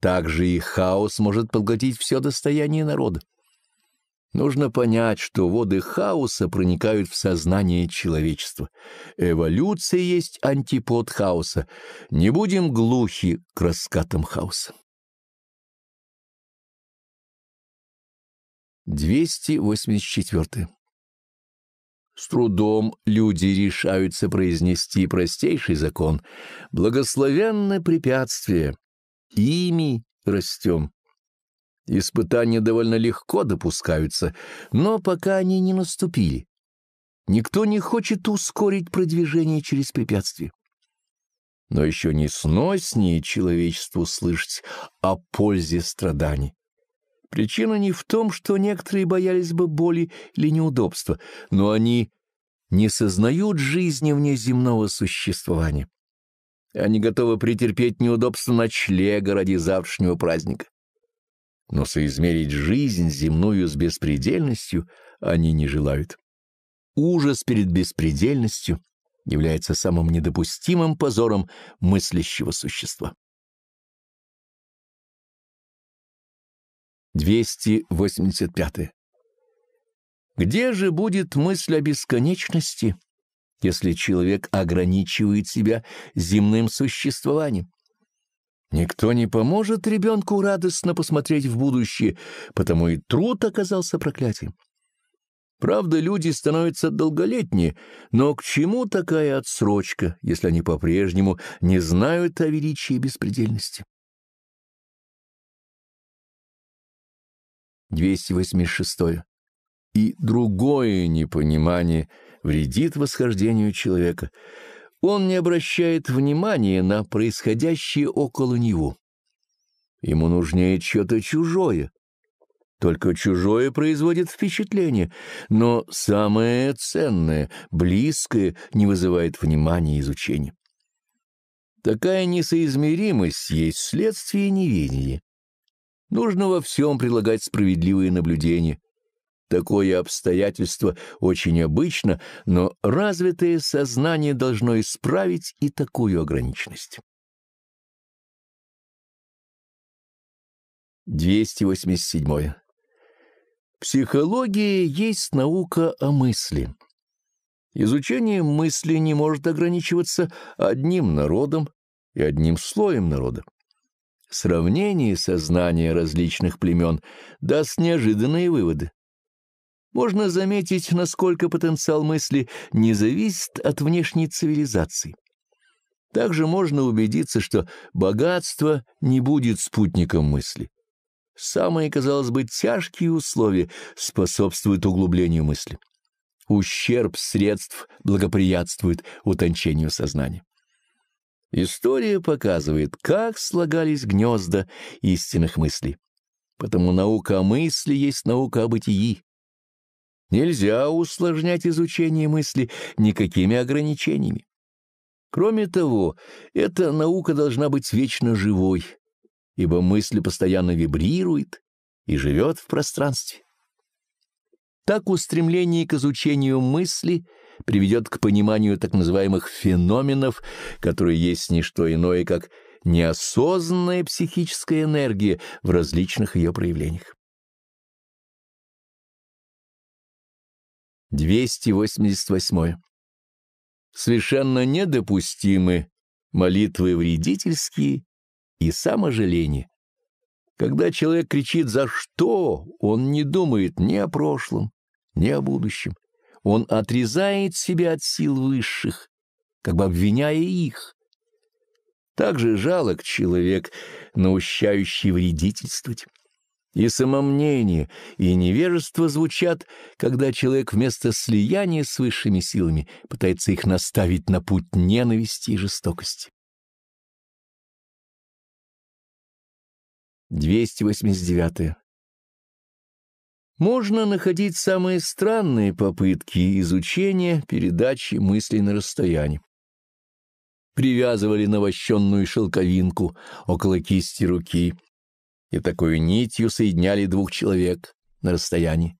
Также и хаос может поглотить все достояние народа. Нужно понять, что воды хаоса проникают в сознание человечества. Эволюция есть антипод хаоса. Не будем глухи к раскатам хаоса. 284. С трудом люди решаются произнести простейший закон. Благословенное препятствие. Ими растем. Испытания довольно легко допускаются, но пока они не наступили. Никто не хочет ускорить продвижение через препятствия. Но еще не сноснее человечеству слышать о пользе страданий. Причина не в том, что некоторые боялись бы боли или неудобства, но они не сознают жизни вне земного существования. Они готовы претерпеть неудобства ночлега ради завтрашнего праздника. Но соизмерить жизнь земную с беспредельностью они не желают. Ужас перед беспредельностью является самым недопустимым позором мыслящего существа. 285. Где же будет мысль о бесконечности, если человек ограничивает себя земным существованием? Никто не поможет ребенку радостно посмотреть в будущее, потому и труд оказался проклятием. Правда, люди становятся долголетние, но к чему такая отсрочка, если они по-прежнему не знают о величии беспредельности? 286. И другое непонимание вредит восхождению человека. Он не обращает внимания на происходящее около него. Ему нужнее что-то чужое. Только чужое производит впечатление, но самое ценное, близкое, не вызывает внимания изучения. Такая несоизмеримость есть следствие неведения. Нужно во всем прилагать справедливые наблюдения. Такое обстоятельство очень обычно, но развитое сознание должно исправить и такую ограниченность. 287. Психология есть наука о мысли. Изучение мысли не может ограничиваться одним народом и одним слоем народа. Сравнение сознания различных племен даст неожиданные выводы. Можно заметить, насколько потенциал мысли не зависит от внешней цивилизации. Также можно убедиться, что богатство не будет спутником мысли. Самые, казалось бы, тяжкие условия способствуют углублению мысли. Ущерб средств благоприятствует утончению сознания. История показывает, как слагались гнезда истинных мыслей. Потому наука о мысли есть наука о бытии. Нельзя усложнять изучение мысли никакими ограничениями. Кроме того, эта наука должна быть вечно живой, ибо мысль постоянно вибрирует и живет в пространстве. Так устремление к изучению мысли — приведет к пониманию так называемых феноменов, которые есть не что иное, как неосознанная психическая энергия в различных ее проявлениях. 288. Совершенно недопустимы молитвы вредительские и саможаление. Когда человек кричит «За что?», он не думает ни о прошлом, ни о будущем он отрезает себя от сил высших, как бы обвиняя их. Также жалок человек, наущающий вредительствовать. И самомнение, и невежество звучат, когда человек вместо слияния с высшими силами пытается их наставить на путь ненависти и жестокости. 289. Можно находить самые странные попытки изучения передачи мыслей на расстоянии. Привязывали навощенную шелковинку около кисти руки и такой нитью соединяли двух человек на расстоянии.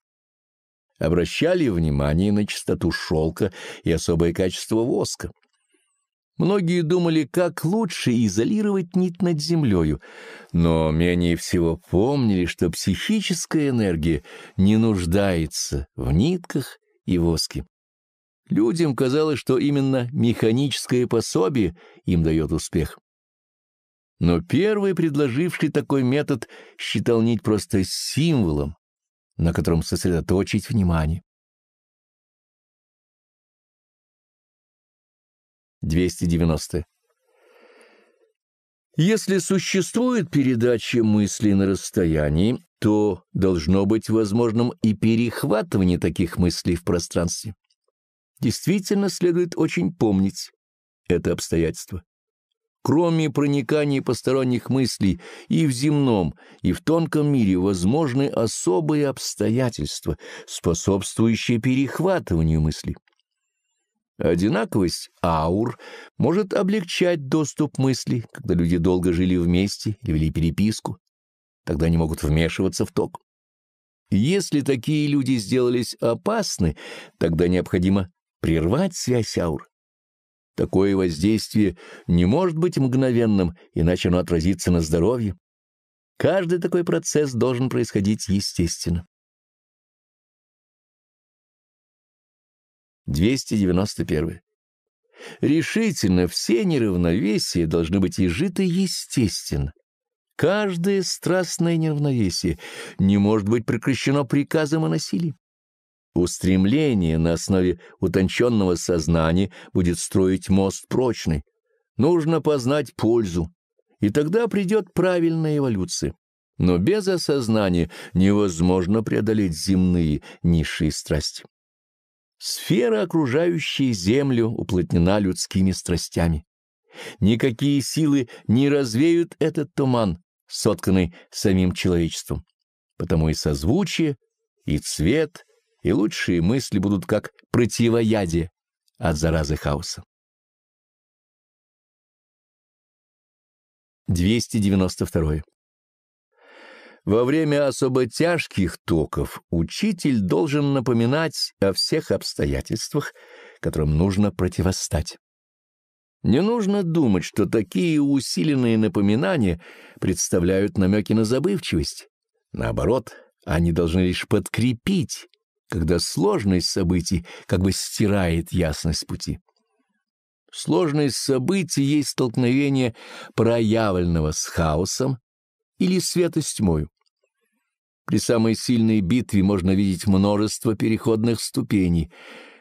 Обращали внимание на чистоту шелка и особое качество воска. Многие думали, как лучше изолировать нить над землею, но менее всего помнили, что психическая энергия не нуждается в нитках и воске. Людям казалось, что именно механическое пособие им дает успех. Но первый, предложивший такой метод, считал нить просто символом, на котором сосредоточить внимание. 290. Если существует передача мыслей на расстоянии, то должно быть возможным и перехватывание таких мыслей в пространстве. Действительно следует очень помнить это обстоятельство. Кроме проникания посторонних мыслей и в земном, и в тонком мире возможны особые обстоятельства, способствующие перехватыванию мыслей. Одинаковость аур может облегчать доступ мысли, когда люди долго жили вместе или вели переписку. Тогда они могут вмешиваться в ток. Если такие люди сделались опасны, тогда необходимо прервать связь аур. Такое воздействие не может быть мгновенным, иначе оно отразится на здоровье. Каждый такой процесс должен происходить естественно. 291. Решительно все неравновесия должны быть изжиты естественно. Каждое страстное неравновесие не может быть прекращено приказом и насилием. Устремление на основе утонченного сознания будет строить мост прочный. Нужно познать пользу, и тогда придет правильная эволюция. Но без осознания невозможно преодолеть земные низшие страсти. Сфера, окружающая Землю, уплотнена людскими страстями. Никакие силы не развеют этот туман, сотканный самим человечеством. Потому и созвучие, и цвет, и лучшие мысли будут как противоядие от заразы хаоса. 292. Во время особо тяжких токов учитель должен напоминать о всех обстоятельствах, которым нужно противостать. Не нужно думать, что такие усиленные напоминания представляют намеки на забывчивость. Наоборот, они должны лишь подкрепить, когда сложность событий как бы стирает ясность пути. Сложность событий есть столкновение проявленного с хаосом, или светость с тьмою. При самой сильной битве можно видеть множество переходных ступеней,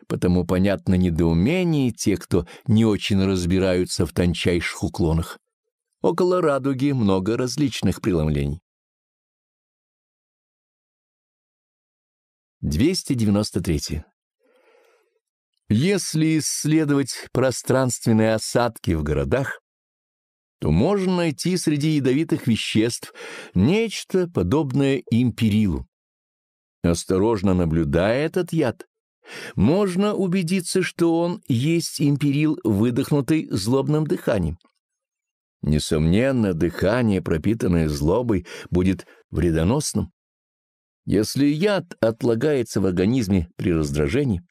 потому понятно недоумение тех, кто не очень разбираются в тончайших уклонах. Около радуги много различных преломлений. 293. Если исследовать пространственные осадки в городах, то можно найти среди ядовитых веществ нечто подобное империлу. Осторожно наблюдая этот яд, можно убедиться, что он есть империл, выдохнутый злобным дыханием. Несомненно, дыхание, пропитанное злобой, будет вредоносным. Если яд отлагается в организме при раздражении,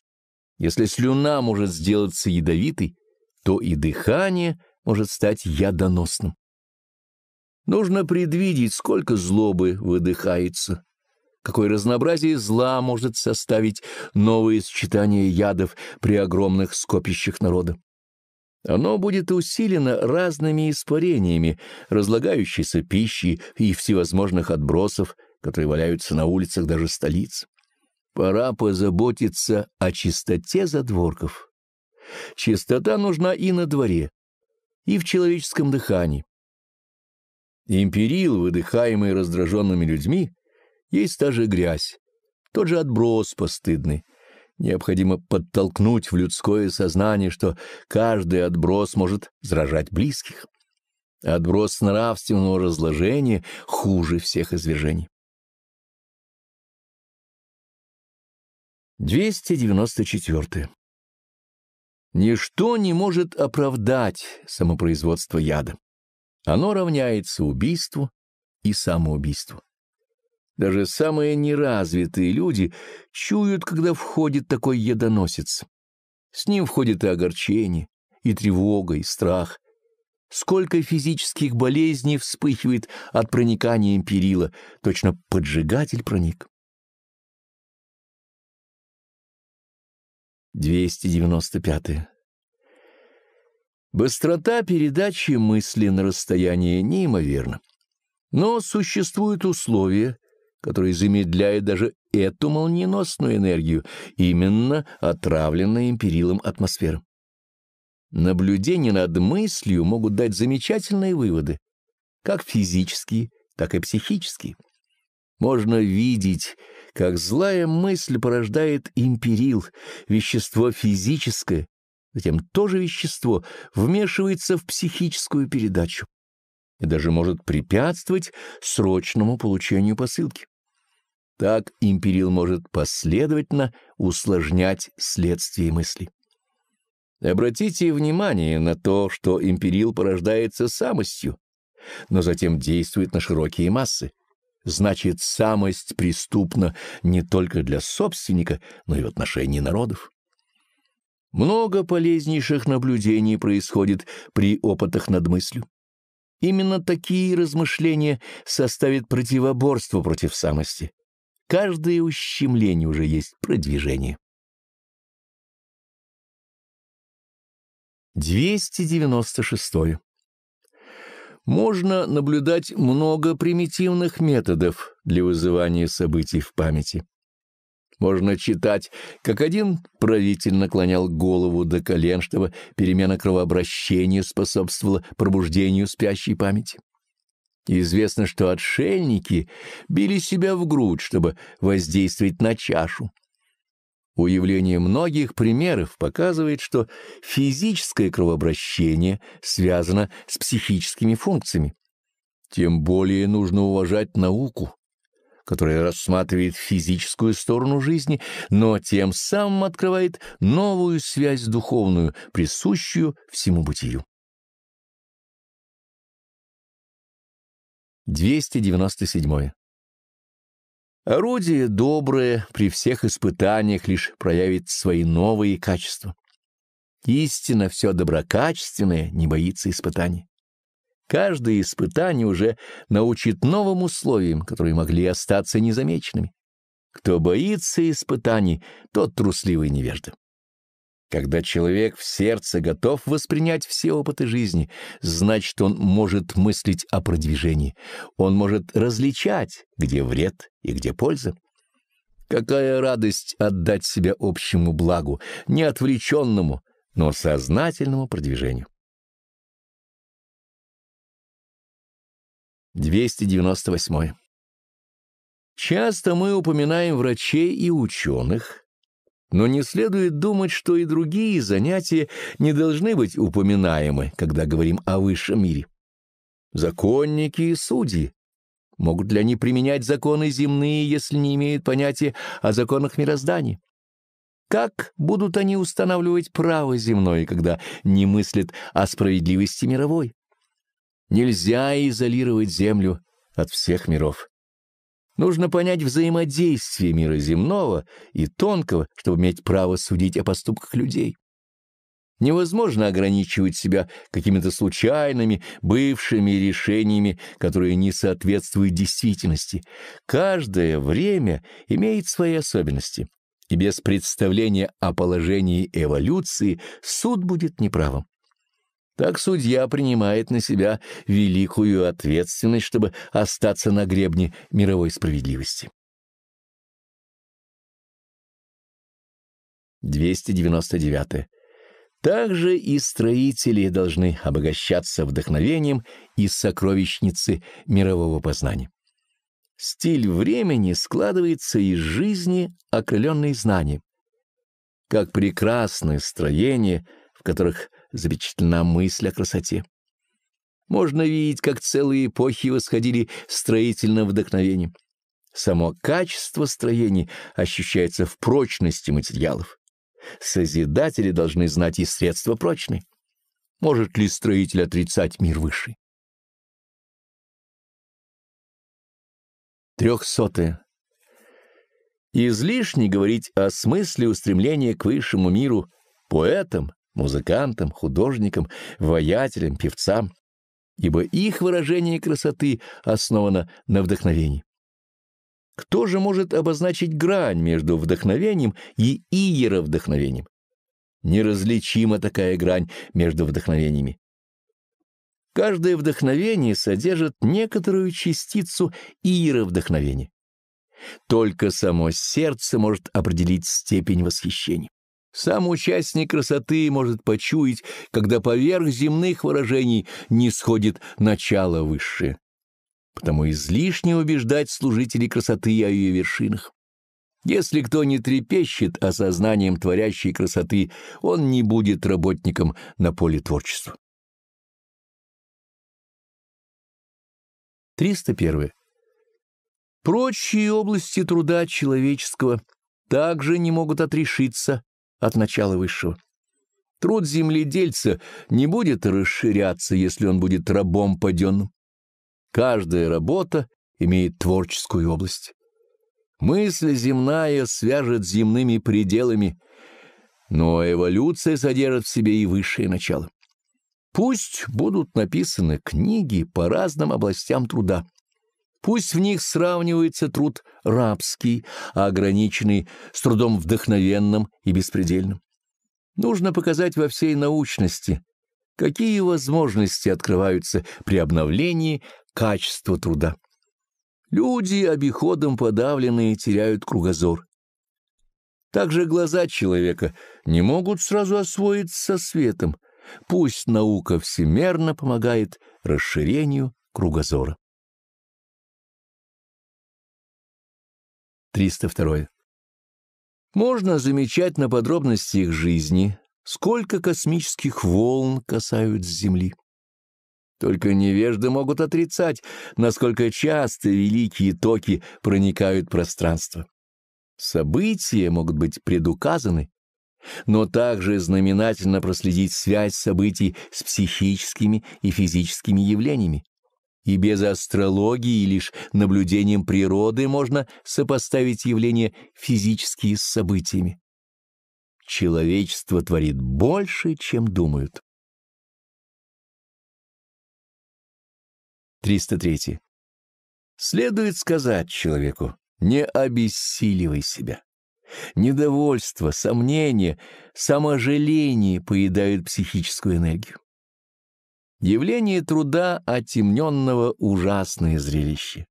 если слюна может сделаться ядовитой, то и дыхание — может стать ядоносным. Нужно предвидеть, сколько злобы выдыхается, какое разнообразие зла может составить новые сочетания ядов при огромных скопищах народа. Оно будет усилено разными испарениями, разлагающейся пищи и всевозможных отбросов, которые валяются на улицах даже столиц. Пора позаботиться о чистоте задворков. Чистота нужна и на дворе, и в человеческом дыхании. Империл, выдыхаемый раздраженными людьми, есть та же грязь, тот же отброс постыдный. Необходимо подтолкнуть в людское сознание, что каждый отброс может заражать близких. Отброс нравственного разложения хуже всех извержений. 294. Ничто не может оправдать самопроизводство яда. Оно равняется убийству и самоубийству. Даже самые неразвитые люди чуют, когда входит такой ядоносец. С ним входит и огорчение, и тревога, и страх. Сколько физических болезней вспыхивает от проникания империла, точно поджигатель проник. 295. Быстрота передачи мысли на расстояние неимоверна. Но существуют условия, которые замедляют даже эту молниеносную энергию, именно отравленная империлом атмосфера. Наблюдения над мыслью могут дать замечательные выводы, как физические, так и психические. Можно видеть как злая мысль порождает империл, вещество физическое, затем то же вещество вмешивается в психическую передачу и даже может препятствовать срочному получению посылки. Так империл может последовательно усложнять следствие мысли. Обратите внимание на то, что империл порождается самостью, но затем действует на широкие массы. Значит, самость преступна не только для собственника, но и в отношении народов. Много полезнейших наблюдений происходит при опытах над мыслью. Именно такие размышления составят противоборство против самости. Каждое ущемление уже есть продвижение. 296. Можно наблюдать много примитивных методов для вызывания событий в памяти. Можно читать, как один правитель наклонял голову до колен, чтобы перемена кровообращения способствовала пробуждению спящей памяти. Известно, что отшельники били себя в грудь, чтобы воздействовать на чашу, Уявление многих примеров показывает, что физическое кровообращение связано с психическими функциями. Тем более нужно уважать науку, которая рассматривает физическую сторону жизни, но тем самым открывает новую связь духовную, присущую всему бытию. 297. Орудие доброе при всех испытаниях лишь проявит свои новые качества. Истина все доброкачественное не боится испытаний. Каждое испытание уже научит новым условиям, которые могли остаться незамеченными. Кто боится испытаний, тот трусливый невежда. Когда человек в сердце готов воспринять все опыты жизни, значит, он может мыслить о продвижении, он может различать, где вред и где польза. Какая радость отдать себя общему благу, не отвлеченному, но сознательному продвижению. 298. Часто мы упоминаем врачей и ученых, но не следует думать, что и другие занятия не должны быть упоминаемы, когда говорим о высшем мире. Законники и судьи. Могут ли они применять законы земные, если не имеют понятия о законах мироздания? Как будут они устанавливать право земное, когда не мыслят о справедливости мировой? Нельзя изолировать землю от всех миров. Нужно понять взаимодействие мира земного и тонкого, чтобы иметь право судить о поступках людей. Невозможно ограничивать себя какими-то случайными, бывшими решениями, которые не соответствуют действительности. Каждое время имеет свои особенности, и без представления о положении эволюции суд будет неправым. Так судья принимает на себя великую ответственность, чтобы остаться на гребне мировой справедливости. 299. Также и строители должны обогащаться вдохновением из сокровищницы мирового познания. Стиль времени складывается из жизни, окрыленной знанием. Как прекрасны строения, в которых замечательна мысль о красоте. Можно видеть, как целые эпохи восходили строительным вдохновением. Само качество строений ощущается в прочности материалов. Созидатели должны знать и средства прочные. Может ли строитель отрицать мир высший? Трехсотое. Излишне говорить о смысле устремления к высшему миру поэтам, музыкантам, художникам, воятелям, певцам, ибо их выражение красоты основано на вдохновении. Кто же может обозначить грань между вдохновением и иеровдохновением? Неразличима такая грань между вдохновениями. Каждое вдохновение содержит некоторую частицу иеровдохновения. Только само сердце может определить степень восхищения. Сам участник красоты может почуять, когда поверх земных выражений не сходит начало высшее. Потому излишне убеждать служителей красоты о ее вершинах. Если кто не трепещет осознанием творящей красоты, он не будет работником на поле творчества. 301. Прочие области труда человеческого также не могут отрешиться от начала высшего. Труд земледельца не будет расширяться, если он будет рабом паденным. Каждая работа имеет творческую область. Мысль земная свяжет с земными пределами, но эволюция содержит в себе и высшее начало. Пусть будут написаны книги по разным областям труда, Пусть в них сравнивается труд рабский, а ограниченный с трудом вдохновенным и беспредельным. Нужно показать во всей научности, какие возможности открываются при обновлении качества труда. Люди, обиходом подавленные, теряют кругозор. Также глаза человека не могут сразу освоиться со светом. Пусть наука всемерно помогает расширению кругозора. 302. Можно замечать на подробности их жизни, сколько космических волн касаются Земли. Только невежды могут отрицать, насколько часто великие токи проникают в пространство. События могут быть предуказаны, но также знаменательно проследить связь событий с психическими и физическими явлениями и без астрологии лишь наблюдением природы можно сопоставить явления физические с событиями. Человечество творит больше, чем думают. 303. Следует сказать человеку, не обессиливай себя. Недовольство, сомнение, саможаление поедают психическую энергию. Явление труда отемненного — ужасное зрелище.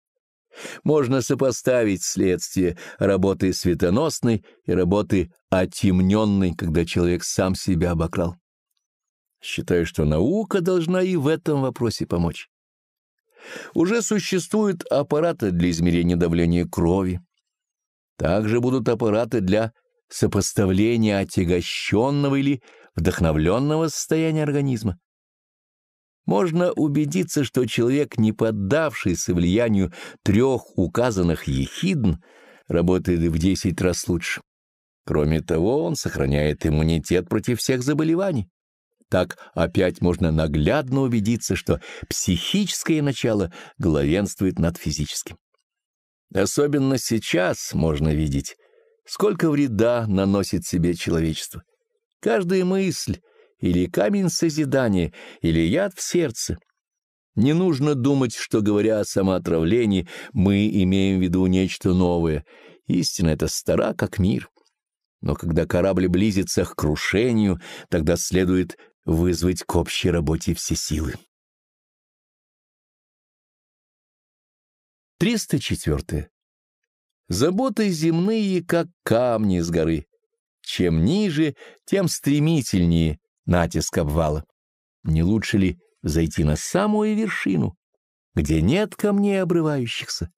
Можно сопоставить следствие работы светоносной и работы отемненной, когда человек сам себя обокрал. Считаю, что наука должна и в этом вопросе помочь. Уже существуют аппараты для измерения давления крови. Также будут аппараты для сопоставления отягощенного или вдохновленного состояния организма можно убедиться, что человек, не поддавшийся влиянию трех указанных ехидн, работает в десять раз лучше. Кроме того, он сохраняет иммунитет против всех заболеваний. Так опять можно наглядно убедиться, что психическое начало главенствует над физическим. Особенно сейчас можно видеть, сколько вреда наносит себе человечество. Каждая мысль, или камень созидания, или яд в сердце. Не нужно думать, что, говоря о самоотравлении, мы имеем в виду нечто новое. Истина это стара, как мир. Но когда корабль близится к крушению, тогда следует вызвать к общей работе все силы. 304. Заботы земные, как камни с горы. Чем ниже, тем стремительнее натиск обвала. Не лучше ли зайти на самую вершину, где нет камней обрывающихся?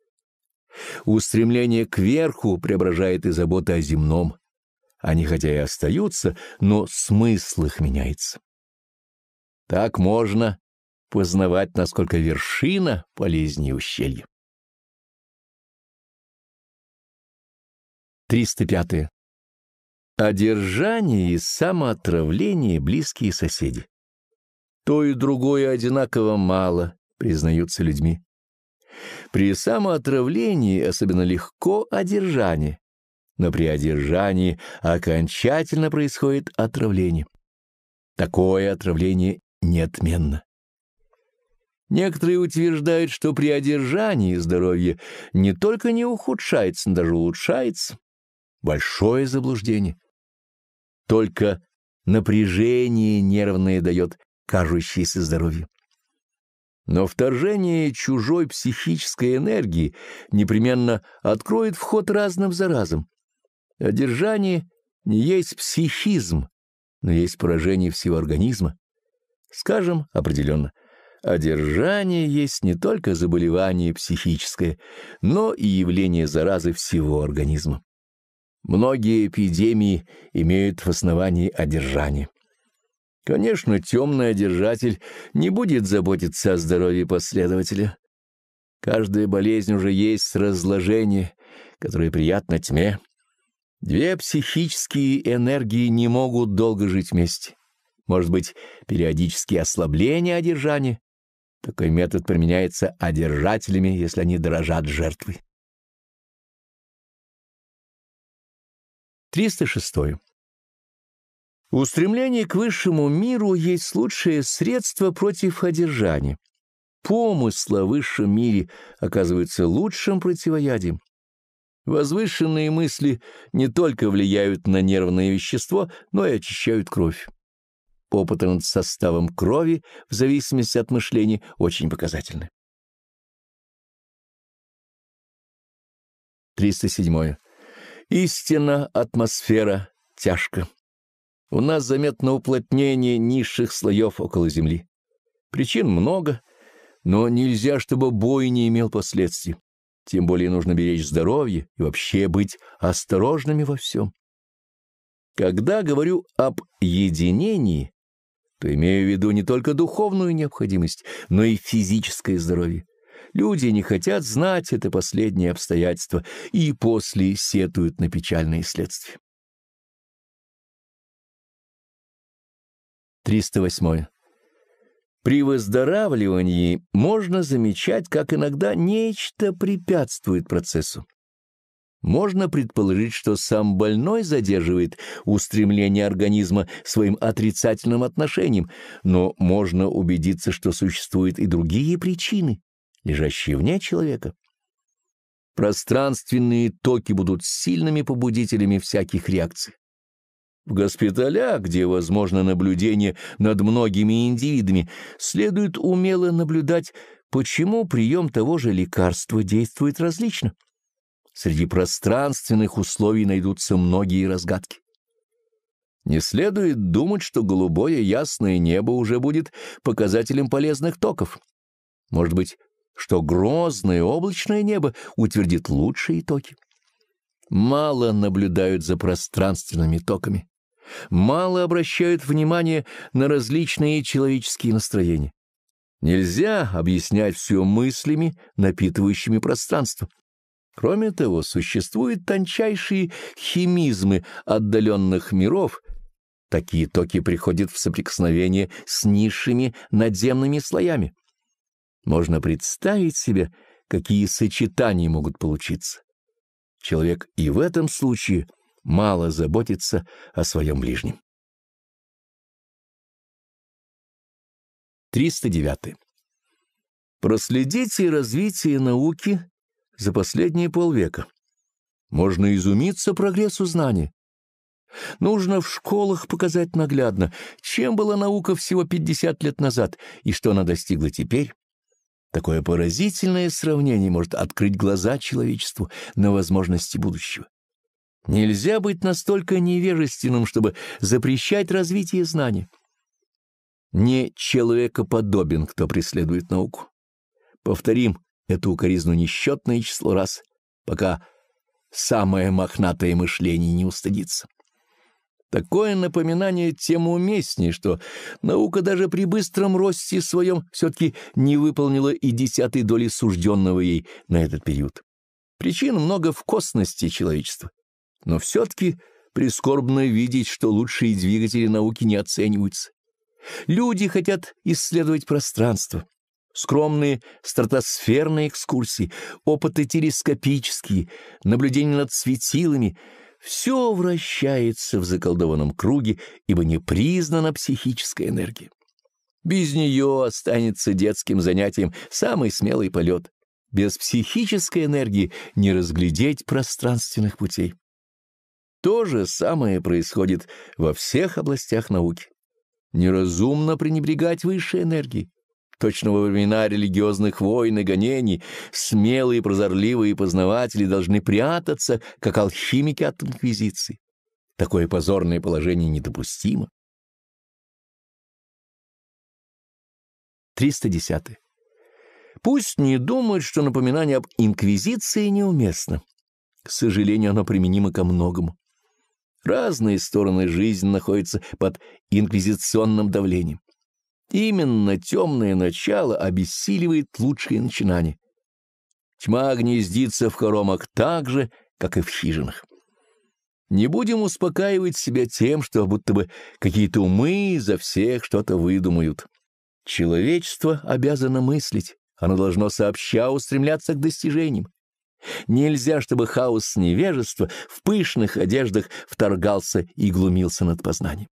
Устремление кверху преображает и заботы о земном. Они хотя и остаются, но смысл их меняется. Так можно познавать, насколько вершина полезнее ущелья. 305. -е. Одержание и самоотравление — близкие соседи. То и другое одинаково мало, признаются людьми. При самоотравлении особенно легко одержание, но при одержании окончательно происходит отравление. Такое отравление неотменно. Некоторые утверждают, что при одержании здоровье не только не ухудшается, но даже улучшается. Большое заблуждение. Только напряжение нервное дает кажущееся здоровье. Но вторжение чужой психической энергии непременно откроет вход разным заразам. Одержание не есть психизм, но есть поражение всего организма. Скажем определенно, одержание есть не только заболевание психическое, но и явление заразы всего организма. Многие эпидемии имеют в основании одержание. Конечно, темный одержатель не будет заботиться о здоровье последователя. Каждая болезнь уже есть разложение, которое приятно тьме. Две психические энергии не могут долго жить вместе. Может быть, периодические ослабления одержания? Такой метод применяется одержателями, если они дорожат жертвой. 306. Устремление к высшему миру есть лучшее средство против одержания. Помыслы о высшем мире оказываются лучшим противоядием. Возвышенные мысли не только влияют на нервное вещество, но и очищают кровь. Опыты над составом крови в зависимости от мышления очень показательны. 307. Истина, атмосфера тяжка. У нас заметно уплотнение низших слоев около Земли. Причин много, но нельзя, чтобы бой не имел последствий. Тем более нужно беречь здоровье и вообще быть осторожными во всем. Когда говорю об единении, то имею в виду не только духовную необходимость, но и физическое здоровье. Люди не хотят знать это последнее обстоятельство и после сетуют на печальные следствия. 308. При выздоравливании можно замечать, как иногда нечто препятствует процессу. Можно предположить, что сам больной задерживает устремление организма своим отрицательным отношением, но можно убедиться, что существуют и другие причины, лежащие вне человека. Пространственные токи будут сильными побудителями всяких реакций. В госпиталях, где возможно наблюдение над многими индивидами, следует умело наблюдать, почему прием того же лекарства действует различно. Среди пространственных условий найдутся многие разгадки. Не следует думать, что голубое ясное небо уже будет показателем полезных токов. Может быть, что грозное облачное небо утвердит лучшие итоги. Мало наблюдают за пространственными токами, мало обращают внимание на различные человеческие настроения. Нельзя объяснять все мыслями, напитывающими пространство. Кроме того, существуют тончайшие химизмы отдаленных миров. Такие токи приходят в соприкосновение с низшими надземными слоями. Можно представить себе, какие сочетания могут получиться. Человек и в этом случае мало заботится о своем ближнем. 309. Проследите развитие науки за последние полвека. Можно изумиться прогрессу знания. Нужно в школах показать наглядно, чем была наука всего 50 лет назад и что она достигла теперь. Такое поразительное сравнение может открыть глаза человечеству на возможности будущего. Нельзя быть настолько невежественным, чтобы запрещать развитие знаний. Не человекоподобен, кто преследует науку. Повторим эту укоризну несчетное число раз, пока самое мохнатое мышление не устыдится. Такое напоминание тем уместнее, что наука даже при быстром росте своем все-таки не выполнила и десятой доли сужденного ей на этот период. Причин много в косности человечества. Но все-таки прискорбно видеть, что лучшие двигатели науки не оцениваются. Люди хотят исследовать пространство. Скромные стратосферные экскурсии, опыты телескопические, наблюдения над светилами — все вращается в заколдованном круге, ибо не признана психическая энергия. Без нее останется детским занятием самый смелый полет. Без психической энергии не разглядеть пространственных путей. То же самое происходит во всех областях науки. Неразумно пренебрегать высшей энергией точно во времена религиозных войн и гонений, смелые, прозорливые познаватели должны прятаться, как алхимики от инквизиции. Такое позорное положение недопустимо. 310. Пусть не думают, что напоминание об инквизиции неуместно. К сожалению, оно применимо ко многому. Разные стороны жизни находятся под инквизиционным давлением. Именно темное начало обессиливает лучшие начинания. Тьма гнездится в хоромах так же, как и в хижинах. Не будем успокаивать себя тем, что будто бы какие-то умы за всех что-то выдумают. Человечество обязано мыслить, оно должно сообща устремляться к достижениям. Нельзя, чтобы хаос невежества в пышных одеждах вторгался и глумился над познанием.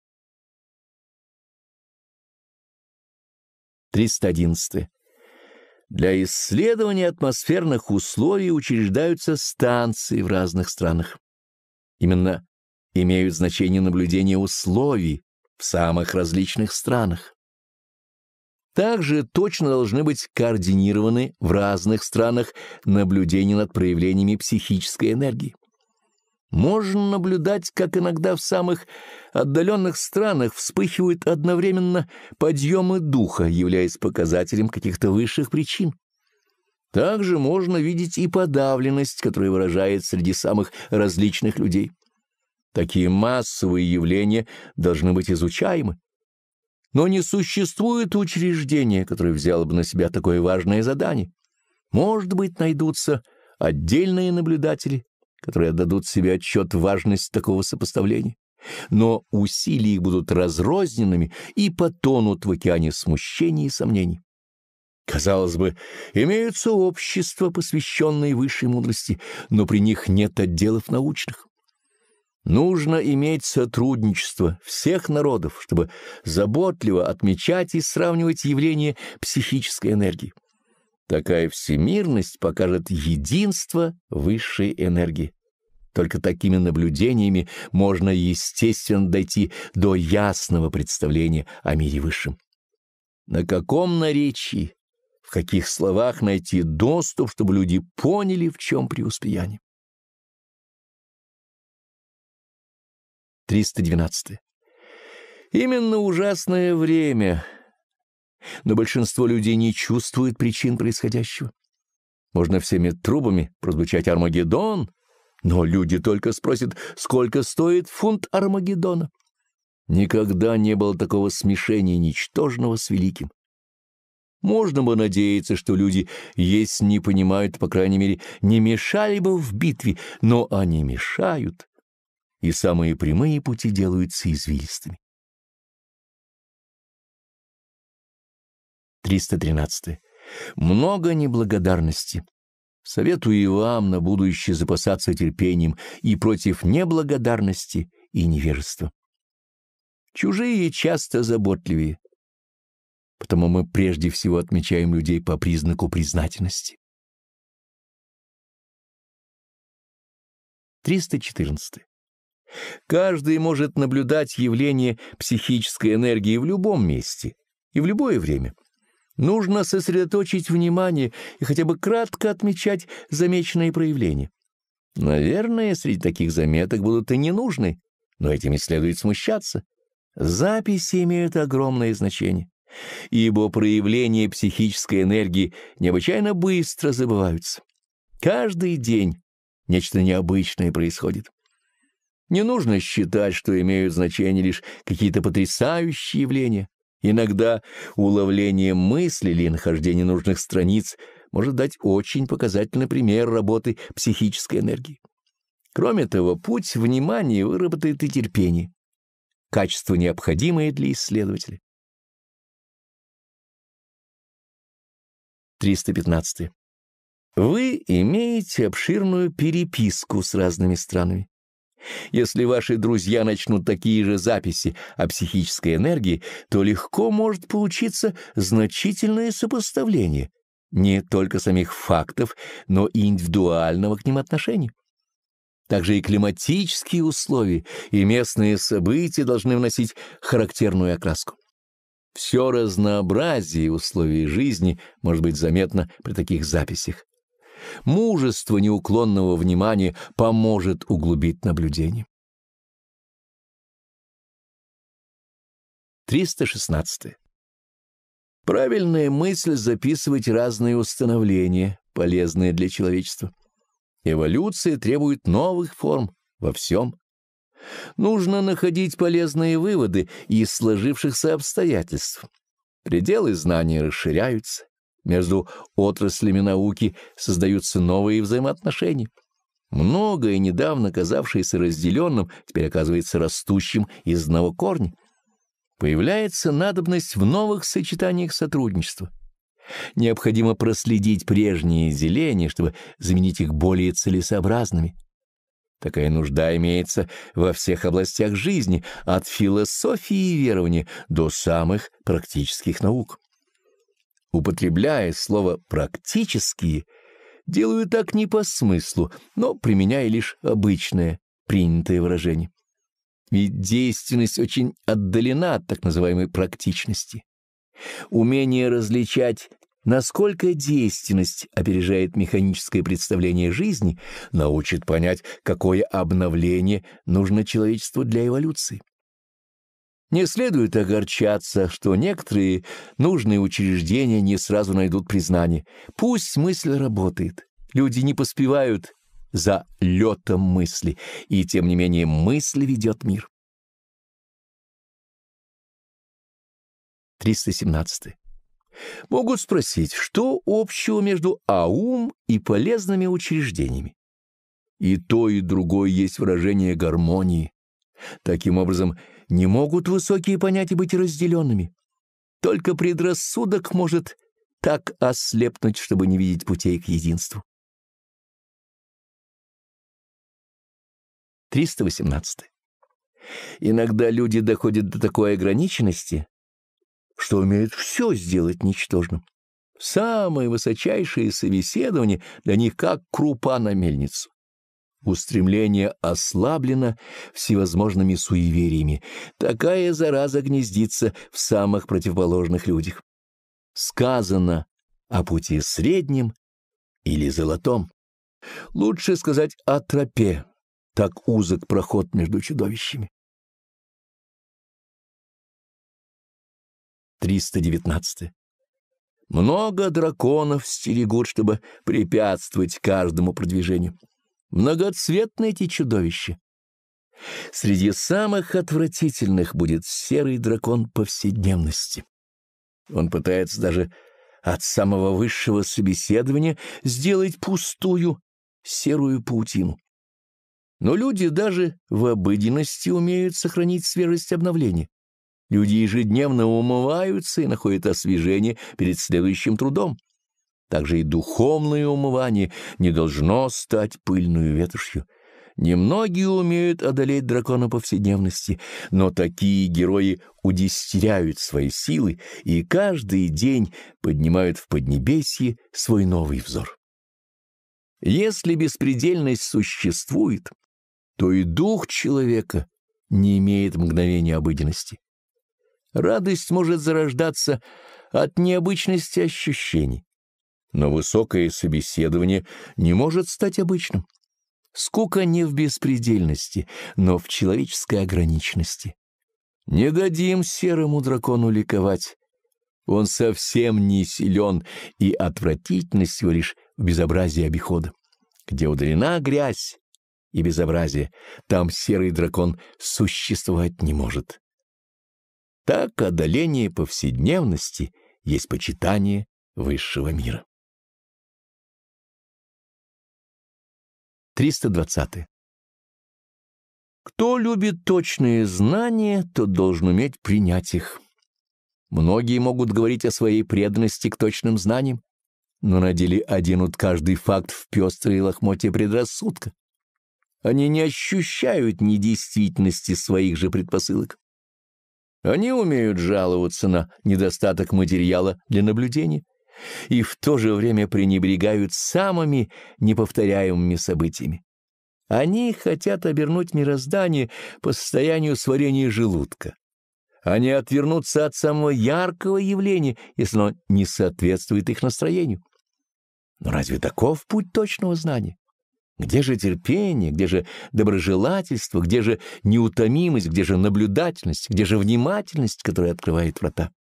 311. Для исследования атмосферных условий учреждаются станции в разных странах. Именно имеют значение наблюдения условий в самых различных странах. Также точно должны быть координированы в разных странах наблюдения над проявлениями психической энергии. Можно наблюдать, как иногда в самых отдаленных странах вспыхивают одновременно подъемы духа, являясь показателем каких-то высших причин. Также можно видеть и подавленность, которая выражается среди самых различных людей. Такие массовые явления должны быть изучаемы. Но не существует учреждения, которое взяло бы на себя такое важное задание. Может быть, найдутся отдельные наблюдатели, которые отдадут себе отчет важность такого сопоставления. Но усилия их будут разрозненными и потонут в океане смущений и сомнений. Казалось бы, имеются общества, посвященные высшей мудрости, но при них нет отделов научных. Нужно иметь сотрудничество всех народов, чтобы заботливо отмечать и сравнивать явления психической энергии. Такая всемирность покажет единство высшей энергии. Только такими наблюдениями можно естественно дойти до ясного представления о мире высшем. На каком наречии, в каких словах найти доступ, чтобы люди поняли, в чем преуспеяние? 312. Именно ужасное время но большинство людей не чувствует причин происходящего. Можно всеми трубами прозвучать «Армагеддон», но люди только спросят, сколько стоит фунт Армагеддона. Никогда не было такого смешения ничтожного с великим. Можно бы надеяться, что люди, есть не понимают, по крайней мере, не мешали бы в битве, но они мешают, и самые прямые пути делаются извилистыми. 313. Много неблагодарности. Советую вам на будущее запасаться терпением и против неблагодарности и невежества. Чужие часто заботливее, потому мы прежде всего отмечаем людей по признаку признательности. 314. Каждый может наблюдать явление психической энергии в любом месте и в любое время. Нужно сосредоточить внимание и хотя бы кратко отмечать замеченные проявления. Наверное, среди таких заметок будут и ненужны, но этими следует смущаться. Записи имеют огромное значение, ибо проявления психической энергии необычайно быстро забываются. Каждый день нечто необычное происходит. Не нужно считать, что имеют значение лишь какие-то потрясающие явления. Иногда уловление мысли или нахождение нужных страниц может дать очень показательный пример работы психической энергии. Кроме того, путь внимания выработает и терпение, качество, необходимое для исследователя. 315. Вы имеете обширную переписку с разными странами. Если ваши друзья начнут такие же записи о психической энергии, то легко может получиться значительное сопоставление не только самих фактов, но и индивидуального к ним отношения. Также и климатические условия, и местные события должны вносить характерную окраску. Все разнообразие условий жизни может быть заметно при таких записях мужество неуклонного внимания поможет углубить наблюдение. 316. Правильная мысль записывать разные установления, полезные для человечества. Эволюция требует новых форм во всем. Нужно находить полезные выводы из сложившихся обстоятельств. Пределы знаний расширяются, между отраслями науки создаются новые взаимоотношения. Многое, недавно казавшееся разделенным, теперь оказывается растущим из одного корня. Появляется надобность в новых сочетаниях сотрудничества. Необходимо проследить прежние деления, чтобы заменить их более целесообразными. Такая нужда имеется во всех областях жизни, от философии и верования до самых практических наук. Употребляя слово «практические», делаю так не по смыслу, но применяя лишь обычное принятое выражение. Ведь действенность очень отдалена от так называемой практичности. Умение различать, насколько действенность опережает механическое представление жизни, научит понять, какое обновление нужно человечеству для эволюции. Не следует огорчаться, что некоторые нужные учреждения не сразу найдут признание. Пусть мысль работает. Люди не поспевают за летом мысли, и тем не менее мысль ведет мир. 317. Могут спросить, что общего между аум и полезными учреждениями? И то, и другое есть выражение гармонии. Таким образом, не могут высокие понятия быть разделенными. Только предрассудок может так ослепнуть, чтобы не видеть путей к единству. 318. Иногда люди доходят до такой ограниченности, что умеют все сделать ничтожным. Самые высочайшие собеседования для них как крупа на мельницу. Устремление ослаблено всевозможными суевериями. Такая зараза гнездится в самых противоположных людях. Сказано о пути среднем или золотом. Лучше сказать о тропе, так узок проход между чудовищами. 319. Много драконов стерегут, чтобы препятствовать каждому продвижению. Многоцветны эти чудовища. Среди самых отвратительных будет серый дракон повседневности. Он пытается даже от самого высшего собеседования сделать пустую серую паутину. Но люди даже в обыденности умеют сохранить свежесть обновления. Люди ежедневно умываются и находят освежение перед следующим трудом также и духовное умывание не должно стать пыльную ветошью. Немногие умеют одолеть дракона повседневности, но такие герои удестеряют свои силы и каждый день поднимают в поднебесье свой новый взор. Если беспредельность существует, то и дух человека не имеет мгновения обыденности. Радость может зарождаться от необычности ощущений, но высокое собеседование не может стать обычным. Скука не в беспредельности, но в человеческой ограниченности. Не дадим серому дракону ликовать. Он совсем не силен, и отвратительность его лишь в безобразии обихода. Где удалена грязь и безобразие, там серый дракон существовать не может. Так одоление повседневности есть почитание высшего мира. 320. Кто любит точные знания, тот должен уметь принять их. Многие могут говорить о своей преданности к точным знаниям, но на деле оденут каждый факт в пестрые лохмотья предрассудка. Они не ощущают недействительности своих же предпосылок. Они умеют жаловаться на недостаток материала для наблюдения и в то же время пренебрегают самыми неповторяемыми событиями. Они хотят обернуть мироздание по состоянию сварения желудка. Они отвернутся от самого яркого явления, если оно не соответствует их настроению. Но разве таков путь точного знания? Где же терпение, где же доброжелательство, где же неутомимость, где же наблюдательность, где же внимательность, которая открывает врата?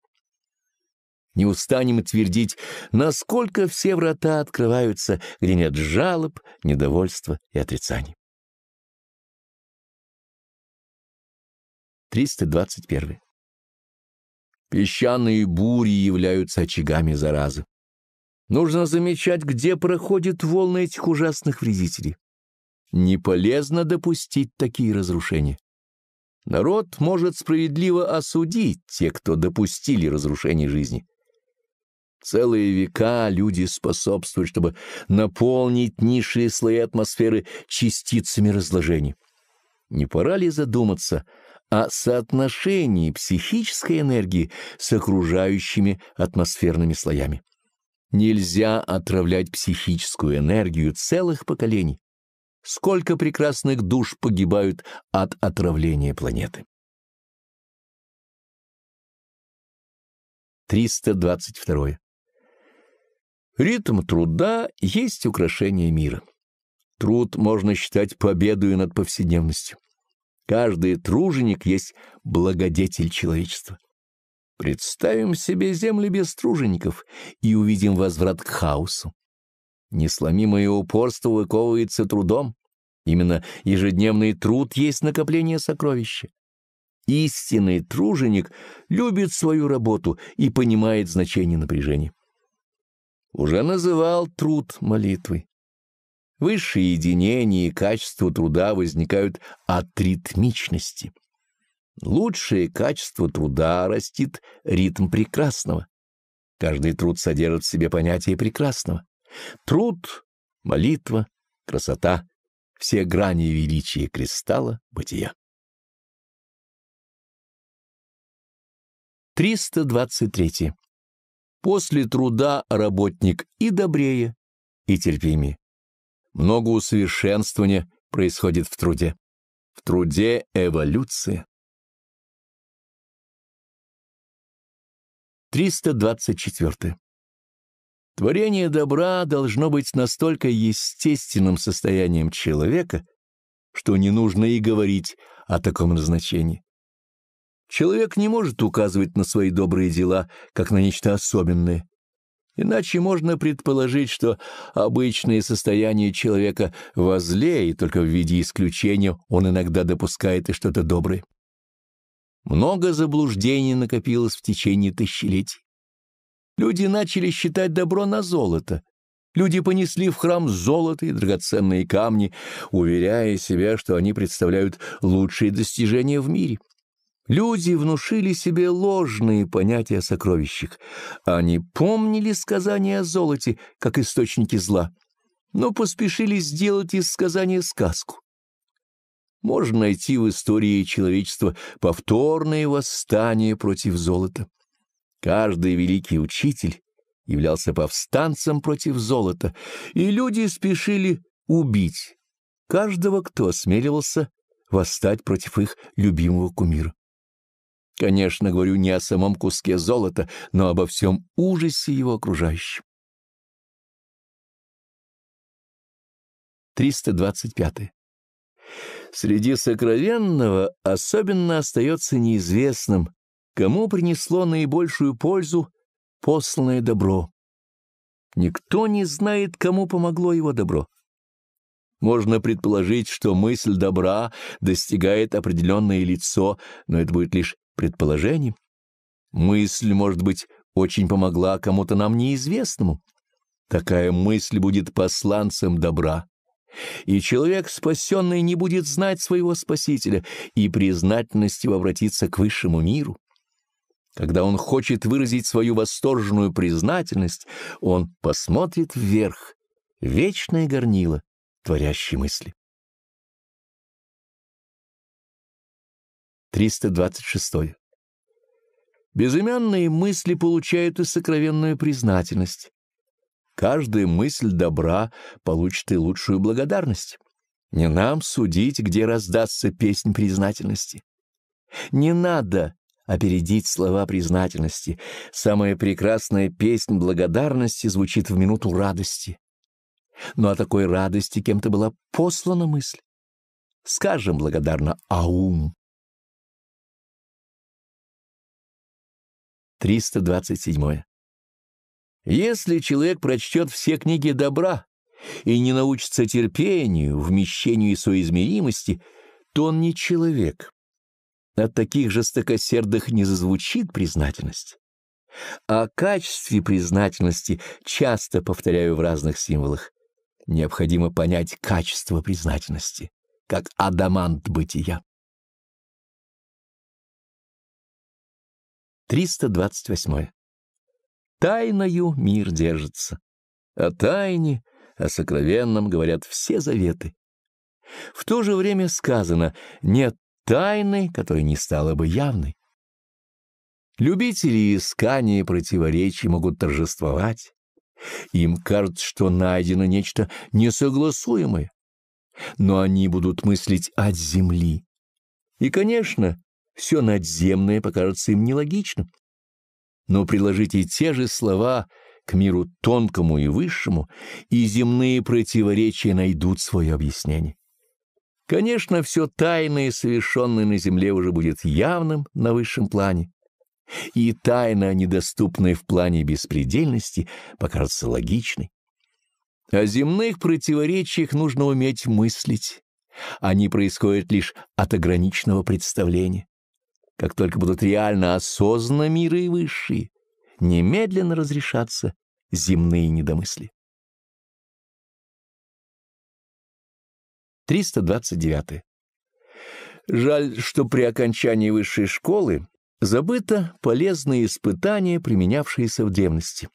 Не устанем твердить, насколько все врата открываются, где нет жалоб, недовольства и отрицаний. 321. Песчаные бури являются очагами заразы. Нужно замечать, где проходят волны этих ужасных вредителей. Не полезно допустить такие разрушения. Народ может справедливо осудить те, кто допустили разрушение жизни. Целые века люди способствуют, чтобы наполнить низшие слои атмосферы частицами разложения. Не пора ли задуматься о соотношении психической энергии с окружающими атмосферными слоями? Нельзя отравлять психическую энергию целых поколений. Сколько прекрасных душ погибают от отравления планеты. 322. Ритм труда есть украшение мира. Труд можно считать победою над повседневностью. Каждый труженик есть благодетель человечества. Представим себе землю без тружеников и увидим возврат к хаосу. Несломимое упорство выковывается трудом. Именно ежедневный труд есть накопление сокровища. Истинный труженик любит свою работу и понимает значение напряжения уже называл труд молитвой. Высшие единения и качества труда возникают от ритмичности. Лучшее качество труда растит ритм прекрасного. Каждый труд содержит в себе понятие прекрасного. Труд, молитва, красота — все грани величия кристалла бытия. 323. После труда работник и добрее, и терпимее. Много усовершенствования происходит в труде. В труде эволюция. 324. Творение добра должно быть настолько естественным состоянием человека, что не нужно и говорить о таком назначении. Человек не может указывать на свои добрые дела, как на нечто особенное. Иначе можно предположить, что обычное состояние человека возле, и только в виде исключения он иногда допускает и что-то доброе. Много заблуждений накопилось в течение тысячелетий. Люди начали считать добро на золото. Люди понесли в храм золото и драгоценные камни, уверяя себя, что они представляют лучшие достижения в мире. Люди внушили себе ложные понятия о сокровищах. Они помнили сказания о золоте как источники зла, но поспешили сделать из сказания сказку. Можно найти в истории человечества повторные восстания против золота. Каждый великий учитель являлся повстанцем против золота, и люди спешили убить каждого, кто осмеливался восстать против их любимого кумира. Конечно, говорю не о самом куске золота, но обо всем ужасе его окружающем. 325. Среди сокровенного особенно остается неизвестным, кому принесло наибольшую пользу посланное добро. Никто не знает, кому помогло его добро. Можно предположить, что мысль добра достигает определенное лицо, но это будет лишь предположений. Мысль, может быть, очень помогла кому-то нам неизвестному. Такая мысль будет посланцем добра. И человек, спасенный, не будет знать своего Спасителя и признательности обратиться к высшему миру. Когда он хочет выразить свою восторженную признательность, он посмотрит вверх, вечное горнило, творящей мысли. 326. Безымянные мысли получают и сокровенную признательность. Каждая мысль добра получит и лучшую благодарность. Не нам судить, где раздастся песнь признательности. Не надо опередить слова признательности. Самая прекрасная песнь благодарности звучит в минуту радости. Но ну, о а такой радости кем-то была послана мысль. Скажем благодарно «Аум». 327. Если человек прочтет все книги добра и не научится терпению, вмещению и соизмеримости, то он не человек. От таких жестокосердых не зазвучит признательность. О качестве признательности часто повторяю в разных символах. Необходимо понять качество признательности, как адамант бытия. 328. Тайною мир держится. О тайне, о сокровенном говорят все заветы. В то же время сказано «нет тайны, которая не стала бы явной». Любители искания и противоречий могут торжествовать. Им кажется, что найдено нечто несогласуемое, но они будут мыслить от земли. И, конечно, все надземное покажется им нелогичным. Но приложите те же слова к миру тонкому и высшему, и земные противоречия найдут свое объяснение. Конечно, все тайное, совершенное на земле, уже будет явным на высшем плане, и тайна, недоступная в плане беспредельности, покажется логичной. О земных противоречиях нужно уметь мыслить. Они происходят лишь от ограниченного представления как только будут реально осознаны миры и высшие, немедленно разрешатся земные недомысли. 329. Жаль, что при окончании высшей школы забыто полезные испытания, применявшиеся в древности.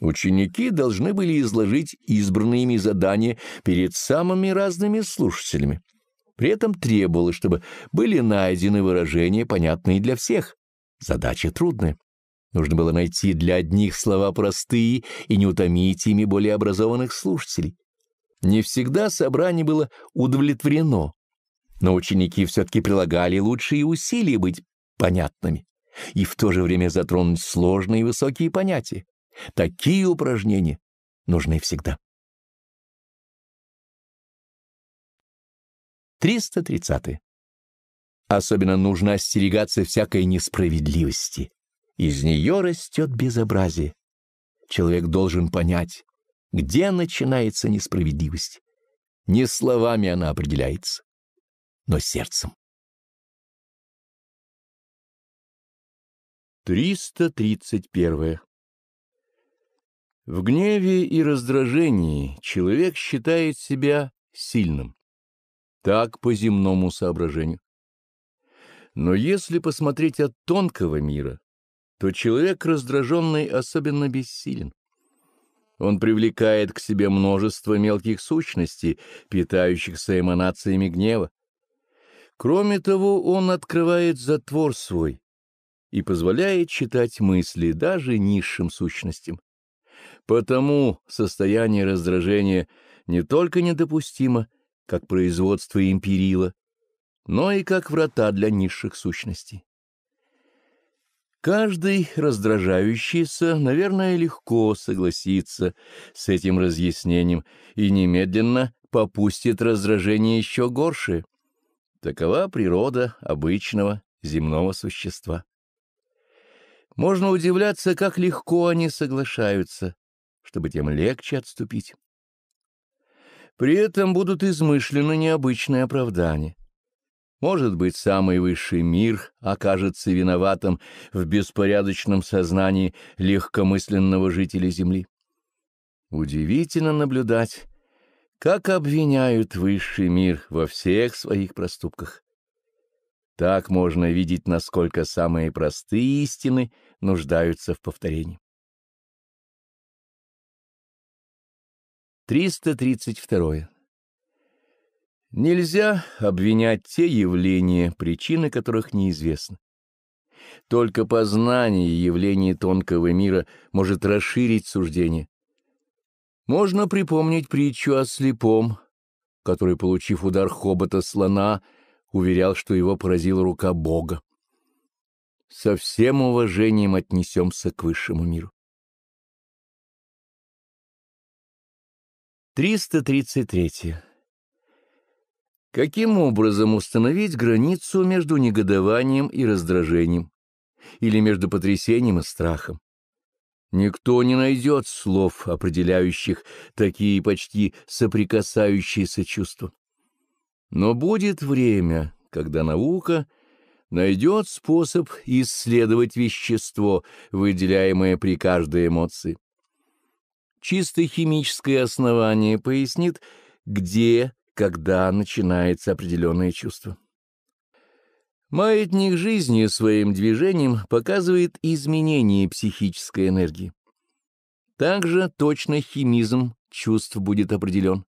Ученики должны были изложить избранные ими задания перед самыми разными слушателями. При этом требовалось, чтобы были найдены выражения, понятные для всех. Задача трудная. Нужно было найти для одних слова простые и не утомить ими более образованных слушателей. Не всегда собрание было удовлетворено, но ученики все-таки прилагали лучшие усилия быть понятными и в то же время затронуть сложные и высокие понятия. Такие упражнения нужны всегда. 330. -е. Особенно нужно остерегаться всякой несправедливости. Из нее растет безобразие. Человек должен понять, где начинается несправедливость. Не словами она определяется, но сердцем. 331. В гневе и раздражении человек считает себя сильным. Так по земному соображению. Но если посмотреть от тонкого мира, то человек раздраженный особенно бессилен. Он привлекает к себе множество мелких сущностей, питающихся эманациями гнева. Кроме того, он открывает затвор свой и позволяет читать мысли даже низшим сущностям. Потому состояние раздражения не только недопустимо, как производство империла, но и как врата для низших сущностей. Каждый раздражающийся, наверное, легко согласится с этим разъяснением и немедленно попустит раздражение еще горше. Такова природа обычного земного существа. Можно удивляться, как легко они соглашаются, чтобы тем легче отступить. При этом будут измышлены необычные оправдания. Может быть, самый высший мир окажется виноватым в беспорядочном сознании легкомысленного жителя Земли. Удивительно наблюдать, как обвиняют высший мир во всех своих проступках. Так можно видеть, насколько самые простые истины нуждаются в повторении. 332. Нельзя обвинять те явления, причины которых неизвестны. Только познание явлений тонкого мира может расширить суждение. Можно припомнить притчу о слепом, который, получив удар хобота слона, уверял, что его поразила рука Бога. Со всем уважением отнесемся к высшему миру. 333. Каким образом установить границу между негодованием и раздражением или между потрясением и страхом? Никто не найдет слов, определяющих такие почти соприкасающиеся чувства. Но будет время, когда наука найдет способ исследовать вещество, выделяемое при каждой эмоции чисто химическое основание пояснит, где, когда начинается определенное чувство. Маятник жизни своим движением показывает изменение психической энергии. Также точно химизм чувств будет определен.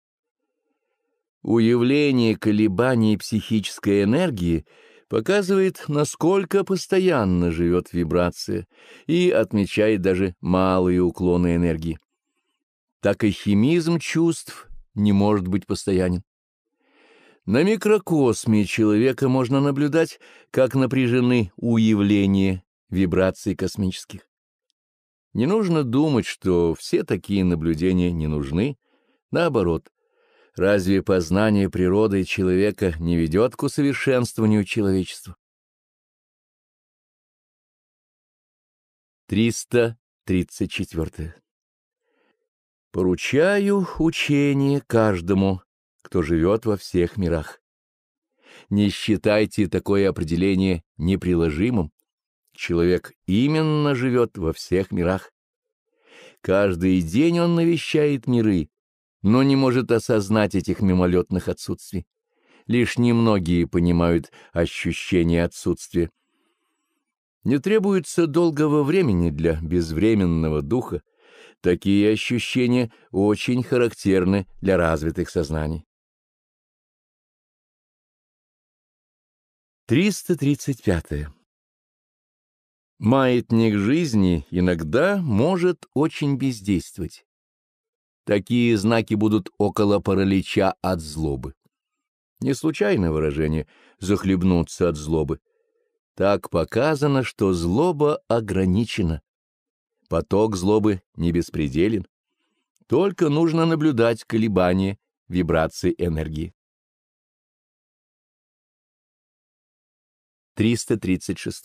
Уявление колебаний психической энергии показывает, насколько постоянно живет вибрация и отмечает даже малые уклоны энергии так и химизм чувств не может быть постоянен. На микрокосме человека можно наблюдать, как напряжены уявления вибраций космических. Не нужно думать, что все такие наблюдения не нужны. Наоборот, разве познание природы человека не ведет к усовершенствованию человечества? 334. Поручаю учение каждому, кто живет во всех мирах. Не считайте такое определение неприложимым. Человек именно живет во всех мирах. Каждый день он навещает миры, но не может осознать этих мимолетных отсутствий. Лишь немногие понимают ощущение отсутствия. Не требуется долгого времени для безвременного духа, Такие ощущения очень характерны для развитых сознаний. 335. Маятник жизни иногда может очень бездействовать. Такие знаки будут около паралича от злобы. Не случайное выражение «захлебнуться от злобы». Так показано, что злоба ограничена, Поток злобы не беспределен. Только нужно наблюдать колебания вибрации энергии. 336.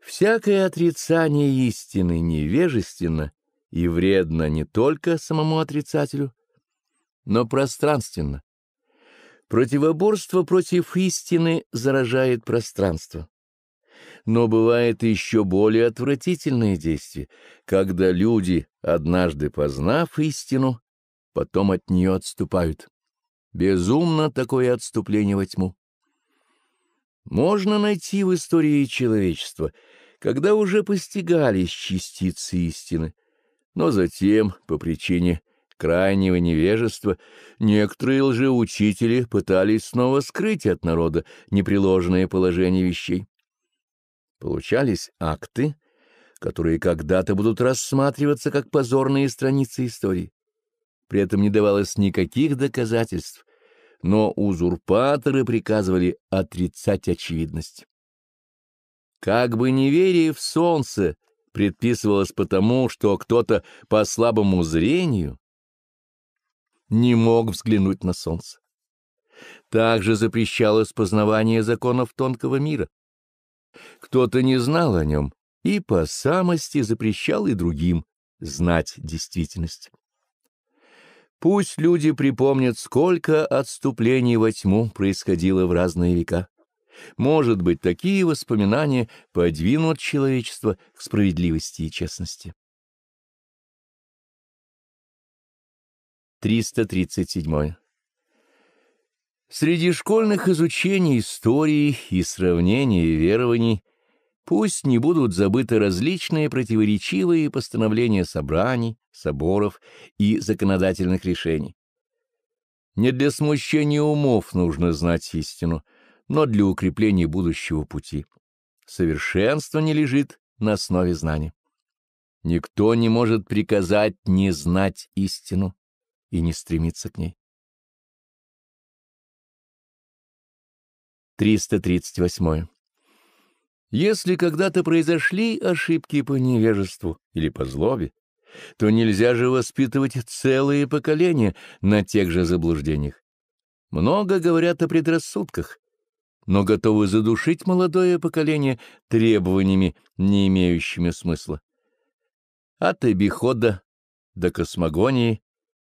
Всякое отрицание истины невежественно и вредно не только самому отрицателю, но пространственно. Противоборство против истины заражает пространство. Но бывает еще более отвратительное действие, когда люди, однажды познав истину, потом от нее отступают. Безумно такое отступление во тьму. Можно найти в истории человечества, когда уже постигались частицы истины, но затем, по причине крайнего невежества, некоторые лжеучители пытались снова скрыть от народа непреложное положение вещей. Получались акты, которые когда-то будут рассматриваться как позорные страницы истории. При этом не давалось никаких доказательств, но узурпаторы приказывали отрицать очевидность. Как бы неверие в солнце предписывалось потому, что кто-то по слабому зрению не мог взглянуть на солнце. Также запрещалось познавание законов тонкого мира, кто-то не знал о нем и по самости запрещал и другим знать действительность. Пусть люди припомнят, сколько отступлений во тьму происходило в разные века. Может быть, такие воспоминания подвинут человечество к справедливости и честности. 337. Среди школьных изучений истории и сравнения верований пусть не будут забыты различные противоречивые постановления собраний, соборов и законодательных решений. Не для смущения умов нужно знать истину, но для укрепления будущего пути. Совершенство не лежит на основе знания. Никто не может приказать не знать истину и не стремиться к ней. 338. Если когда-то произошли ошибки по невежеству или по злобе, то нельзя же воспитывать целые поколения на тех же заблуждениях. Много говорят о предрассудках, но готовы задушить молодое поколение требованиями, не имеющими смысла. От обихода до космогонии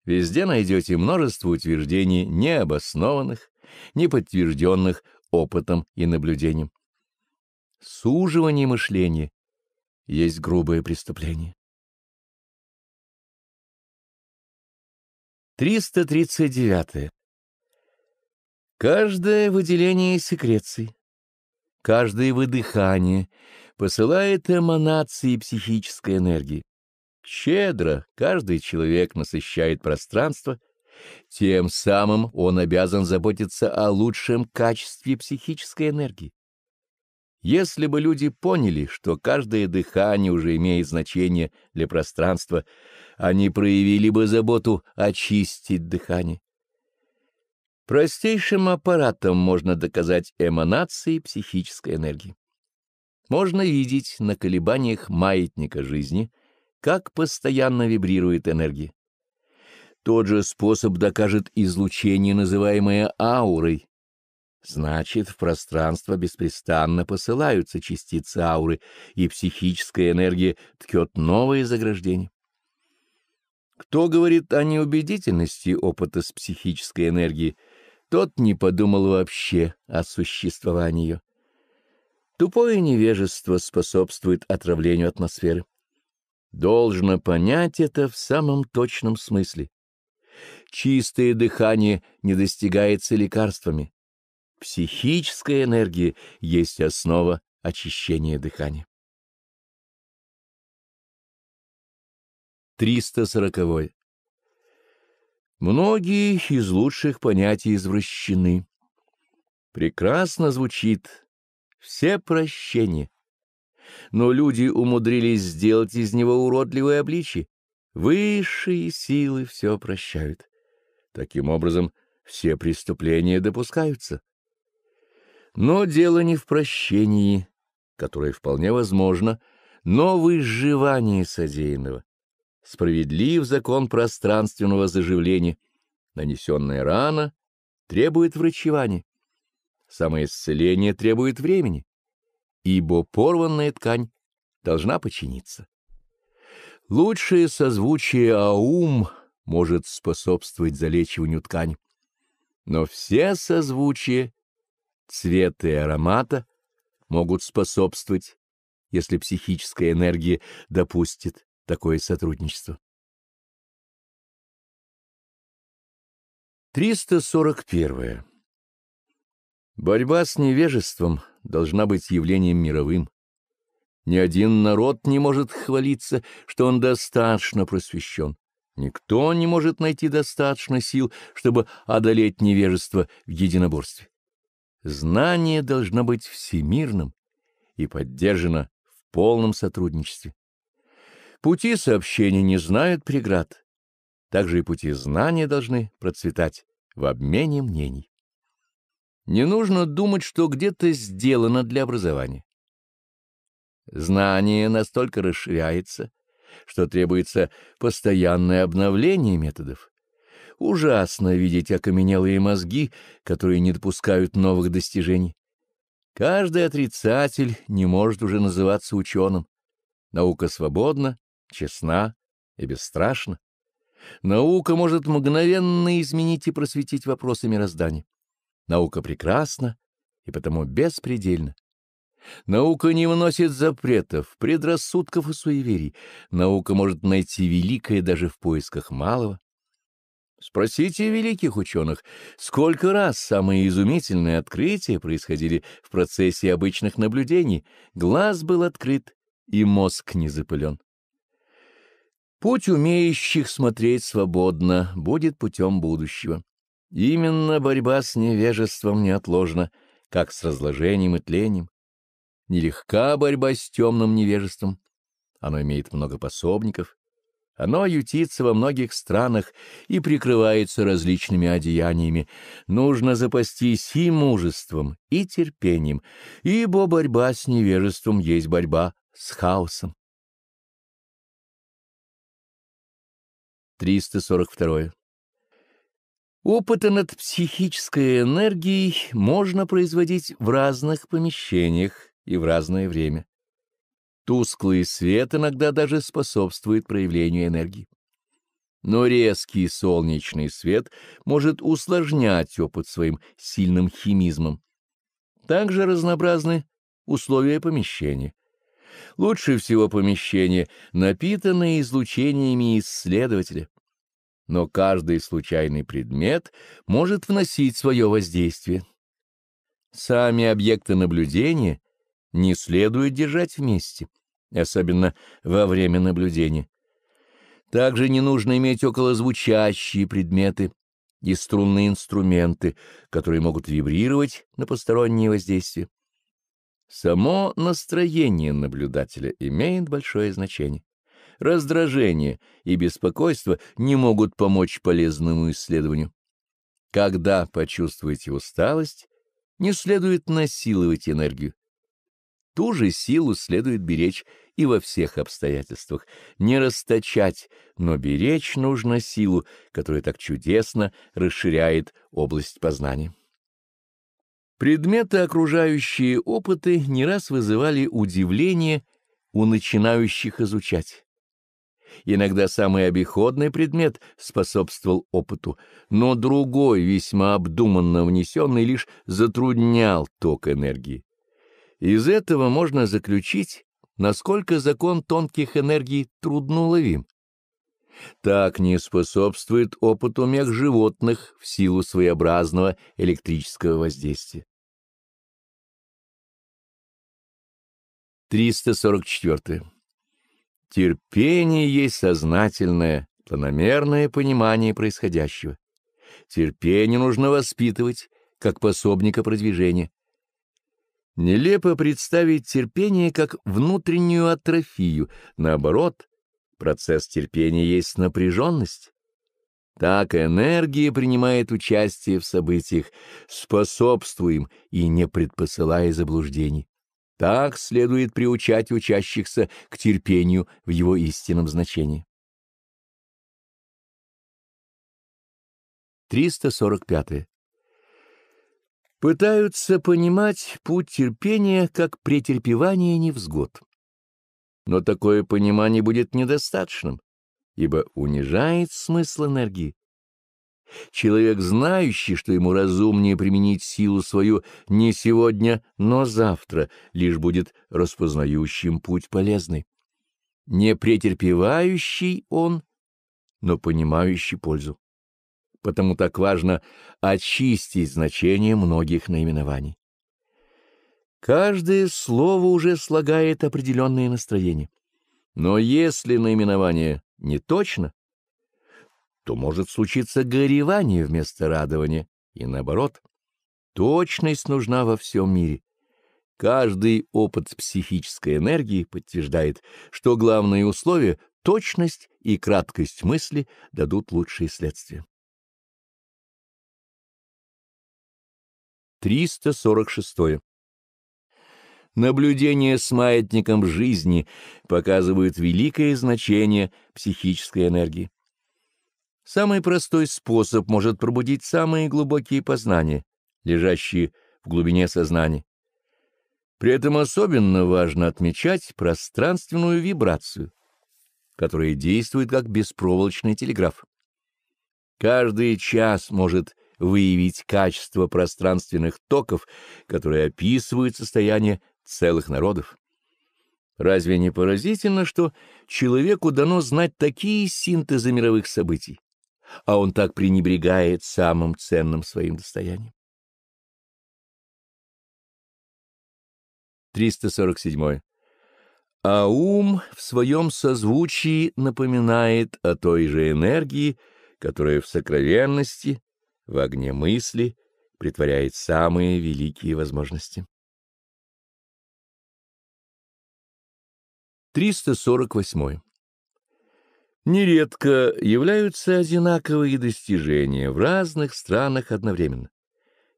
везде найдете множество утверждений необоснованных, неподтвержденных, опытом и наблюдением. Суживание мышления есть грубое преступление. 339. Каждое выделение секреции, каждое выдыхание посылает эманации психической энергии. Щедро каждый человек насыщает пространство — тем самым он обязан заботиться о лучшем качестве психической энергии. Если бы люди поняли, что каждое дыхание уже имеет значение для пространства, они проявили бы заботу очистить дыхание. Простейшим аппаратом можно доказать эманации психической энергии. Можно видеть на колебаниях маятника жизни, как постоянно вибрирует энергия. Тот же способ докажет излучение, называемое аурой. Значит, в пространство беспрестанно посылаются частицы ауры, и психическая энергия ткет новые заграждения. Кто говорит о неубедительности опыта с психической энергией, тот не подумал вообще о существовании ее. Тупое невежество способствует отравлению атмосферы. Должно понять это в самом точном смысле Чистое дыхание не достигается лекарствами. Психическая энергия есть основа очищения дыхания. 340. Многие из лучших понятий извращены. Прекрасно звучит «все прощения». Но люди умудрились сделать из него уродливое обличие. Высшие силы все прощают. Таким образом, все преступления допускаются. Но дело не в прощении, которое вполне возможно, но в изживании содеянного. Справедлив закон пространственного заживления. Нанесенная рана требует врачевания. Самоисцеление требует времени, ибо порванная ткань должна починиться. Лучшее созвучие аум — может способствовать залечиванию ткань, Но все созвучия, цвета и аромата могут способствовать, если психическая энергия допустит такое сотрудничество. 341. Борьба с невежеством должна быть явлением мировым. Ни один народ не может хвалиться, что он достаточно просвещен. Никто не может найти достаточно сил, чтобы одолеть невежество в единоборстве. Знание должно быть всемирным и поддержано в полном сотрудничестве. Пути сообщения не знают преград. Также и пути знания должны процветать в обмене мнений. Не нужно думать, что где-то сделано для образования. Знание настолько расширяется, что требуется постоянное обновление методов. Ужасно видеть окаменелые мозги, которые не допускают новых достижений. Каждый отрицатель не может уже называться ученым. Наука свободна, честна и бесстрашна. Наука может мгновенно изменить и просветить вопросы мироздания. Наука прекрасна и потому беспредельна. Наука не вносит запретов, предрассудков и суеверий. Наука может найти великое даже в поисках малого. Спросите великих ученых, сколько раз самые изумительные открытия происходили в процессе обычных наблюдений. Глаз был открыт, и мозг не запылен. Путь умеющих смотреть свободно будет путем будущего. Именно борьба с невежеством неотложна, как с разложением и тлением Нелегка борьба с темным невежеством. Оно имеет много пособников. Оно ютится во многих странах и прикрывается различными одеяниями. Нужно запастись и мужеством, и терпением, ибо борьба с невежеством есть борьба с хаосом. 342. Опыты над психической энергией можно производить в разных помещениях и в разное время. Тусклый свет иногда даже способствует проявлению энергии. Но резкий солнечный свет может усложнять опыт своим сильным химизмом. Также разнообразны условия помещения. Лучше всего помещение, напитанное излучениями исследователя. Но каждый случайный предмет может вносить свое воздействие. Сами объекты наблюдения — не следует держать вместе, особенно во время наблюдения. Также не нужно иметь околозвучащие предметы и струнные инструменты, которые могут вибрировать на посторонние воздействия. Само настроение наблюдателя имеет большое значение. Раздражение и беспокойство не могут помочь полезному исследованию. Когда почувствуете усталость, не следует насиловать энергию. Ту же силу следует беречь и во всех обстоятельствах. Не расточать, но беречь нужно силу, которая так чудесно расширяет область познания. Предметы, окружающие опыты, не раз вызывали удивление у начинающих изучать. Иногда самый обиходный предмет способствовал опыту, но другой, весьма обдуманно внесенный, лишь затруднял ток энергии. Из этого можно заключить, насколько закон тонких энергий трудно уловим. Так не способствует опыту мех животных в силу своеобразного электрического воздействия. 344. Терпение есть сознательное, планомерное понимание происходящего. Терпение нужно воспитывать, как пособника продвижения. Нелепо представить терпение как внутреннюю атрофию. Наоборот, процесс терпения есть напряженность. Так энергия принимает участие в событиях, способствуем и не предпосылая заблуждений. Так следует приучать учащихся к терпению в его истинном значении. 345. Пытаются понимать путь терпения как претерпевание невзгод. Но такое понимание будет недостаточным, ибо унижает смысл энергии. Человек, знающий, что ему разумнее применить силу свою не сегодня, но завтра, лишь будет распознающим путь полезный. Не претерпевающий он, но понимающий пользу потому так важно очистить значение многих наименований. Каждое слово уже слагает определенные настроения, Но если наименование не точно, то может случиться горевание вместо радования, и наоборот. Точность нужна во всем мире. Каждый опыт психической энергии подтверждает, что главные условия — точность и краткость мысли — дадут лучшие следствия. 346. Наблюдение с маятником жизни показывает великое значение психической энергии. Самый простой способ может пробудить самые глубокие познания, лежащие в глубине сознания. При этом особенно важно отмечать пространственную вибрацию, которая действует как беспроволочный телеграф. Каждый час может выявить качество пространственных токов, которые описывают состояние целых народов. Разве не поразительно, что человеку дано знать такие синтезы мировых событий, а он так пренебрегает самым ценным своим достоянием? 347. А ум в своем созвучии напоминает о той же энергии, которая в сокровенности в огне мысли притворяет самые великие возможности. 348. Нередко являются одинаковые достижения в разных странах одновременно.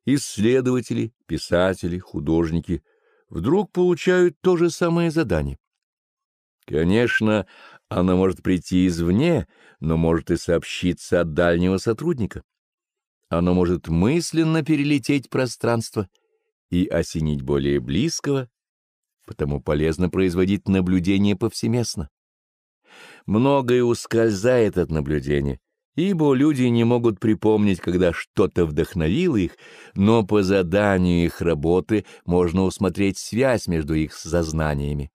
Исследователи, писатели, художники вдруг получают то же самое задание. Конечно, оно может прийти извне, но может и сообщиться от дальнего сотрудника. Оно может мысленно перелететь пространство и осенить более близкого, потому полезно производить наблюдение повсеместно. Многое ускользает от наблюдения, ибо люди не могут припомнить, когда что-то вдохновило их, но по заданию их работы можно усмотреть связь между их сознаниями.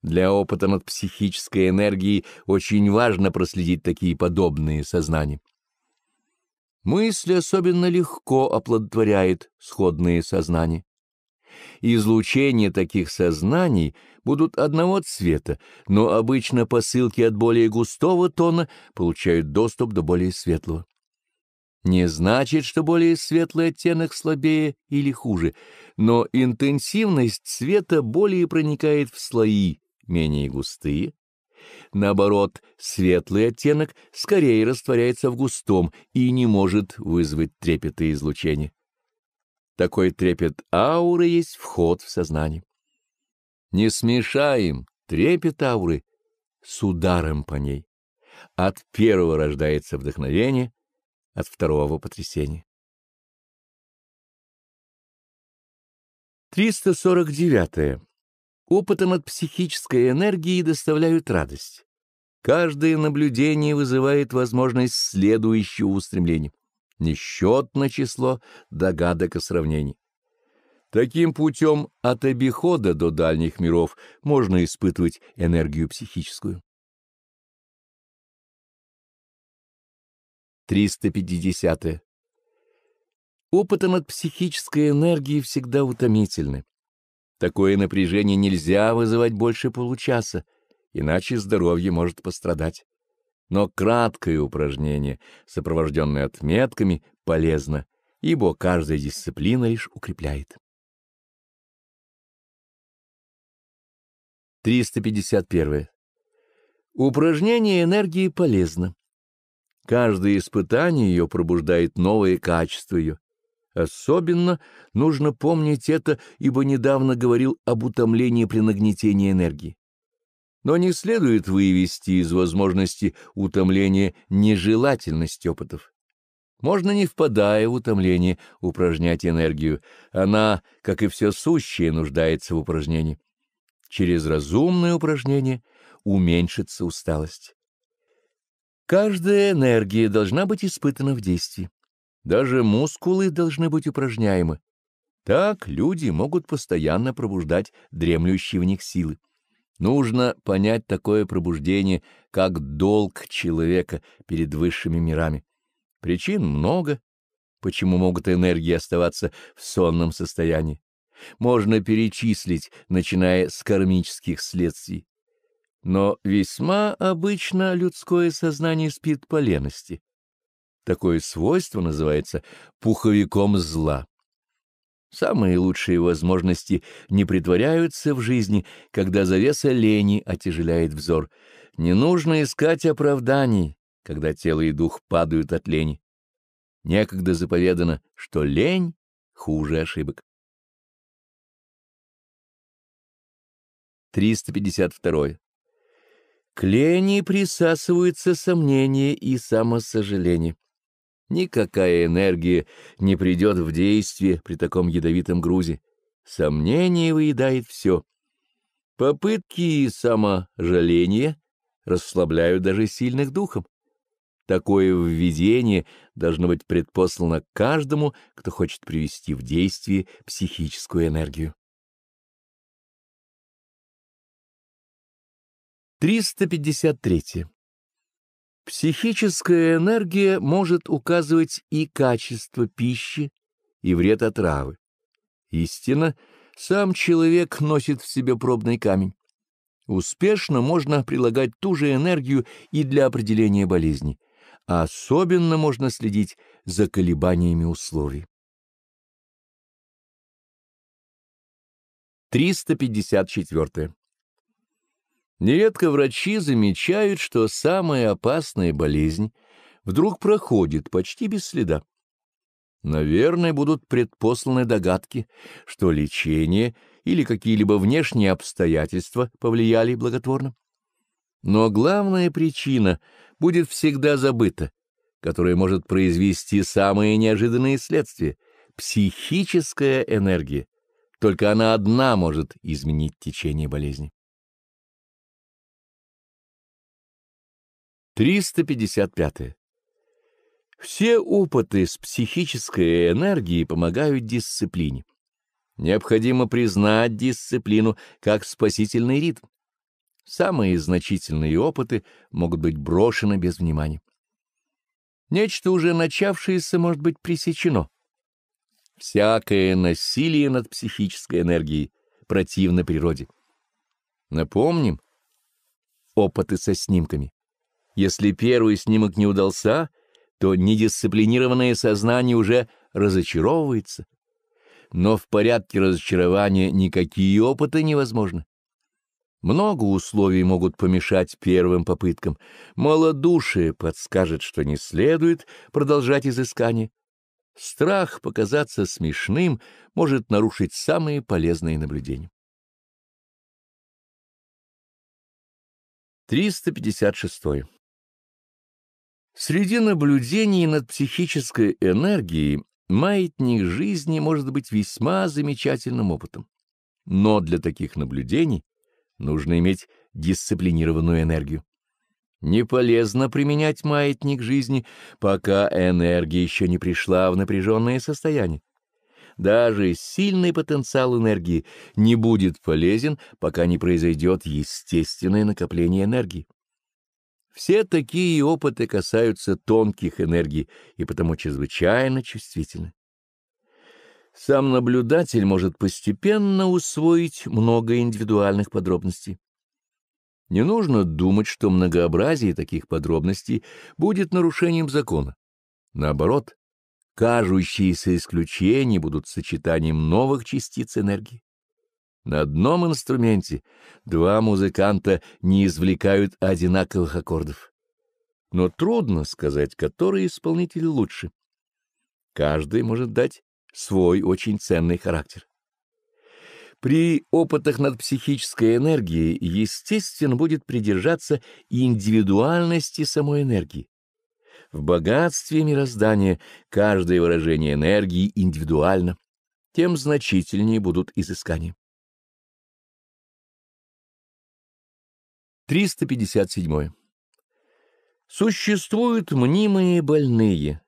Для опыта над психической энергией очень важно проследить такие подобные сознания. Мысль особенно легко оплодотворяет сходные сознания. Излучения таких сознаний будут одного цвета, но обычно посылки от более густого тона получают доступ до более светлого. Не значит, что более светлый оттенок слабее или хуже, но интенсивность цвета более проникает в слои, менее густые, Наоборот, светлый оттенок скорее растворяется в густом и не может вызвать трепета излучения. Такой трепет ауры есть вход в сознание. Не смешаем трепет ауры с ударом по ней. От первого рождается вдохновение, от второго — потрясение. 349. -е. Опыты над психической энергией доставляют радость. Каждое наблюдение вызывает возможность следующего устремления. Несчетно число догадок и сравнений. Таким путем от обихода до дальних миров можно испытывать энергию психическую. 350. -е. Опыты над психической энергией всегда утомительны. Такое напряжение нельзя вызывать больше получаса, иначе здоровье может пострадать. Но краткое упражнение, сопровожденное отметками, полезно, ибо каждая дисциплина лишь укрепляет. 351. Упражнение энергии полезно. Каждое испытание ее пробуждает новые качества ее, Особенно нужно помнить это, ибо недавно говорил об утомлении при нагнетении энергии. Но не следует вывести из возможности утомления нежелательность опытов. Можно, не впадая в утомление, упражнять энергию. Она, как и все сущее, нуждается в упражнении. Через разумное упражнение уменьшится усталость. Каждая энергия должна быть испытана в действии. Даже мускулы должны быть упражняемы. Так люди могут постоянно пробуждать дремлющие в них силы. Нужно понять такое пробуждение как долг человека перед высшими мирами. Причин много, почему могут энергии оставаться в сонном состоянии. Можно перечислить, начиная с кармических следствий. Но весьма обычно людское сознание спит по лености. Такое свойство называется пуховиком зла. Самые лучшие возможности не притворяются в жизни, когда завеса лени отяжеляет взор. Не нужно искать оправданий, когда тело и дух падают от лени. Некогда заповедано, что лень хуже ошибок. 352. К лени присасываются сомнения и самосожаление. Никакая энергия не придет в действие при таком ядовитом грузе. Сомнение выедает все. Попытки и саможаление расслабляют даже сильных духом. Такое введение должно быть предпослано каждому, кто хочет привести в действие психическую энергию. 353. Психическая энергия может указывать и качество пищи, и вред отравы. Истинно, сам человек носит в себе пробный камень. Успешно можно прилагать ту же энергию и для определения болезни. Особенно можно следить за колебаниями условий. 354. Нередко врачи замечают, что самая опасная болезнь вдруг проходит почти без следа. Наверное, будут предпосланы догадки, что лечение или какие-либо внешние обстоятельства повлияли благотворно. Но главная причина будет всегда забыта, которая может произвести самые неожиданные следствия — психическая энергия. Только она одна может изменить течение болезни. 355. Все опыты с психической энергией помогают дисциплине. Необходимо признать дисциплину как спасительный ритм. Самые значительные опыты могут быть брошены без внимания. Нечто уже начавшееся может быть пресечено. Всякое насилие над психической энергией противно природе. Напомним опыты со снимками. Если первый снимок не удался, то недисциплинированное сознание уже разочаровывается. Но в порядке разочарования никакие опыты невозможны. Много условий могут помешать первым попыткам. Молодушие подскажет, что не следует продолжать изыскание. Страх показаться смешным может нарушить самые полезные наблюдения. 356. Среди наблюдений над психической энергией маятник жизни может быть весьма замечательным опытом. Но для таких наблюдений нужно иметь дисциплинированную энергию. Не полезно применять маятник жизни, пока энергия еще не пришла в напряженное состояние. Даже сильный потенциал энергии не будет полезен, пока не произойдет естественное накопление энергии. Все такие опыты касаются тонких энергий и потому чрезвычайно чувствительны. Сам наблюдатель может постепенно усвоить много индивидуальных подробностей. Не нужно думать, что многообразие таких подробностей будет нарушением закона. Наоборот, кажущиеся исключения будут сочетанием новых частиц энергии. На одном инструменте два музыканта не извлекают одинаковых аккордов. Но трудно сказать, который исполнитель лучше. Каждый может дать свой очень ценный характер. При опытах над психической энергией, естественно, будет придержаться индивидуальности самой энергии. В богатстве мироздания каждое выражение энергии индивидуально, тем значительнее будут изыскания. 357. Существуют мнимые больные,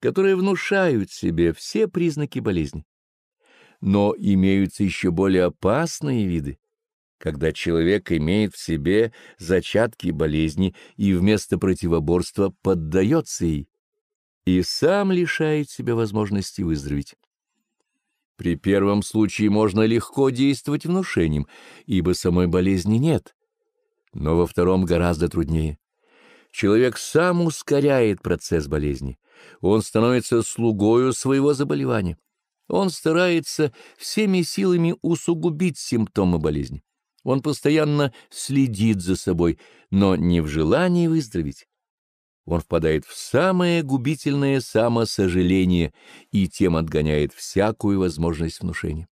которые внушают себе все признаки болезни. Но имеются еще более опасные виды, когда человек имеет в себе зачатки болезни и вместо противоборства поддается ей, и сам лишает себя возможности выздороветь. При первом случае можно легко действовать внушением, ибо самой болезни нет, но во втором гораздо труднее. Человек сам ускоряет процесс болезни. Он становится слугою своего заболевания. Он старается всеми силами усугубить симптомы болезни. Он постоянно следит за собой, но не в желании выздороветь. Он впадает в самое губительное самосожаление и тем отгоняет всякую возможность внушения.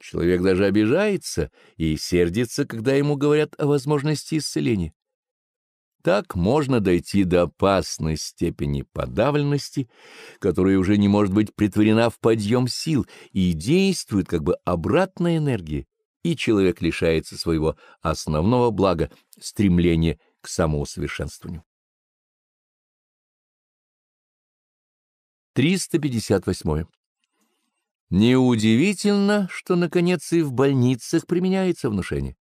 Человек даже обижается и сердится, когда ему говорят о возможности исцеления. Так можно дойти до опасной степени подавленности, которая уже не может быть притворена в подъем сил и действует как бы обратная энергия, и человек лишается своего основного блага — стремления к самоусовершенствованию. 358. Неудивительно, что, наконец, и в больницах применяется внушение.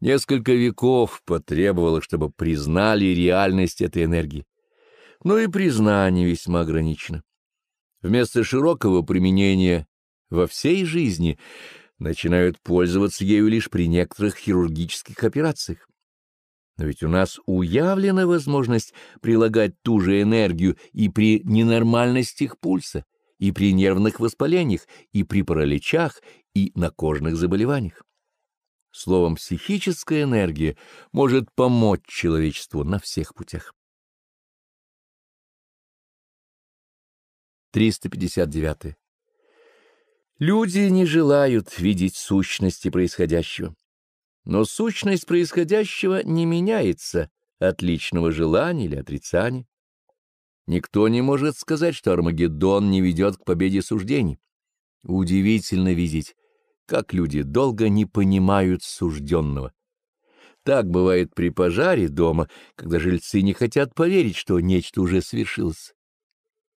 Несколько веков потребовало, чтобы признали реальность этой энергии. Но и признание весьма ограничено. Вместо широкого применения во всей жизни начинают пользоваться ею лишь при некоторых хирургических операциях. Но ведь у нас уявлена возможность прилагать ту же энергию и при ненормальностях пульса и при нервных воспалениях, и при параличах, и на кожных заболеваниях. Словом, психическая энергия может помочь человечеству на всех путях. 359. Люди не желают видеть сущности происходящего. Но сущность происходящего не меняется от личного желания или отрицания. Никто не может сказать, что Армагеддон не ведет к победе суждений. Удивительно видеть, как люди долго не понимают сужденного. Так бывает при пожаре дома, когда жильцы не хотят поверить, что нечто уже свершилось.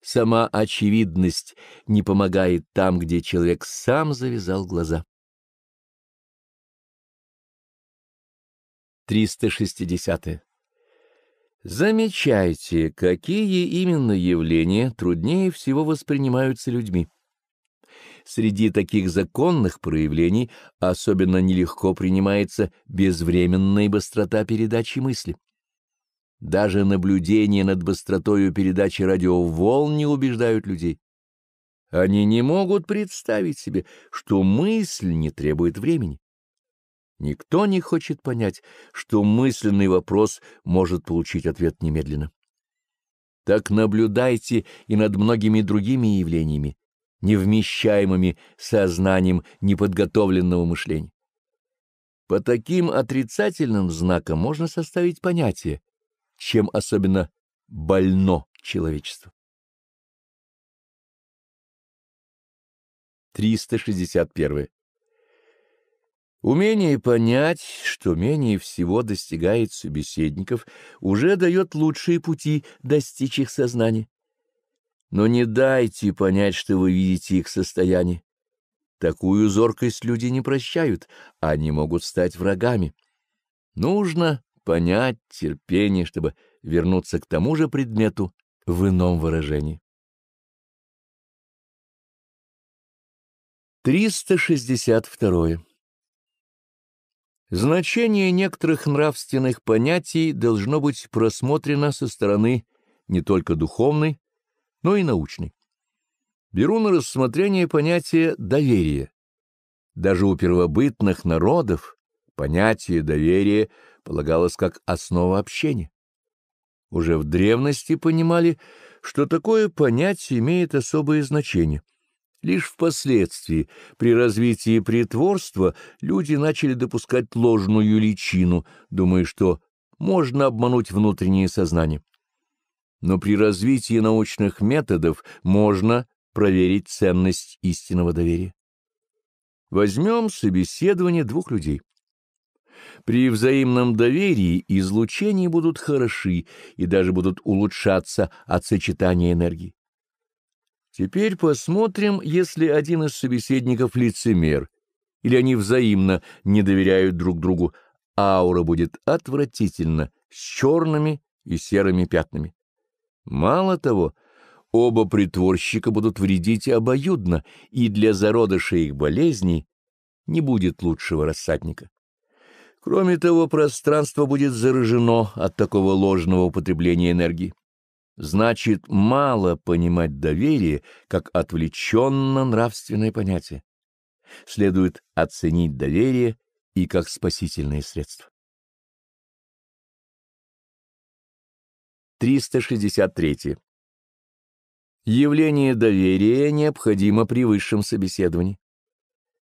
Сама очевидность не помогает там, где человек сам завязал глаза. 360. -е. Замечайте, какие именно явления труднее всего воспринимаются людьми. Среди таких законных проявлений особенно нелегко принимается безвременная быстрота передачи мысли. Даже наблюдение над быстротою передачи радиоволн не убеждают людей. Они не могут представить себе, что мысль не требует времени. Никто не хочет понять, что мысленный вопрос может получить ответ немедленно. Так наблюдайте и над многими другими явлениями, невмещаемыми сознанием неподготовленного мышления. По таким отрицательным знакам можно составить понятие, чем особенно больно человечество. 361. Умение понять, что менее всего достигает собеседников, уже дает лучшие пути достичь их сознания. Но не дайте понять, что вы видите их состояние. Такую зоркость люди не прощают, они могут стать врагами. Нужно понять терпение, чтобы вернуться к тому же предмету в ином выражении. 362. Значение некоторых нравственных понятий должно быть просмотрено со стороны не только духовной, но и научной. Беру на рассмотрение понятие доверия. Даже у первобытных народов понятие доверия полагалось как основа общения. Уже в древности понимали, что такое понятие имеет особое значение — Лишь впоследствии, при развитии притворства, люди начали допускать ложную личину, думая, что можно обмануть внутреннее сознание. Но при развитии научных методов можно проверить ценность истинного доверия. Возьмем собеседование двух людей. При взаимном доверии излучения будут хороши и даже будут улучшаться от сочетания энергии. Теперь посмотрим, если один из собеседников лицемер, или они взаимно не доверяют друг другу, аура будет отвратительна, с черными и серыми пятнами. Мало того, оба притворщика будут вредить обоюдно, и для зародыша их болезней не будет лучшего рассадника. Кроме того, пространство будет заражено от такого ложного употребления энергии значит мало понимать доверие как отвлеченно-нравственное понятие. Следует оценить доверие и как спасительное средство. 363. Явление доверия необходимо при высшем собеседовании.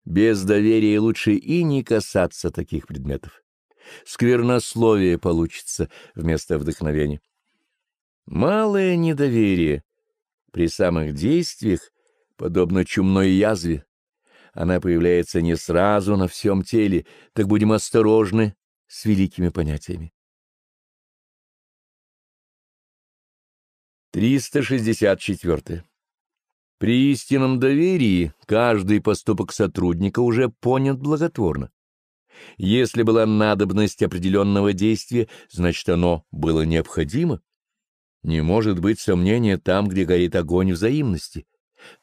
Без доверия лучше и не касаться таких предметов. Сквернословие получится вместо вдохновения. Малое недоверие при самых действиях подобно чумной язве. Она появляется не сразу на всем теле, так будем осторожны с великими понятиями. 364. При истинном доверии каждый поступок сотрудника уже понят благотворно. Если была надобность определенного действия, значит, оно было необходимо. Не может быть сомнения там, где горит огонь взаимности.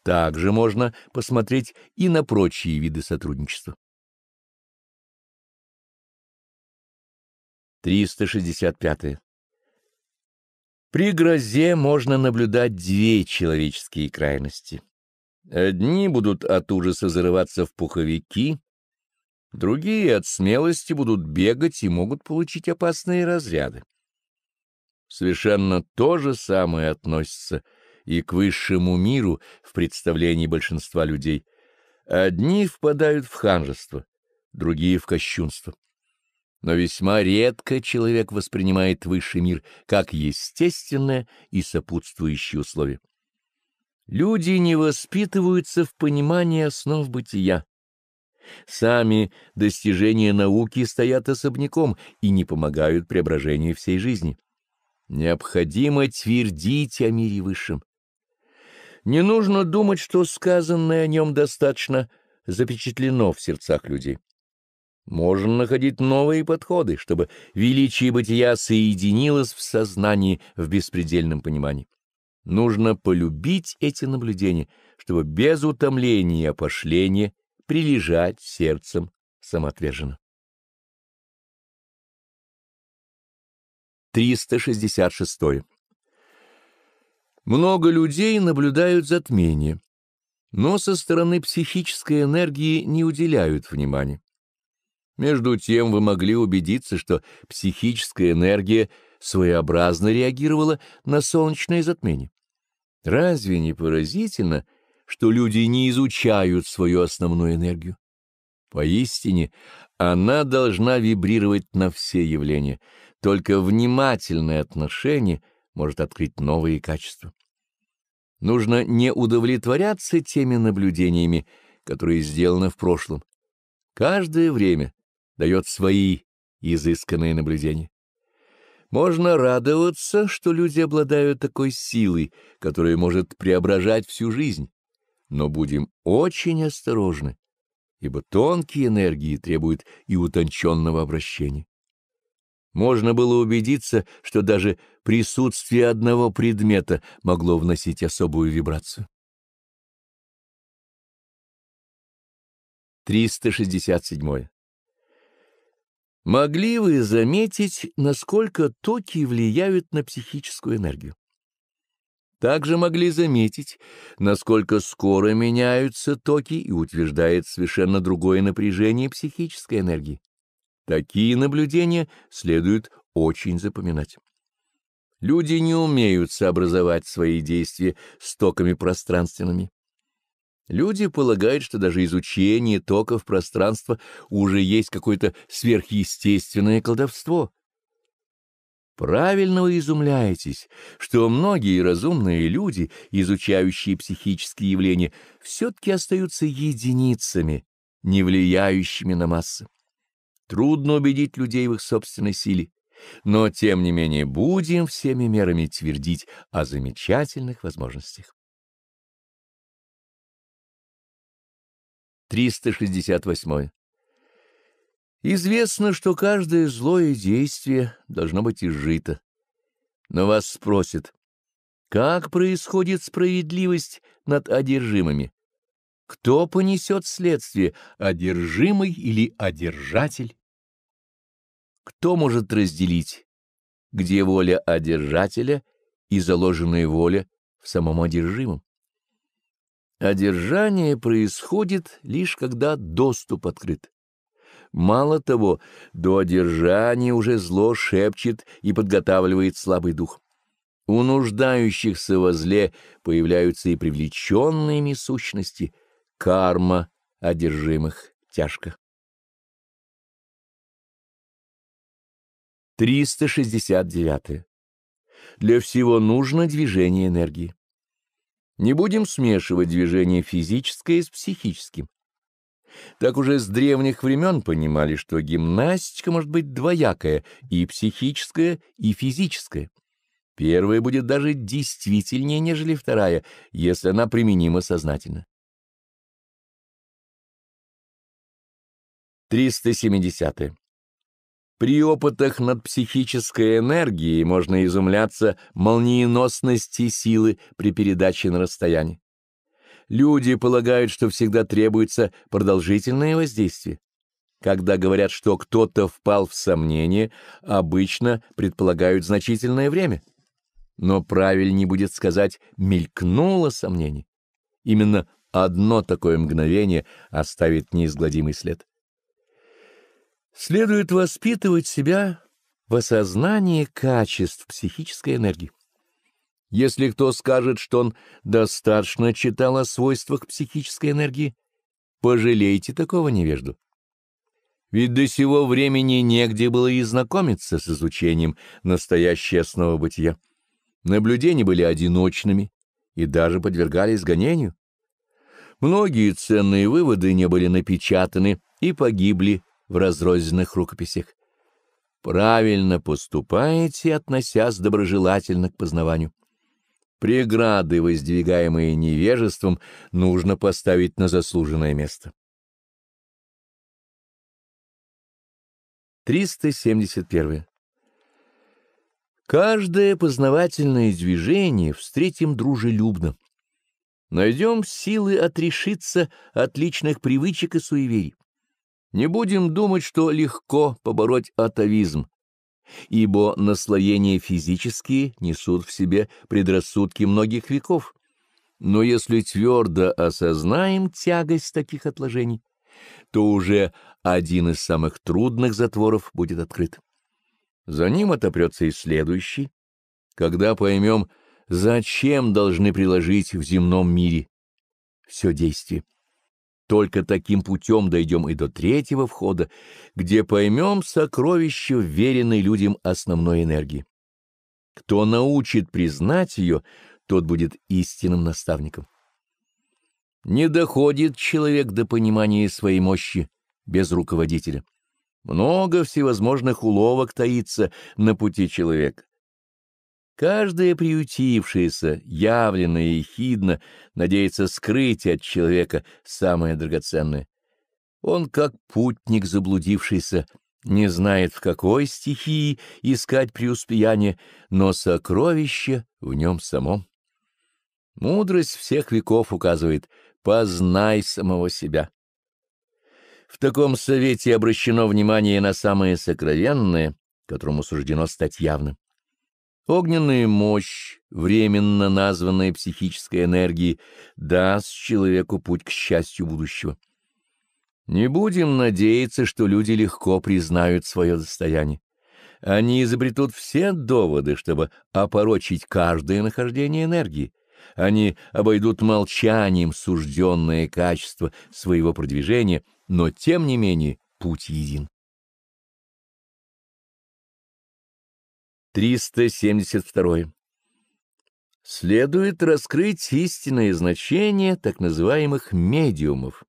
Также можно посмотреть и на прочие виды сотрудничества. 365. При грозе можно наблюдать две человеческие крайности. Одни будут от ужаса зарываться в пуховики, другие от смелости будут бегать и могут получить опасные разряды. Совершенно то же самое относится и к высшему миру в представлении большинства людей. Одни впадают в ханжество, другие — в кощунство. Но весьма редко человек воспринимает высший мир как естественное и сопутствующее условие. Люди не воспитываются в понимании основ бытия. Сами достижения науки стоят особняком и не помогают преображению всей жизни. Необходимо твердить о мире высшем. Не нужно думать, что сказанное о нем достаточно запечатлено в сердцах людей. Можно находить новые подходы, чтобы величие бытия соединилось в сознании в беспредельном понимании. Нужно полюбить эти наблюдения, чтобы без утомления и опошления прилежать сердцем самоотверженно. 366. Много людей наблюдают затмение, но со стороны психической энергии не уделяют внимания. Между тем вы могли убедиться, что психическая энергия своеобразно реагировала на солнечное затмение. Разве не поразительно, что люди не изучают свою основную энергию? Поистине, она должна вибрировать на все явления — только внимательное отношение может открыть новые качества. Нужно не удовлетворяться теми наблюдениями, которые сделаны в прошлом. Каждое время дает свои изысканные наблюдения. Можно радоваться, что люди обладают такой силой, которая может преображать всю жизнь. Но будем очень осторожны, ибо тонкие энергии требуют и утонченного обращения. Можно было убедиться, что даже присутствие одного предмета могло вносить особую вибрацию. 367. Могли вы заметить, насколько токи влияют на психическую энергию? Также могли заметить, насколько скоро меняются токи и утверждает совершенно другое напряжение психической энергии. Такие наблюдения следует очень запоминать. Люди не умеют сообразовать свои действия с токами пространственными. Люди полагают, что даже изучение токов пространства уже есть какое-то сверхъестественное колдовство. Правильно вы изумляетесь, что многие разумные люди, изучающие психические явления, все-таки остаются единицами, не влияющими на массы. Трудно убедить людей в их собственной силе, но тем не менее будем всеми мерами твердить о замечательных возможностях. 368. Известно, что каждое злое действие должно быть изжито. Но вас спросят, как происходит справедливость над одержимыми? Кто понесет следствие, одержимый или одержатель? Кто может разделить, где воля одержателя и заложенная воля в самом одержимом? Одержание происходит лишь когда доступ открыт. Мало того, до одержания уже зло шепчет и подготавливает слабый дух. У нуждающихся во зле появляются и привлеченные сущности, карма одержимых тяжко. 369. Для всего нужно движение энергии. Не будем смешивать движение физическое с психическим. Так уже с древних времен понимали, что гимнастика может быть двоякая, и психическая, и физическая. Первая будет даже действительнее, нежели вторая, если она применима сознательно. 370. -е. При опытах над психической энергией можно изумляться молниеносности силы при передаче на расстояние. Люди полагают, что всегда требуется продолжительное воздействие. Когда говорят, что кто-то впал в сомнение, обычно предполагают значительное время. Но правильнее будет сказать «мелькнуло сомнение». Именно одно такое мгновение оставит неизгладимый след. Следует воспитывать себя в осознании качеств психической энергии. Если кто скажет, что он достаточно читал о свойствах психической энергии, пожалейте такого невежду. Ведь до сего времени негде было и знакомиться с изучением настоящей основы бытия. Наблюдения были одиночными и даже подвергались гонению. Многие ценные выводы не были напечатаны и погибли в разрозненных рукописях. Правильно поступаете, относясь доброжелательно к познаванию. Преграды, воздвигаемые невежеством, нужно поставить на заслуженное место. 371. Каждое познавательное движение встретим дружелюбно. Найдем силы отрешиться от личных привычек и суеверий. Не будем думать, что легко побороть атовизм, ибо наслоения физические несут в себе предрассудки многих веков. Но если твердо осознаем тягость таких отложений, то уже один из самых трудных затворов будет открыт. За ним отопрется и следующий, когда поймем, зачем должны приложить в земном мире все действие. Только таким путем дойдем и до третьего входа, где поймем сокровище веренной людям основной энергии. Кто научит признать ее, тот будет истинным наставником. Не доходит человек до понимания своей мощи без руководителя. Много всевозможных уловок таится на пути человека. Каждое приютившееся, явленное и хидно, надеется скрыть от человека самое драгоценное. Он, как путник заблудившийся, не знает, в какой стихии искать преуспеяние, но сокровище в нем самом. Мудрость всех веков указывает «познай самого себя». В таком совете обращено внимание на самое сокровенное, которому суждено стать явным. Огненная мощь, временно названная психической энергией, даст человеку путь к счастью будущего. Не будем надеяться, что люди легко признают свое состояние. Они изобретут все доводы, чтобы опорочить каждое нахождение энергии. Они обойдут молчанием сужденное качество своего продвижения, но, тем не менее, путь един. 372. Следует раскрыть истинное значение так называемых медиумов.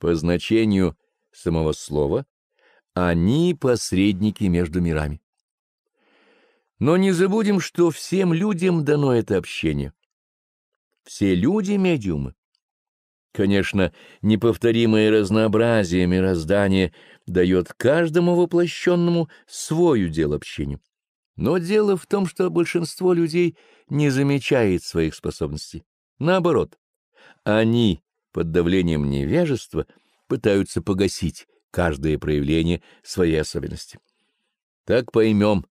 По значению самого слова они посредники между мирами. Но не забудем, что всем людям дано это общение. Все люди — медиумы. Конечно, неповторимое разнообразие мироздания дает каждому воплощенному свою дело общения. Но дело в том, что большинство людей не замечает своих способностей. Наоборот, они под давлением невежества пытаются погасить каждое проявление своей особенности. Так поймем,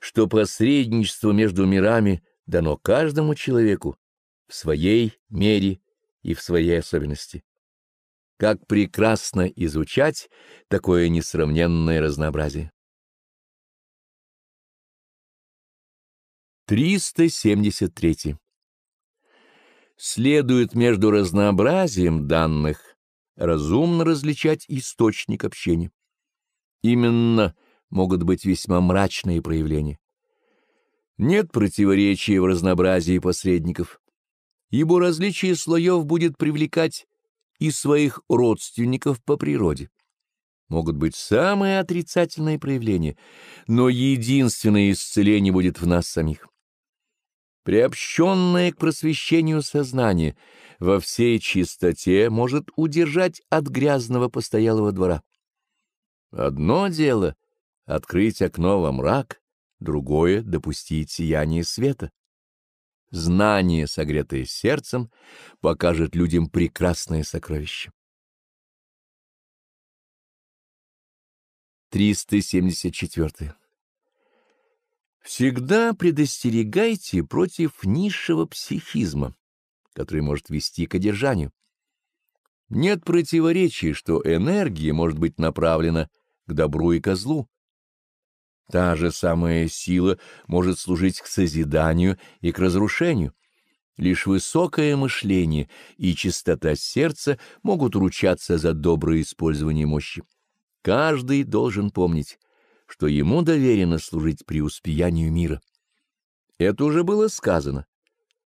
что посредничество между мирами дано каждому человеку в своей мере и в своей особенности. Как прекрасно изучать такое несравненное разнообразие! 373. Следует между разнообразием данных разумно различать источник общения. Именно могут быть весьма мрачные проявления. Нет противоречия в разнообразии посредников, ибо различие слоев будет привлекать и своих родственников по природе могут быть самые отрицательные проявления, но единственное исцеление будет в нас самих приобщенное к просвещению сознание, во всей чистоте может удержать от грязного постоялого двора. Одно дело — открыть окно во мрак, другое — допустить сияние света. Знание, согретое сердцем, покажет людям прекрасное сокровище. 374. Всегда предостерегайте против низшего психизма, который может вести к одержанию. Нет противоречий, что энергия может быть направлена к добру и ко злу. Та же самая сила может служить к созиданию и к разрушению. Лишь высокое мышление и чистота сердца могут ручаться за доброе использование мощи. Каждый должен помнить, что ему доверено служить при преуспеянию мира. Это уже было сказано.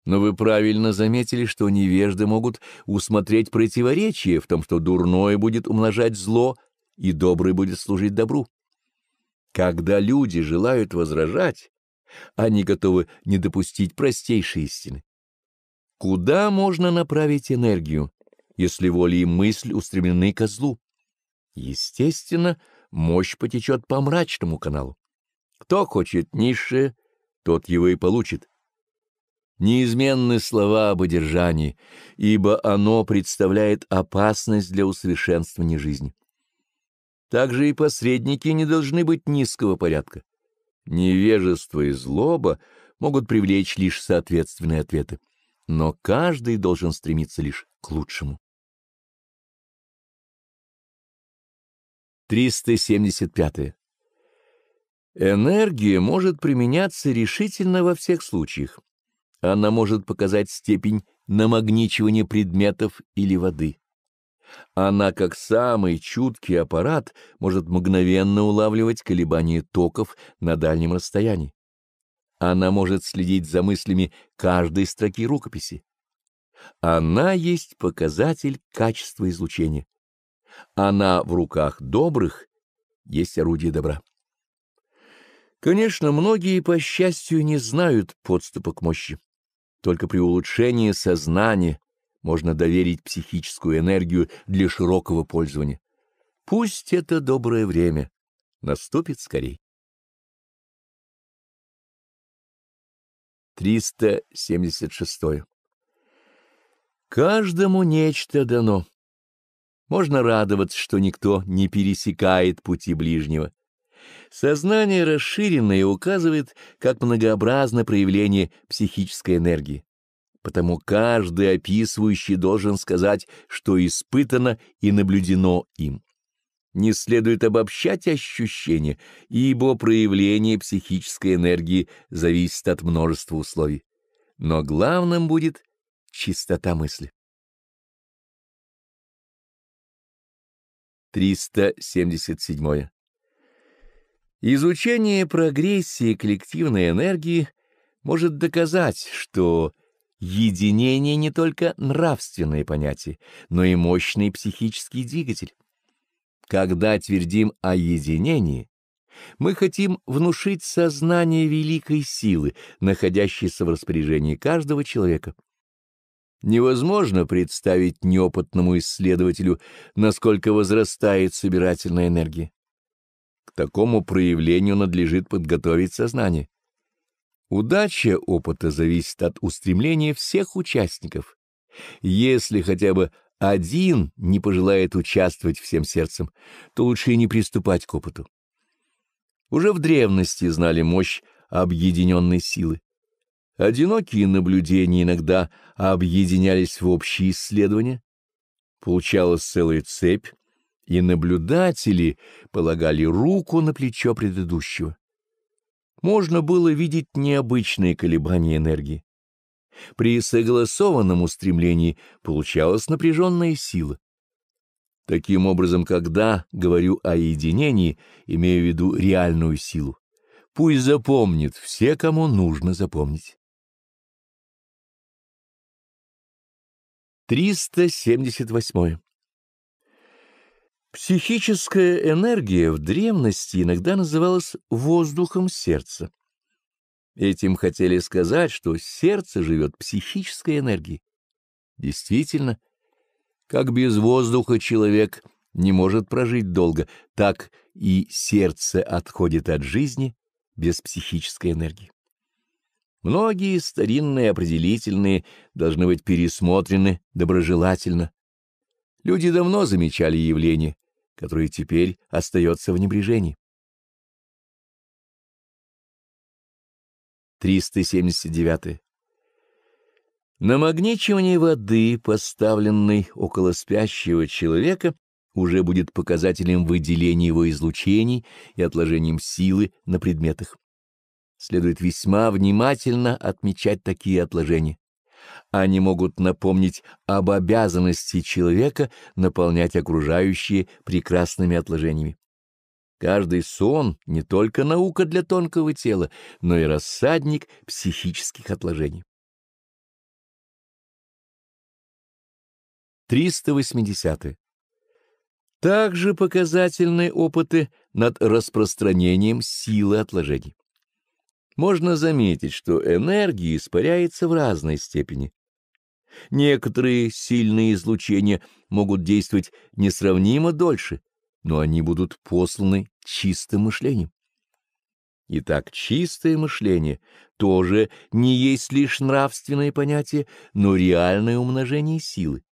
Но вы правильно заметили, что невежды могут усмотреть противоречие в том, что дурное будет умножать зло, и добрый будет служить добру. Когда люди желают возражать, они готовы не допустить простейшей истины. Куда можно направить энергию, если воля и мысль устремлены ко злу? Естественно, мощь потечет по мрачному каналу. Кто хочет низшее, тот его и получит. Неизменны слова об одержании, ибо оно представляет опасность для усовершенствования жизни. Также и посредники не должны быть низкого порядка. Невежество и злоба могут привлечь лишь соответственные ответы, но каждый должен стремиться лишь к лучшему. 375. Энергия может применяться решительно во всех случаях. Она может показать степень намагничивания предметов или воды. Она, как самый чуткий аппарат, может мгновенно улавливать колебания токов на дальнем расстоянии. Она может следить за мыслями каждой строки рукописи. Она есть показатель качества излучения. Она в руках добрых есть орудие добра. Конечно, многие, по счастью, не знают подступа к мощи. Только при улучшении сознания можно доверить психическую энергию для широкого пользования. Пусть это доброе время наступит скорей. 376. Каждому нечто дано. Можно радоваться, что никто не пересекает пути ближнего. Сознание расширенное указывает, как многообразно проявление психической энергии. Потому каждый описывающий должен сказать, что испытано и наблюдено им. Не следует обобщать ощущения, ибо проявление психической энергии зависит от множества условий. Но главным будет чистота мысли. 377. Изучение прогрессии коллективной энергии может доказать, что единение не только нравственное понятие, но и мощный психический двигатель. Когда твердим о единении, мы хотим внушить сознание великой силы, находящейся в распоряжении каждого человека. Невозможно представить неопытному исследователю, насколько возрастает собирательная энергия. К такому проявлению надлежит подготовить сознание. Удача опыта зависит от устремления всех участников. Если хотя бы один не пожелает участвовать всем сердцем, то лучше и не приступать к опыту. Уже в древности знали мощь объединенной силы. Одинокие наблюдения иногда объединялись в общие исследования. Получалась целая цепь, и наблюдатели полагали руку на плечо предыдущего. Можно было видеть необычные колебания энергии. При согласованном устремлении получалась напряженная сила. Таким образом, когда говорю о единении, имею в виду реальную силу. Пусть запомнит все, кому нужно запомнить. 378. Психическая энергия в древности иногда называлась воздухом сердца. Этим хотели сказать, что сердце живет психической энергией. Действительно, как без воздуха человек не может прожить долго, так и сердце отходит от жизни без психической энергии. Многие старинные определительные должны быть пересмотрены доброжелательно. Люди давно замечали явление, которое теперь остается в небрежении. 379. Намагничивание воды, поставленной около спящего человека, уже будет показателем выделения его излучений и отложением силы на предметах. Следует весьма внимательно отмечать такие отложения. Они могут напомнить об обязанности человека наполнять окружающие прекрасными отложениями. Каждый сон — не только наука для тонкого тела, но и рассадник психических отложений. 380. -е. Также показательные опыты над распространением силы отложений. Можно заметить, что энергия испаряется в разной степени. Некоторые сильные излучения могут действовать несравнимо дольше, но они будут посланы чистым мышлением. Итак, чистое мышление тоже не есть лишь нравственное понятие, но реальное умножение силы.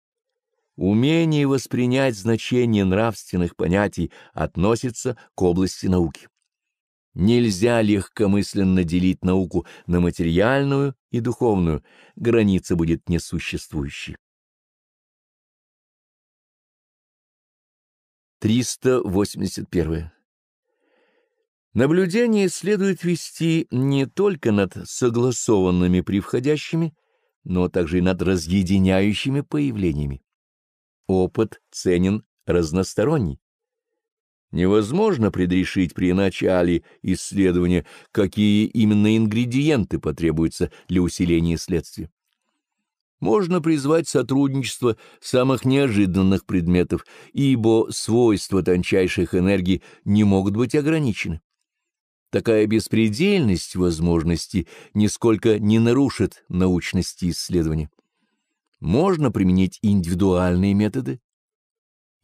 Умение воспринять значение нравственных понятий относится к области науки. Нельзя легкомысленно делить науку на материальную и духовную, граница будет несуществующей. 381. Наблюдение следует вести не только над согласованными привходящими, но также и над разъединяющими появлениями. Опыт ценен разносторонний. Невозможно предрешить при начале исследования, какие именно ингредиенты потребуются для усиления следствия. Можно призвать сотрудничество самых неожиданных предметов, ибо свойства тончайших энергий не могут быть ограничены. Такая беспредельность возможностей нисколько не нарушит научности исследования. Можно применить индивидуальные методы,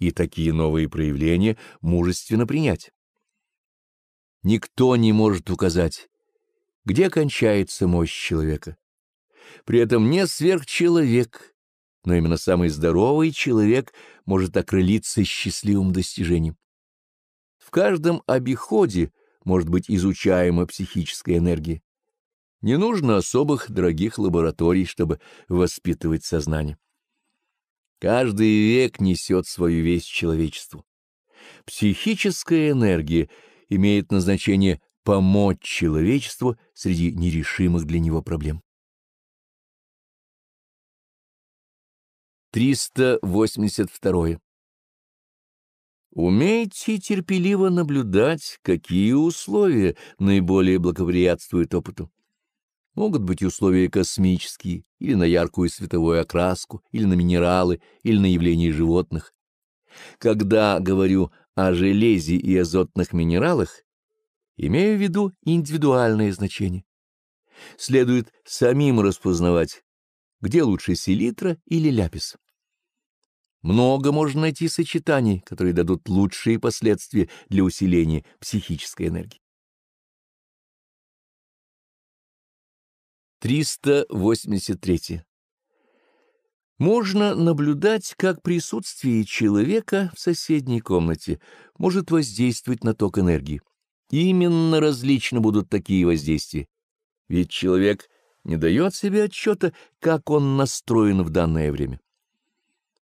и такие новые проявления мужественно принять. Никто не может указать, где кончается мощь человека. При этом не сверхчеловек, но именно самый здоровый человек может окрылиться счастливым достижением. В каждом обиходе может быть изучаема психическая энергия. Не нужно особых дорогих лабораторий, чтобы воспитывать сознание. Каждый век несет свою весть человечеству. Психическая энергия имеет назначение помочь человечеству среди нерешимых для него проблем. 382. Умейте терпеливо наблюдать, какие условия наиболее благоприятствуют опыту. Могут быть условия космические, или на яркую световую окраску, или на минералы, или на явления животных. Когда говорю о железе и азотных минералах, имею в виду индивидуальное значение. Следует самим распознавать, где лучше селитра или ляпис. Много можно найти сочетаний, которые дадут лучшие последствия для усиления психической энергии. 383. Можно наблюдать, как присутствие человека в соседней комнате может воздействовать на ток энергии. Именно различно будут такие воздействия. Ведь человек не дает себе отчета, как он настроен в данное время.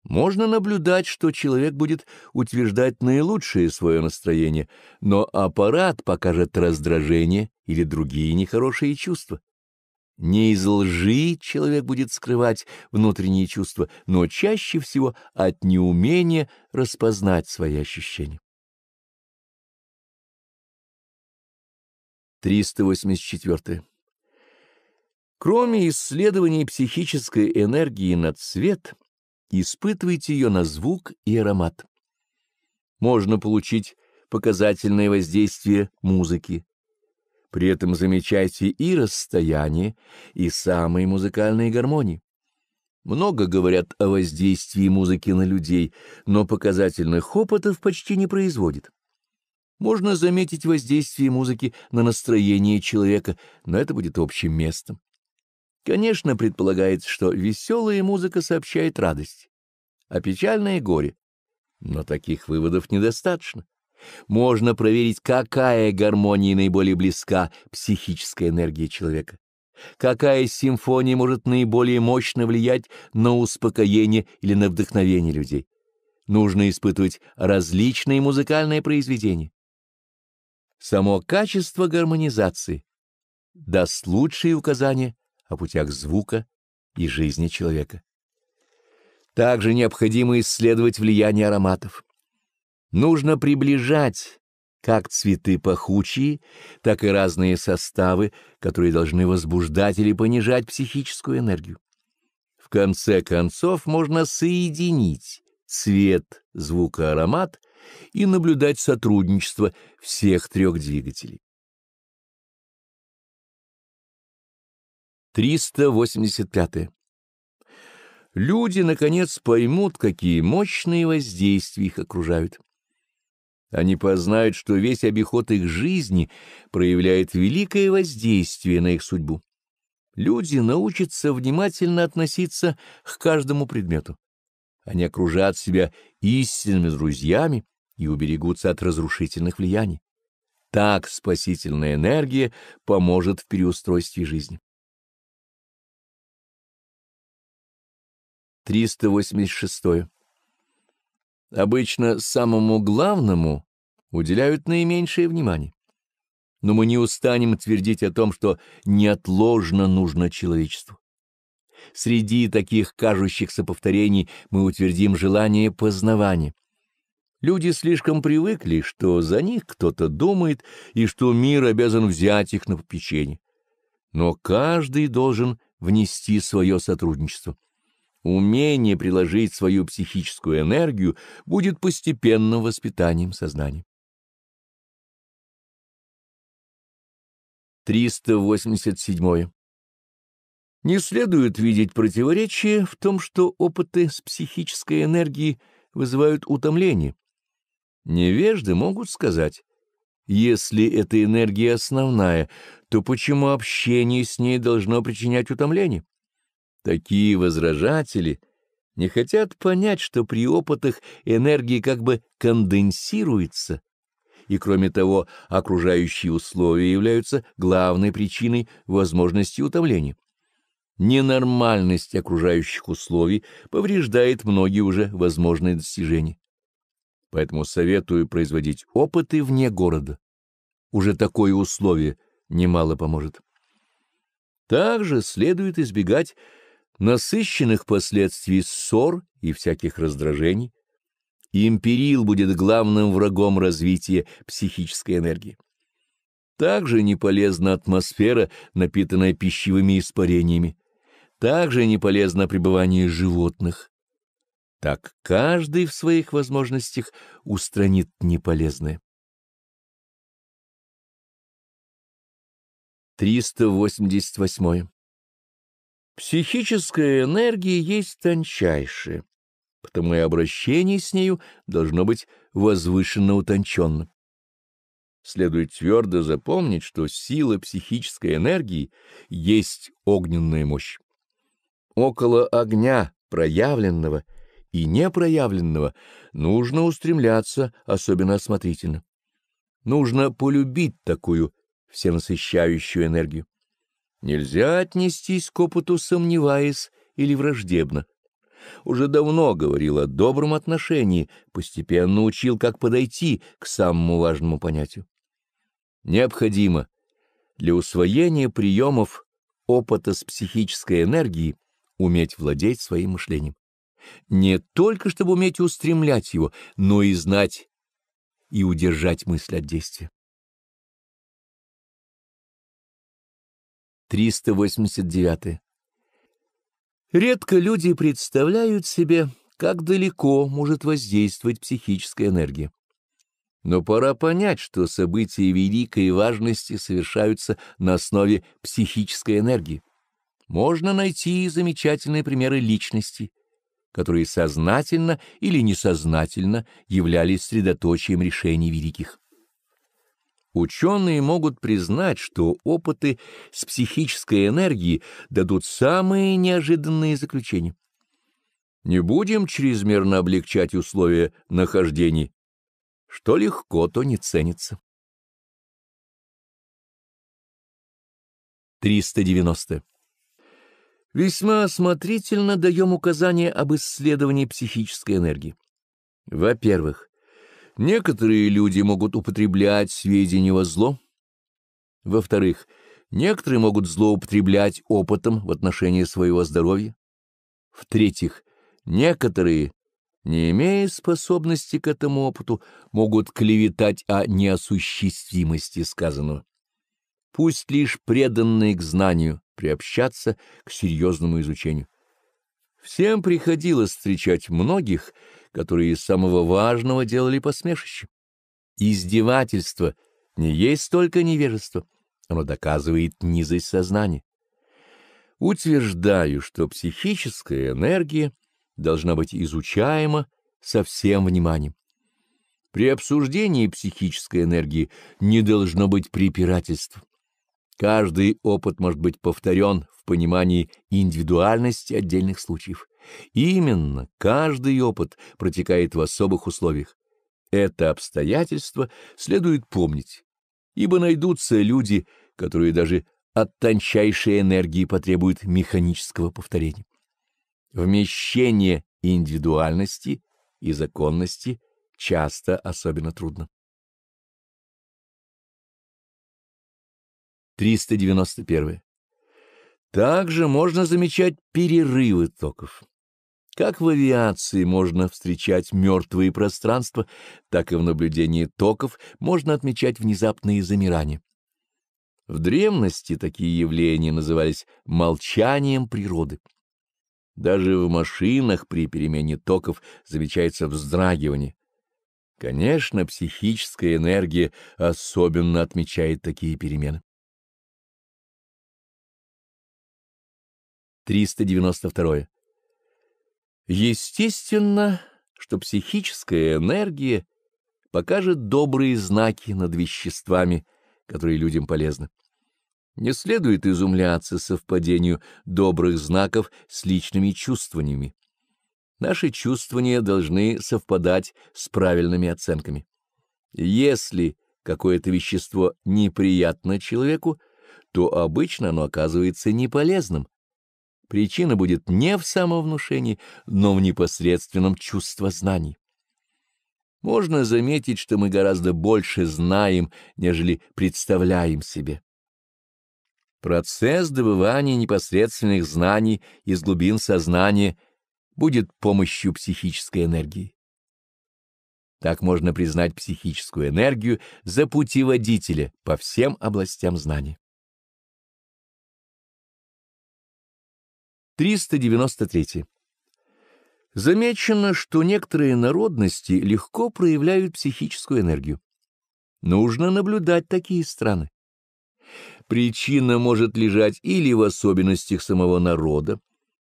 Можно наблюдать, что человек будет утверждать наилучшее свое настроение, но аппарат покажет раздражение или другие нехорошие чувства. Не из лжи человек будет скрывать внутренние чувства, но чаще всего от неумения распознать свои ощущения. 384. Кроме исследований психической энергии на цвет, испытывайте ее на звук и аромат. Можно получить показательное воздействие музыки, при этом замечайте и расстояние, и самые музыкальные гармонии. Много говорят о воздействии музыки на людей, но показательных опытов почти не производит. Можно заметить воздействие музыки на настроение человека, но это будет общим местом. Конечно, предполагается, что веселая музыка сообщает радость, а печальное — горе. Но таких выводов недостаточно можно проверить, какая гармония наиболее близка психической энергии человека, какая симфония может наиболее мощно влиять на успокоение или на вдохновение людей. Нужно испытывать различные музыкальные произведения. Само качество гармонизации даст лучшие указания о путях звука и жизни человека. Также необходимо исследовать влияние ароматов. Нужно приближать как цветы пахучие, так и разные составы, которые должны возбуждать или понижать психическую энергию. В конце концов можно соединить цвет, звук и аромат и наблюдать сотрудничество всех трех двигателей. 385. Люди, наконец, поймут, какие мощные воздействия их окружают. Они познают, что весь обиход их жизни проявляет великое воздействие на их судьбу. Люди научатся внимательно относиться к каждому предмету. Они окружат себя истинными друзьями и уберегутся от разрушительных влияний. Так спасительная энергия поможет в переустройстве жизни. 386. Обычно самому главному уделяют наименьшее внимание. Но мы не устанем твердить о том, что неотложно нужно человечеству. Среди таких кажущихся повторений мы утвердим желание познавания. Люди слишком привыкли, что за них кто-то думает и что мир обязан взять их на попечение. Но каждый должен внести свое сотрудничество умение приложить свою психическую энергию будет постепенным воспитанием сознания. 387. Не следует видеть противоречия в том, что опыты с психической энергией вызывают утомление. Невежды могут сказать, если эта энергия основная, то почему общение с ней должно причинять утомление? Такие возражатели не хотят понять, что при опытах энергия как бы конденсируется, и, кроме того, окружающие условия являются главной причиной возможности утомления. Ненормальность окружающих условий повреждает многие уже возможные достижения. Поэтому советую производить опыты вне города. Уже такое условие немало поможет. Также следует избегать насыщенных последствий ссор и всяких раздражений, империл будет главным врагом развития психической энергии. Также не полезна атмосфера, напитанная пищевыми испарениями. Также не полезно пребывание животных. Так каждый в своих возможностях устранит неполезное. 388. Психическая энергия есть тончайшая, потому и обращение с нею должно быть возвышенно утонченным. Следует твердо запомнить, что сила психической энергии есть огненная мощь. Около огня, проявленного и непроявленного, нужно устремляться особенно осмотрительно. Нужно полюбить такую всенасыщающую энергию. Нельзя отнестись к опыту, сомневаясь или враждебно. Уже давно говорил о добром отношении, постепенно учил, как подойти к самому важному понятию. Необходимо для усвоения приемов опыта с психической энергией уметь владеть своим мышлением. Не только чтобы уметь устремлять его, но и знать и удержать мысль от действия. 389. Редко люди представляют себе, как далеко может воздействовать психическая энергия. Но пора понять, что события великой важности совершаются на основе психической энергии. Можно найти замечательные примеры личности, которые сознательно или несознательно являлись средоточием решений великих. Ученые могут признать, что опыты с психической энергией дадут самые неожиданные заключения. Не будем чрезмерно облегчать условия нахождений. Что легко, то не ценится. 390. Весьма осмотрительно даем указания об исследовании психической энергии. Во-первых, Некоторые люди могут употреблять сведения во зло. Во-вторых, некоторые могут злоупотреблять опытом в отношении своего здоровья. В-третьих, некоторые, не имея способности к этому опыту, могут клеветать о неосуществимости сказанного. Пусть лишь преданные к знанию приобщаться к серьезному изучению. Всем приходилось встречать многих, которые из самого важного делали посмешище. Издевательство не есть только невежество, оно доказывает низость сознания. Утверждаю, что психическая энергия должна быть изучаема со всем вниманием. При обсуждении психической энергии не должно быть препирательств. Каждый опыт может быть повторен в понимании индивидуальности отдельных случаев. Именно каждый опыт протекает в особых условиях. Это обстоятельство следует помнить, ибо найдутся люди, которые даже от тончайшей энергии потребуют механического повторения. Вмещение индивидуальности и законности часто особенно трудно. 391. Также можно замечать перерывы токов. Как в авиации можно встречать мертвые пространства, так и в наблюдении токов можно отмечать внезапные замирания. В древности такие явления назывались молчанием природы. Даже в машинах при перемене токов замечается вздрагивание. Конечно, психическая энергия особенно отмечает такие перемены. 392. Естественно, что психическая энергия покажет добрые знаки над веществами, которые людям полезны. Не следует изумляться совпадению добрых знаков с личными чувствованиями. Наши чувствования должны совпадать с правильными оценками. Если какое-то вещество неприятно человеку, то обычно оно оказывается неполезным, причина будет не в самовнушении, но в непосредственном знаний. Можно заметить, что мы гораздо больше знаем, нежели представляем себе. Процесс добывания непосредственных знаний из глубин сознания будет помощью психической энергии. Так можно признать психическую энергию за путеводителя по всем областям знания. 393. Замечено, что некоторые народности легко проявляют психическую энергию. Нужно наблюдать такие страны. Причина может лежать или в особенностях самого народа,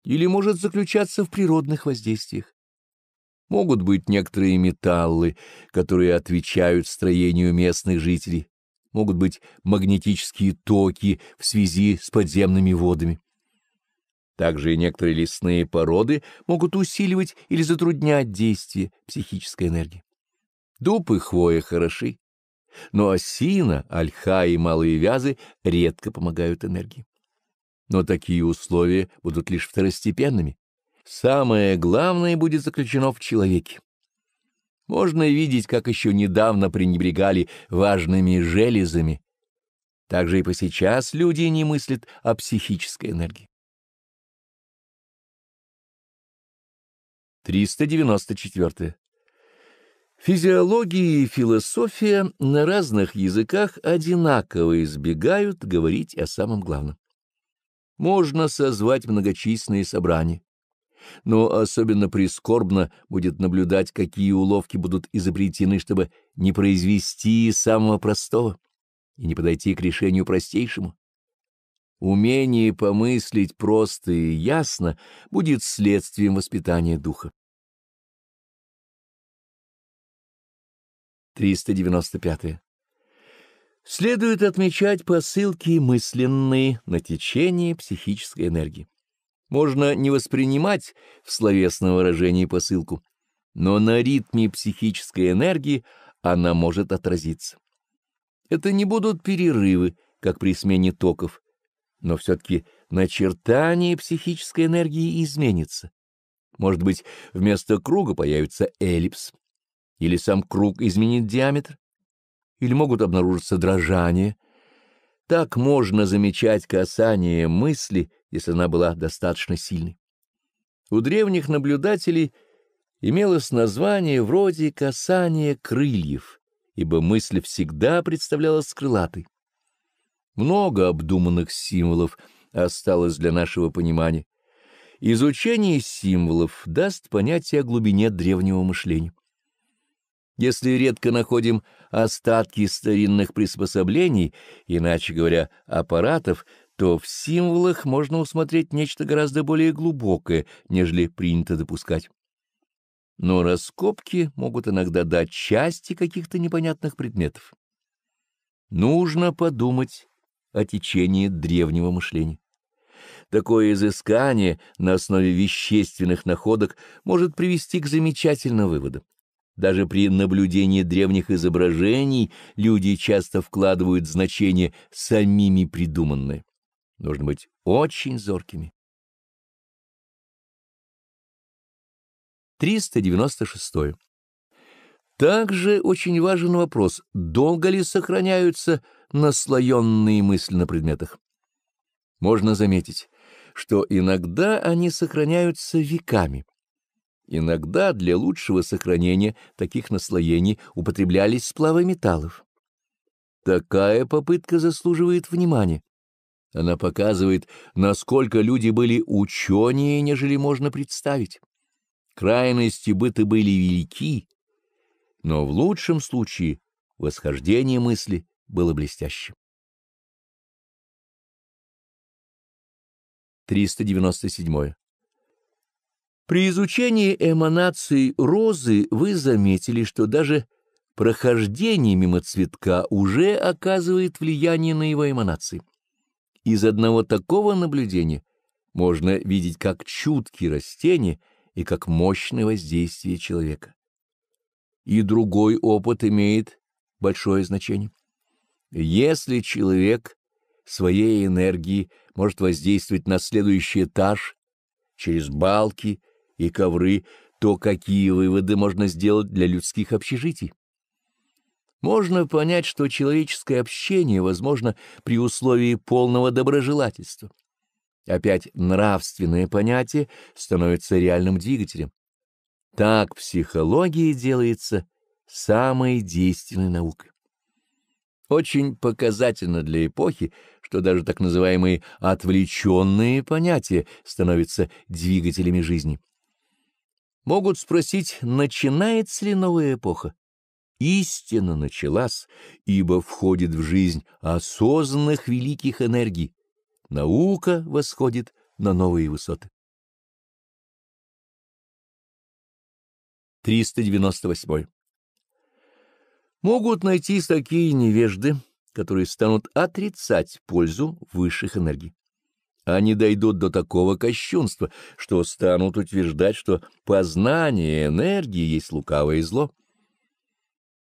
или может заключаться в природных воздействиях. Могут быть некоторые металлы, которые отвечают строению местных жителей, могут быть магнетические токи в связи с подземными водами. Также и некоторые лесные породы могут усиливать или затруднять действие психической энергии. Дуб и хвоя хороши, но осина, ольха и малые вязы редко помогают энергии. Но такие условия будут лишь второстепенными. Самое главное будет заключено в человеке. Можно видеть, как еще недавно пренебрегали важными железами. Также и по сейчас люди не мыслят о психической энергии. 394. Физиология и философия на разных языках одинаково избегают говорить о самом главном. Можно созвать многочисленные собрания, но особенно прискорбно будет наблюдать, какие уловки будут изобретены, чтобы не произвести самого простого и не подойти к решению простейшему. Умение помыслить просто и ясно будет следствием воспитания духа. 395. Следует отмечать посылки мысленные на течение психической энергии. Можно не воспринимать в словесном выражении посылку, но на ритме психической энергии она может отразиться. Это не будут перерывы, как при смене токов, но все-таки начертание психической энергии изменится. Может быть, вместо круга появится эллипс, или сам круг изменит диаметр, или могут обнаружиться дрожания. Так можно замечать касание мысли, если она была достаточно сильной. У древних наблюдателей имелось название вроде «касание крыльев», ибо мысль всегда представлялась крылатой. Много обдуманных символов осталось для нашего понимания. Изучение символов даст понятие о глубине древнего мышления. Если редко находим остатки старинных приспособлений, иначе говоря, аппаратов, то в символах можно усмотреть нечто гораздо более глубокое, нежели принято допускать. Но раскопки могут иногда дать части каких-то непонятных предметов. Нужно подумать о течение древнего мышления. Такое изыскание на основе вещественных находок может привести к замечательным выводам. Даже при наблюдении древних изображений люди часто вкладывают значение самими придуманные. Нужно быть очень зоркими. 396. Также очень важен вопрос, долго ли сохраняются наслоенные мысли на предметах. Можно заметить, что иногда они сохраняются веками. Иногда для лучшего сохранения таких наслоений употреблялись сплавы металлов. Такая попытка заслуживает внимания. Она показывает, насколько люди были ученее, нежели можно представить. Крайности быта были велики, но в лучшем случае восхождение мысли было блестяще. 397. При изучении эманаций розы вы заметили, что даже прохождение мимо цветка уже оказывает влияние на его эманации. Из одного такого наблюдения можно видеть как чуткие растения и как мощное воздействие человека. И другой опыт имеет большое значение. Если человек своей энергией может воздействовать на следующий этаж через балки и ковры, то какие выводы можно сделать для людских общежитий? Можно понять, что человеческое общение возможно при условии полного доброжелательства. Опять нравственное понятие становится реальным двигателем. Так психология делается самой действенной наукой. Очень показательно для эпохи, что даже так называемые «отвлеченные» понятия становятся двигателями жизни. Могут спросить, начинается ли новая эпоха? Истина началась, ибо входит в жизнь осознанных великих энергий. Наука восходит на новые высоты. 398. Могут найти такие невежды, которые станут отрицать пользу высших энергий. Они дойдут до такого кощунства, что станут утверждать, что познание энергии есть лукавое зло.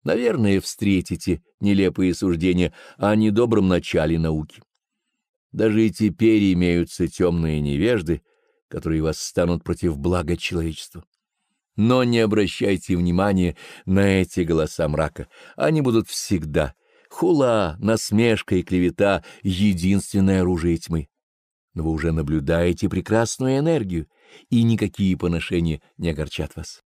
Наверное, встретите нелепые суждения о недобром начале науки. Даже и теперь имеются темные невежды, которые восстанут против блага человечества. Но не обращайте внимания на эти голоса мрака, они будут всегда. Хула, насмешка и клевета — единственное оружие тьмы. Но вы уже наблюдаете прекрасную энергию, и никакие поношения не огорчат вас.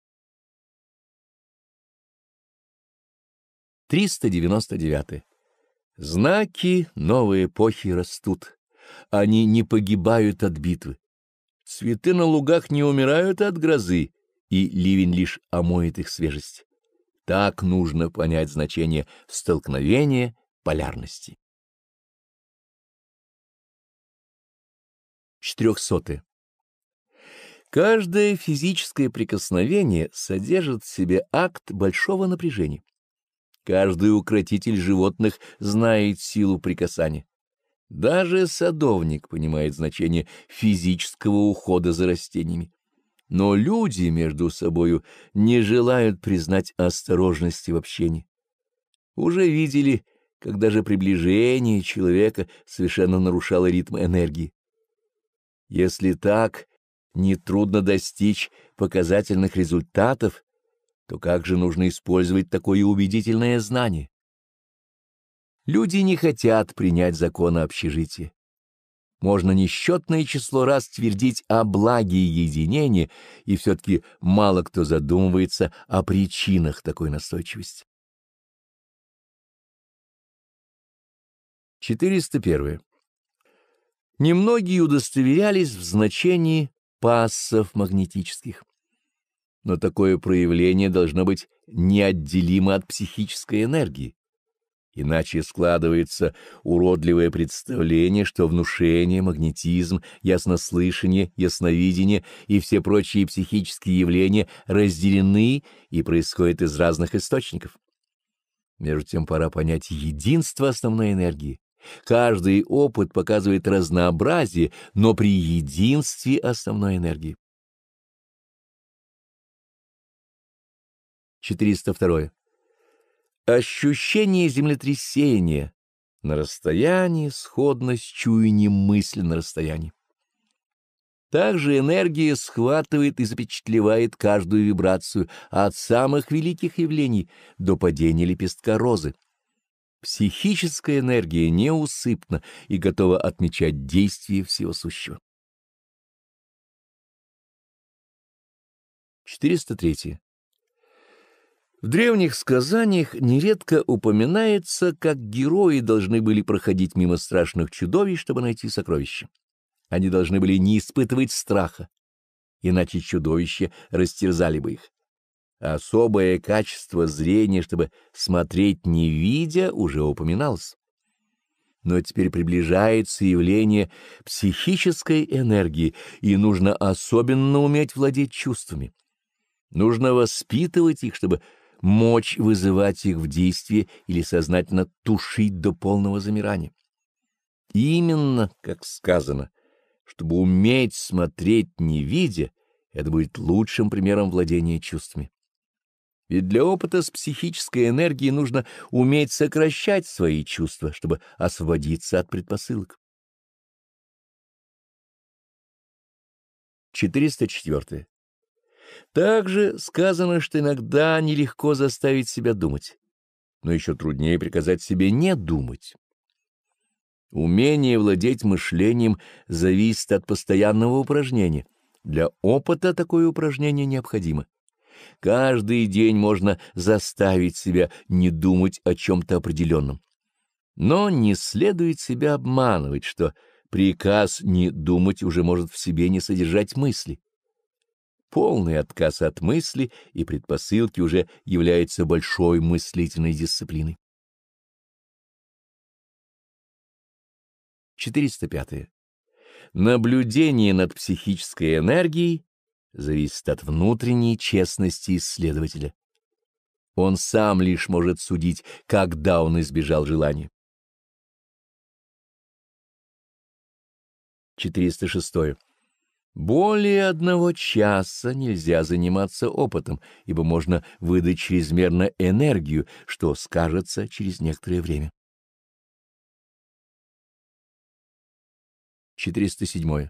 399. Знаки новой эпохи растут. Они не погибают от битвы. Цветы на лугах не умирают от грозы и ливень лишь омоет их свежесть. Так нужно понять значение столкновения полярности. 400. Каждое физическое прикосновение содержит в себе акт большого напряжения. Каждый укротитель животных знает силу прикасания. Даже садовник понимает значение физического ухода за растениями но люди между собою не желают признать осторожности в общении. Уже видели, как даже приближение человека совершенно нарушало ритм энергии. Если так, не трудно достичь показательных результатов, то как же нужно использовать такое убедительное знание? Люди не хотят принять законы общежития можно несчетное число раз твердить о благе единения, и все-таки мало кто задумывается о причинах такой настойчивости. 401. Немногие удостоверялись в значении пассов магнетических. Но такое проявление должно быть неотделимо от психической энергии Иначе складывается уродливое представление, что внушение, магнетизм, яснослышание, ясновидение и все прочие психические явления разделены и происходят из разных источников. Между тем пора понять единство основной энергии. Каждый опыт показывает разнообразие, но при единстве основной энергии. 402. Ощущение землетрясения на расстоянии сходно с чуянием мысли на расстоянии. Также энергия схватывает и запечатлевает каждую вибрацию от самых великих явлений до падения лепестка розы. Психическая энергия неусыпна и готова отмечать действия всего сущего. 403. В древних сказаниях нередко упоминается, как герои должны были проходить мимо страшных чудовищ, чтобы найти сокровища. Они должны были не испытывать страха, иначе чудовища растерзали бы их. Особое качество зрения, чтобы смотреть не видя, уже упоминалось. Но теперь приближается явление психической энергии, и нужно особенно уметь владеть чувствами. Нужно воспитывать их, чтобы мочь вызывать их в действие или сознательно тушить до полного замирания. Именно, как сказано, чтобы уметь смотреть не видя, это будет лучшим примером владения чувствами. Ведь для опыта с психической энергией нужно уметь сокращать свои чувства, чтобы освободиться от предпосылок. 404. Также сказано, что иногда нелегко заставить себя думать, но еще труднее приказать себе не думать. Умение владеть мышлением зависит от постоянного упражнения. Для опыта такое упражнение необходимо. Каждый день можно заставить себя не думать о чем-то определенном. Но не следует себя обманывать, что приказ «не думать» уже может в себе не содержать мысли полный отказ от мысли и предпосылки уже является большой мыслительной дисциплиной. 405. Наблюдение над психической энергией зависит от внутренней честности исследователя. Он сам лишь может судить, когда он избежал желания. 406. Более одного часа нельзя заниматься опытом, ибо можно выдать чрезмерно энергию, что скажется через некоторое время. 407.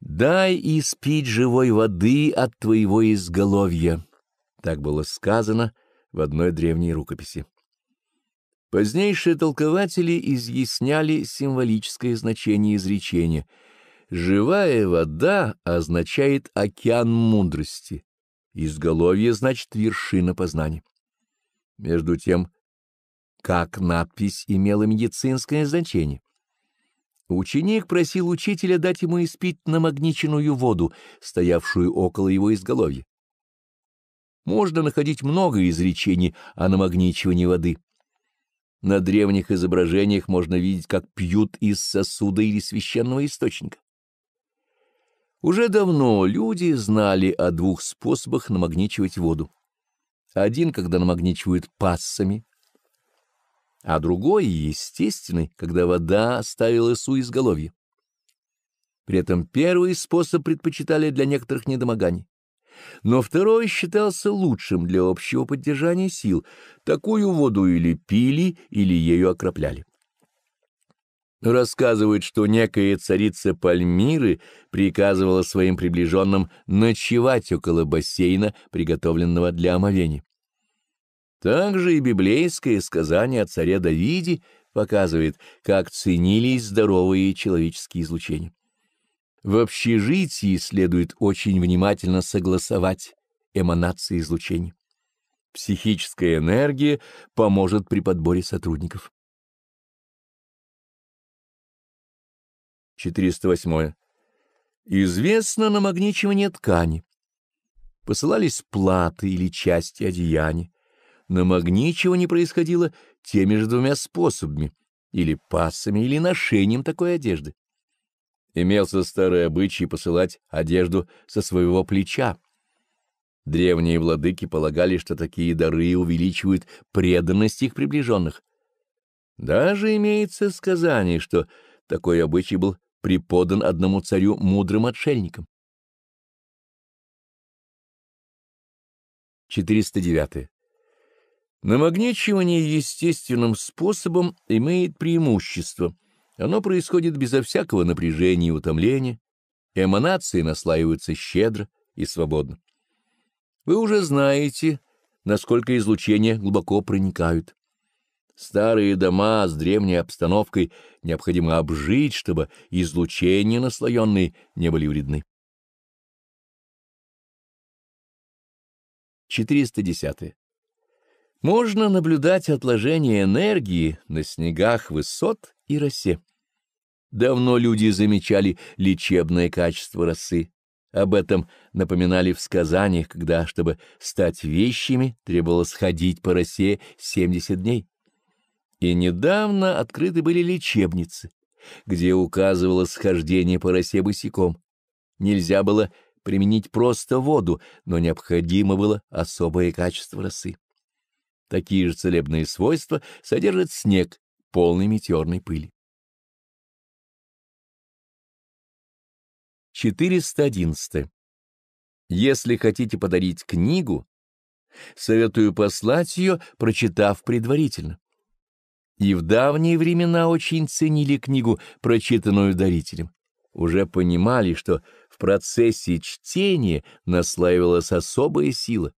«Дай испить живой воды от твоего изголовья», — так было сказано в одной древней рукописи. Позднейшие толкователи изъясняли символическое значение изречения — Живая вода означает океан мудрости, изголовье значит вершина познания. Между тем, как надпись имела медицинское значение. Ученик просил учителя дать ему испить намагниченную воду, стоявшую около его изголовья. Можно находить много изречений о намагничивании воды. На древних изображениях можно видеть, как пьют из сосуда или священного источника. Уже давно люди знали о двух способах намагничивать воду. Один, когда намагничивают пассами, а другой, естественный, когда вода оставила су изголовье. При этом первый способ предпочитали для некоторых недомоганий. Но второй считался лучшим для общего поддержания сил. Такую воду или пили, или ею окропляли рассказывает, что некая царица Пальмиры приказывала своим приближенным ночевать около бассейна, приготовленного для омовения. Также и библейское сказание о царе Давиде показывает, как ценились здоровые человеческие излучения. В общежитии следует очень внимательно согласовать эманации излучений. Психическая энергия поможет при подборе сотрудников. 408. Известно намагничивание ткани. Посылались платы или части одеяния. Намагничивание происходило теми же двумя способами — или пасами, или ношением такой одежды. Имелся старый обычай посылать одежду со своего плеча. Древние владыки полагали, что такие дары увеличивают преданность их приближенных. Даже имеется сказание, что такой обычай был преподан одному царю мудрым отшельникам. 409. Намагничивание естественным способом имеет преимущество. Оно происходит безо всякого напряжения и утомления. Эманации наслаиваются щедро и свободно. Вы уже знаете, насколько излучения глубоко проникают. Старые дома с древней обстановкой необходимо обжить, чтобы излучения наслоенные не были вредны. 410. Можно наблюдать отложение энергии на снегах высот и росе. Давно люди замечали лечебное качество росы. Об этом напоминали в сказаниях, когда, чтобы стать вещими, требовалось ходить по росе 70 дней и недавно открыты были лечебницы, где указывало схождение по росе босиком. Нельзя было применить просто воду, но необходимо было особое качество росы. Такие же целебные свойства содержит снег, полный метеорной пыли. 411. Если хотите подарить книгу, советую послать ее, прочитав предварительно и в давние времена очень ценили книгу, прочитанную дарителем. Уже понимали, что в процессе чтения наслаивалась особая сила.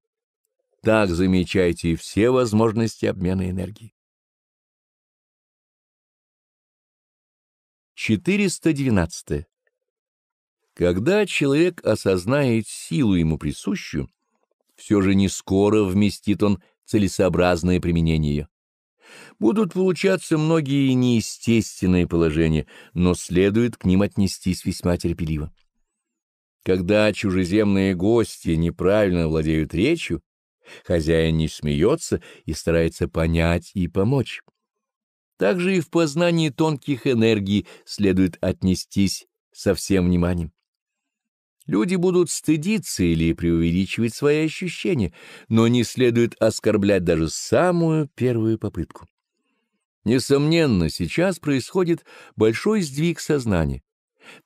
Так замечайте все возможности обмена энергии. 412. Когда человек осознает силу ему присущую, все же не скоро вместит он целесообразное применение ее. Будут получаться многие неестественные положения, но следует к ним отнестись весьма терпеливо. Когда чужеземные гости неправильно владеют речью, хозяин не смеется и старается понять и помочь. Также и в познании тонких энергий следует отнестись со всем вниманием. Люди будут стыдиться или преувеличивать свои ощущения, но не следует оскорблять даже самую первую попытку. Несомненно, сейчас происходит большой сдвиг сознания.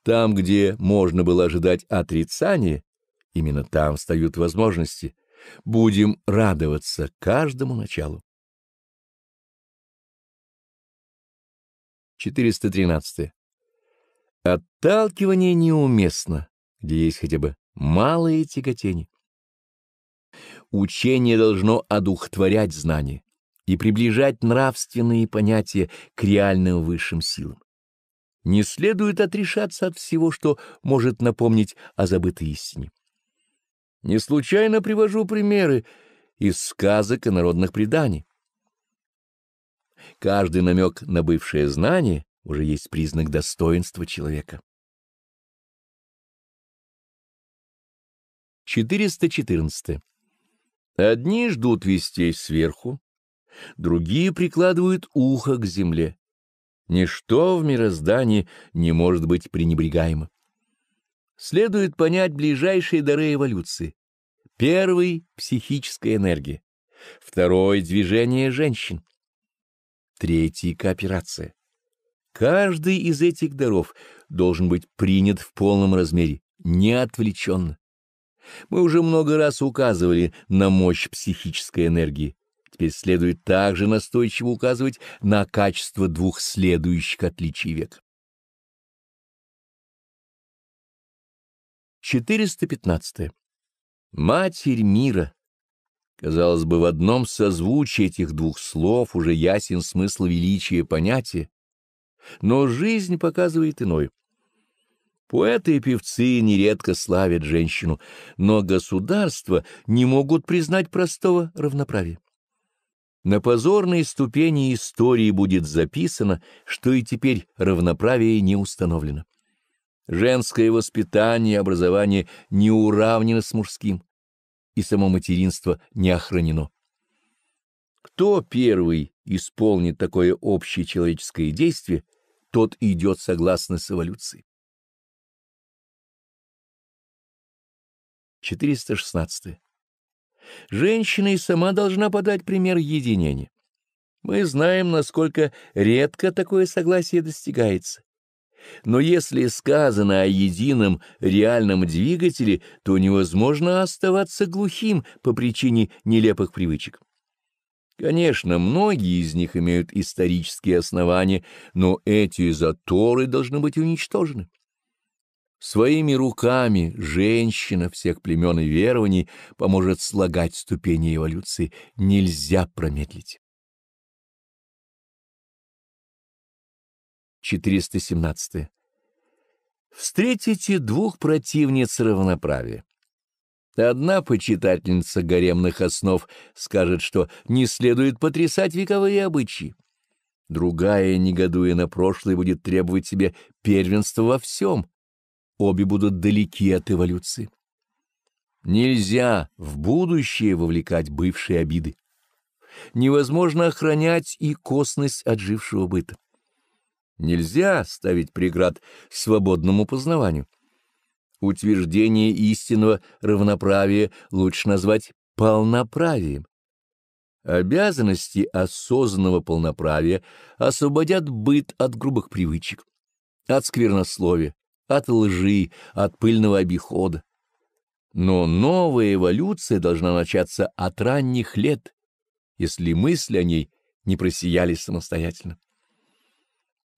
Там, где можно было ожидать отрицания, именно там встают возможности. Будем радоваться каждому началу. 413. Отталкивание неуместно где есть хотя бы малые тяготения. Учение должно одухотворять знания и приближать нравственные понятия к реальным высшим силам. Не следует отрешаться от всего, что может напомнить о забытой истине. Не случайно привожу примеры из сказок и народных преданий. Каждый намек на бывшее знание уже есть признак достоинства человека. 414. Одни ждут вестей сверху, другие прикладывают ухо к земле. Ничто в мироздании не может быть пренебрегаемо. Следует понять ближайшие дары эволюции. Первый — психическая энергия. Второй — движение женщин. Третий — кооперация. Каждый из этих даров должен быть принят в полном размере, неотвлеченно. Мы уже много раз указывали на мощь психической энергии. Теперь следует также настойчиво указывать на качество двух следующих отличий века. 415. Матерь мира. Казалось бы, в одном созвучии этих двух слов уже ясен смысл величия понятия, но жизнь показывает иное. Поэты и певцы нередко славят женщину, но государства не могут признать простого равноправия. На позорной ступени истории будет записано, что и теперь равноправие не установлено. Женское воспитание и образование не уравнено с мужским, и само материнство не охранено. Кто первый исполнит такое общее человеческое действие, тот идет согласно с эволюцией. 416. Женщина и сама должна подать пример единения. Мы знаем, насколько редко такое согласие достигается. Но если сказано о едином реальном двигателе, то невозможно оставаться глухим по причине нелепых привычек. Конечно, многие из них имеют исторические основания, но эти заторы должны быть уничтожены. Своими руками женщина всех племен и верований поможет слагать ступени эволюции. Нельзя промедлить. 417. Встретите двух противниц равноправия. Одна почитательница гаремных основ скажет, что не следует потрясать вековые обычаи. Другая, негодуя на прошлое, будет требовать себе первенства во всем обе будут далеки от эволюции. Нельзя в будущее вовлекать бывшие обиды. Невозможно охранять и косность отжившего быта. Нельзя ставить преград свободному познаванию. Утверждение истинного равноправия лучше назвать полноправием. Обязанности осознанного полноправия освободят быт от грубых привычек, от сквернословия, от лжи, от пыльного обихода. Но новая эволюция должна начаться от ранних лет, если мысли о ней не просияли самостоятельно.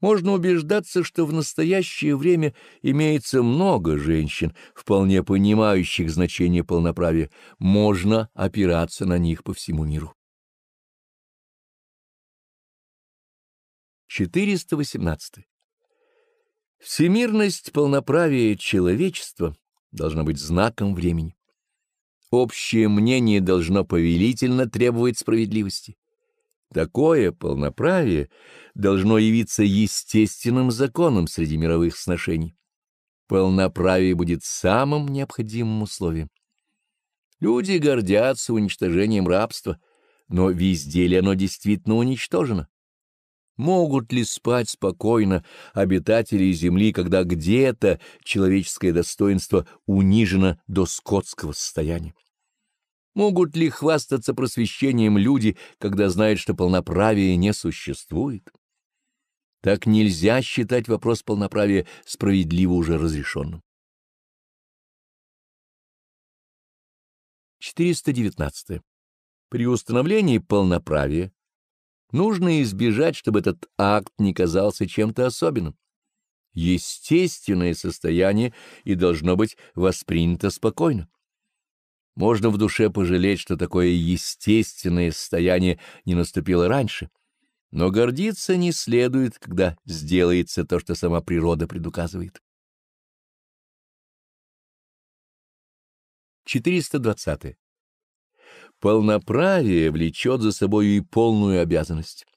Можно убеждаться, что в настоящее время имеется много женщин, вполне понимающих значение полноправия. Можно опираться на них по всему миру. 418. Всемирность полноправия человечества должна быть знаком времени. Общее мнение должно повелительно требовать справедливости. Такое полноправие должно явиться естественным законом среди мировых сношений. Полноправие будет самым необходимым условием. Люди гордятся уничтожением рабства, но везде ли оно действительно уничтожено? Могут ли спать спокойно обитатели Земли, когда где-то человеческое достоинство унижено до скотского состояния? Могут ли хвастаться просвещением люди, когда знают, что полноправия не существует? Так нельзя считать вопрос полноправия справедливо уже разрешенным. 419. При установлении полноправия Нужно избежать, чтобы этот акт не казался чем-то особенным. Естественное состояние и должно быть воспринято спокойно. Можно в душе пожалеть, что такое естественное состояние не наступило раньше, но гордиться не следует, когда сделается то, что сама природа предуказывает. 420. Полноправие влечет за собой и полную обязанность.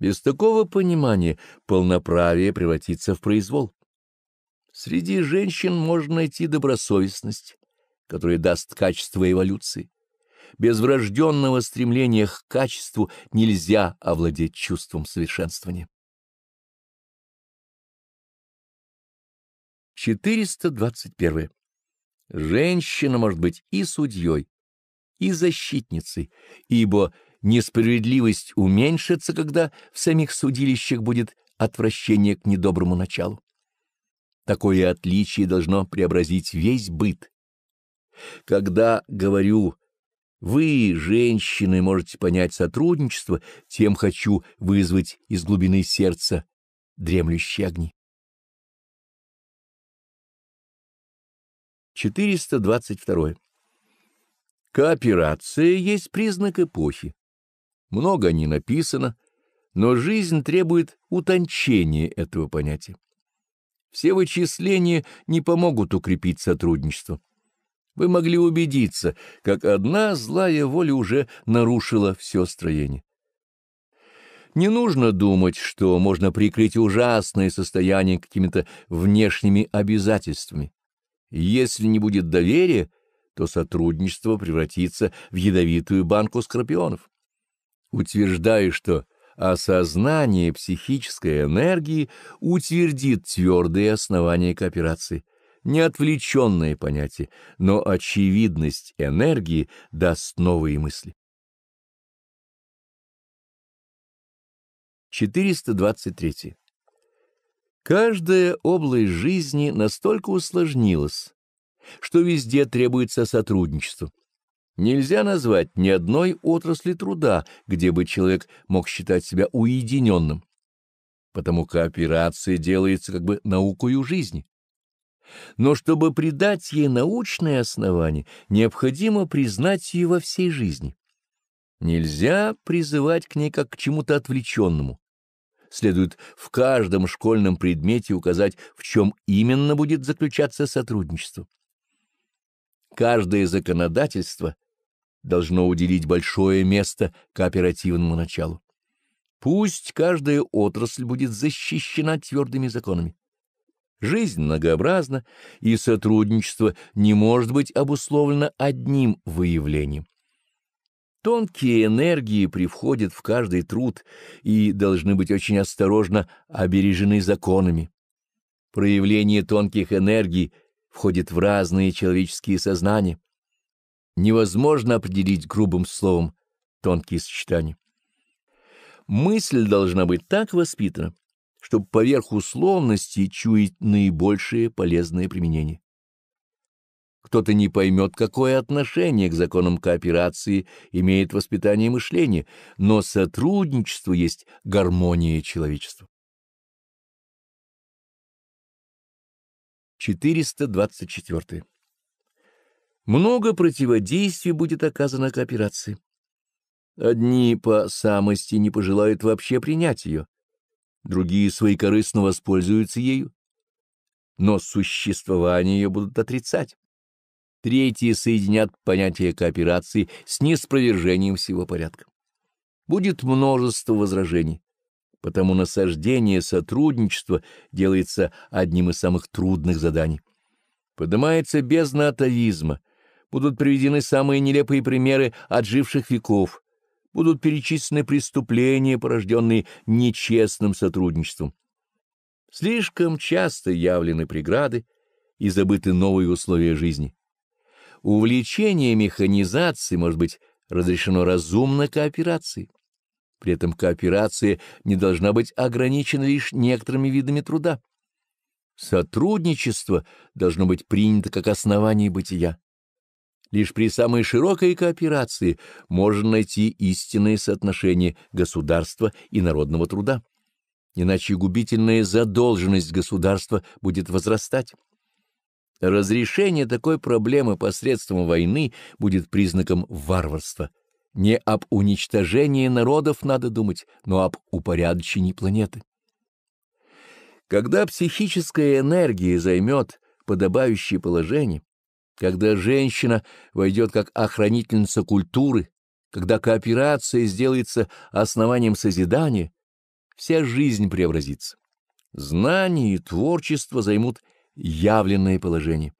Без такого понимания полноправие превратится в произвол. Среди женщин можно найти добросовестность, которая даст качество эволюции. Без врожденного стремления к качеству нельзя овладеть чувством совершенствования. 421. Женщина может быть и судьей, и защитницей, ибо несправедливость уменьшится, когда в самих судилищах будет отвращение к недоброму началу. Такое отличие должно преобразить весь быт. Когда говорю «вы, женщины, можете понять сотрудничество», тем хочу вызвать из глубины сердца дремлющие огни. 422. Кооперация есть признак эпохи. Много о ней написано, но жизнь требует утончения этого понятия. Все вычисления не помогут укрепить сотрудничество. Вы могли убедиться, как одна злая воля уже нарушила все строение. Не нужно думать, что можно прикрыть ужасное состояние какими-то внешними обязательствами. Если не будет доверия, то сотрудничество превратится в ядовитую банку скорпионов. Утверждаю, что осознание психической энергии утвердит твердые основания кооперации. Не отвлеченное понятие, но очевидность энергии даст новые мысли. 423. Каждая область жизни настолько усложнилась, что везде требуется сотрудничество. Нельзя назвать ни одной отрасли труда, где бы человек мог считать себя уединенным, потому кооперация делается как бы наукою жизни. Но чтобы придать ей научное основание, необходимо признать ее во всей жизни. Нельзя призывать к ней как к чему-то отвлеченному. Следует в каждом школьном предмете указать, в чем именно будет заключаться сотрудничество каждое законодательство должно уделить большое место кооперативному началу. Пусть каждая отрасль будет защищена твердыми законами. Жизнь многообразна, и сотрудничество не может быть обусловлено одним выявлением. Тонкие энергии привходят в каждый труд и должны быть очень осторожно обережены законами. Проявление тонких энергий – входит в разные человеческие сознания. Невозможно определить грубым словом тонкие сочетания. Мысль должна быть так воспитана, чтобы поверх условности чуять наибольшее полезное применение. Кто-то не поймет, какое отношение к законам кооперации имеет воспитание мышления, но сотрудничество есть гармония человечества. 424. Много противодействий будет оказано кооперации. Одни по самости не пожелают вообще принять ее, другие свои корыстно воспользуются ею, но существование ее будут отрицать. Третьи соединят понятие кооперации с неспровержением всего порядка. Будет множество возражений Потому насаждение сотрудничества делается одним из самых трудных заданий. Поднимается бездна атовизма, будут приведены самые нелепые примеры отживших веков, будут перечислены преступления, порожденные нечестным сотрудничеством. Слишком часто явлены преграды и забыты новые условия жизни. Увлечение механизации может быть разрешено разумно кооперацией. При этом кооперация не должна быть ограничена лишь некоторыми видами труда. Сотрудничество должно быть принято как основание бытия. Лишь при самой широкой кооперации можно найти истинное соотношение государства и народного труда. Иначе губительная задолженность государства будет возрастать. Разрешение такой проблемы посредством войны будет признаком варварства. Не об уничтожении народов надо думать, но об упорядочении планеты. Когда психическая энергия займет подобающее положение, когда женщина войдет как охранительница культуры, когда кооперация сделается основанием созидания, вся жизнь преобразится. Знание и творчество займут явленное положение.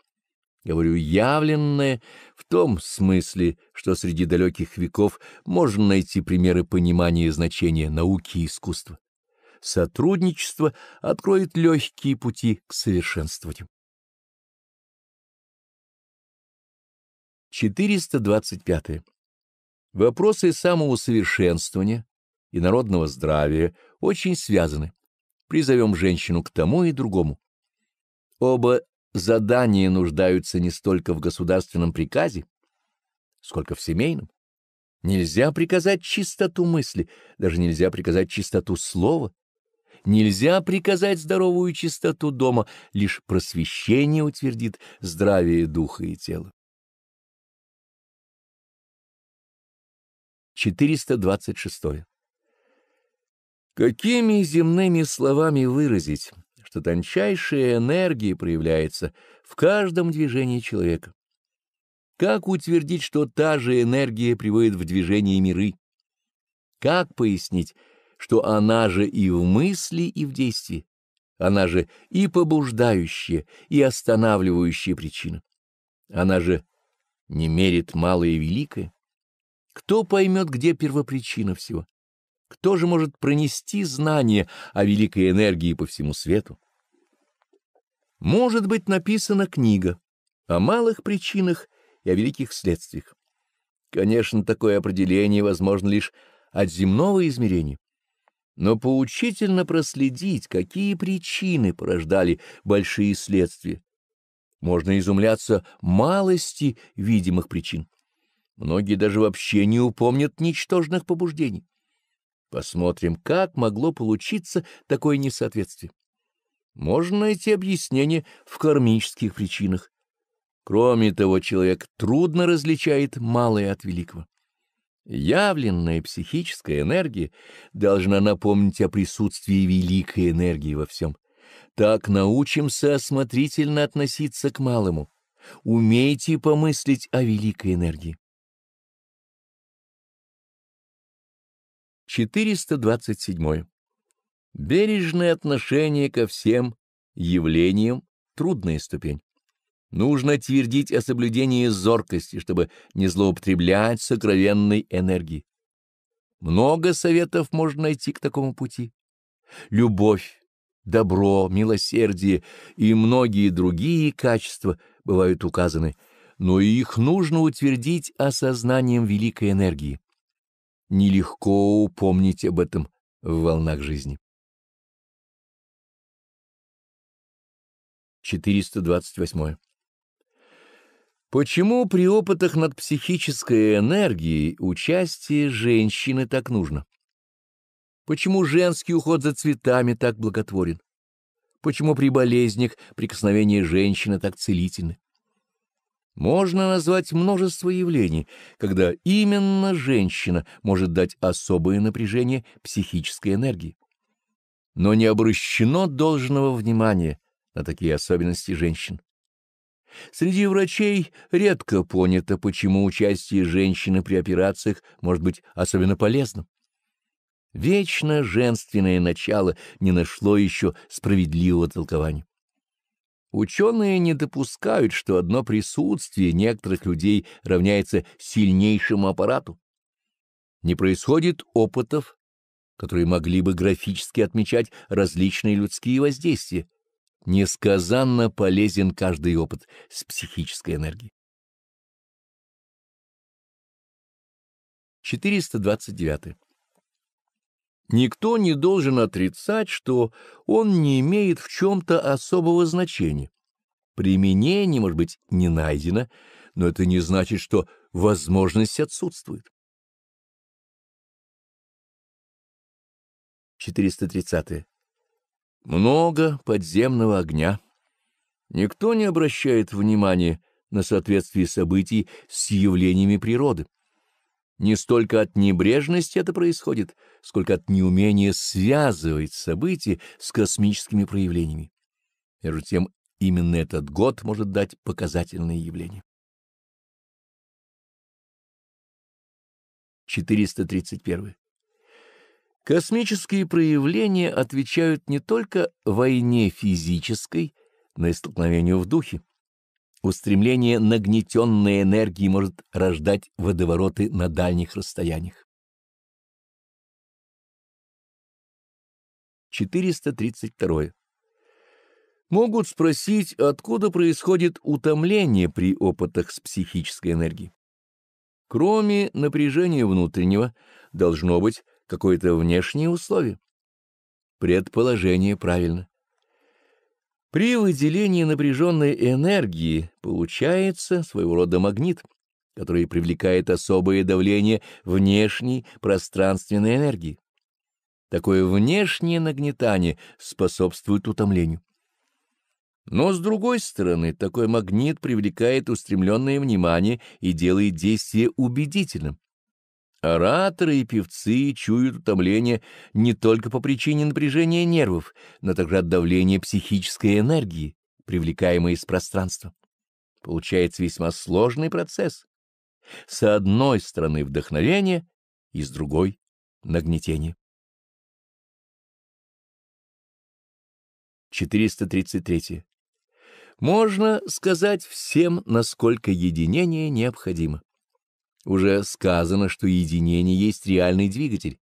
Говорю «явленное» в том смысле, что среди далеких веков можно найти примеры понимания значения науки и искусства. Сотрудничество откроет легкие пути к совершенствованию. 425. Вопросы самоусовершенствования и народного здравия очень связаны. Призовем женщину к тому и другому. Оба задания нуждаются не столько в государственном приказе, сколько в семейном. Нельзя приказать чистоту мысли, даже нельзя приказать чистоту слова. Нельзя приказать здоровую чистоту дома, лишь просвещение утвердит здравие духа и тела. 426. Какими земными словами выразить что тончайшая энергия проявляется в каждом движении человека. Как утвердить, что та же энергия приводит в движение миры? Как пояснить, что она же и в мысли, и в действии? Она же и побуждающая, и останавливающая причина. Она же не мерит малое и великое. Кто поймет, где первопричина всего? Кто же может пронести знание о великой энергии по всему свету? Может быть написана книга о малых причинах и о великих следствиях. Конечно, такое определение возможно лишь от земного измерения. Но поучительно проследить, какие причины порождали большие следствия. Можно изумляться малости видимых причин. Многие даже вообще не упомнят ничтожных побуждений. Посмотрим, как могло получиться такое несоответствие. Можно найти объяснение в кармических причинах. Кроме того, человек трудно различает малое от великого. Явленная психическая энергия должна напомнить о присутствии великой энергии во всем. Так научимся осмотрительно относиться к малому. Умейте помыслить о великой энергии. 427. Бережное отношение ко всем явлениям — трудная ступень. Нужно твердить о соблюдении зоркости, чтобы не злоупотреблять сокровенной энергией. Много советов можно найти к такому пути. Любовь, добро, милосердие и многие другие качества бывают указаны, но их нужно утвердить осознанием великой энергии нелегко упомнить об этом в волнах жизни. 428. Почему при опытах над психической энергией участие женщины так нужно? Почему женский уход за цветами так благотворен? Почему при болезнях прикосновение женщины так целительно? Можно назвать множество явлений, когда именно женщина может дать особое напряжение психической энергии. Но не обращено должного внимания на такие особенности женщин. Среди врачей редко понято, почему участие женщины при операциях может быть особенно полезным. Вечно женственное начало не нашло еще справедливого толкования. Ученые не допускают, что одно присутствие некоторых людей равняется сильнейшему аппарату. Не происходит опытов, которые могли бы графически отмечать различные людские воздействия. Несказанно полезен каждый опыт с психической энергией. 429. Никто не должен отрицать, что он не имеет в чем-то особого значения. Применение, может быть, не найдено, но это не значит, что возможность отсутствует. 430. Много подземного огня. Никто не обращает внимания на соответствие событий с явлениями природы. Не столько от небрежности это происходит, сколько от неумения связывать события с космическими проявлениями. Между тем, именно этот год может дать показательное явление. 431. Космические проявления отвечают не только войне физической, но и столкновению в духе. Устремление нагнетённой энергии может рождать водовороты на дальних расстояниях. 432. Могут спросить, откуда происходит утомление при опытах с психической энергией. Кроме напряжения внутреннего, должно быть какое-то внешнее условие. Предположение правильно. При выделении напряженной энергии получается своего рода магнит, который привлекает особое давление внешней пространственной энергии. Такое внешнее нагнетание способствует утомлению. Но, с другой стороны, такой магнит привлекает устремленное внимание и делает действие убедительным. Ораторы и певцы чуют утомление не только по причине напряжения нервов, но также от давления психической энергии, привлекаемой из пространства. Получается весьма сложный процесс. С одной стороны вдохновение, и с другой — нагнетение. 433. Можно сказать всем, насколько единение необходимо. Уже сказано, что единение есть реальный двигатель.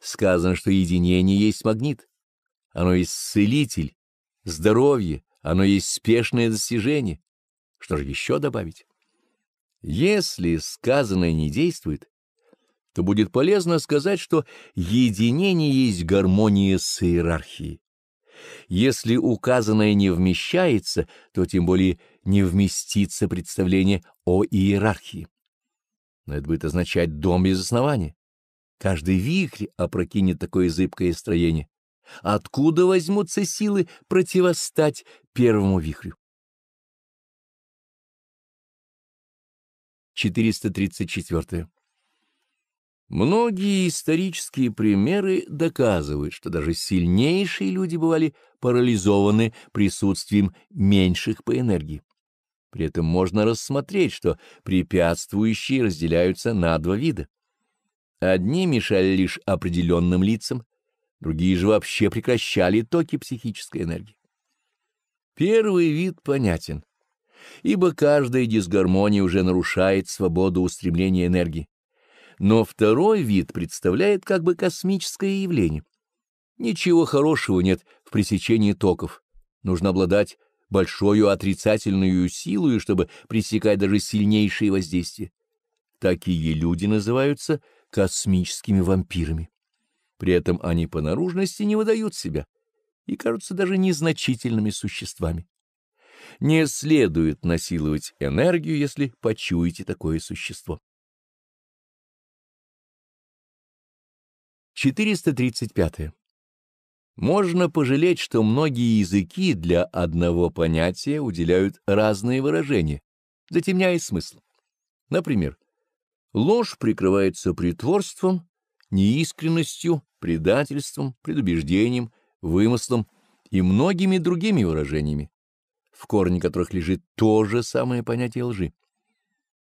Сказано, что единение есть магнит. Оно есть целитель, здоровье, оно есть спешное достижение. Что же еще добавить? Если сказанное не действует, то будет полезно сказать, что единение есть гармония с иерархией. Если указанное не вмещается, то тем более не вместится представление о иерархии но это будет означать дом без основания. Каждый вихрь опрокинет такое зыбкое строение. Откуда возьмутся силы противостать первому вихрю? 434. Многие исторические примеры доказывают, что даже сильнейшие люди бывали парализованы присутствием меньших по энергии. При этом можно рассмотреть, что препятствующие разделяются на два вида. Одни мешали лишь определенным лицам, другие же вообще прекращали токи психической энергии. Первый вид понятен, ибо каждая дисгармония уже нарушает свободу устремления энергии. Но второй вид представляет как бы космическое явление. Ничего хорошего нет в пресечении токов. Нужно обладать большую отрицательную силу и чтобы пресекать даже сильнейшие воздействия. Такие люди называются космическими вампирами. При этом они по наружности не выдают себя и кажутся даже незначительными существами. Не следует насиловать энергию, если почуете такое существо. 435. Можно пожалеть, что многие языки для одного понятия уделяют разные выражения, затемняя смысл. Например, ложь прикрывается притворством, неискренностью, предательством, предубеждением, вымыслом и многими другими выражениями, в корне которых лежит то же самое понятие лжи.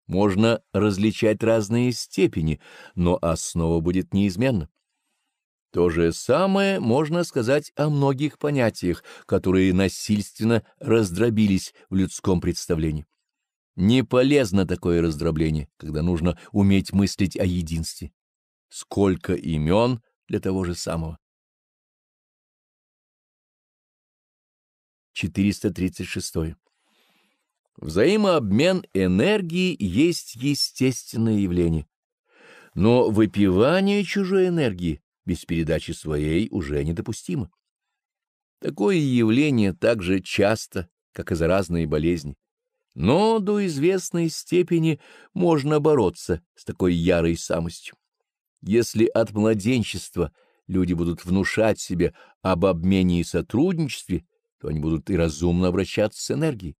Можно различать разные степени, но основа будет неизменна. То же самое можно сказать о многих понятиях, которые насильственно раздробились в людском представлении. Не полезно такое раздробление, когда нужно уметь мыслить о единстве. Сколько имен для того же самого. 436. Взаимообмен энергии есть естественное явление. Но выпивание чужой энергии без передачи своей уже недопустимо. Такое явление так же часто, как и заразные болезни. Но до известной степени можно бороться с такой ярой самостью. Если от младенчества люди будут внушать себе об обмене и сотрудничестве, то они будут и разумно обращаться с энергией.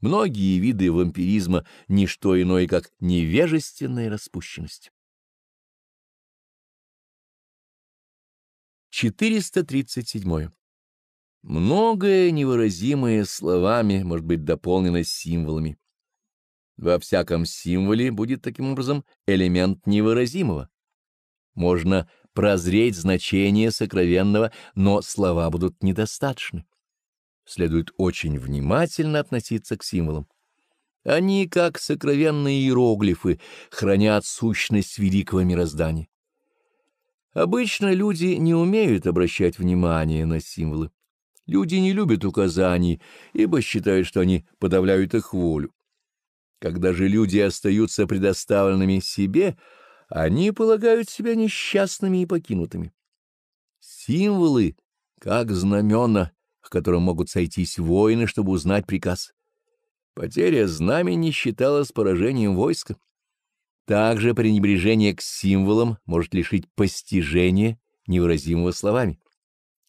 Многие виды вампиризма — ничто иное, как невежественная распущенность. 437. Многое невыразимое словами может быть дополнено символами. Во всяком символе будет таким образом элемент невыразимого. Можно прозреть значение сокровенного, но слова будут недостаточны. Следует очень внимательно относиться к символам. Они, как сокровенные иероглифы, хранят сущность великого мироздания. Обычно люди не умеют обращать внимание на символы. Люди не любят указаний, ибо считают, что они подавляют их волю. Когда же люди остаются предоставленными себе, они полагают себя несчастными и покинутыми. Символы, как знамена, к которым могут сойтись воины, чтобы узнать приказ. Потеря знамени считалась поражением войска. Также пренебрежение к символам может лишить постижения невыразимого словами.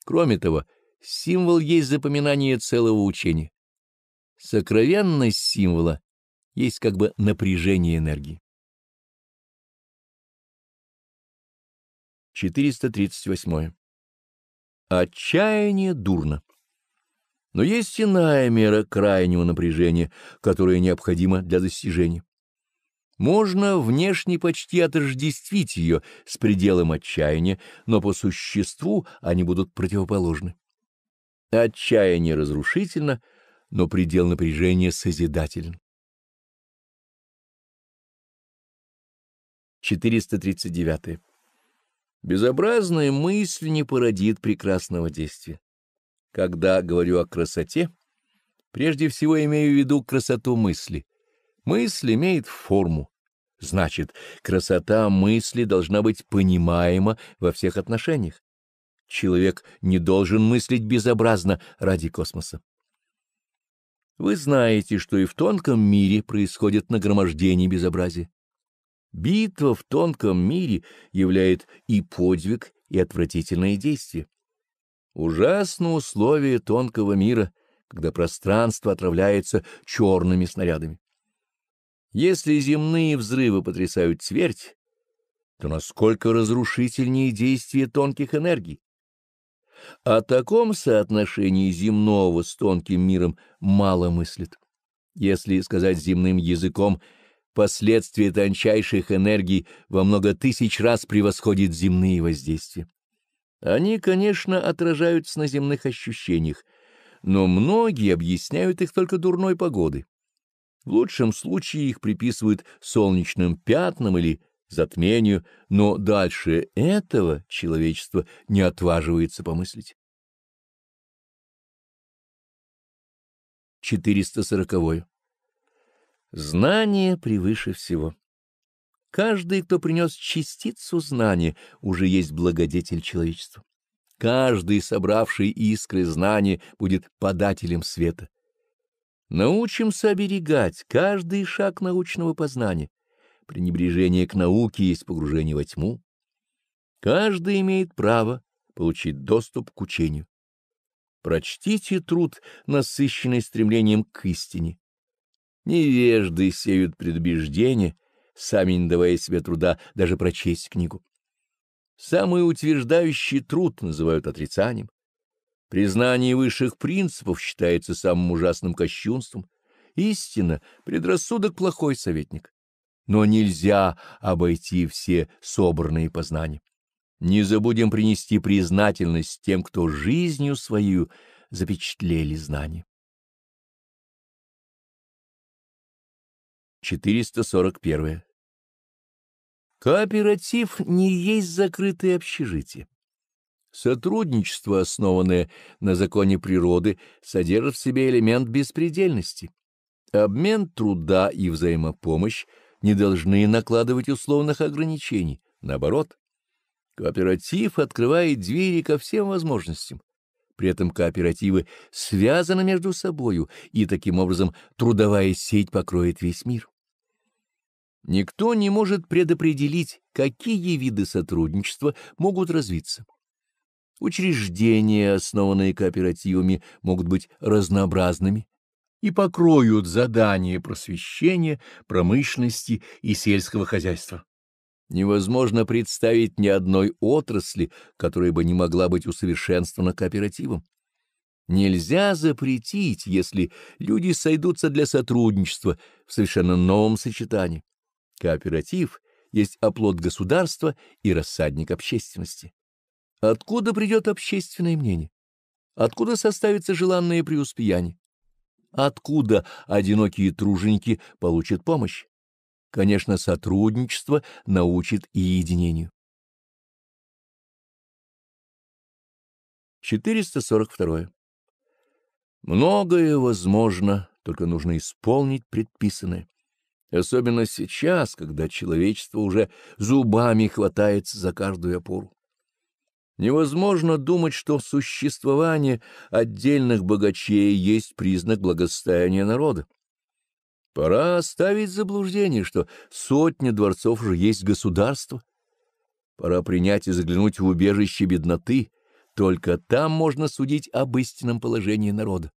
Кроме того, символ есть запоминание целого учения. Сокровенность символа есть как бы напряжение энергии. 438. Отчаяние дурно. Но есть иная мера крайнего напряжения, которая необходима для достижения. Можно внешне почти отождествить ее с пределом отчаяния, но по существу они будут противоположны. Отчаяние разрушительно, но предел напряжения созидателен. 439. Безобразная мысль не породит прекрасного действия. Когда говорю о красоте, прежде всего имею в виду красоту мысли. Мысль имеет форму Значит, красота мысли должна быть понимаема во всех отношениях. Человек не должен мыслить безобразно ради космоса. Вы знаете, что и в тонком мире происходит нагромождение безобразия. Битва в тонком мире являет и подвиг, и отвратительное действие. Ужасно условие тонкого мира, когда пространство отравляется черными снарядами. Если земные взрывы потрясают твердь, то насколько разрушительнее действие тонких энергий. О таком соотношении земного с тонким миром мало мыслит. Если сказать земным языком, последствия тончайших энергий во много тысяч раз превосходят земные воздействия. Они, конечно, отражаются на земных ощущениях, но многие объясняют их только дурной погодой. В лучшем случае их приписывают солнечным пятнам или затмению, но дальше этого человечество не отваживается помыслить. 440. Знание превыше всего. Каждый, кто принес частицу знания, уже есть благодетель человечеству. Каждый, собравший искры знания, будет подателем света. Научимся оберегать каждый шаг научного познания. Пренебрежение к науке есть погружение во тьму. Каждый имеет право получить доступ к учению. Прочтите труд, насыщенный стремлением к истине. Невежды сеют предубеждения, сами не давая себе труда даже прочесть книгу. Самый утверждающий труд называют отрицанием. Признание высших принципов считается самым ужасным кощунством. Истина, предрассудок — плохой советник. Но нельзя обойти все собранные познания. Не забудем принести признательность тем, кто жизнью свою запечатлели знания. 441. Кооператив не есть закрытое общежитие. Сотрудничество, основанное на законе природы, содержит в себе элемент беспредельности. Обмен труда и взаимопомощь не должны накладывать условных ограничений, наоборот. Кооператив открывает двери ко всем возможностям. При этом кооперативы связаны между собою, и таким образом трудовая сеть покроет весь мир. Никто не может предопределить, какие виды сотрудничества могут развиться. Учреждения, основанные кооперативами, могут быть разнообразными и покроют задания просвещения, промышленности и сельского хозяйства. Невозможно представить ни одной отрасли, которая бы не могла быть усовершенствована кооперативом. Нельзя запретить, если люди сойдутся для сотрудничества в совершенно новом сочетании. Кооператив есть оплот государства и рассадник общественности. Откуда придет общественное мнение? Откуда составится желанное преуспеяние? Откуда одинокие труженики получат помощь? Конечно, сотрудничество научит и единению. 442. Многое возможно, только нужно исполнить предписанное. Особенно сейчас, когда человечество уже зубами хватается за каждую опору. Невозможно думать, что существование отдельных богачей есть признак благосостояния народа. Пора оставить заблуждение, что сотня дворцов уже есть государство. Пора принять и заглянуть в убежище бедноты, только там можно судить об истинном положении народа.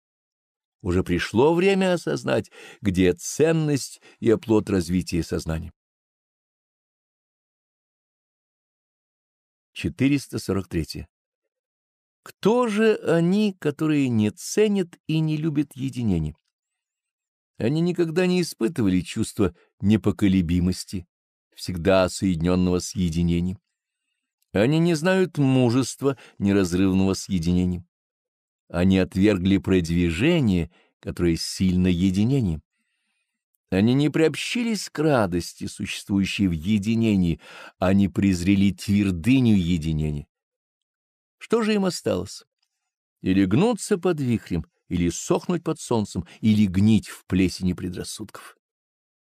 Уже пришло время осознать, где ценность и оплот развития сознания. 443. Кто же они, которые не ценят и не любят единение? Они никогда не испытывали чувства непоколебимости, всегда соединенного с единением. Они не знают мужества, неразрывного с единением. Они отвергли продвижение, которое сильно единением. Они не приобщились к радости, существующей в единении, они презрели твердыню единения. Что же им осталось? Или гнуться под вихрем, или сохнуть под солнцем, или гнить в плесени предрассудков.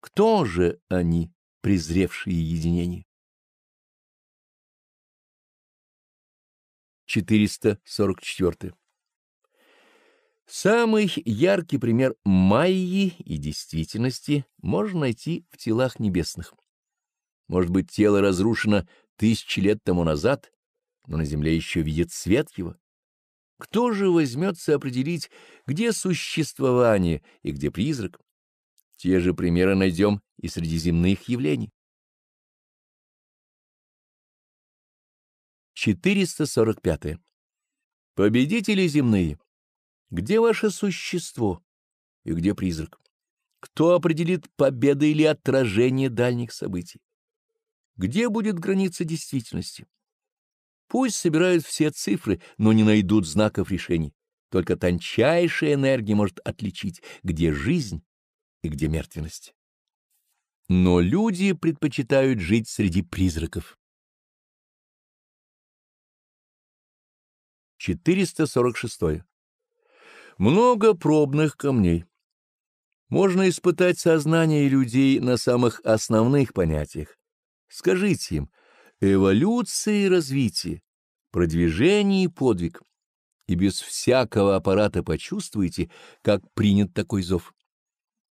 Кто же они, презревшие единение? 444. Самый яркий пример майи и действительности можно найти в телах небесных. Может быть, тело разрушено тысячи лет тому назад, но на земле еще видит свет его. Кто же возьмется определить, где существование и где призрак? Те же примеры найдем и среди земных явлений. 445. Победители земные. Где ваше существо и где призрак? Кто определит победы или отражение дальних событий? Где будет граница действительности? Пусть собирают все цифры, но не найдут знаков решений. Только тончайшая энергия может отличить, где жизнь и где мертвенность. Но люди предпочитают жить среди призраков. 446. Много пробных камней. Можно испытать сознание людей на самых основных понятиях. Скажите им «эволюция и развитие», «продвижение и подвиг», и без всякого аппарата почувствуете, как принят такой зов.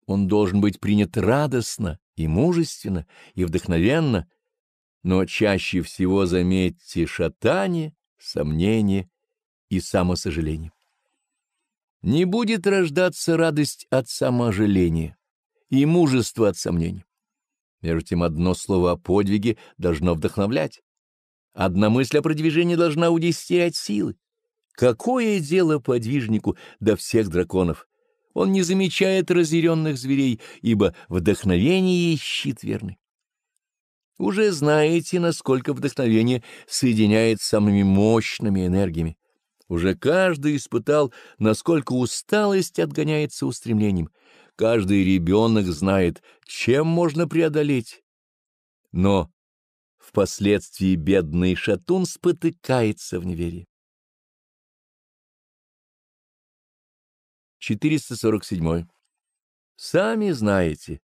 Он должен быть принят радостно и мужественно, и вдохновенно, но чаще всего заметьте шатание, сомнение и самосожаление не будет рождаться радость от саможаления и мужество от сомнений. Между тем, одно слово о подвиге должно вдохновлять. Одна мысль о продвижении должна удестерять силы. Какое дело подвижнику до всех драконов? Он не замечает разъяренных зверей, ибо вдохновение — щит верный. Уже знаете, насколько вдохновение соединяет с самыми мощными энергиями. Уже каждый испытал, насколько усталость отгоняется устремлением. Каждый ребенок знает, чем можно преодолеть. Но впоследствии бедный шатун спотыкается в неверии. 447. Сами знаете,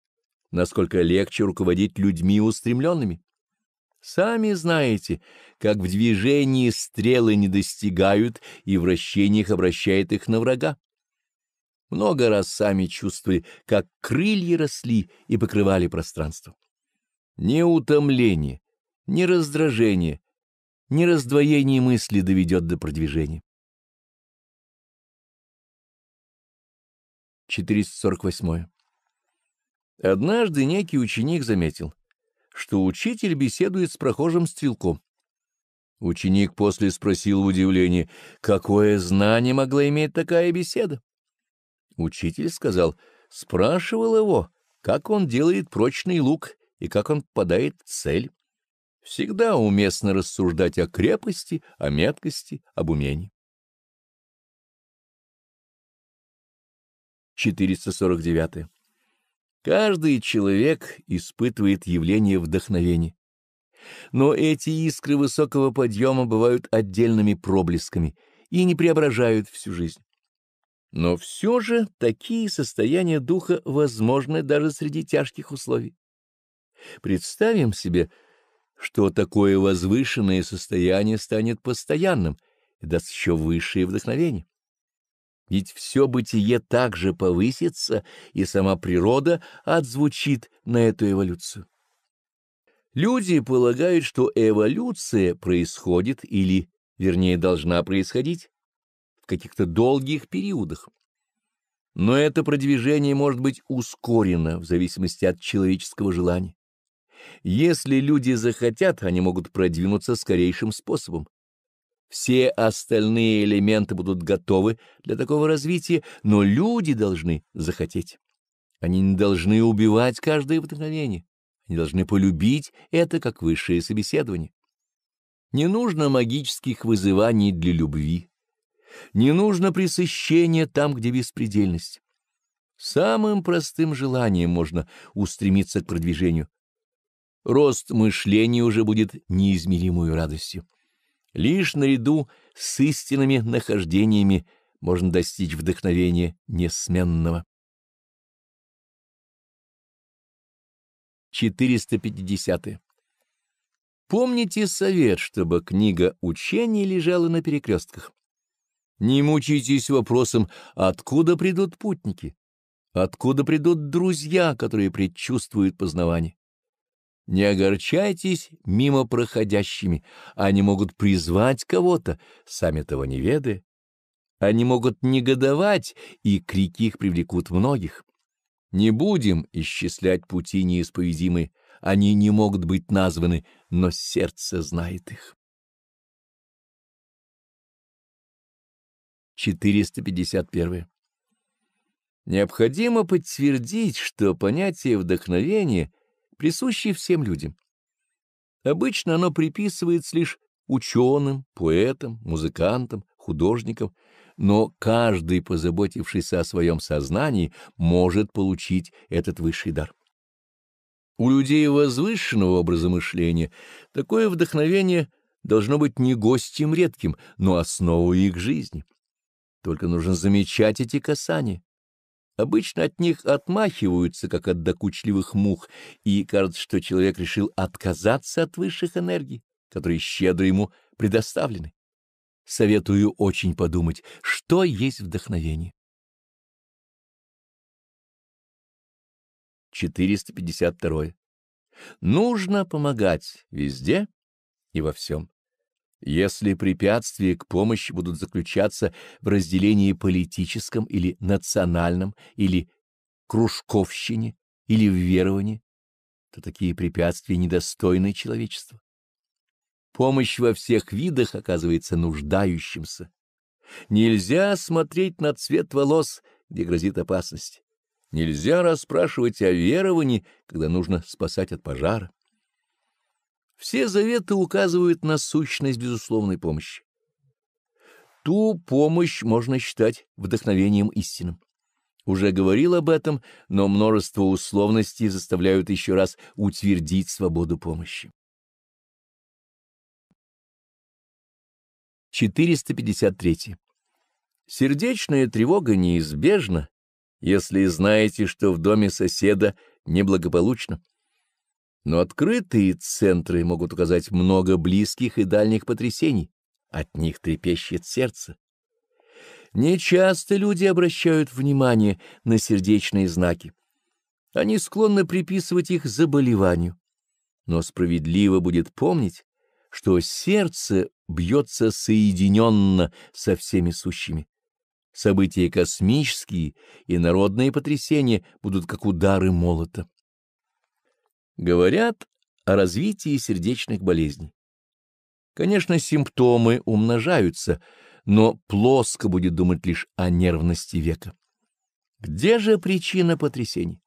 насколько легче руководить людьми устремленными. Сами знаете, как в движении стрелы не достигают и вращениях обращает их на врага. Много раз сами чувствовали, как крылья росли и покрывали пространство. Ни утомление, ни раздражение, ни раздвоение мысли доведет до продвижения. 448. Однажды некий ученик заметил что учитель беседует с прохожим стрелком. Ученик после спросил в удивлении, какое знание могла иметь такая беседа. Учитель сказал, спрашивал его, как он делает прочный лук и как он попадает в цель. Всегда уместно рассуждать о крепости, о меткости, об умении. 449. Каждый человек испытывает явление вдохновения. Но эти искры высокого подъема бывают отдельными проблесками и не преображают всю жизнь. Но все же такие состояния духа возможны даже среди тяжких условий. Представим себе, что такое возвышенное состояние станет постоянным и даст еще высшее вдохновение. Ведь все бытие также повысится, и сама природа отзвучит на эту эволюцию. Люди полагают, что эволюция происходит или, вернее, должна происходить в каких-то долгих периодах. Но это продвижение может быть ускорено в зависимости от человеческого желания. Если люди захотят, они могут продвинуться скорейшим способом. Все остальные элементы будут готовы для такого развития, но люди должны захотеть. Они не должны убивать каждое вдохновение. Они должны полюбить это как высшее собеседование. Не нужно магических вызываний для любви. Не нужно пресыщения там, где беспредельность. Самым простым желанием можно устремиться к продвижению. Рост мышления уже будет неизмеримую радостью. Лишь наряду с истинными нахождениями можно достичь вдохновения несменного. 450. -е. Помните совет, чтобы книга учений лежала на перекрестках. Не мучайтесь вопросом, откуда придут путники, откуда придут друзья, которые предчувствуют познавание. Не огорчайтесь мимо проходящими, они могут призвать кого-то, сами того не ведая. Они могут негодовать, и крики их привлекут многих. Не будем исчислять пути неисповедимы, они не могут быть названы, но сердце знает их. 451. Необходимо подтвердить, что понятие вдохновения присущий всем людям. Обычно оно приписывается лишь ученым, поэтам, музыкантам, художникам, но каждый, позаботившийся о своем сознании, может получить этот высший дар. У людей возвышенного образа мышления такое вдохновение должно быть не гостем редким, но основой их жизни. Только нужно замечать эти касания, Обычно от них отмахиваются, как от докучливых мух, и кажется, что человек решил отказаться от высших энергий, которые щедро ему предоставлены. Советую очень подумать, что есть вдохновение. 452. Нужно помогать везде и во всем. Если препятствия к помощи будут заключаться в разделении политическом или национальном, или кружковщине, или в веровании, то такие препятствия недостойны человечества. Помощь во всех видах оказывается нуждающимся. Нельзя смотреть на цвет волос, где грозит опасность. Нельзя расспрашивать о веровании, когда нужно спасать от пожара. Все заветы указывают на сущность безусловной помощи. Ту помощь можно считать вдохновением истинным. Уже говорил об этом, но множество условностей заставляют еще раз утвердить свободу помощи. 453. Сердечная тревога неизбежна, если знаете, что в доме соседа неблагополучно. Но открытые центры могут указать много близких и дальних потрясений. От них трепещет сердце. Нечасто люди обращают внимание на сердечные знаки. Они склонны приписывать их заболеванию. Но справедливо будет помнить, что сердце бьется соединенно со всеми сущими. События космические и народные потрясения будут как удары молота. Говорят о развитии сердечных болезней. Конечно, симптомы умножаются, но плоско будет думать лишь о нервности века. Где же причина потрясений?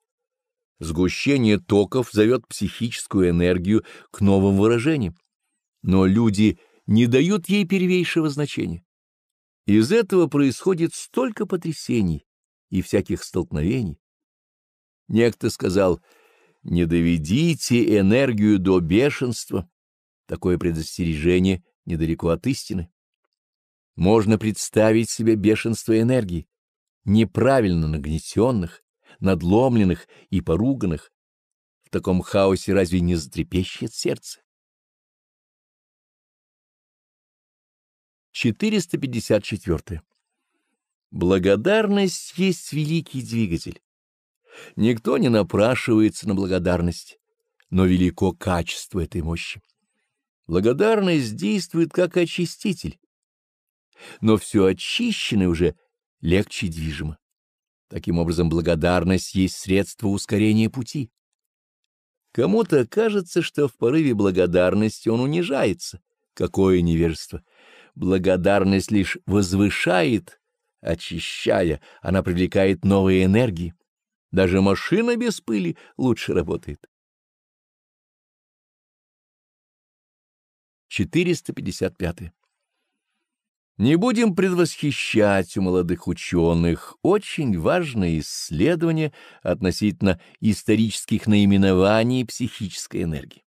Сгущение токов зовет психическую энергию к новым выражениям, но люди не дают ей первейшего значения. Из этого происходит столько потрясений и всяких столкновений. Некто сказал — не доведите энергию до бешенства. Такое предостережение недалеко от истины. Можно представить себе бешенство энергии, неправильно нагнетенных, надломленных и поруганных. В таком хаосе разве не затрепещет сердце? 454. Благодарность есть великий двигатель. Никто не напрашивается на благодарность, но велико качество этой мощи. Благодарность действует как очиститель, но все очищенное уже легче движимо. Таким образом, благодарность есть средство ускорения пути. Кому-то кажется, что в порыве благодарности он унижается. Какое невежество! Благодарность лишь возвышает, очищая, она привлекает новые энергии. Даже машина без пыли лучше работает. 455. Не будем предвосхищать у молодых ученых очень важное исследование относительно исторических наименований психической энергии.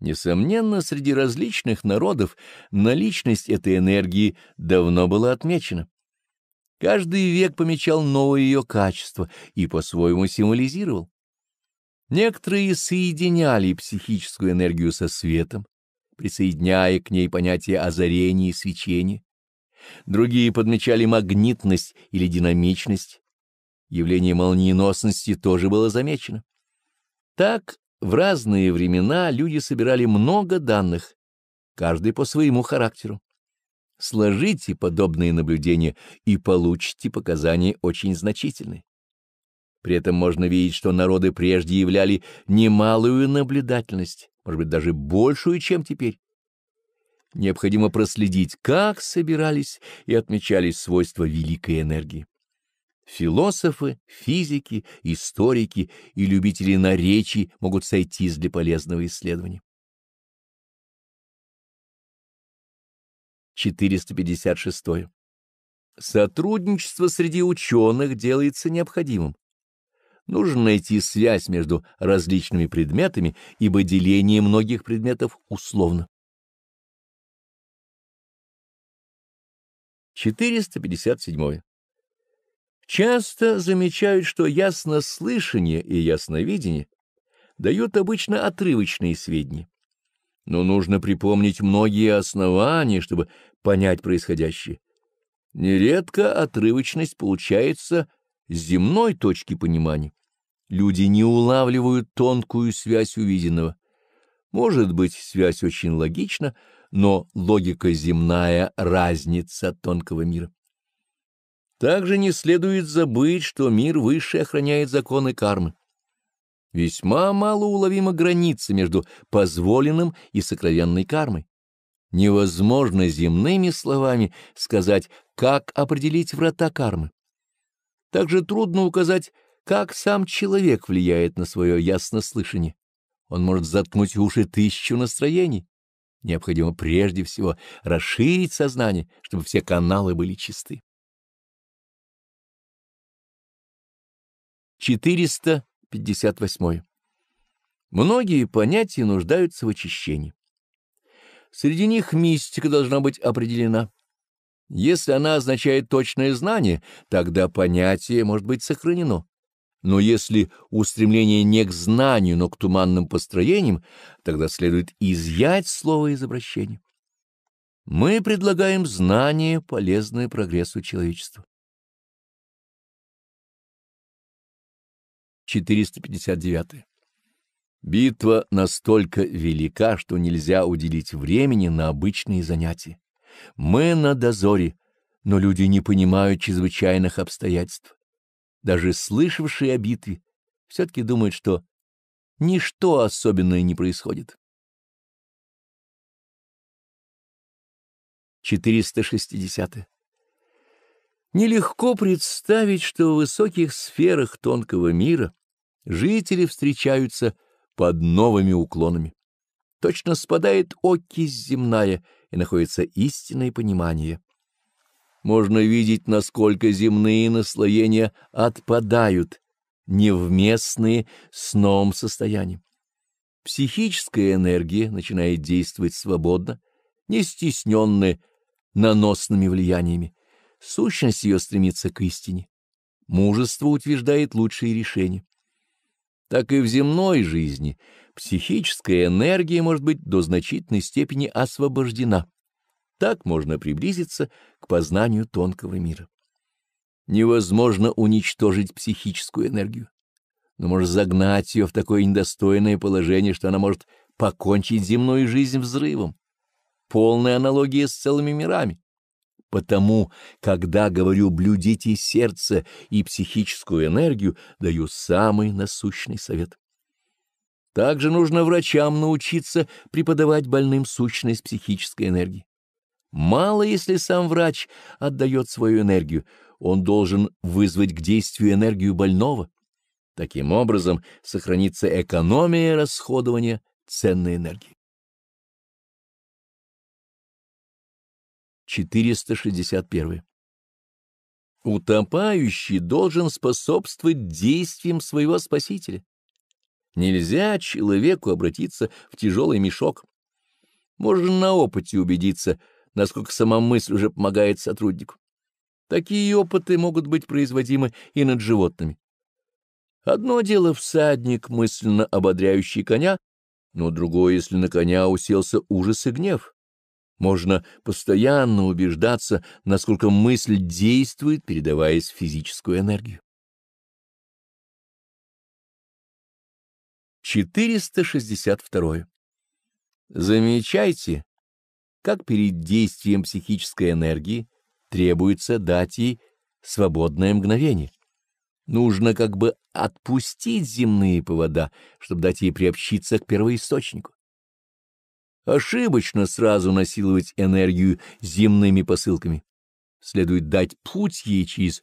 Несомненно, среди различных народов наличность этой энергии давно была отмечена. Каждый век помечал новые ее качества и по-своему символизировал. Некоторые соединяли психическую энергию со светом, присоединяя к ней понятие озарения и свечения. Другие подмечали магнитность или динамичность. Явление молниеносности тоже было замечено. Так в разные времена люди собирали много данных, каждый по своему характеру. Сложите подобные наблюдения и получите показания очень значительные. При этом можно видеть, что народы прежде являли немалую наблюдательность, может быть, даже большую, чем теперь. Необходимо проследить, как собирались и отмечались свойства великой энергии. Философы, физики, историки и любители наречий могут сойтись для полезного исследования. 456. Сотрудничество среди ученых делается необходимым. Нужно найти связь между различными предметами, ибо деление многих предметов условно. 457. Часто замечают, что яснослышание и ясновидение дают обычно отрывочные сведения но нужно припомнить многие основания, чтобы понять происходящее. Нередко отрывочность получается с земной точки понимания. Люди не улавливают тонкую связь увиденного. Может быть, связь очень логична, но логика земная разница от тонкого мира. Также не следует забыть, что мир выше охраняет законы кармы. Весьма мало уловима граница между позволенным и сокровенной кармой. Невозможно земными словами сказать, как определить врата кармы. Также трудно указать, как сам человек влияет на свое яснослышание. Он может заткнуть уши тысячу настроений. Необходимо прежде всего расширить сознание, чтобы все каналы были чисты. 400 58. Многие понятия нуждаются в очищении. Среди них мистика должна быть определена. Если она означает точное знание, тогда понятие может быть сохранено. Но если устремление не к знанию, но к туманным построениям, тогда следует изъять слово из обращения. Мы предлагаем знание, полезное прогрессу человечества. 459. Битва настолько велика, что нельзя уделить времени на обычные занятия. Мы на дозоре, но люди не понимают чрезвычайных обстоятельств. Даже слышавшие о битве все-таки думают, что ничто особенное не происходит. 460. Нелегко представить, что в высоких сферах тонкого мира жители встречаются под новыми уклонами. Точно спадает окись земная, и находится истинное понимание. Можно видеть, насколько земные наслоения отпадают, невместные с новым состоянием. Психическая энергия начинает действовать свободно, не стесненная наносными влияниями. Сущность ее стремится к истине. Мужество утверждает лучшие решения так и в земной жизни психическая энергия может быть до значительной степени освобождена. Так можно приблизиться к познанию тонкого мира. Невозможно уничтожить психическую энергию, но можно загнать ее в такое недостойное положение, что она может покончить земную жизнь взрывом. Полная аналогия с целыми мирами. Потому, когда говорю «блюдите сердце и психическую энергию», даю самый насущный совет. Также нужно врачам научиться преподавать больным сущность психической энергии. Мало если сам врач отдает свою энергию, он должен вызвать к действию энергию больного. Таким образом сохранится экономия расходования ценной энергии. 461. Утопающий должен способствовать действиям своего Спасителя. Нельзя человеку обратиться в тяжелый мешок. Можно на опыте убедиться, насколько сама мысль уже помогает сотруднику. Такие опыты могут быть производимы и над животными. Одно дело всадник, мысленно ободряющий коня, но другое, если на коня уселся ужас и гнев. Можно постоянно убеждаться, насколько мысль действует, передаваясь физическую энергию. 462. Замечайте, как перед действием психической энергии требуется дать ей свободное мгновение. Нужно как бы отпустить земные повода, чтобы дать ей приобщиться к первоисточнику. Ошибочно сразу насиловать энергию земными посылками. Следует дать путь ей через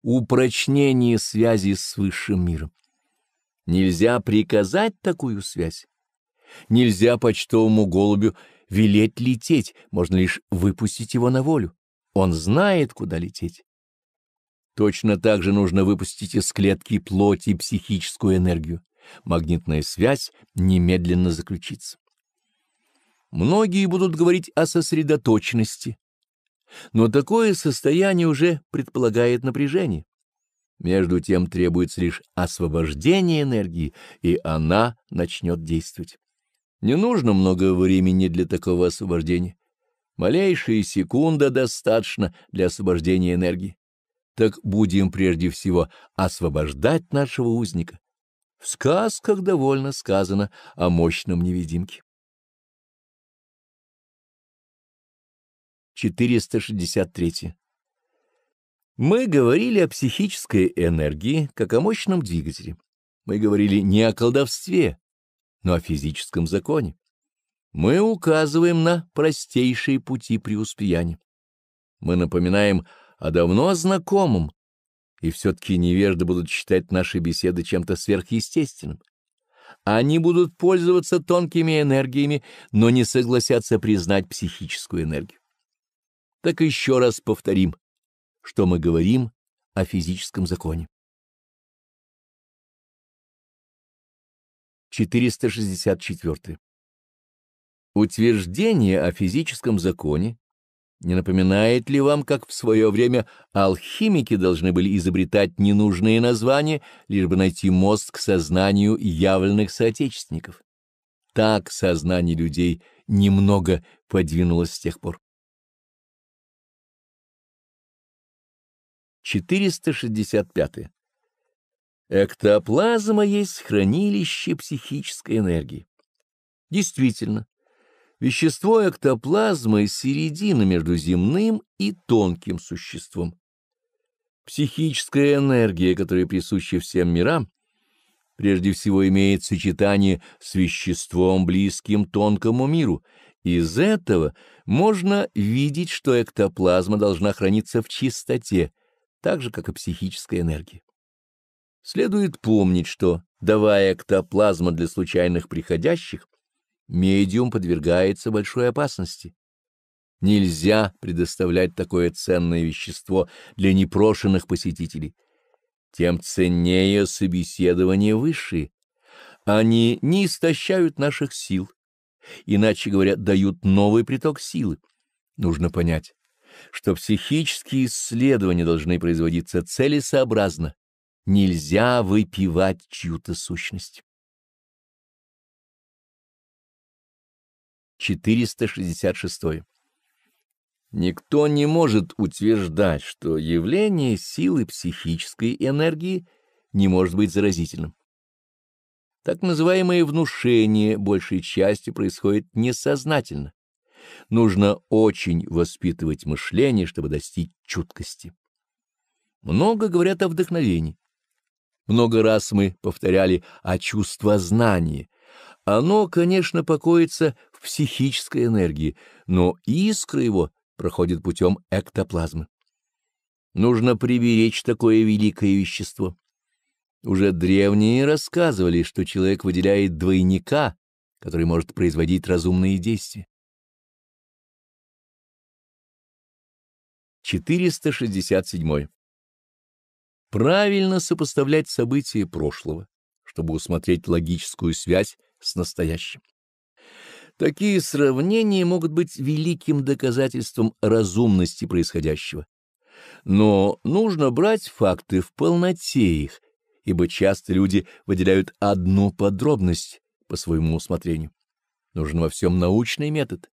упрочнение связи с высшим миром. Нельзя приказать такую связь. Нельзя почтовому голубю велеть лететь, можно лишь выпустить его на волю. Он знает, куда лететь. Точно так же нужно выпустить из клетки плоти психическую энергию. Магнитная связь немедленно заключится. Многие будут говорить о сосредоточенности, но такое состояние уже предполагает напряжение. Между тем требуется лишь освобождение энергии, и она начнет действовать. Не нужно много времени для такого освобождения. Малейшая секунда достаточно для освобождения энергии. Так будем прежде всего освобождать нашего узника. В сказках довольно сказано о мощном невидимке. 463. Мы говорили о психической энергии как о мощном двигателе. Мы говорили не о колдовстве, но о физическом законе. Мы указываем на простейшие пути преуспеяния. Мы напоминаем о давно знакомом, и все-таки невежды будут считать наши беседы чем-то сверхъестественным. Они будут пользоваться тонкими энергиями, но не согласятся признать психическую энергию так еще раз повторим, что мы говорим о физическом законе. 464. Утверждение о физическом законе не напоминает ли вам, как в свое время алхимики должны были изобретать ненужные названия, лишь бы найти мост к сознанию явленных соотечественников? Так сознание людей немного подвинулось с тех пор. 465. Эктоплазма есть хранилище психической энергии. Действительно, вещество эктоплазмы — середина между земным и тонким существом. Психическая энергия, которая присуща всем мирам, прежде всего имеет сочетание с веществом, близким тонкому миру. Из этого можно видеть, что эктоплазма должна храниться в чистоте — так же, как и психическая энергия. Следует помнить, что, давая эктоплазму для случайных приходящих, медиум подвергается большой опасности. Нельзя предоставлять такое ценное вещество для непрошенных посетителей. Тем ценнее собеседование высшие. Они не истощают наших сил, иначе говоря, дают новый приток силы. Нужно понять, что психические исследования должны производиться целесообразно. Нельзя выпивать чью-то сущность. 466. Никто не может утверждать, что явление силы психической энергии не может быть заразительным. Так называемое внушение большей частью происходит несознательно Нужно очень воспитывать мышление, чтобы достичь чуткости. Много говорят о вдохновении. Много раз мы повторяли о чувствознании. Оно, конечно, покоится в психической энергии, но искра его проходит путем эктоплазмы. Нужно приберечь такое великое вещество. Уже древние рассказывали, что человек выделяет двойника, который может производить разумные действия. 467. Правильно сопоставлять события прошлого, чтобы усмотреть логическую связь с настоящим. Такие сравнения могут быть великим доказательством разумности происходящего. Но нужно брать факты в полноте их, ибо часто люди выделяют одну подробность по своему усмотрению. Нужен во всем научный метод,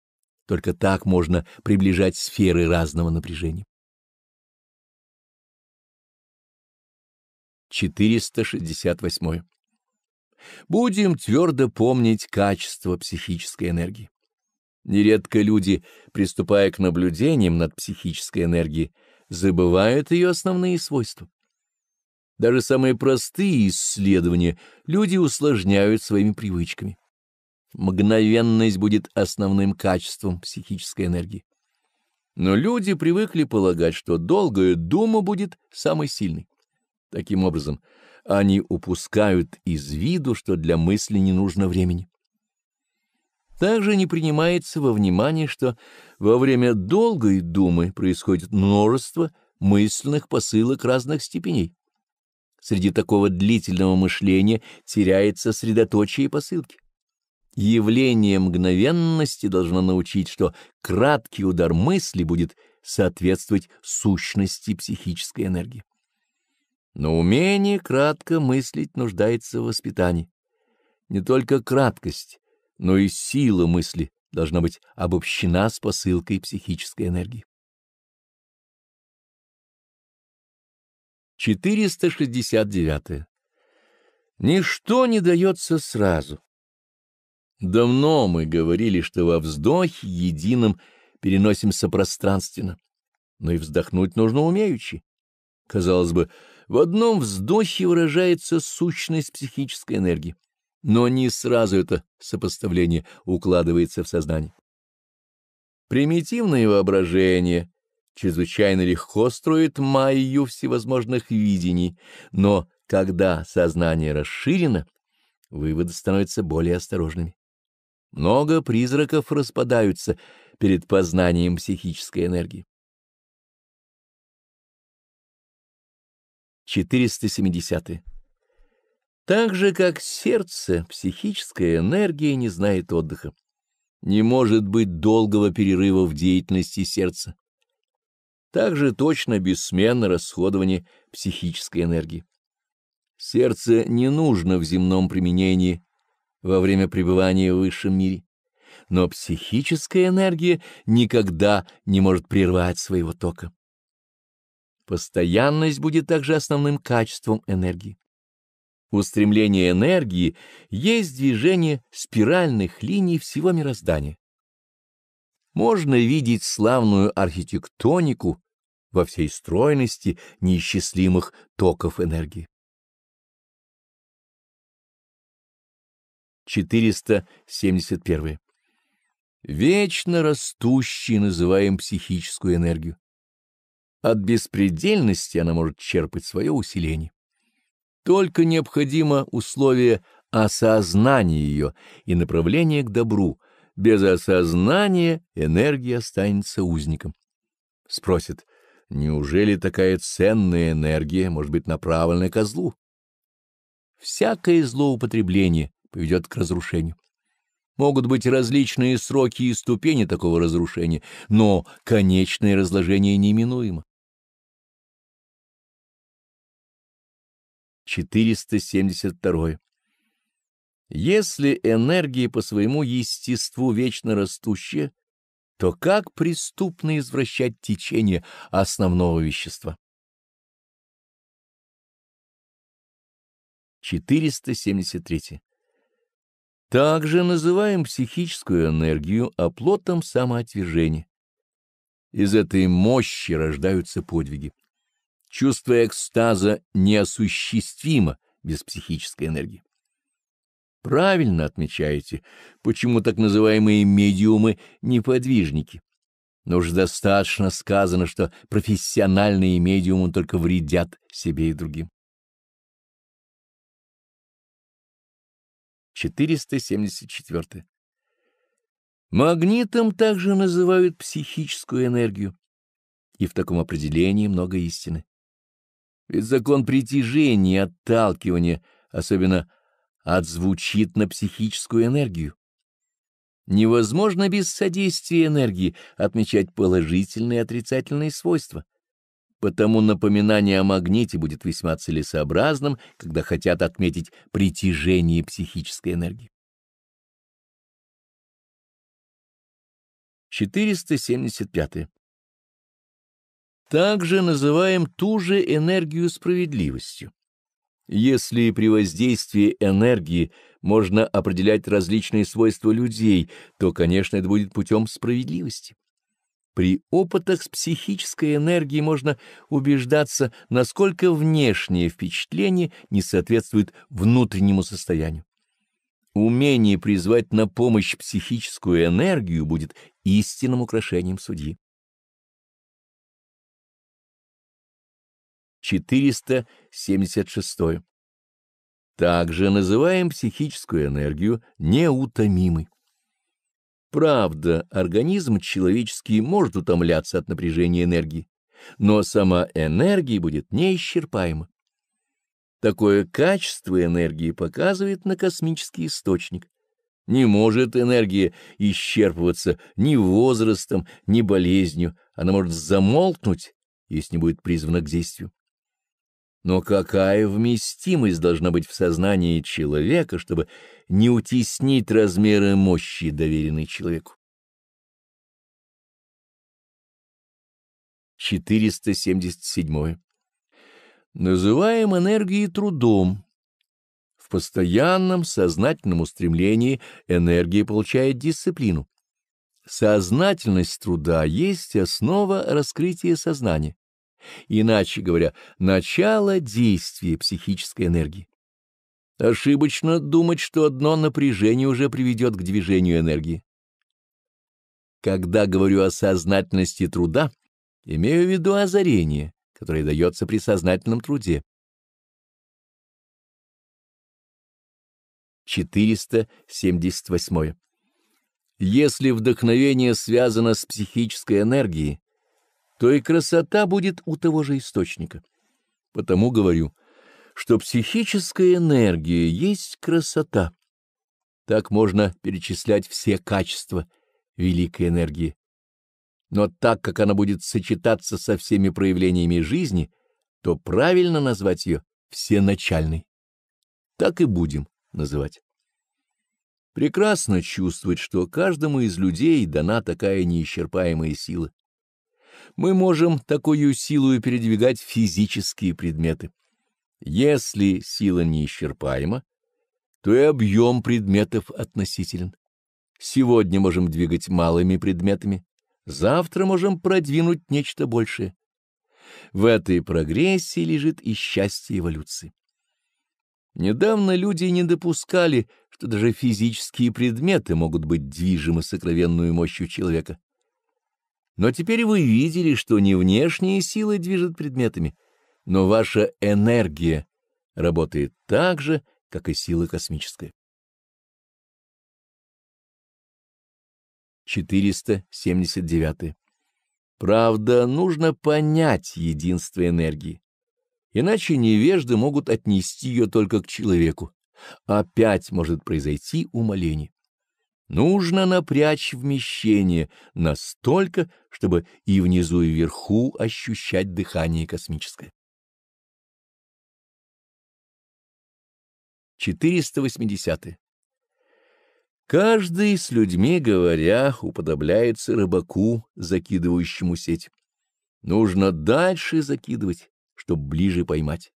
только так можно приближать сферы разного напряжения. 468. Будем твердо помнить качество психической энергии. Нередко люди, приступая к наблюдениям над психической энергией, забывают ее основные свойства. Даже самые простые исследования люди усложняют своими привычками. Мгновенность будет основным качеством психической энергии. Но люди привыкли полагать, что долгая дума будет самой сильной. Таким образом, они упускают из виду, что для мысли не нужно времени. Также не принимается во внимание, что во время долгой думы происходит множество мысленных посылок разных степеней. Среди такого длительного мышления теряется средоточие посылки. Явление мгновенности должно научить, что краткий удар мысли будет соответствовать сущности психической энергии. Но умение кратко мыслить нуждается в воспитании. Не только краткость, но и сила мысли должна быть обобщена с посылкой психической энергии. 469. Ничто не дается сразу. Давно мы говорили, что во вздохе едином переносимся пространственно, но и вздохнуть нужно умеючи. Казалось бы, в одном вздохе выражается сущность психической энергии, но не сразу это сопоставление укладывается в сознание. Примитивное воображение чрезвычайно легко строит майю всевозможных видений, но когда сознание расширено, выводы становятся более осторожными. Много призраков распадаются перед познанием психической энергии. 470. -е. Так же, как сердце, психическая энергия не знает отдыха. Не может быть долгого перерыва в деятельности сердца. Также точно бессменно расходование психической энергии. Сердце не нужно в земном применении во время пребывания в высшем мире. Но психическая энергия никогда не может прервать своего тока. Постоянность будет также основным качеством энергии. Устремление энергии есть движение спиральных линий всего мироздания. Можно видеть славную архитектонику во всей стройности неисчислимых токов энергии. 471. Вечно растущий называем психическую энергию. От беспредельности она может черпать свое усиление. Только необходимо условие осознания ее и направления к добру. Без осознания энергия останется узником. Спросит, неужели такая ценная энергия может быть направлена ко злу? Всякое злоупотребление поведет к разрушению. Могут быть различные сроки и ступени такого разрушения, но конечное разложение неминуемо. 472. Если энергия по своему естеству вечно растущая, то как преступно извращать течение основного вещества? 473. Также называем психическую энергию оплотом самоотвержения. Из этой мощи рождаются подвиги. Чувство экстаза неосуществимо без психической энергии. Правильно отмечаете, почему так называемые медиумы — неподвижники. Но уж достаточно сказано, что профессиональные медиумы только вредят себе и другим. 474. Магнитом также называют психическую энергию, и в таком определении много истины. Ведь закон притяжения и отталкивания особенно отзвучит на психическую энергию. Невозможно без содействия энергии отмечать положительные и отрицательные свойства. Потому напоминание о магните будет весьма целесообразным, когда хотят отметить притяжение психической энергии. 475. Также называем ту же энергию справедливостью. Если при воздействии энергии можно определять различные свойства людей, то, конечно, это будет путем справедливости. При опытах с психической энергией можно убеждаться, насколько внешнее впечатление не соответствует внутреннему состоянию. Умение призвать на помощь психическую энергию будет истинным украшением судьи. 476. Также называем психическую энергию неутомимой. Правда, организм человеческий может утомляться от напряжения энергии, но сама энергия будет неисчерпаема. Такое качество энергии показывает на космический источник. Не может энергия исчерпываться ни возрастом, ни болезнью, она может замолкнуть, если не будет призвана к действию. Но какая вместимость должна быть в сознании человека, чтобы не утеснить размеры мощи, доверенной человеку? 477. Называем энергией трудом. В постоянном сознательном устремлении энергия получает дисциплину. Сознательность труда есть основа раскрытия сознания иначе говоря, начало действия психической энергии. Ошибочно думать, что одно напряжение уже приведет к движению энергии. Когда говорю о сознательности труда, имею в виду озарение, которое дается при сознательном труде. 478. Если вдохновение связано с психической энергией, то и красота будет у того же источника. Потому говорю, что психическая энергия есть красота. Так можно перечислять все качества великой энергии. Но так как она будет сочетаться со всеми проявлениями жизни, то правильно назвать ее всеначальной. Так и будем называть. Прекрасно чувствовать, что каждому из людей дана такая неисчерпаемая сила мы можем такую силу передвигать физические предметы. Если сила неисчерпаема, то и объем предметов относителен. Сегодня можем двигать малыми предметами, завтра можем продвинуть нечто большее. В этой прогрессии лежит и счастье эволюции. Недавно люди не допускали, что даже физические предметы могут быть движимы сокровенную мощью человека. Но теперь вы видели, что не внешние силы движут предметами, но ваша энергия работает так же, как и сила космическая. 479. Правда, нужно понять единство энергии, иначе невежды могут отнести ее только к человеку. Опять может произойти умоление. Нужно напрячь вмещение настолько, чтобы и внизу, и вверху ощущать дыхание космическое. 480. -е. Каждый с людьми говоря уподобляется рыбаку, закидывающему сеть. Нужно дальше закидывать, чтобы ближе поймать.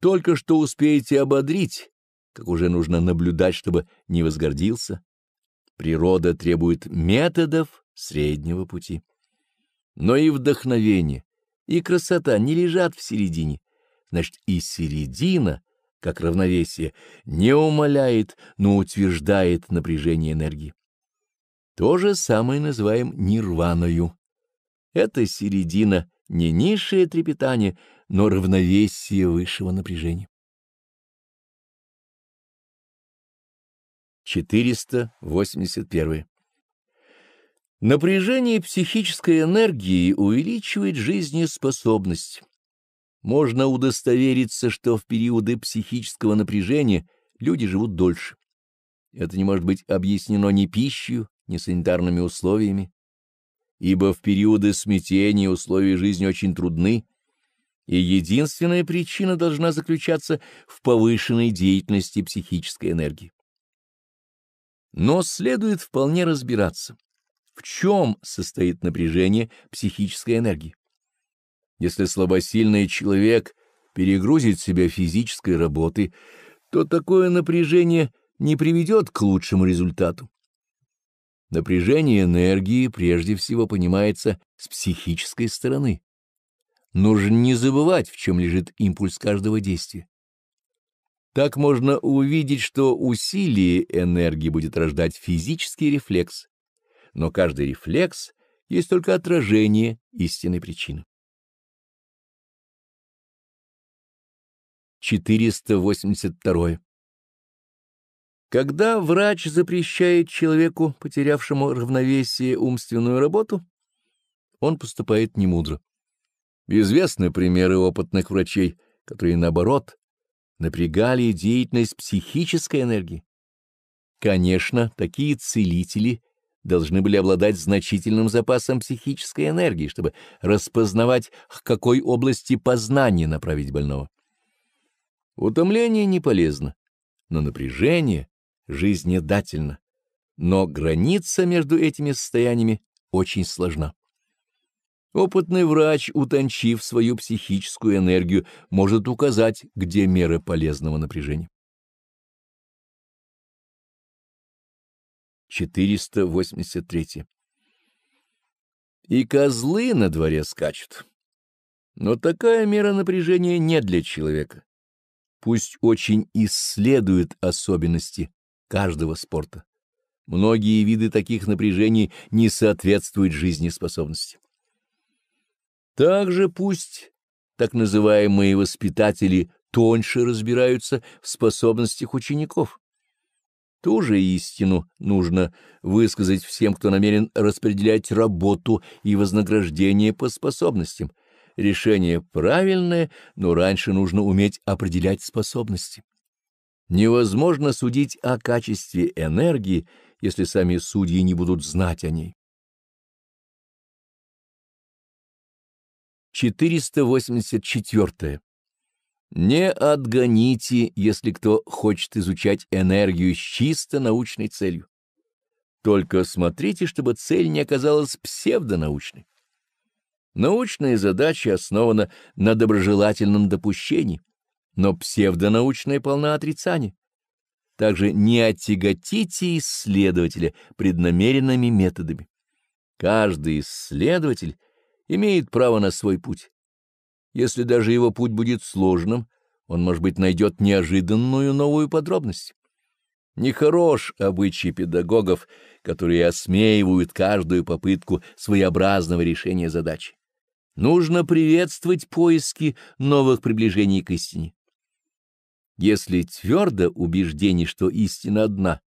Только что успеете ободрить, как уже нужно наблюдать, чтобы не возгордился, Природа требует методов среднего пути. Но и вдохновение, и красота не лежат в середине. Значит, и середина, как равновесие, не умаляет, но утверждает напряжение энергии. То же самое называем нирваною. Это середина не низшее трепетание, но равновесие высшего напряжения. 481. Напряжение психической энергии увеличивает жизнеспособность. Можно удостовериться, что в периоды психического напряжения люди живут дольше. Это не может быть объяснено ни пищей, ни санитарными условиями, ибо в периоды смятения условия жизни очень трудны, и единственная причина должна заключаться в повышенной деятельности психической энергии. Но следует вполне разбираться, в чем состоит напряжение психической энергии. Если слабосильный человек перегрузит себя физической работой, то такое напряжение не приведет к лучшему результату. Напряжение энергии прежде всего понимается с психической стороны. Нужно не забывать, в чем лежит импульс каждого действия. Так можно увидеть, что усилие энергии будет рождать физический рефлекс, но каждый рефлекс есть только отражение истинной причины. 482. Когда врач запрещает человеку, потерявшему равновесие, умственную работу, он поступает немудро. Известны примеры опытных врачей, которые, наоборот, напрягали деятельность психической энергии. Конечно, такие целители должны были обладать значительным запасом психической энергии, чтобы распознавать, к какой области познания направить больного. Утомление не полезно, но напряжение жизнедательно. Но граница между этими состояниями очень сложна. Опытный врач, утончив свою психическую энергию, может указать, где меры полезного напряжения. 483. И козлы на дворе скачут. Но такая мера напряжения не для человека. Пусть очень исследует особенности каждого спорта. Многие виды таких напряжений не соответствуют жизнеспособности. Также пусть так называемые воспитатели тоньше разбираются в способностях учеников. Ту же истину нужно высказать всем, кто намерен распределять работу и вознаграждение по способностям. Решение правильное, но раньше нужно уметь определять способности. Невозможно судить о качестве энергии, если сами судьи не будут знать о ней. 484. Не отгоните, если кто хочет изучать энергию с чисто научной целью. Только смотрите, чтобы цель не оказалась псевдонаучной. Научная задача основана на доброжелательном допущении, но псевдонаучная полна отрицания. Также не оттяготите исследователя преднамеренными методами. Каждый исследователь — имеет право на свой путь. Если даже его путь будет сложным, он, может быть, найдет неожиданную новую подробность. Нехорош обычай педагогов, которые осмеивают каждую попытку своеобразного решения задачи. Нужно приветствовать поиски новых приближений к истине. Если твердо убеждение, что истина одна,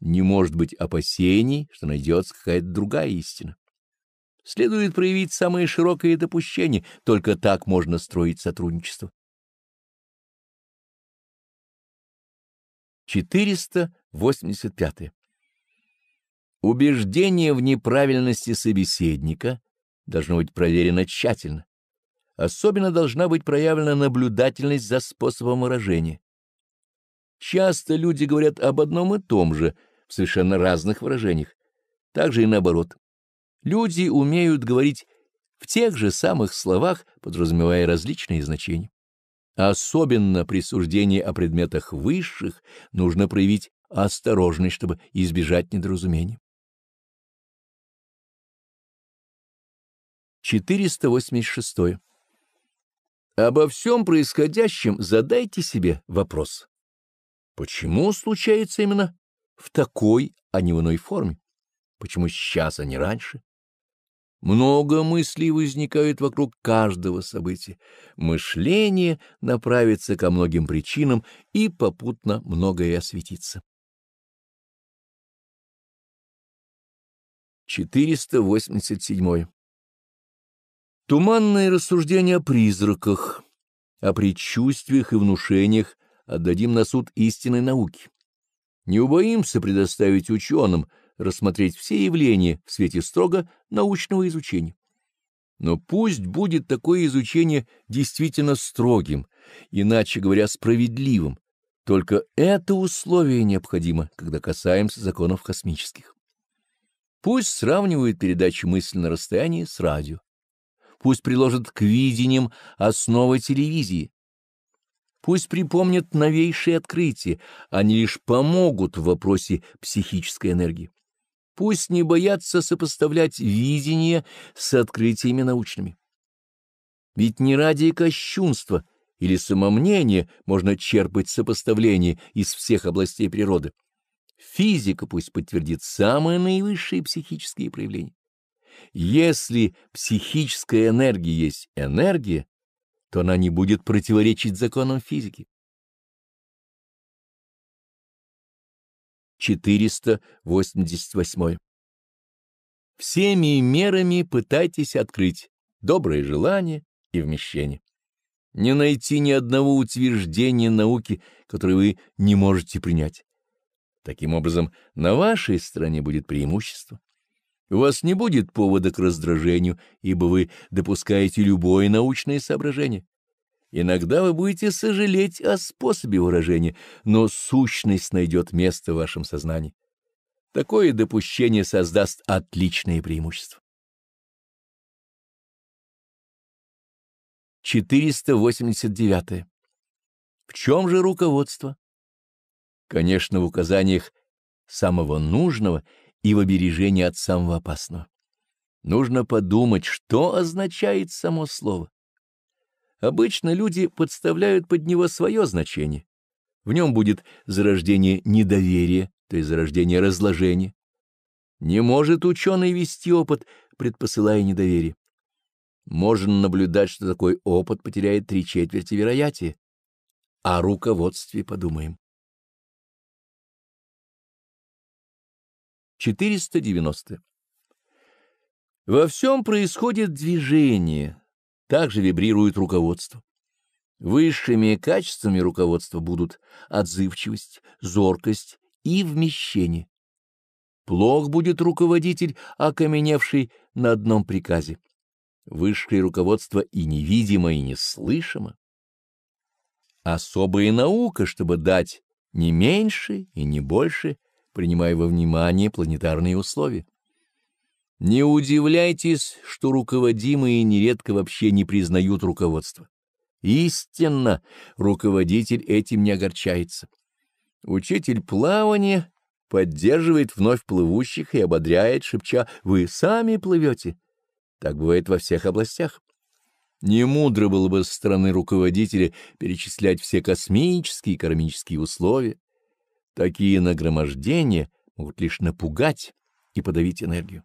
не может быть опасений, что найдется какая-то другая истина. Следует проявить самые широкие допущения, только так можно строить сотрудничество. 485. Убеждение в неправильности собеседника должно быть проверено тщательно. Особенно должна быть проявлена наблюдательность за способом выражения. Часто люди говорят об одном и том же в совершенно разных выражениях. Также и наоборот. Люди умеют говорить в тех же самых словах, подразумевая различные значения. Особенно при суждении о предметах высших нужно проявить осторожность, чтобы избежать недоразумений. 486. Обо всем происходящем задайте себе вопрос. Почему случается именно в такой, а не в иной форме? Почему сейчас, а не раньше? Много мыслей возникает вокруг каждого события. Мышление направится ко многим причинам и попутно многое осветится. 487. Туманные рассуждения о призраках, о предчувствиях и внушениях отдадим на суд истинной науки. Не убоимся предоставить ученым – рассмотреть все явления в свете строго научного изучения. Но пусть будет такое изучение действительно строгим, иначе говоря, справедливым. Только это условие необходимо, когда касаемся законов космических. Пусть сравнивают передачи мысли на расстоянии с радио. Пусть приложат к видениям основы телевизии. Пусть припомнят новейшие открытия, они лишь помогут в вопросе психической энергии пусть не боятся сопоставлять видение с открытиями научными. Ведь не ради кощунства или самомнения можно черпать сопоставление из всех областей природы. Физика пусть подтвердит самые наивысшие психические проявления. Если психическая энергия есть энергия, то она не будет противоречить законам физики. 488. Всеми мерами пытайтесь открыть доброе желание и вмещение. Не найти ни одного утверждения науки, которое вы не можете принять. Таким образом, на вашей стороне будет преимущество. У вас не будет повода к раздражению, ибо вы допускаете любое научное соображение. Иногда вы будете сожалеть о способе выражения, но сущность найдет место в вашем сознании. Такое допущение создаст отличные преимущества. 489. В чем же руководство? Конечно, в указаниях самого нужного и в обережении от самого опасного. Нужно подумать, что означает само слово Обычно люди подставляют под него свое значение. В нем будет зарождение недоверия, то есть зарождение разложения. Не может ученый вести опыт, предпосылая недоверие. Можно наблюдать, что такой опыт потеряет три четверти вероятия. О руководстве подумаем. 490. Во всем происходит движение, также вибрирует руководство. Высшими качествами руководства будут отзывчивость, зоркость и вмещение. Плох будет руководитель, окаменевший на одном приказе. Высшее руководство и невидимо, и неслышимо. Особая наука, чтобы дать не меньше и не больше, принимая во внимание планетарные условия. Не удивляйтесь, что руководимые нередко вообще не признают руководство. Истинно, руководитель этим не огорчается. Учитель плавания поддерживает вновь плывущих и ободряет, шепча «Вы сами плывете». Так бывает во всех областях. Не мудро было бы со стороны руководителя перечислять все космические и кармические условия. Такие нагромождения могут лишь напугать и подавить энергию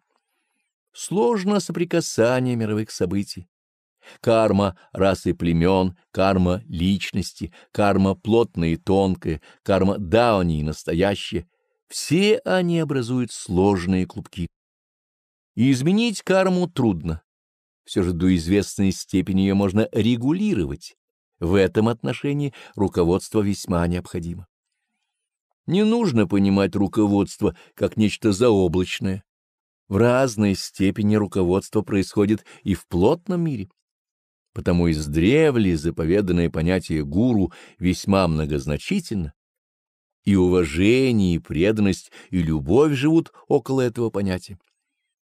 сложно соприкасание мировых событий. Карма рас и племен, карма личности, карма плотная и тонкая, карма давние и настоящая — все они образуют сложные клубки. И изменить карму трудно. Все же до известной степени ее можно регулировать. В этом отношении руководство весьма необходимо. Не нужно понимать руководство как нечто заоблачное, в разной степени руководство происходит и в плотном мире. Потому древли заповеданное понятие гуру весьма многозначительно, и уважение, и преданность, и любовь живут около этого понятия.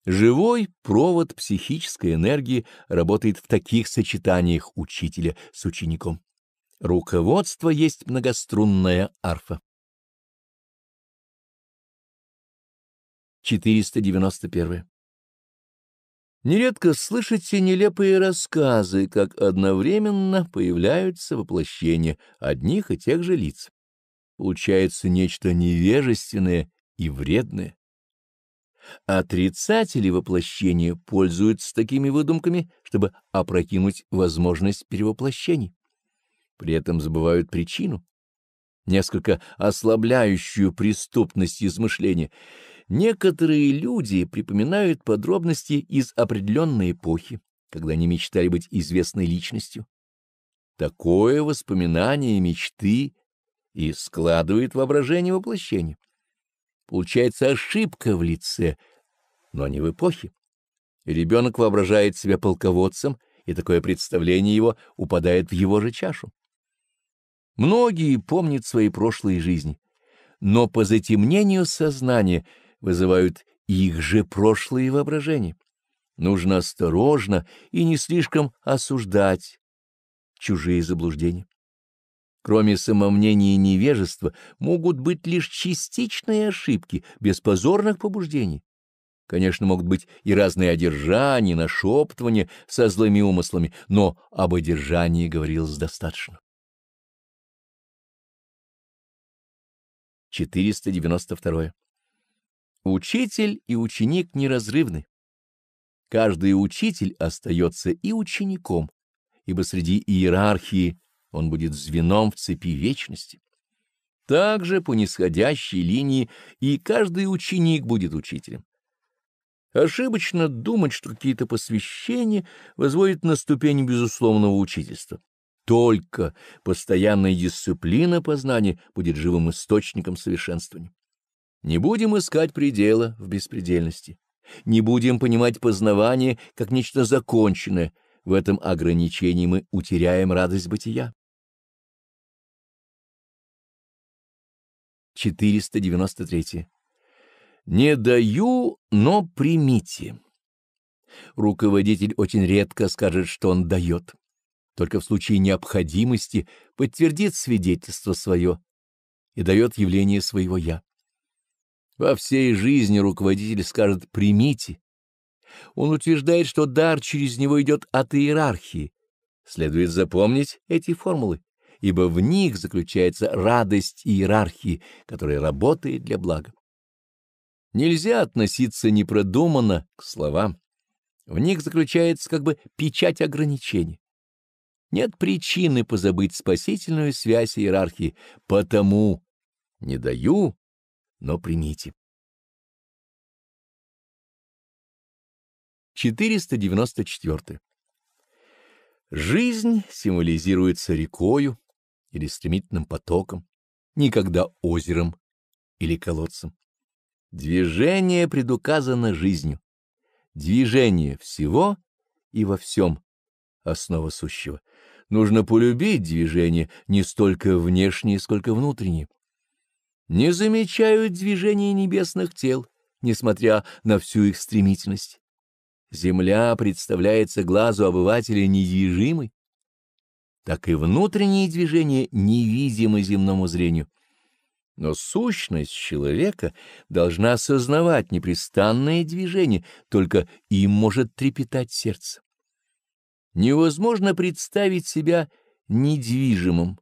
Живой провод психической энергии работает в таких сочетаниях учителя с учеником. Руководство есть многострунная арфа. 491. Нередко слышите нелепые рассказы, как одновременно появляются воплощения одних и тех же лиц. Получается нечто невежественное и вредное. Отрицатели воплощения пользуются такими выдумками, чтобы опрокинуть возможность перевоплощений. При этом забывают причину, несколько ослабляющую преступность измышления — Некоторые люди припоминают подробности из определенной эпохи, когда они мечтали быть известной личностью. Такое воспоминание мечты и складывает воображение воплощения. Получается ошибка в лице, но не в эпохе. Ребенок воображает себя полководцем, и такое представление его упадает в его же чашу. Многие помнят свои прошлые жизни, но по затемнению сознания — вызывают их же прошлые воображения. Нужно осторожно и не слишком осуждать чужие заблуждения. Кроме самомнения и невежества могут быть лишь частичные ошибки, без позорных побуждений. Конечно, могут быть и разные одержания, нашептывания со злыми умыслами, но об одержании говорилось достаточно. 492. Учитель и ученик неразрывны. Каждый учитель остается и учеником, ибо среди иерархии он будет звеном в цепи вечности. Также по нисходящей линии и каждый ученик будет учителем. Ошибочно думать, что какие-то посвящения возводят на ступень безусловного учительства. Только постоянная дисциплина познания будет живым источником совершенствования. Не будем искать предела в беспредельности. Не будем понимать познавание как нечто законченное. В этом ограничении мы утеряем радость бытия. 493. Не даю, но примите. Руководитель очень редко скажет, что он дает. Только в случае необходимости подтвердит свидетельство свое и дает явление своего «я». Во всей жизни руководитель скажет «примите». Он утверждает, что дар через него идет от иерархии. Следует запомнить эти формулы, ибо в них заключается радость иерархии, которая работает для блага. Нельзя относиться непродуманно к словам. В них заключается как бы печать ограничений. Нет причины позабыть спасительную связь иерархии, потому не даю но примите. 494. Жизнь символизируется рекою или стремительным потоком, никогда озером или колодцем. Движение предуказано жизнью. Движение всего и во всем — основа сущего. Нужно полюбить движение не столько внешнее, сколько внутреннее не замечают движения небесных тел, несмотря на всю их стремительность. Земля представляется глазу обывателя недвижимой, так и внутренние движения невидимы земному зрению. Но сущность человека должна осознавать непрестанное движение, только им может трепетать сердце. Невозможно представить себя недвижимым,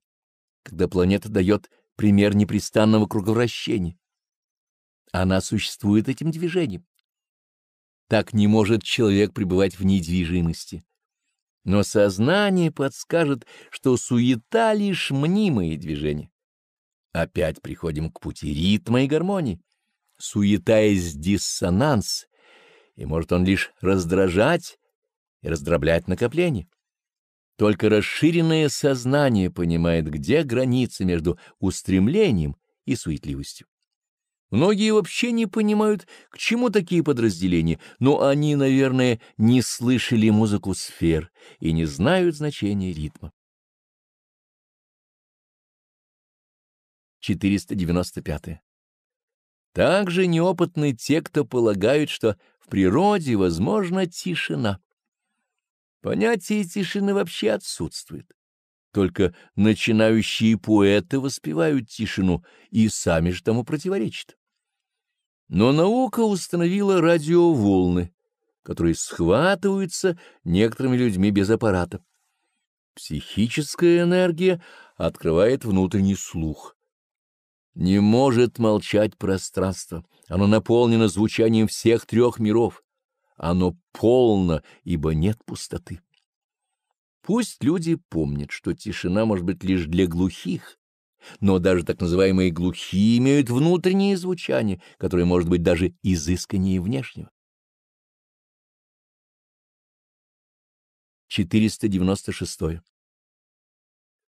когда планета дает пример непрестанного круговращения. Она существует этим движением. Так не может человек пребывать в недвижимости. Но сознание подскажет, что суета — лишь мнимые движения. Опять приходим к пути ритма и гармонии. Суета есть диссонанс, и может он лишь раздражать и раздроблять накопление. Только расширенное сознание понимает, где граница между устремлением и суетливостью. Многие вообще не понимают, к чему такие подразделения, но они, наверное, не слышали музыку сфер и не знают значения ритма. 495. Также неопытны те, кто полагают, что в природе возможна тишина. Понятие тишины вообще отсутствует. Только начинающие поэты воспевают тишину и сами же тому противоречат. Но наука установила радиоволны, которые схватываются некоторыми людьми без аппарата. Психическая энергия открывает внутренний слух. Не может молчать пространство, оно наполнено звучанием всех трех миров — оно полно, ибо нет пустоты. Пусть люди помнят, что тишина может быть лишь для глухих, но даже так называемые глухие имеют внутреннее звучание, которое может быть даже изысканнее внешнего. 496.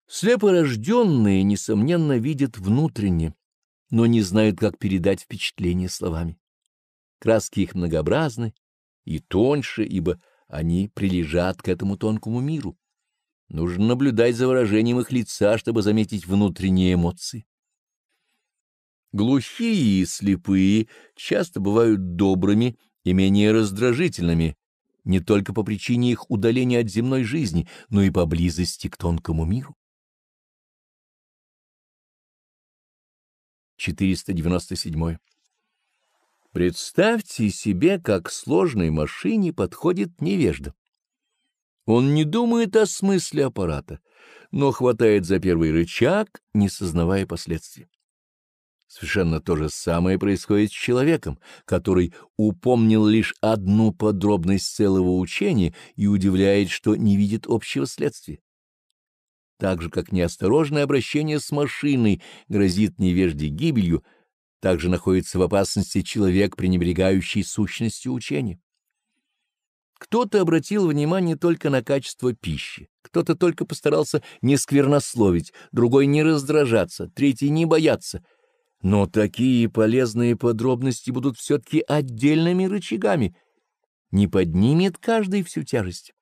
Слепорожденные, несомненно, видят внутренне, но не знают, как передать впечатление словами. Краски их многообразны, и тоньше, ибо они прилежат к этому тонкому миру. Нужно наблюдать за выражением их лица, чтобы заметить внутренние эмоции. Глухие и слепые часто бывают добрыми и менее раздражительными, не только по причине их удаления от земной жизни, но и по близости к тонкому миру. 497. Представьте себе, как к сложной машине подходит невежда. Он не думает о смысле аппарата, но хватает за первый рычаг, не сознавая последствий. Совершенно то же самое происходит с человеком, который упомнил лишь одну подробность целого учения и удивляет, что не видит общего следствия. Так же, как неосторожное обращение с машиной грозит невежде гибелью, также находится в опасности человек, пренебрегающий сущностью учения. Кто-то обратил внимание только на качество пищи, кто-то только постарался не сквернословить, другой не раздражаться, третий не бояться. Но такие полезные подробности будут все-таки отдельными рычагами. Не поднимет каждый всю тяжесть.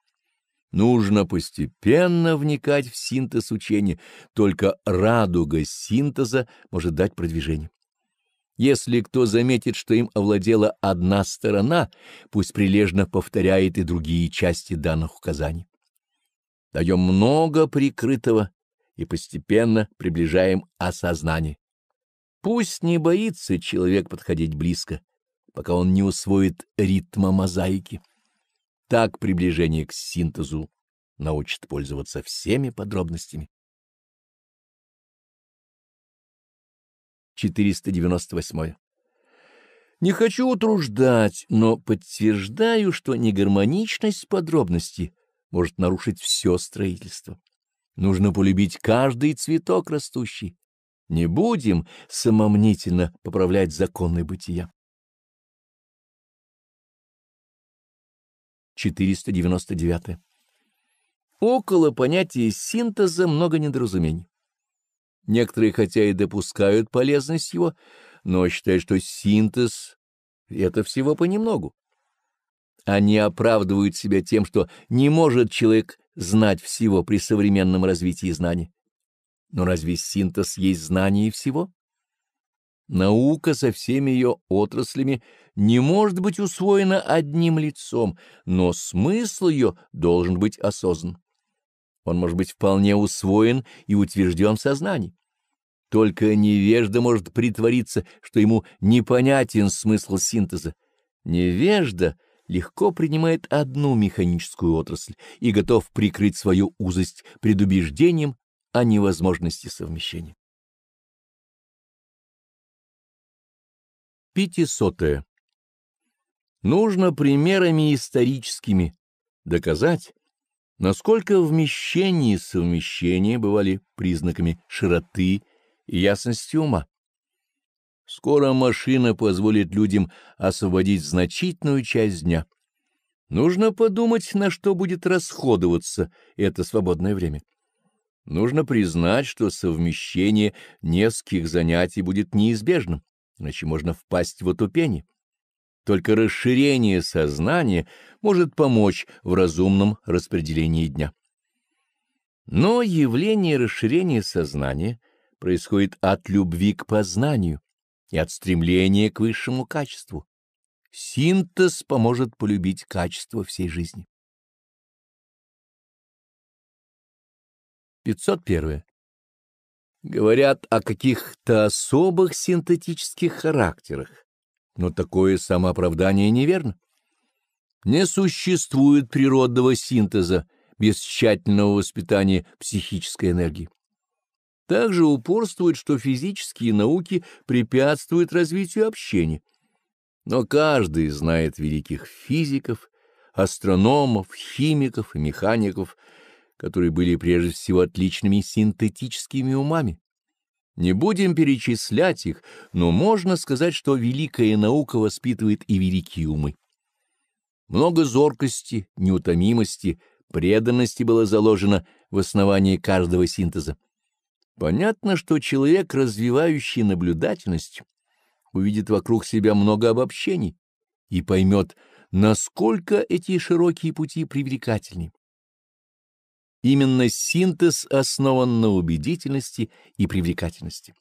Нужно постепенно вникать в синтез учения, только радуга синтеза может дать продвижение. Если кто заметит, что им овладела одна сторона, пусть прилежно повторяет и другие части данных указаний. Даем много прикрытого и постепенно приближаем осознание. Пусть не боится человек подходить близко, пока он не усвоит ритма мозаики. Так приближение к синтезу научит пользоваться всеми подробностями. 498. Не хочу утруждать, но подтверждаю, что негармоничность подробностей может нарушить все строительство. Нужно полюбить каждый цветок растущий. Не будем самомнительно поправлять законы бытия. 499. Около понятия синтеза много недоразумений. Некоторые, хотя и допускают полезность его, но считают, что синтез — это всего понемногу. Они оправдывают себя тем, что не может человек знать всего при современном развитии знаний. Но разве синтез есть знание всего? Наука со всеми ее отраслями не может быть усвоена одним лицом, но смысл ее должен быть осознан. Он может быть вполне усвоен и утвержден в сознании. Только невежда может притвориться, что ему непонятен смысл синтеза. Невежда легко принимает одну механическую отрасль и готов прикрыть свою узость предубеждением о невозможности совмещения. Пятисотое. Нужно примерами историческими доказать, насколько вмещение и совмещение бывали признаками широты и ясности ума. Скоро машина позволит людям освободить значительную часть дня. Нужно подумать, на что будет расходоваться это свободное время. Нужно признать, что совмещение нескольких занятий будет неизбежным, иначе можно впасть в отупение. Только расширение сознания может помочь в разумном распределении дня. Но явление расширения сознания происходит от любви к познанию и от стремления к высшему качеству. Синтез поможет полюбить качество всей жизни. 501. Говорят о каких-то особых синтетических характерах, но такое самооправдание неверно. Не существует природного синтеза без тщательного воспитания психической энергии также упорствует, что физические науки препятствуют развитию общения. Но каждый знает великих физиков, астрономов, химиков и механиков, которые были прежде всего отличными синтетическими умами. Не будем перечислять их, но можно сказать, что великая наука воспитывает и великие умы. Много зоркости, неутомимости, преданности было заложено в основании каждого синтеза. Понятно, что человек, развивающий наблюдательность, увидит вокруг себя много обобщений и поймет, насколько эти широкие пути привлекательны. Именно синтез основан на убедительности и привлекательности.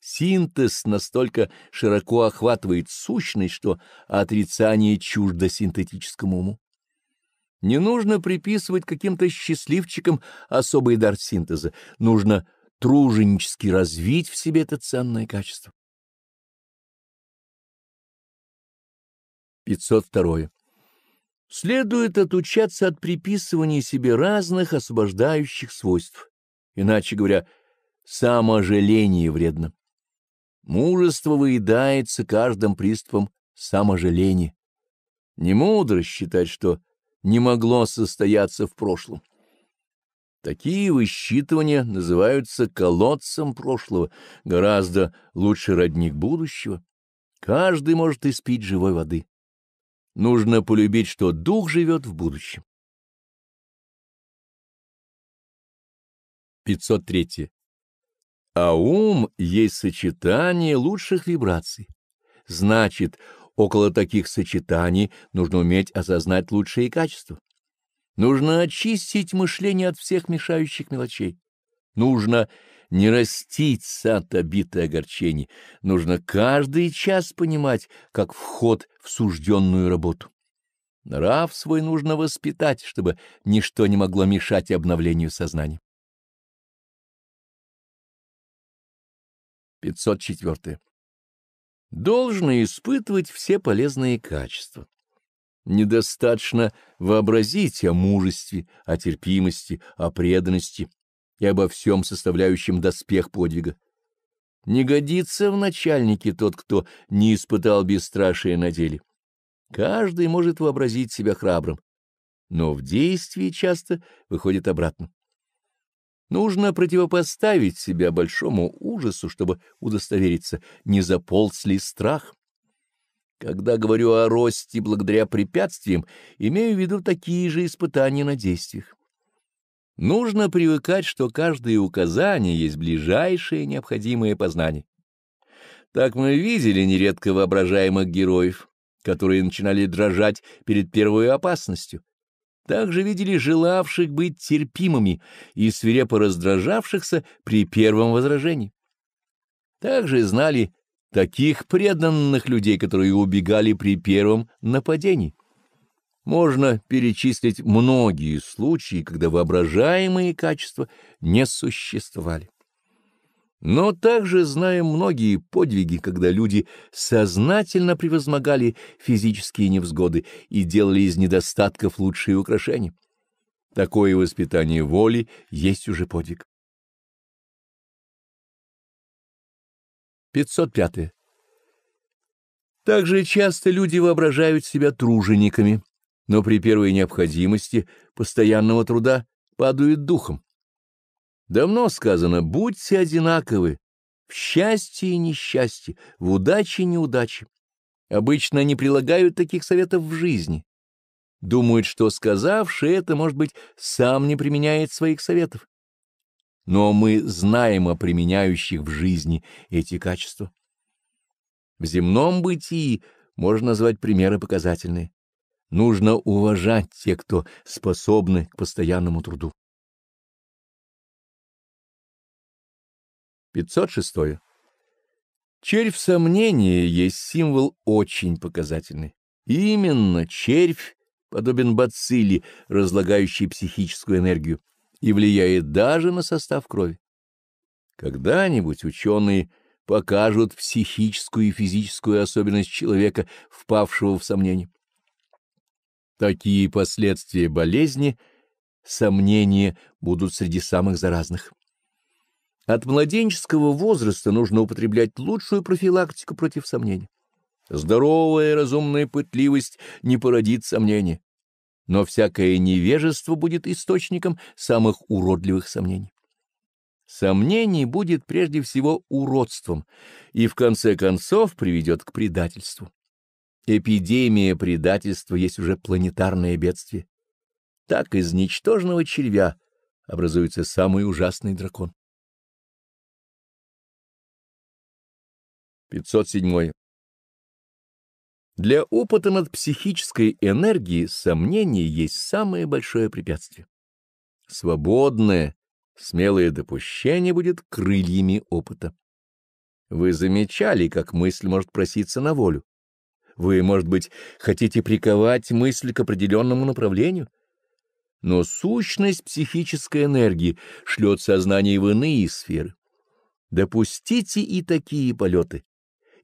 Синтез настолько широко охватывает сущность, что отрицание чуждо синтетическому уму. Не нужно приписывать каким-то счастливчикам особый дар синтеза, нужно – труженически развить в себе это ценное качество. 502. Следует отучаться от приписывания себе разных освобождающих свойств. Иначе говоря, саможаление вредно. Мужество выедается каждым приступом саможаления. Не мудро считать, что не могло состояться в прошлом. Такие высчитывания называются колодцем прошлого, гораздо лучше родник будущего. Каждый может испить живой воды. Нужно полюбить, что дух живет в будущем. 503. А ум есть сочетание лучших вибраций. Значит, около таких сочетаний нужно уметь осознать лучшие качества. Нужно очистить мышление от всех мешающих мелочей. Нужно не растить сад, обитый огорчений. Нужно каждый час понимать, как вход в сужденную работу. Нрав свой нужно воспитать, чтобы ничто не могло мешать обновлению сознания. 504. Должно испытывать все полезные качества недостаточно вообразить о мужестве, о терпимости, о преданности и обо всем составляющем доспех подвига. Не годится в начальнике тот, кто не испытал бесстрашие на деле. Каждый может вообразить себя храбрым, но в действии часто выходит обратно. Нужно противопоставить себя большому ужасу, чтобы удостовериться, не заполз ли страх. Когда говорю о росте благодаря препятствиям, имею в виду такие же испытания на действиях. Нужно привыкать, что каждое указание есть ближайшее необходимое познание. Так мы видели нередко воображаемых героев, которые начинали дрожать перед первой опасностью. Также видели желавших быть терпимыми и свирепо раздражавшихся при первом возражении. Также знали таких преданных людей, которые убегали при первом нападении. Можно перечислить многие случаи, когда воображаемые качества не существовали. Но также знаем многие подвиги, когда люди сознательно превозмогали физические невзгоды и делали из недостатков лучшие украшения. Такое воспитание воли есть уже подвиг. 505. Также часто люди воображают себя тружениками, но при первой необходимости постоянного труда падают духом. Давно сказано «будьте одинаковы» в счастье и несчастье, в удаче и неудаче. Обычно не прилагают таких советов в жизни. Думают, что сказавший это, может быть, сам не применяет своих советов но мы знаем о применяющих в жизни эти качества. В земном бытии можно назвать примеры показательные. Нужно уважать тех, кто способны к постоянному труду. 506. Червь сомнения есть символ очень показательный. Именно червь подобен бацилли, разлагающий психическую энергию и влияет даже на состав крови. Когда-нибудь ученые покажут психическую и физическую особенность человека, впавшего в сомнение. Такие последствия болезни, сомнения будут среди самых заразных. От младенческого возраста нужно употреблять лучшую профилактику против сомнений. Здоровая разумная пытливость не породит сомнения но всякое невежество будет источником самых уродливых сомнений. Сомнений будет прежде всего уродством и в конце концов приведет к предательству. Эпидемия предательства есть уже планетарное бедствие. Так из ничтожного червя образуется самый ужасный дракон. 507. Для опыта над психической энергией сомнение есть самое большое препятствие. Свободное, смелое допущение будет крыльями опыта. Вы замечали, как мысль может проситься на волю. Вы, может быть, хотите приковать мысль к определенному направлению, но сущность психической энергии шлет сознание в иные сферы. Допустите и такие полеты,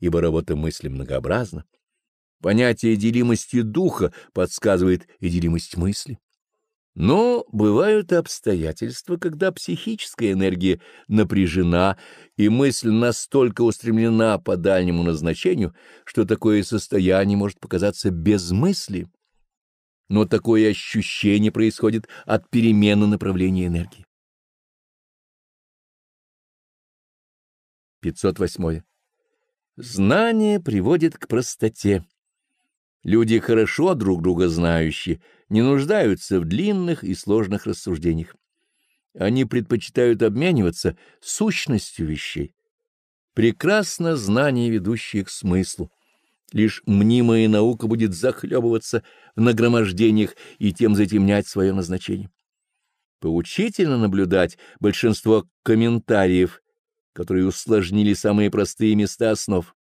ибо работа мысли многообразна. Понятие делимости духа подсказывает и делимость мысли. Но бывают обстоятельства, когда психическая энергия напряжена и мысль настолько устремлена по дальнему назначению, что такое состояние может показаться без Но такое ощущение происходит от перемены направления энергии. 508. Знание приводит к простоте Люди, хорошо друг друга знающие, не нуждаются в длинных и сложных рассуждениях. Они предпочитают обмениваться сущностью вещей. Прекрасно знание, ведущее к смыслу. Лишь мнимая наука будет захлебываться в нагромождениях и тем затемнять свое назначение. Поучительно наблюдать большинство комментариев, которые усложнили самые простые места основ.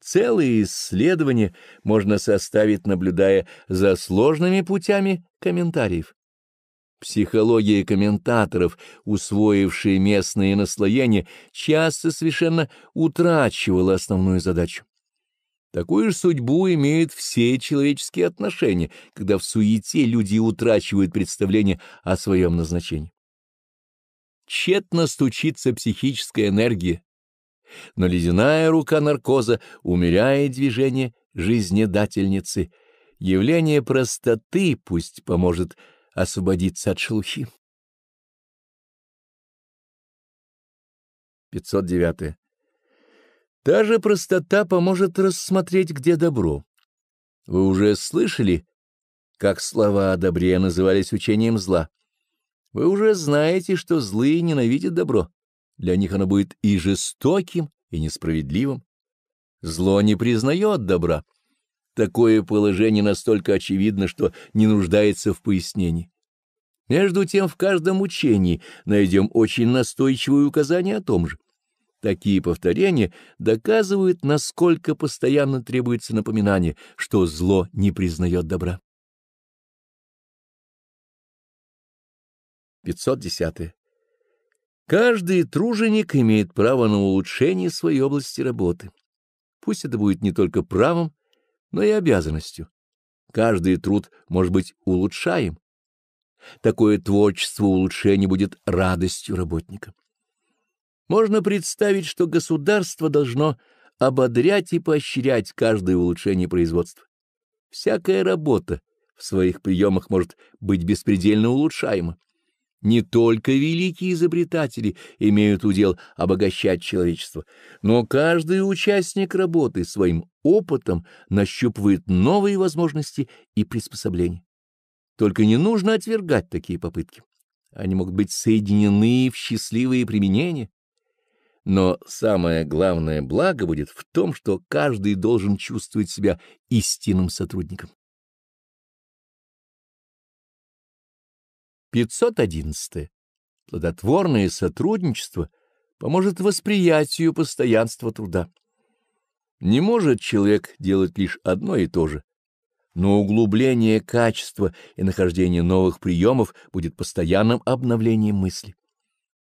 Целые исследования можно составить, наблюдая за сложными путями комментариев. Психология комментаторов, усвоившие местные наслоения, часто совершенно утрачивала основную задачу. Такую же судьбу имеют все человеческие отношения, когда в суете люди утрачивают представление о своем назначении. Тщетно стучится психическая энергия, но ледяная рука наркоза умеряет движение жизнедательницы. Явление простоты пусть поможет освободиться от шелухи. 509. Та же простота поможет рассмотреть, где добро. Вы уже слышали, как слова о добре назывались учением зла? Вы уже знаете, что злые ненавидят добро. Для них оно будет и жестоким, и несправедливым. Зло не признает добра. Такое положение настолько очевидно, что не нуждается в пояснении. Между тем в каждом учении найдем очень настойчивые указания о том же. Такие повторения доказывают, насколько постоянно требуется напоминание, что зло не признает добра. 510. Каждый труженик имеет право на улучшение своей области работы. Пусть это будет не только правом, но и обязанностью. Каждый труд может быть улучшаем. Такое творчество улучшения будет радостью работника. Можно представить, что государство должно ободрять и поощрять каждое улучшение производства. Всякая работа в своих приемах может быть беспредельно улучшаема. Не только великие изобретатели имеют удел обогащать человечество, но каждый участник работы своим опытом нащупывает новые возможности и приспособления. Только не нужно отвергать такие попытки. Они могут быть соединены в счастливые применения. Но самое главное благо будет в том, что каждый должен чувствовать себя истинным сотрудником. 511. Плодотворное сотрудничество поможет восприятию постоянства труда. Не может человек делать лишь одно и то же, но углубление качества и нахождение новых приемов будет постоянным обновлением мысли.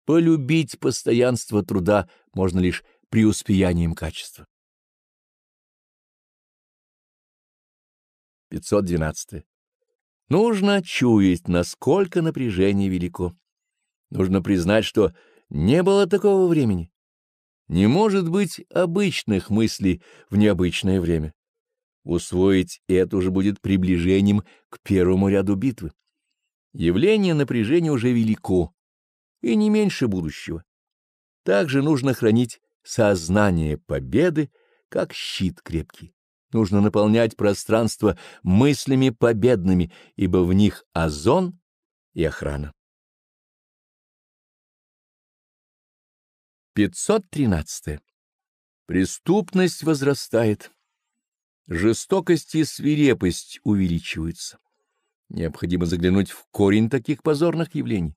Полюбить постоянство труда можно лишь преуспеянием качества. 512. Нужно чуять, насколько напряжение велико. Нужно признать, что не было такого времени. Не может быть обычных мыслей в необычное время. Усвоить это уже будет приближением к первому ряду битвы. Явление напряжения уже велико и не меньше будущего. Также нужно хранить сознание победы, как щит крепкий. Нужно наполнять пространство мыслями победными, ибо в них озон и охрана. 513. Преступность возрастает. Жестокость и свирепость увеличиваются. Необходимо заглянуть в корень таких позорных явлений.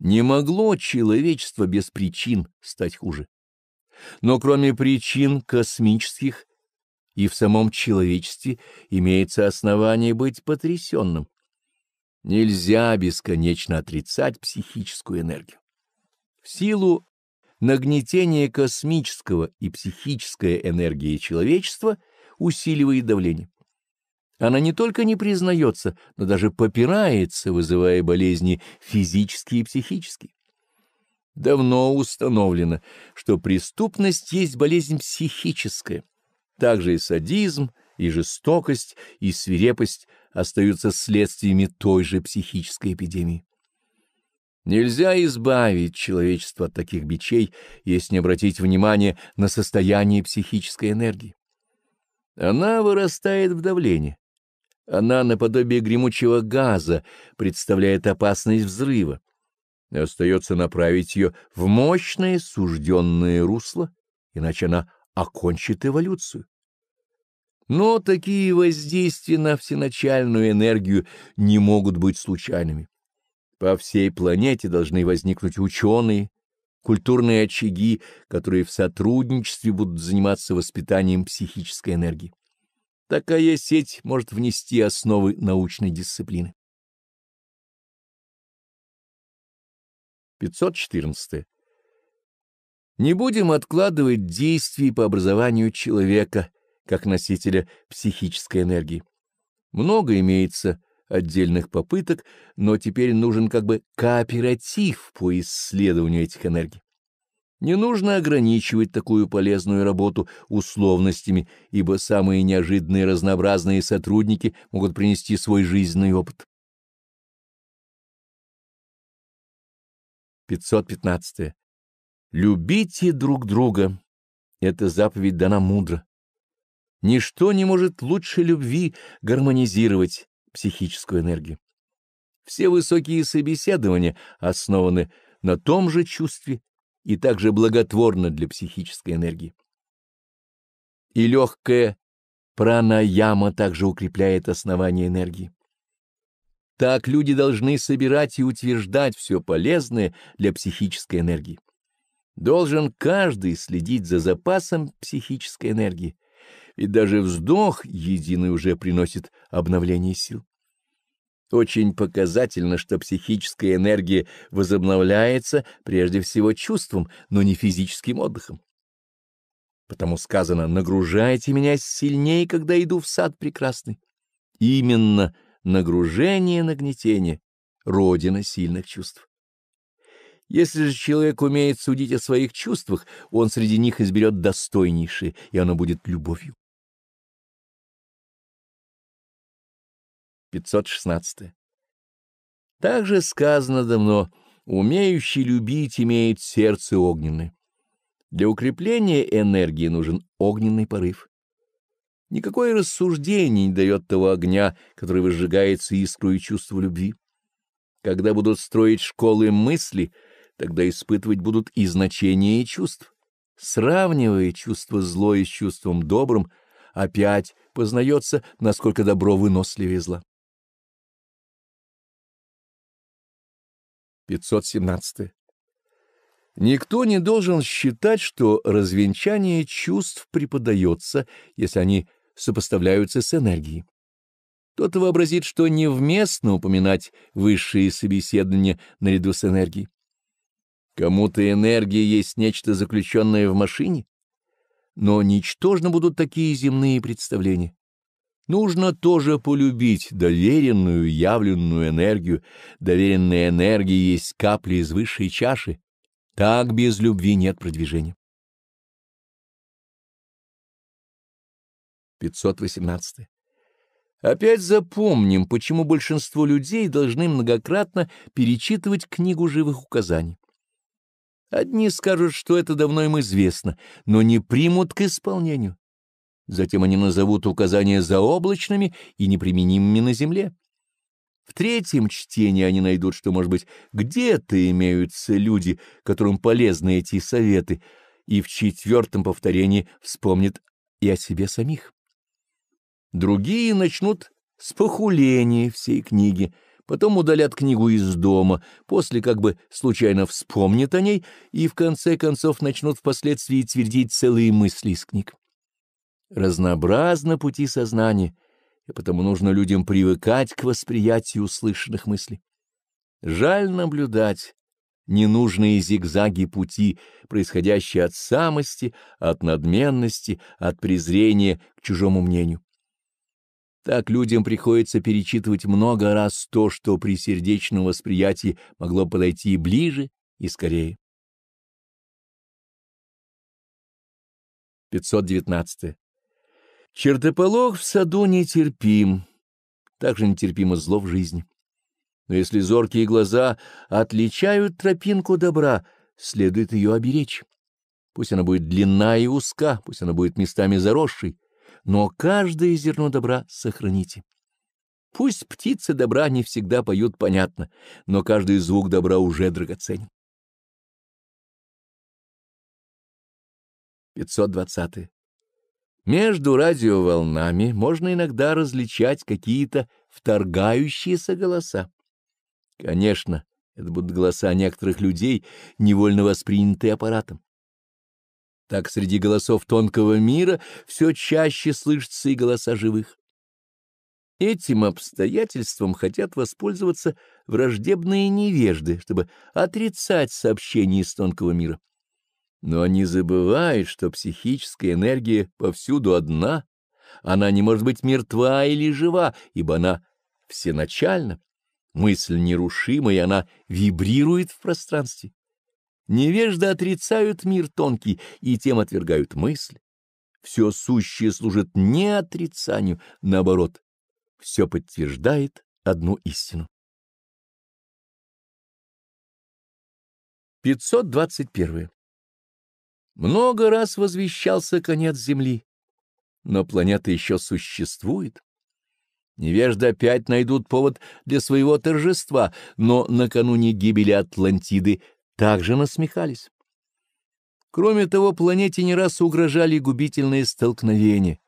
Не могло человечество без причин стать хуже. Но кроме причин космических и в самом человечестве имеется основание быть потрясенным. Нельзя бесконечно отрицать психическую энергию. В силу нагнетения космического и психическая энергия человечества усиливает давление. Она не только не признается, но даже попирается, вызывая болезни физические и психические. Давно установлено, что преступность есть болезнь психическая – также и садизм, и жестокость, и свирепость остаются следствиями той же психической эпидемии. Нельзя избавить человечество от таких бичей, если не обратить внимание на состояние психической энергии. Она вырастает в давлении. Она, наподобие гремучего газа, представляет опасность взрыва. Остается направить ее в мощное сужденное русло, иначе она окончит эволюцию. Но такие воздействия на всеначальную энергию не могут быть случайными. По всей планете должны возникнуть ученые, культурные очаги, которые в сотрудничестве будут заниматься воспитанием психической энергии. Такая сеть может внести основы научной дисциплины. 514. Не будем откладывать действий по образованию человека как носителя психической энергии. Много имеется отдельных попыток, но теперь нужен как бы кооператив по исследованию этих энергий. Не нужно ограничивать такую полезную работу условностями, ибо самые неожиданные разнообразные сотрудники могут принести свой жизненный опыт. 515. Любите друг друга. Эта заповедь дана мудро. Ничто не может лучше любви гармонизировать психическую энергию. Все высокие собеседования основаны на том же чувстве и также благотворны для психической энергии. И легкая пранаяма также укрепляет основание энергии. Так люди должны собирать и утверждать все полезное для психической энергии. Должен каждый следить за запасом психической энергии, ведь даже вздох единый уже приносит обновление сил. Очень показательно, что психическая энергия возобновляется прежде всего чувством, но не физическим отдыхом. Потому сказано «нагружайте меня сильнее, когда иду в сад прекрасный». Именно нагружение и нагнетение — родина сильных чувств. Если же человек умеет судить о своих чувствах, он среди них изберет достойнейшее, и оно будет любовью. 516. Также сказано давно, умеющий любить имеет сердце огненное. Для укрепления энергии нужен огненный порыв. Никакое рассуждение не дает того огня, который выжигается искру и чувство любви. Когда будут строить школы мысли — тогда испытывать будут и значение, и чувств. Сравнивая чувство злое с чувством добрым, опять познается, насколько добро выносливее зла. 517. Никто не должен считать, что развенчание чувств преподается, если они сопоставляются с энергией. кто вообразит, что невместно упоминать высшие собеседования наряду с энергией. Кому-то энергия есть нечто заключенное в машине, но ничтожно будут такие земные представления. Нужно тоже полюбить доверенную, явленную энергию. Доверенная энергия есть капли из высшей чаши. Так без любви нет продвижения. 518. Опять запомним, почему большинство людей должны многократно перечитывать книгу живых указаний. Одни скажут, что это давно им известно, но не примут к исполнению. Затем они назовут указания заоблачными и неприменимыми на земле. В третьем чтении они найдут, что, может быть, где-то имеются люди, которым полезны эти советы, и в четвертом повторении вспомнят и о себе самих. Другие начнут с похуления всей книги — потом удалят книгу из дома, после как бы случайно вспомнят о ней и в конце концов начнут впоследствии твердить целые мысли из книг. Разнообразны пути сознания, и потому нужно людям привыкать к восприятию услышанных мыслей. Жаль наблюдать ненужные зигзаги пути, происходящие от самости, от надменности, от презрения к чужому мнению. Так людям приходится перечитывать много раз то, что при сердечном восприятии могло подойти ближе и скорее. 519. Чертополох в саду нетерпим, также нетерпимо зло в жизни. Но если зоркие глаза отличают тропинку добра, следует ее оберечь. Пусть она будет длинна и узка, пусть она будет местами заросшей, но каждое зерно добра сохраните. Пусть птицы добра не всегда поют, понятно, но каждый звук добра уже драгоценен. 520. Между радиоволнами можно иногда различать какие-то вторгающиеся голоса. Конечно, это будут голоса некоторых людей, невольно воспринятые аппаратом. Так среди голосов тонкого мира все чаще слышатся и голоса живых. Этим обстоятельством хотят воспользоваться враждебные невежды, чтобы отрицать сообщения из тонкого мира. Но они забывают, что психическая энергия повсюду одна, она не может быть мертва или жива, ибо она всеначальна, мысль нерушима, и она вибрирует в пространстве. Невежды отрицают мир тонкий и тем отвергают мысль. Все сущее служит не отрицанию, наоборот, все подтверждает одну истину. 521. Много раз возвещался конец Земли, но планета еще существует. Невежда опять найдут повод для своего торжества, но накануне гибели Атлантиды также насмехались. Кроме того, планете не раз угрожали губительные столкновения.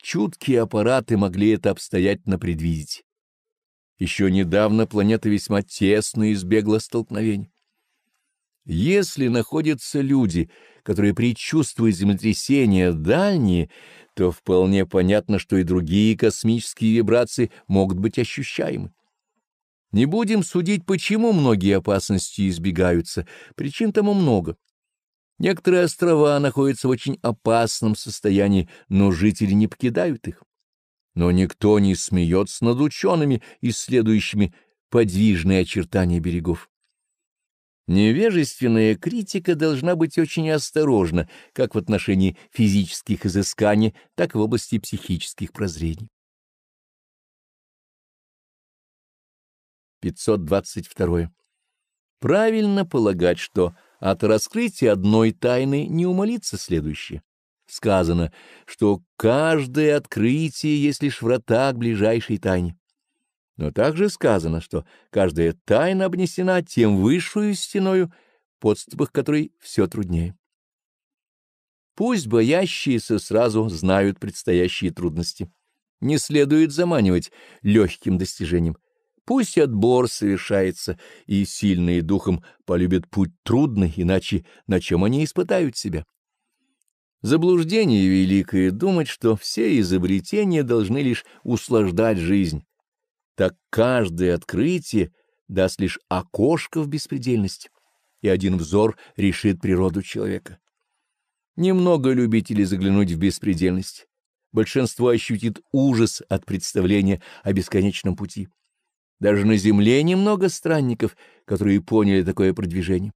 Чуткие аппараты могли это обстоятельно предвидеть. Еще недавно планета весьма тесно избегла столкновений. Если находятся люди, которые предчувствуют землетрясения дальние, то вполне понятно, что и другие космические вибрации могут быть ощущаемы. Не будем судить, почему многие опасности избегаются, причин тому много. Некоторые острова находятся в очень опасном состоянии, но жители не покидают их. Но никто не смеется над учеными, исследующими подвижные очертания берегов. Невежественная критика должна быть очень осторожна как в отношении физических изысканий, так и в области психических прозрений. 522. Правильно полагать, что от раскрытия одной тайны не умолится следующее. Сказано, что каждое открытие есть лишь врата к ближайшей тайне. Но также сказано, что каждая тайна обнесена тем высшую стеною, подступах которой все труднее. Пусть боящиеся сразу знают предстоящие трудности. Не следует заманивать легким достижением — Пусть отбор совершается, и сильные духом полюбят путь трудный, иначе на чем они испытают себя? Заблуждение великое думать, что все изобретения должны лишь услаждать жизнь. Так каждое открытие даст лишь окошко в беспредельность, и один взор решит природу человека. Немного любителей заглянуть в беспредельность. Большинство ощутит ужас от представления о бесконечном пути. Даже на земле немного странников, которые поняли такое продвижение.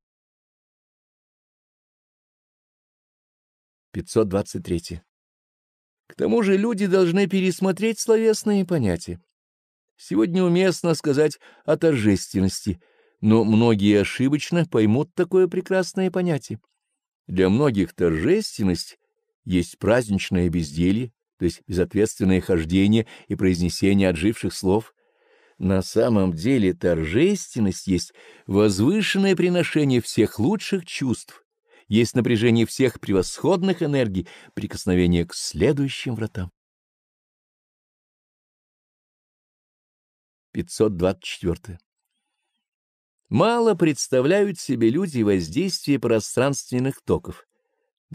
523. К тому же люди должны пересмотреть словесные понятия. Сегодня уместно сказать о торжественности, но многие ошибочно поймут такое прекрасное понятие. Для многих торжественность есть праздничное безделье, то есть безответственное хождение и произнесение отживших слов — на самом деле торжественность есть возвышенное приношение всех лучших чувств, есть напряжение всех превосходных энергий, прикосновение к следующим вратам. 524. Мало представляют себе люди воздействие пространственных токов.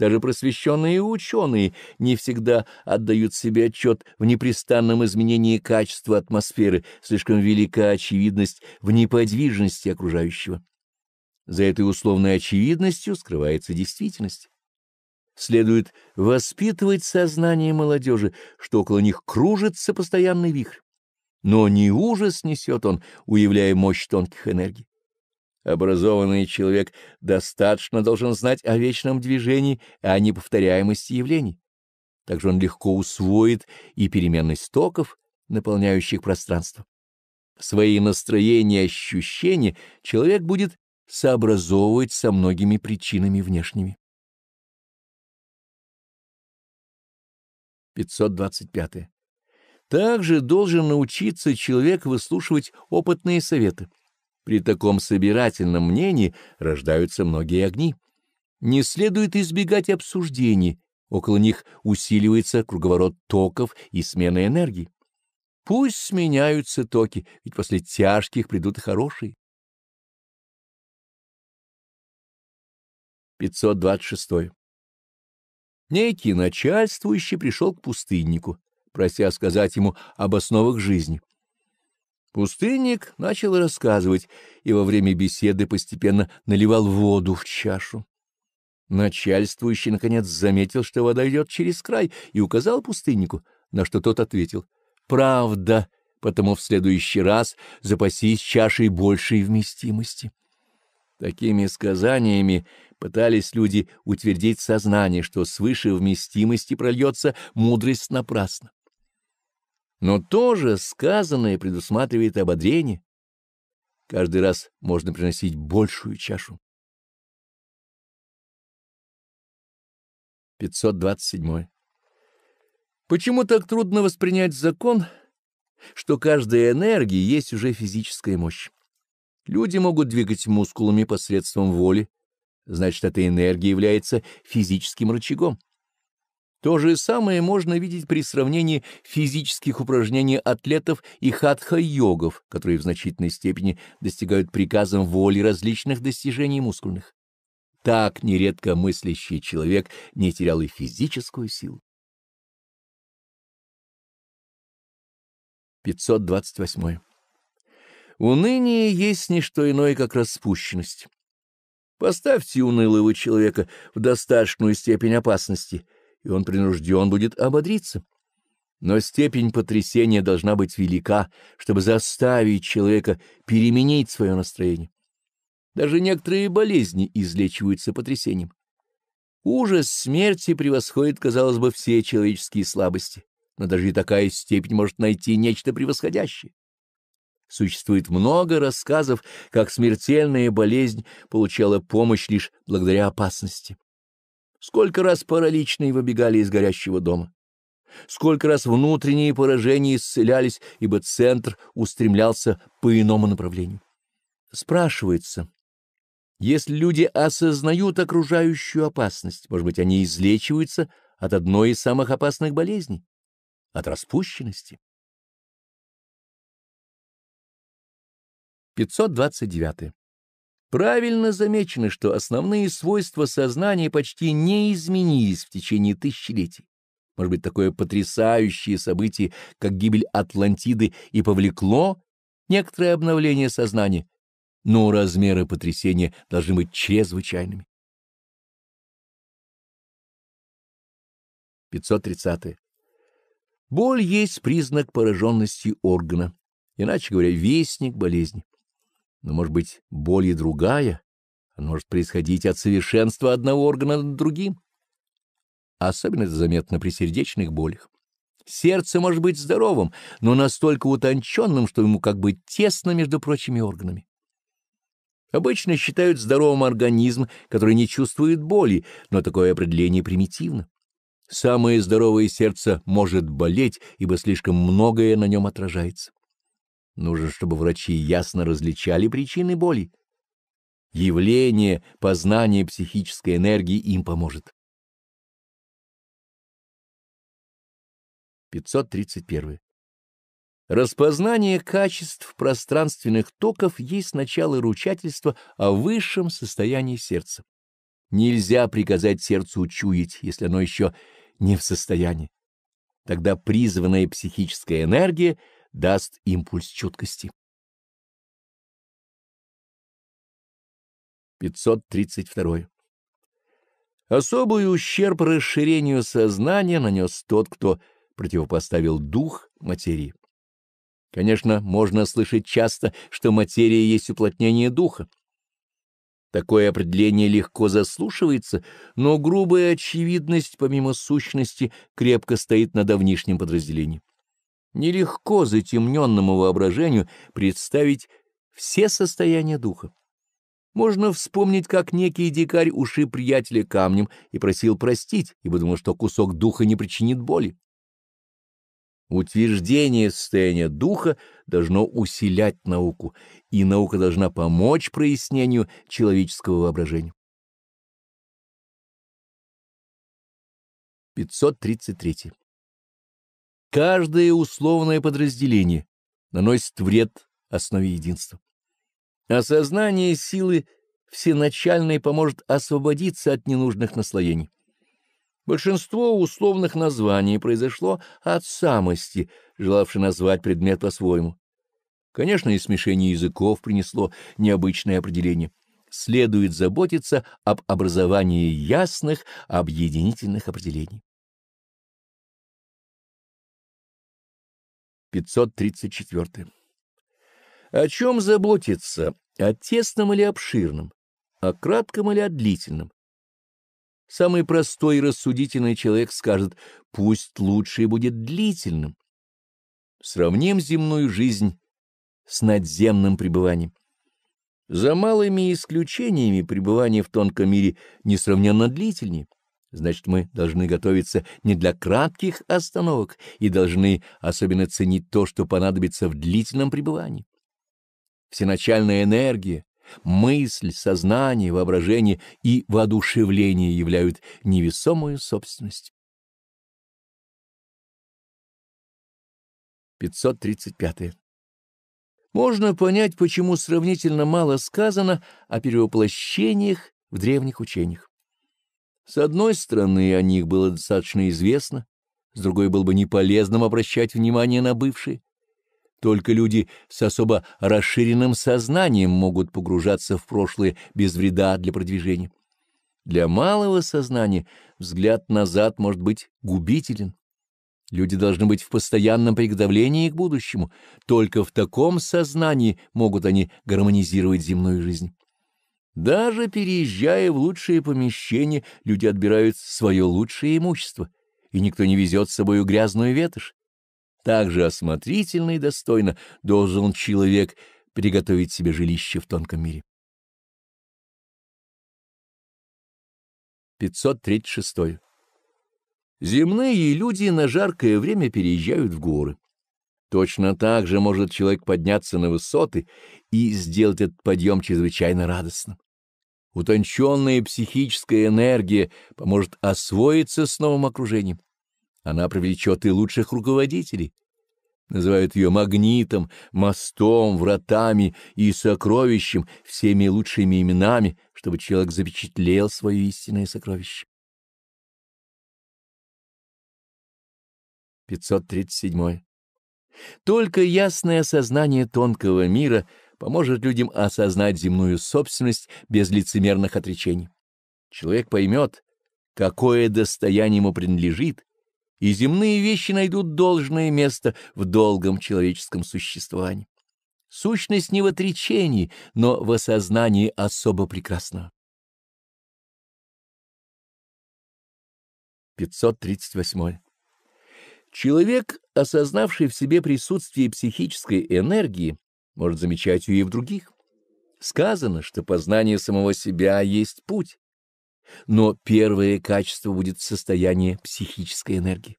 Даже просвещенные ученые не всегда отдают себе отчет в непрестанном изменении качества атмосферы, слишком велика очевидность в неподвижности окружающего. За этой условной очевидностью скрывается действительность. Следует воспитывать сознание молодежи, что около них кружится постоянный вихрь. Но не ужас несет он, уявляя мощь тонких энергий. Образованный человек достаточно должен знать о вечном движении, и а о неповторяемости явлений. Также он легко усвоит и переменность токов, наполняющих пространство. Свои настроения и ощущения человек будет сообразовывать со многими причинами внешними. 525. Также должен научиться человек выслушивать опытные советы при таком собирательном мнении рождаются многие огни. Не следует избегать обсуждений, около них усиливается круговорот токов и смены энергии. Пусть сменяются токи, ведь после тяжких придут и хорошие. 526. Некий начальствующий пришел к пустыннику, прося сказать ему об основах жизни. Пустынник начал рассказывать и во время беседы постепенно наливал воду в чашу. Начальствующий, наконец, заметил, что вода идет через край, и указал пустыннику, на что тот ответил «Правда, потому в следующий раз запасись чашей большей вместимости». Такими сказаниями пытались люди утвердить сознание, что свыше вместимости прольется мудрость напрасно. Но тоже сказанное предусматривает ободрение. Каждый раз можно приносить большую чашу. 527. Почему так трудно воспринять закон, что каждая энергия есть уже физическая мощь? Люди могут двигать мускулами посредством воли, значит, эта энергия является физическим рычагом. То же самое можно видеть при сравнении физических упражнений атлетов и хатха-йогов, которые в значительной степени достигают приказом воли различных достижений мускульных. Так нередко мыслящий человек не терял и физическую силу. 528. Уныние есть не что иное, как распущенность. Поставьте унылого человека в достаточную степень опасности — и он принужден будет ободриться. Но степень потрясения должна быть велика, чтобы заставить человека переменить свое настроение. Даже некоторые болезни излечиваются потрясением. Ужас смерти превосходит, казалось бы, все человеческие слабости, но даже и такая степень может найти нечто превосходящее. Существует много рассказов, как смертельная болезнь получала помощь лишь благодаря опасности. Сколько раз параличные выбегали из горящего дома. Сколько раз внутренние поражения исцелялись, ибо центр устремлялся по иному направлению. Спрашивается, если люди осознают окружающую опасность, может быть, они излечиваются от одной из самых опасных болезней — от распущенности. 529. Правильно замечено, что основные свойства сознания почти не изменились в течение тысячелетий. Может быть, такое потрясающее событие, как гибель Атлантиды, и повлекло некоторое обновление сознания, но размеры потрясения должны быть чрезвычайными. 530. Боль есть признак пораженности органа, иначе говоря, вестник болезни. Но, может быть, боль и другая? Она может происходить от совершенства одного органа над другим. Особенно это заметно при сердечных болях. Сердце может быть здоровым, но настолько утонченным, что ему как бы тесно между прочими органами. Обычно считают здоровым организм, который не чувствует боли, но такое определение примитивно. Самое здоровое сердце может болеть, ибо слишком многое на нем отражается. Нужно, чтобы врачи ясно различали причины боли. Явление познания психической энергии им поможет. 531. Распознание качеств пространственных токов есть начало ручательства о высшем состоянии сердца. Нельзя приказать сердцу учуять, если оно еще не в состоянии. Тогда призванная психическая энергия — даст импульс чуткости. 532. Особый ущерб расширению сознания нанес тот, кто противопоставил дух материи. Конечно, можно слышать часто, что материя есть уплотнение духа. Такое определение легко заслушивается, но грубая очевидность помимо сущности крепко стоит на давнишнем подразделении. Нелегко затемненному воображению представить все состояния духа. Можно вспомнить, как некий дикарь ушиб приятеля камнем и просил простить, ибо думал, что кусок духа не причинит боли. Утверждение состояния духа должно усилять науку, и наука должна помочь прояснению человеческого воображения. 533. Каждое условное подразделение наносит вред основе единства. Осознание силы всеначальной поможет освободиться от ненужных наслоений. Большинство условных названий произошло от самости, желавшей назвать предмет по-своему. Конечно, и смешение языков принесло необычное определение. Следует заботиться об образовании ясных, объединительных определений. 534. О чем заботиться? О тесном или обширном? О кратком или о длительном? Самый простой и рассудительный человек скажет, пусть лучшее будет длительным. Сравним земную жизнь с надземным пребыванием. За малыми исключениями пребывание в тонком мире несравненно длительнее. Значит, мы должны готовиться не для кратких остановок и должны особенно ценить то, что понадобится в длительном пребывании. Всеначальная энергия, мысль, сознание, воображение и воодушевление являют невесомую собственность. 535. Можно понять, почему сравнительно мало сказано о перевоплощениях в древних учениях. С одной стороны, о них было достаточно известно, с другой было бы неполезным обращать внимание на бывшие. Только люди с особо расширенным сознанием могут погружаться в прошлое без вреда для продвижения. Для малого сознания взгляд назад может быть губителен. Люди должны быть в постоянном приготовлении к будущему. Только в таком сознании могут они гармонизировать земную жизнь. Даже переезжая в лучшие помещения, люди отбирают свое лучшее имущество, и никто не везет с собою грязную ветошь. Так же осмотрительно и достойно должен человек приготовить себе жилище в тонком мире. 536. Земные люди на жаркое время переезжают в горы. Точно так же может человек подняться на высоты и сделать этот подъем чрезвычайно радостным утонченная психическая энергия поможет освоиться с новым окружением. Она привлечет и лучших руководителей. Называют ее магнитом, мостом, вратами и сокровищем, всеми лучшими именами, чтобы человек запечатлел свое истинное сокровище. 537. Только ясное сознание тонкого мира — поможет людям осознать земную собственность без лицемерных отречений. Человек поймет, какое достояние ему принадлежит, и земные вещи найдут должное место в долгом человеческом существовании. Сущность не в отречении, но в осознании особо прекрасного. 538. Человек, осознавший в себе присутствие психической энергии, может замечать и в других. Сказано, что познание самого себя есть путь, но первое качество будет состояние психической энергии.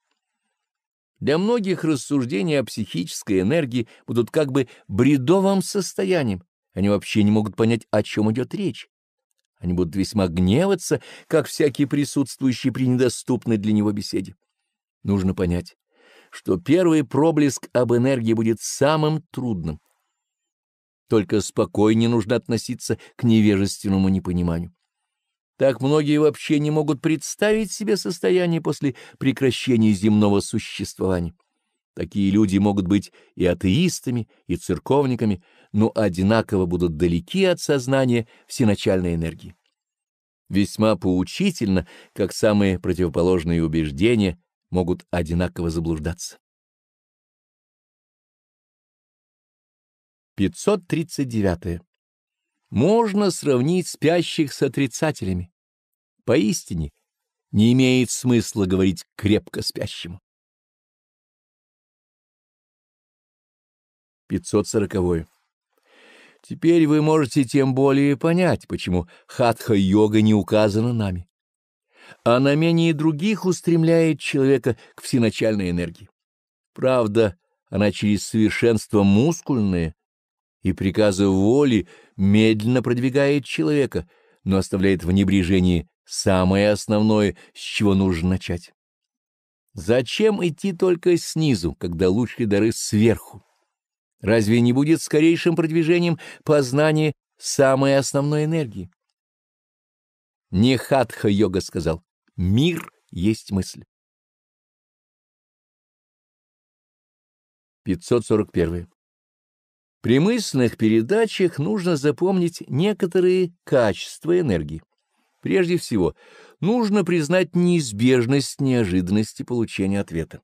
Для многих рассуждения о психической энергии будут как бы бредовым состоянием, они вообще не могут понять, о чем идет речь. Они будут весьма гневаться, как всякие присутствующие при недоступной для него беседе. Нужно понять, что первый проблеск об энергии будет самым трудным, только спокойнее нужно относиться к невежественному непониманию. Так многие вообще не могут представить себе состояние после прекращения земного существования. Такие люди могут быть и атеистами, и церковниками, но одинаково будут далеки от сознания всеначальной энергии. Весьма поучительно, как самые противоположные убеждения могут одинаково заблуждаться. 539. Можно сравнить спящих с отрицателями. Поистине, не имеет смысла говорить крепко спящему. 540. Теперь вы можете тем более понять, почему хатха-йога не указана нами. Она менее других устремляет человека к всеначальной энергии. Правда, она через совершенство мускульное и приказа воли медленно продвигает человека, но оставляет в небрежении самое основное, с чего нужно начать. Зачем идти только снизу, когда лучшие дары сверху? Разве не будет скорейшим продвижением познание самой основной энергии? Не хатха-йога сказал, мир есть мысль. 541. При мысленных передачах нужно запомнить некоторые качества энергии. Прежде всего, нужно признать неизбежность неожиданности получения ответа.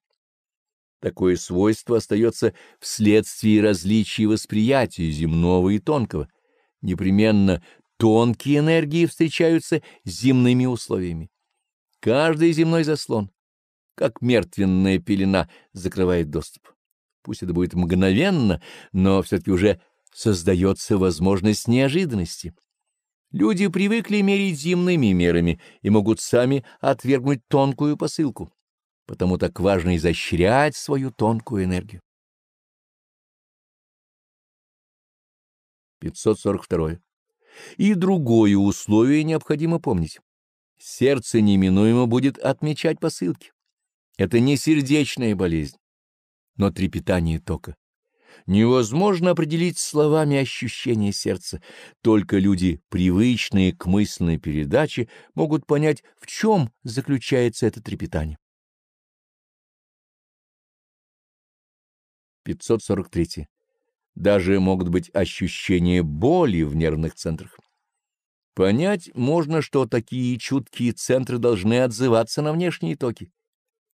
Такое свойство остается вследствие различия восприятия земного и тонкого. Непременно тонкие энергии встречаются с земными условиями. Каждый земной заслон, как мертвенная пелена, закрывает доступ. Пусть это будет мгновенно, но все-таки уже создается возможность неожиданности. Люди привыкли мерить земными мерами и могут сами отвергнуть тонкую посылку. Потому так важно изощрять свою тонкую энергию. 542. И другое условие необходимо помнить. Сердце неминуемо будет отмечать посылки. Это не сердечная болезнь, но трепетание тока. Невозможно определить словами ощущение сердца, только люди, привычные к мысленной передаче, могут понять, в чем заключается это трепетание. 543. Даже могут быть ощущения боли в нервных центрах. Понять можно, что такие чуткие центры должны отзываться на внешние токи.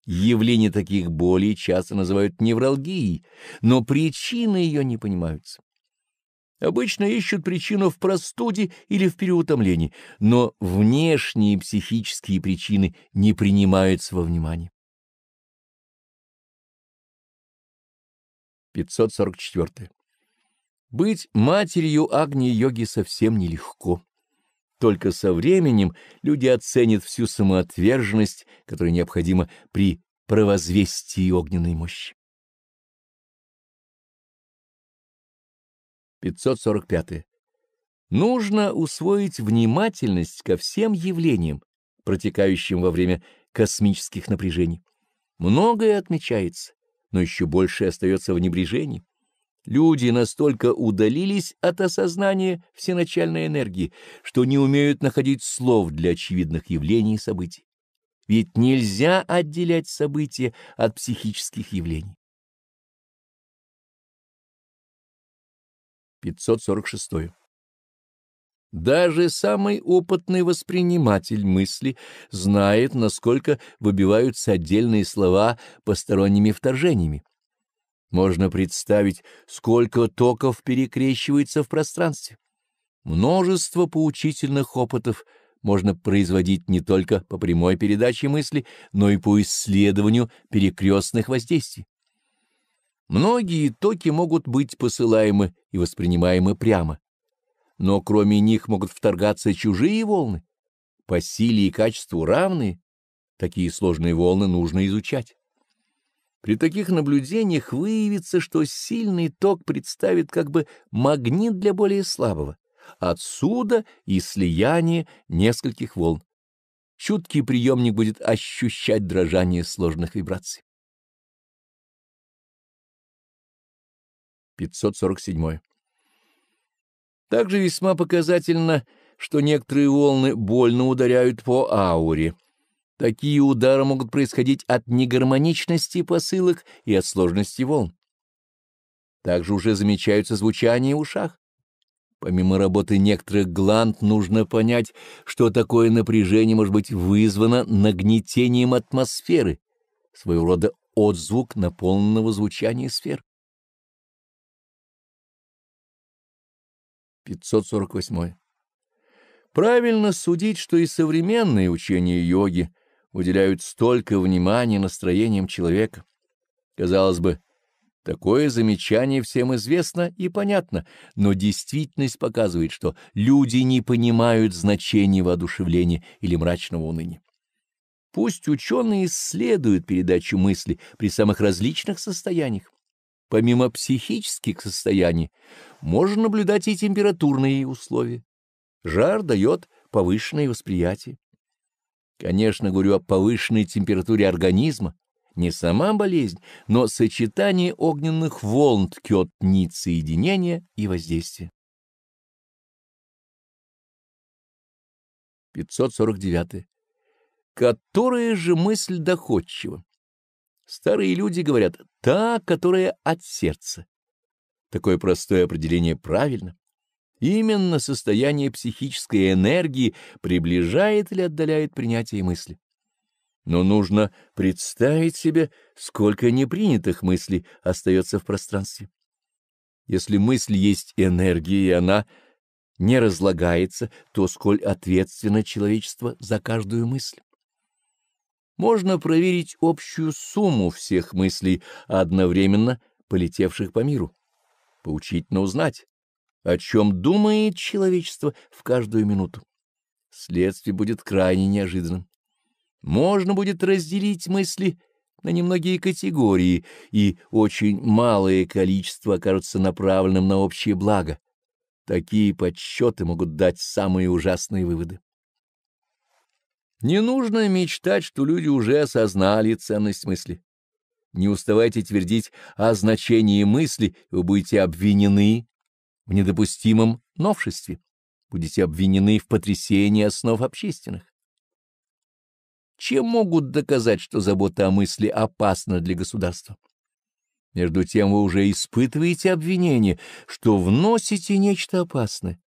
Явление таких болей часто называют невралгией, но причины ее не понимаются. Обычно ищут причину в простуде или в переутомлении, но внешние психические причины не принимаются во внимание. 544. Быть матерью Агни-йоги совсем нелегко. Только со временем люди оценят всю самоотверженность, которая необходима при провозвестии огненной мощи. 545. Нужно усвоить внимательность ко всем явлениям, протекающим во время космических напряжений. Многое отмечается, но еще больше остается в небрежении. Люди настолько удалились от осознания всеначальной энергии, что не умеют находить слов для очевидных явлений и событий. Ведь нельзя отделять события от психических явлений. 546. Даже самый опытный восприниматель мысли знает, насколько выбиваются отдельные слова посторонними вторжениями. Можно представить, сколько токов перекрещивается в пространстве. Множество поучительных опытов можно производить не только по прямой передаче мысли, но и по исследованию перекрестных воздействий. Многие токи могут быть посылаемы и воспринимаемы прямо, но кроме них могут вторгаться чужие волны, по силе и качеству равные. Такие сложные волны нужно изучать. При таких наблюдениях выявится, что сильный ток представит как бы магнит для более слабого. Отсюда и слияние нескольких волн. Чуткий приемник будет ощущать дрожание сложных вибраций. 547. Также весьма показательно, что некоторые волны больно ударяют по ауре. Такие удары могут происходить от негармоничности посылок и от сложности волн. Также уже замечаются звучания в ушах. Помимо работы некоторых гланд, нужно понять, что такое напряжение может быть вызвано нагнетением атмосферы, своего рода отзвук наполненного звучания сфер. 548. Правильно судить, что и современные учения йоги уделяют столько внимания настроениям человека. Казалось бы, такое замечание всем известно и понятно, но действительность показывает, что люди не понимают значения воодушевления или мрачного уныния. Пусть ученые исследуют передачу мысли при самых различных состояниях. Помимо психических состояний можно наблюдать и температурные условия. Жар дает повышенное восприятие. Конечно, говорю о повышенной температуре организма, не сама болезнь, но сочетание огненных волн ткет нить соединения и воздействия. 549. Которая же мысль доходчива? Старые люди говорят «та, которая от сердца». Такое простое определение правильно. Именно состояние психической энергии приближает или отдаляет принятие мысли. Но нужно представить себе, сколько непринятых мыслей остается в пространстве. Если мысль есть энергия, и она не разлагается, то сколь ответственно человечество за каждую мысль. Можно проверить общую сумму всех мыслей, одновременно полетевших по миру. Поучительно узнать, о чем думает человечество в каждую минуту. Следствие будет крайне неожиданным. Можно будет разделить мысли на немногие категории, и очень малое количество окажется направленным на общее благо. Такие подсчеты могут дать самые ужасные выводы. Не нужно мечтать, что люди уже осознали ценность мысли. Не уставайте твердить о значении мысли, вы будете обвинены в недопустимом новшестве, будете обвинены в потрясении основ общественных. Чем могут доказать, что забота о мысли опасна для государства? Между тем вы уже испытываете обвинение, что вносите нечто опасное.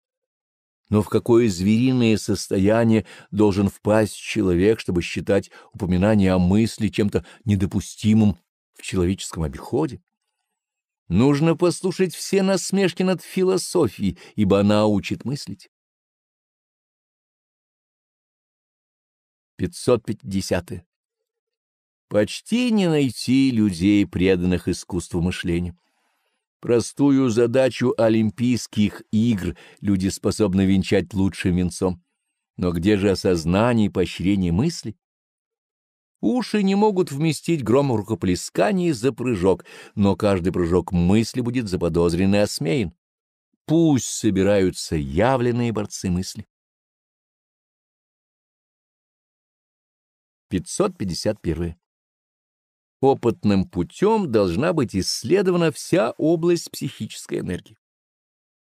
Но в какое звериное состояние должен впасть человек, чтобы считать упоминание о мысли чем-то недопустимым в человеческом обиходе? Нужно послушать все насмешки над философией, ибо она учит мыслить. 550. Почти не найти людей, преданных искусству мышления. Простую задачу Олимпийских игр люди способны венчать лучшим венцом. Но где же осознание и поощрение мысли? Уши не могут вместить гром рукоплесканий за прыжок, но каждый прыжок мысли будет заподозрен и осмеян. Пусть собираются явленные борцы мысли. 551. Опытным путем должна быть исследована вся область психической энергии.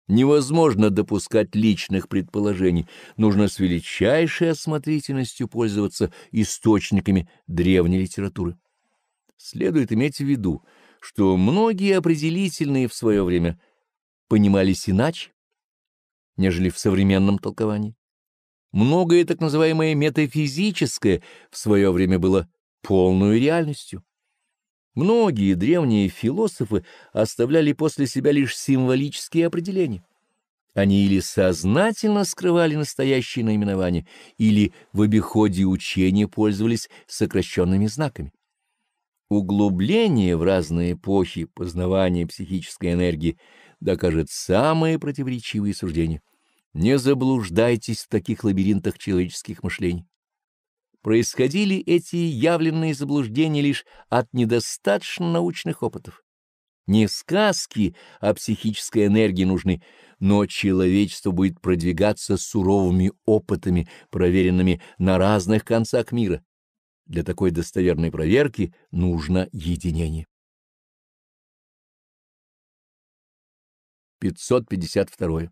Невозможно допускать личных предположений, нужно с величайшей осмотрительностью пользоваться источниками древней литературы. Следует иметь в виду, что многие определительные в свое время понимались иначе, нежели в современном толковании. Многое так называемое метафизическое в свое время было полной реальностью. Многие древние философы оставляли после себя лишь символические определения. Они или сознательно скрывали настоящие наименования, или в обиходе учения пользовались сокращенными знаками. Углубление в разные эпохи познавания психической энергии докажет самые противоречивые суждения. Не заблуждайтесь в таких лабиринтах человеческих мышлений происходили эти явленные заблуждения лишь от недостаточно научных опытов. Не сказки о психической энергии нужны, но человечество будет продвигаться суровыми опытами, проверенными на разных концах мира. Для такой достоверной проверки нужно единение. 552.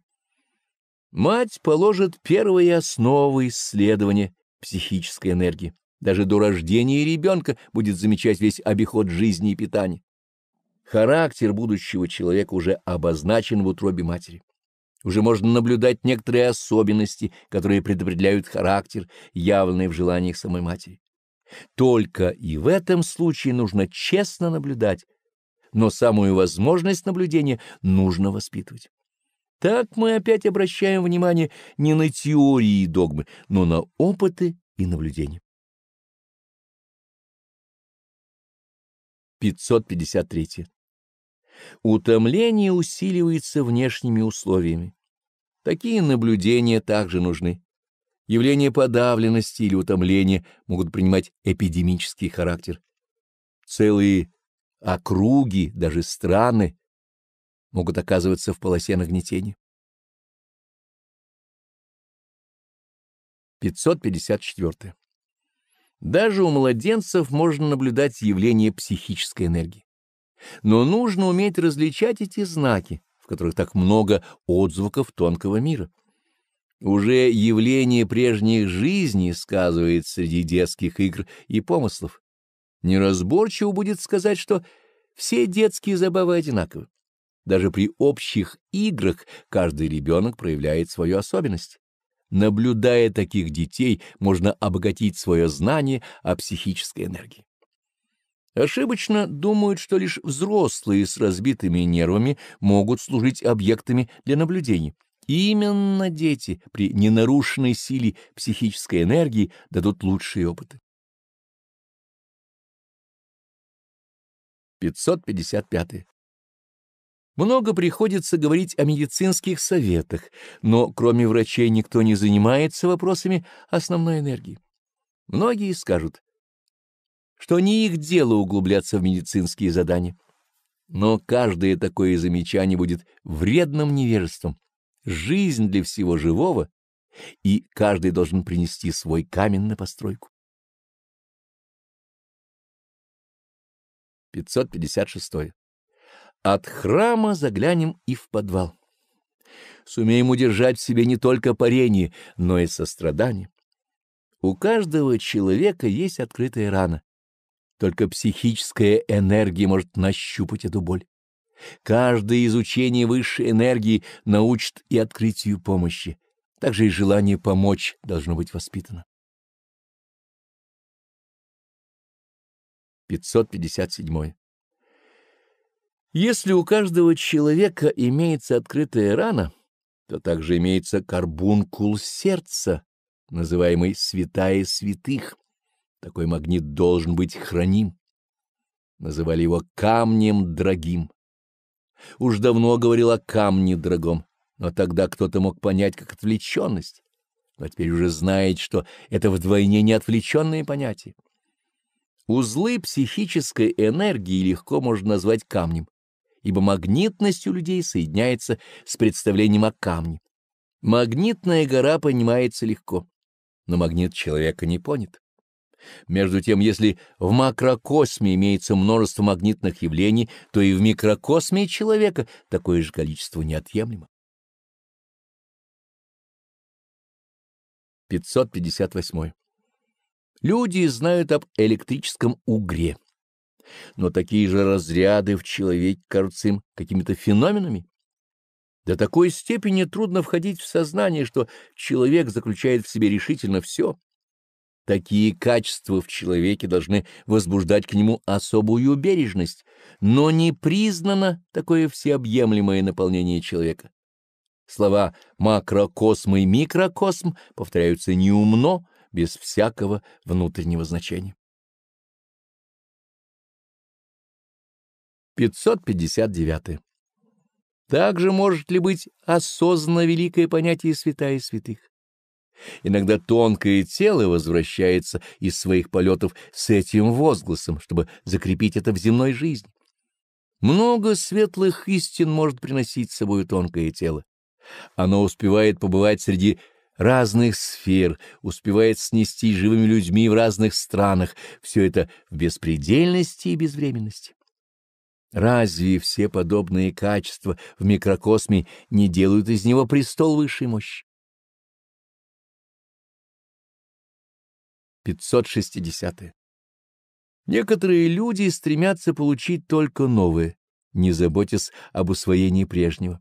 Мать положит первые основы исследования психической энергии. Даже до рождения ребенка будет замечать весь обиход жизни и питания. Характер будущего человека уже обозначен в утробе матери. Уже можно наблюдать некоторые особенности, которые предопределяют характер, явленный в желаниях самой матери. Только и в этом случае нужно честно наблюдать, но самую возможность наблюдения нужно воспитывать. Так мы опять обращаем внимание не на теории и догмы, но на опыты и наблюдения. 553. Утомление усиливается внешними условиями. Такие наблюдения также нужны. Явления подавленности или утомления могут принимать эпидемический характер. Целые округи, даже страны могут оказываться в полосе нагнетения. 554. Даже у младенцев можно наблюдать явление психической энергии. Но нужно уметь различать эти знаки, в которых так много отзвуков тонкого мира. Уже явление прежних жизней сказывает среди детских игр и помыслов. Неразборчиво будет сказать, что все детские забавы одинаковы. Даже при общих играх каждый ребенок проявляет свою особенность. Наблюдая таких детей, можно обогатить свое знание о психической энергии. Ошибочно думают, что лишь взрослые с разбитыми нервами могут служить объектами для наблюдений. Именно дети при ненарушенной силе психической энергии дадут лучшие опыты. 555. Много приходится говорить о медицинских советах, но кроме врачей никто не занимается вопросами основной энергии. Многие скажут, что не их дело углубляться в медицинские задания. Но каждое такое замечание будет вредным невежеством. Жизнь для всего живого, и каждый должен принести свой камень на постройку. 556. От храма заглянем и в подвал. Сумеем удержать в себе не только парение, но и сострадание. У каждого человека есть открытая рана. Только психическая энергия может нащупать эту боль. Каждое изучение высшей энергии научит и открытию помощи. Также и желание помочь должно быть воспитано. 557. Если у каждого человека имеется открытая рана, то также имеется карбункул сердца, называемый «святая святых». Такой магнит должен быть храним. Называли его «камнем дорогим». Уж давно говорил о камне дорогом, но тогда кто-то мог понять как отвлеченность, но теперь уже знает, что это вдвойне не понятия. Узлы психической энергии легко можно назвать камнем ибо магнитность у людей соединяется с представлением о камне. Магнитная гора понимается легко, но магнит человека не понят. Между тем, если в макрокосме имеется множество магнитных явлений, то и в микрокосме человека такое же количество неотъемлемо. 558. Люди знают об электрическом угре но такие же разряды в человеке кажутся им какими-то феноменами. До такой степени трудно входить в сознание, что человек заключает в себе решительно все. Такие качества в человеке должны возбуждать к нему особую бережность, но не признано такое всеобъемлемое наполнение человека. Слова «макрокосм» и «микрокосм» повторяются неумно, без всякого внутреннего значения. 559. Также может ли быть осознанно великое понятие святая святых? Иногда тонкое тело возвращается из своих полетов с этим возгласом, чтобы закрепить это в земной жизни. Много светлых истин может приносить с собой тонкое тело. Оно успевает побывать среди разных сфер, успевает снести живыми людьми в разных странах. Все это в беспредельности и безвременности. Разве все подобные качества в микрокосме не делают из него престол высшей мощи? 560. -е. Некоторые люди стремятся получить только новое, не заботясь об усвоении прежнего.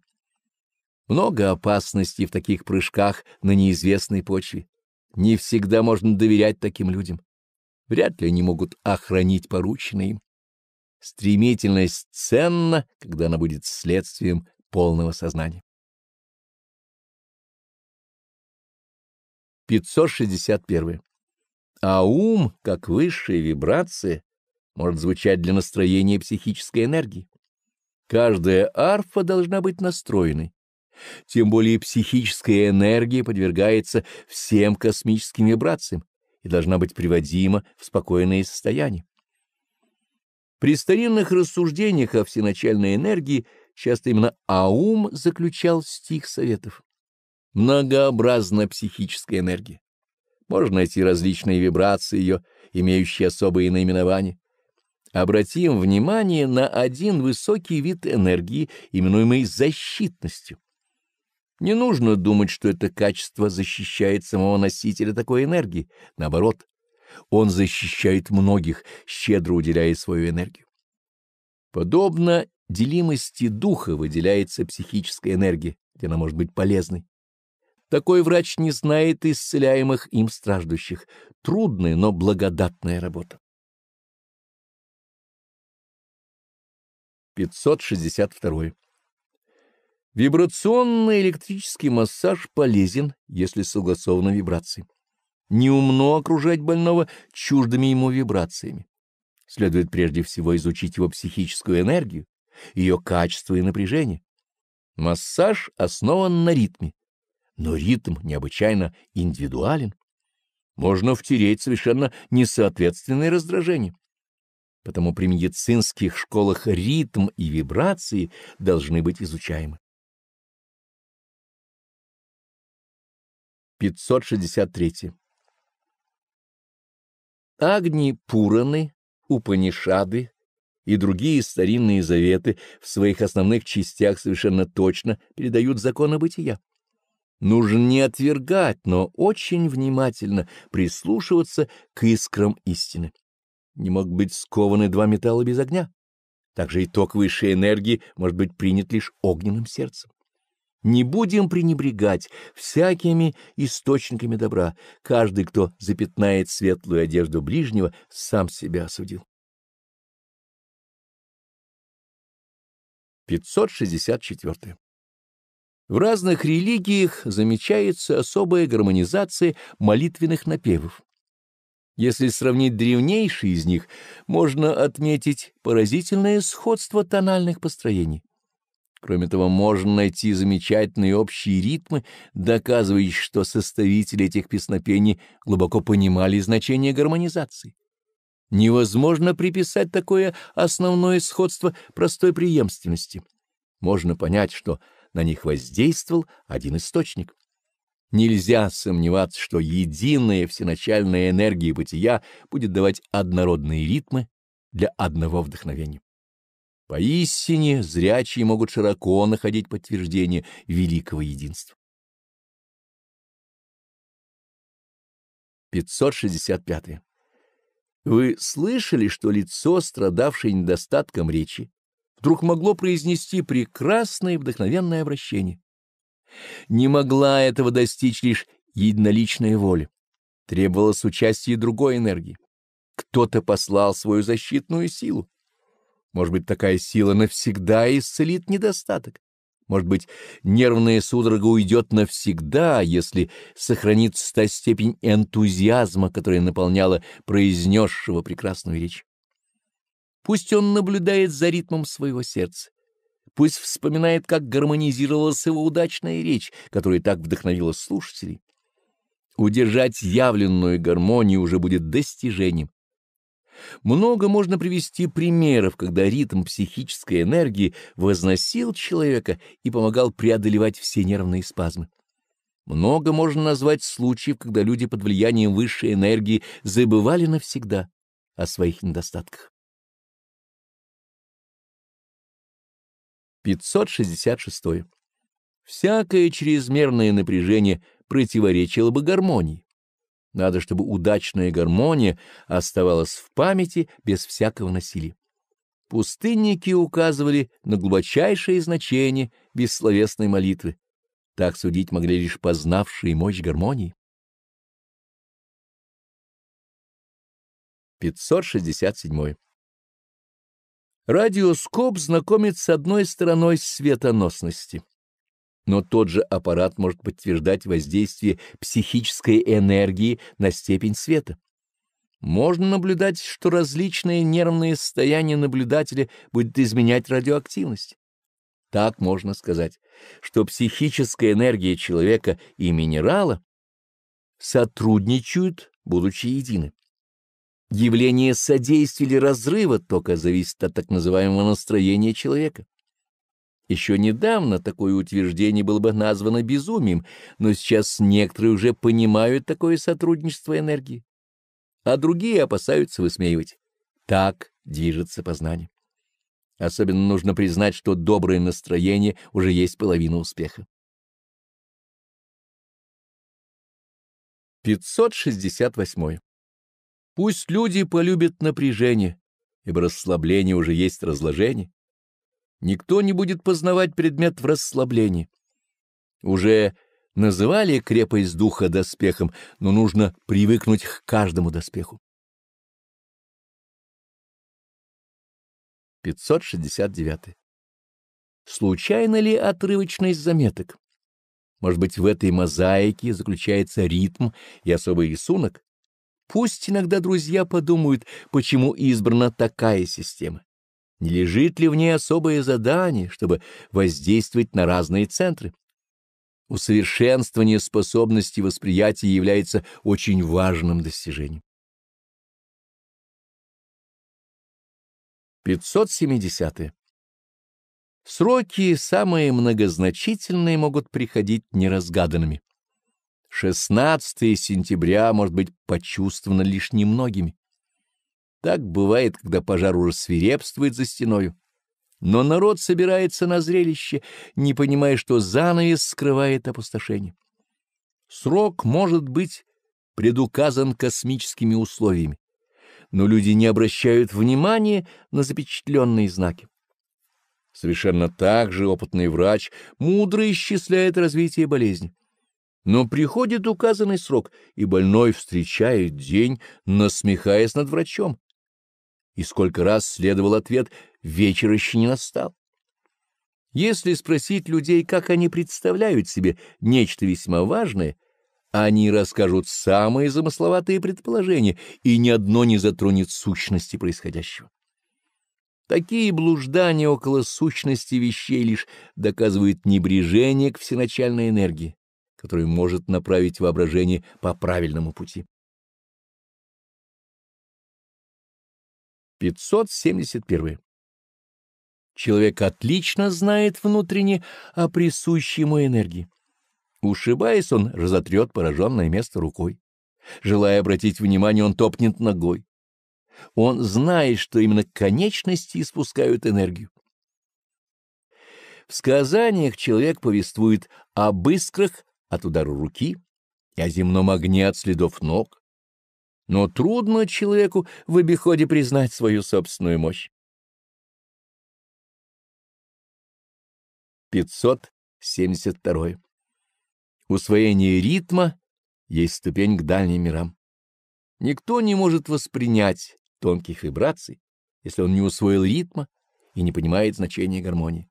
Много опасностей в таких прыжках на неизвестной почве. Не всегда можно доверять таким людям. Вряд ли они могут охранить порученное им. Стремительность ценна, когда она будет следствием полного сознания. 561. А ум, как высшая вибрация, может звучать для настроения психической энергии. Каждая арфа должна быть настроенной. Тем более психическая энергия подвергается всем космическим вибрациям и должна быть приводима в спокойное состояние. При старинных рассуждениях о всеначальной энергии часто именно Аум заключал стих советов. Многообразна психическая энергия. Можно найти различные вибрации ее, имеющие особые наименования. Обратим внимание на один высокий вид энергии, именуемый защитностью. Не нужно думать, что это качество защищает самого носителя такой энергии. Наоборот, он защищает многих, щедро уделяя свою энергию. Подобно делимости духа выделяется психическая энергия, где она может быть полезной. Такой врач не знает исцеляемых им страждущих. Трудная, но благодатная работа. 562. Вибрационный электрический массаж полезен, если согласованы вибрации неумно окружать больного чуждыми ему вибрациями. Следует прежде всего изучить его психическую энергию, ее качество и напряжение. Массаж основан на ритме, но ритм необычайно индивидуален. Можно втереть совершенно несоответственные раздражения. Потому при медицинских школах ритм и вибрации должны быть изучаемы. 563. Агни Пураны, Упанишады и другие старинные заветы в своих основных частях совершенно точно передают законы бытия. Нужно не отвергать, но очень внимательно прислушиваться к искрам истины. Не мог быть скованы два металла без огня. Также итог высшей энергии может быть принят лишь огненным сердцем. Не будем пренебрегать всякими источниками добра. Каждый, кто запятнает светлую одежду ближнего, сам себя осудил. 564. В разных религиях замечается особая гармонизация молитвенных напевов. Если сравнить древнейшие из них, можно отметить поразительное сходство тональных построений. Кроме того, можно найти замечательные общие ритмы, доказывающие, что составители этих песнопений глубоко понимали значение гармонизации. Невозможно приписать такое основное сходство простой преемственности. Можно понять, что на них воздействовал один источник. Нельзя сомневаться, что единая всеначальная энергия бытия будет давать однородные ритмы для одного вдохновения. Поистине зрячие могут широко находить подтверждение великого единства. 565. Вы слышали, что лицо, страдавшее недостатком речи, вдруг могло произнести прекрасное и вдохновенное обращение? Не могла этого достичь лишь единоличная воля. Требовалось участие другой энергии. Кто-то послал свою защитную силу может быть, такая сила навсегда исцелит недостаток. Может быть, нервная судорога уйдет навсегда, если сохранится та степень энтузиазма, которая наполняла произнесшего прекрасную речь. Пусть он наблюдает за ритмом своего сердца. Пусть вспоминает, как гармонизировалась его удачная речь, которая так вдохновила слушателей. Удержать явленную гармонию уже будет достижением, много можно привести примеров, когда ритм психической энергии возносил человека и помогал преодолевать все нервные спазмы. Много можно назвать случаев, когда люди под влиянием высшей энергии забывали навсегда о своих недостатках. 566. Всякое чрезмерное напряжение противоречило бы гармонии. Надо, чтобы удачная гармония оставалась в памяти без всякого насилия. Пустынники указывали на глубочайшее значение бессловесной молитвы. Так судить могли лишь познавшие мощь гармонии. 567. Радиоскоп знакомит с одной стороной светоносности но тот же аппарат может подтверждать воздействие психической энергии на степень света. Можно наблюдать, что различные нервные состояния наблюдателя будут изменять радиоактивность. Так можно сказать, что психическая энергия человека и минерала сотрудничают, будучи едины. Явление содействия или разрыва тока зависит от так называемого настроения человека. Еще недавно такое утверждение было бы названо безумием, но сейчас некоторые уже понимают такое сотрудничество энергии, а другие опасаются высмеивать. Так движется познание. Особенно нужно признать, что доброе настроение уже есть половина успеха. 568. Пусть люди полюбят напряжение, ибо расслабление уже есть разложение. Никто не будет познавать предмет в расслаблении. Уже называли крепость духа доспехом, но нужно привыкнуть к каждому доспеху. 569. Случайно ли отрывочность заметок? Может быть, в этой мозаике заключается ритм и особый рисунок? Пусть иногда друзья подумают, почему избрана такая система. Не лежит ли в ней особое задание, чтобы воздействовать на разные центры? Усовершенствование способности восприятия является очень важным достижением. 570. -е. Сроки самые многозначительные могут приходить неразгаданными. 16 сентября может быть почувствовано лишь немногими. Так бывает, когда пожар уже свирепствует за стеною. Но народ собирается на зрелище, не понимая, что занавес скрывает опустошение. Срок может быть предуказан космическими условиями, но люди не обращают внимания на запечатленные знаки. Совершенно так же опытный врач мудро исчисляет развитие болезни. Но приходит указанный срок, и больной встречает день, насмехаясь над врачом, и сколько раз следовал ответ «вечер еще не настал». Если спросить людей, как они представляют себе нечто весьма важное, они расскажут самые замысловатые предположения, и ни одно не затронет сущности происходящего. Такие блуждания около сущности вещей лишь доказывают небрежение к всеначальной энергии, которая может направить воображение по правильному пути. 571. Человек отлично знает внутренне о присущей ему энергии. Ушибаясь, он разотрет пораженное место рукой. Желая обратить внимание, он топнет ногой. Он знает, что именно конечности испускают энергию. В сказаниях человек повествует об искрах от удара руки и о земном огне от следов ног, но трудно человеку в обиходе признать свою собственную мощь. 572. Усвоение ритма есть ступень к дальним мирам. Никто не может воспринять тонких вибраций, если он не усвоил ритма и не понимает значения гармонии.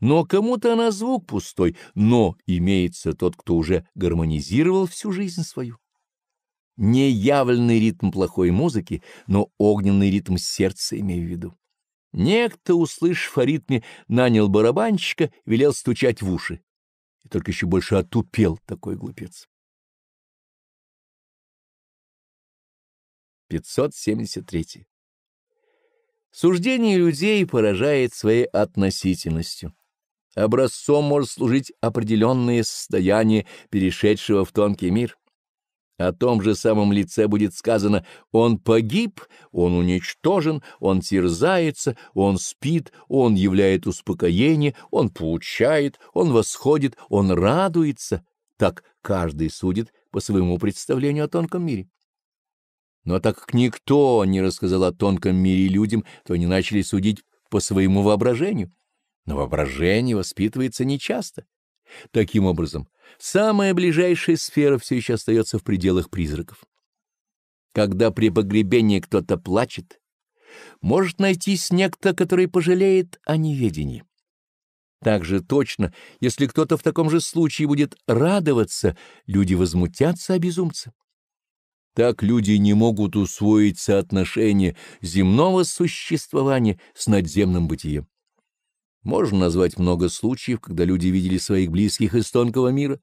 Но кому-то она звук пустой, но имеется тот, кто уже гармонизировал всю жизнь свою не явленный ритм плохой музыки, но огненный ритм сердца имею в виду. Некто, услышав о ритме, нанял барабанщика, велел стучать в уши. И только еще больше отупел такой глупец. 573. Суждение людей поражает своей относительностью. Образцом может служить определенное состояние перешедшего в тонкий мир. О том же самом лице будет сказано «Он погиб, он уничтожен, он терзается, он спит, он являет успокоение, он получает, он восходит, он радуется». Так каждый судит по своему представлению о тонком мире. Но так как никто не рассказал о тонком мире людям, то они начали судить по своему воображению. Но воображение воспитывается нечасто. Таким образом, самая ближайшая сфера все еще остается в пределах призраков. Когда при погребении кто-то плачет, может найтись некто, который пожалеет о неведении. Также точно, если кто-то в таком же случае будет радоваться, люди возмутятся о безумце. Так люди не могут усвоить соотношение земного существования с надземным бытием. Можно назвать много случаев, когда люди видели своих близких из тонкого мира,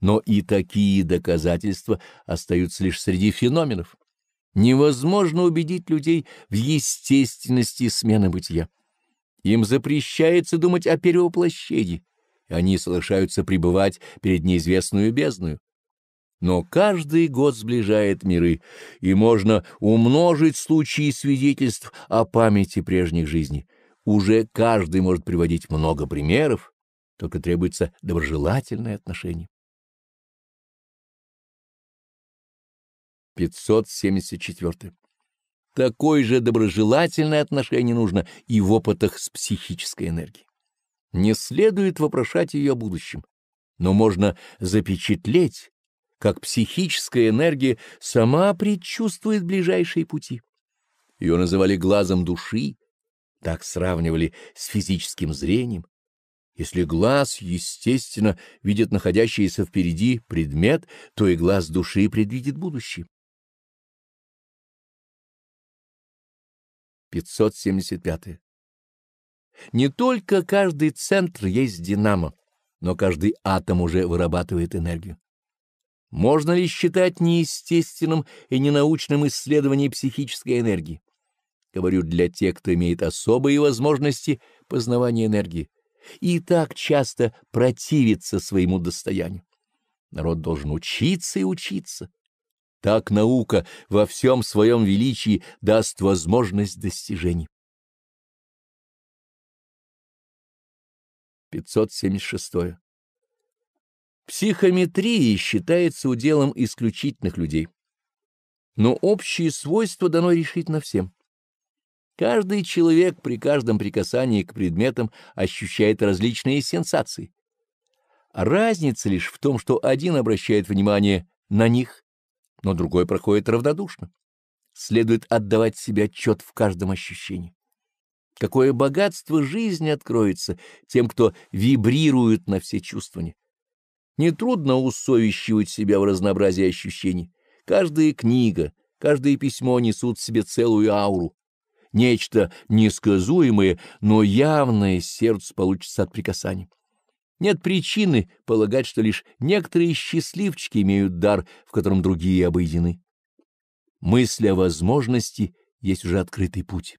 но и такие доказательства остаются лишь среди феноменов. Невозможно убедить людей в естественности смены бытия. Им запрещается думать о перевоплощении, и они соглашаются пребывать перед неизвестную бездную. Но каждый год сближает миры, и можно умножить случаи свидетельств о памяти прежних жизней. Уже каждый может приводить много примеров, только требуется доброжелательное отношение. 574. Такое же доброжелательное отношение нужно и в опытах с психической энергией. Не следует вопрошать ее о будущем, но можно запечатлеть, как психическая энергия сама предчувствует ближайшие пути. Ее называли глазом души, так сравнивали с физическим зрением. Если глаз, естественно, видит находящийся впереди предмет, то и глаз души предвидит будущее. 575. Не только каждый центр есть динамо, но каждый атом уже вырабатывает энергию. Можно ли считать неестественным и ненаучным исследование психической энергии? Говорю для тех, кто имеет особые возможности познавания энергии и так часто противится своему достоянию. Народ должен учиться и учиться. Так наука во всем своем величии даст возможность достижений. 576. Психометрия считается уделом исключительных людей. Но общее свойство дано решительно всем. Каждый человек при каждом прикасании к предметам ощущает различные сенсации. Разница лишь в том, что один обращает внимание на них, но другой проходит равнодушно. Следует отдавать себя отчет в каждом ощущении. Какое богатство жизни откроется тем, кто вибрирует на все чувствования. Не трудно усовещивать себя в разнообразии ощущений. Каждая книга, каждое письмо несут в себе целую ауру, нечто несказуемое, но явное сердце получится от прикасания. Нет причины полагать, что лишь некоторые счастливчики имеют дар, в котором другие обойдены. Мысль о возможности есть уже открытый путь.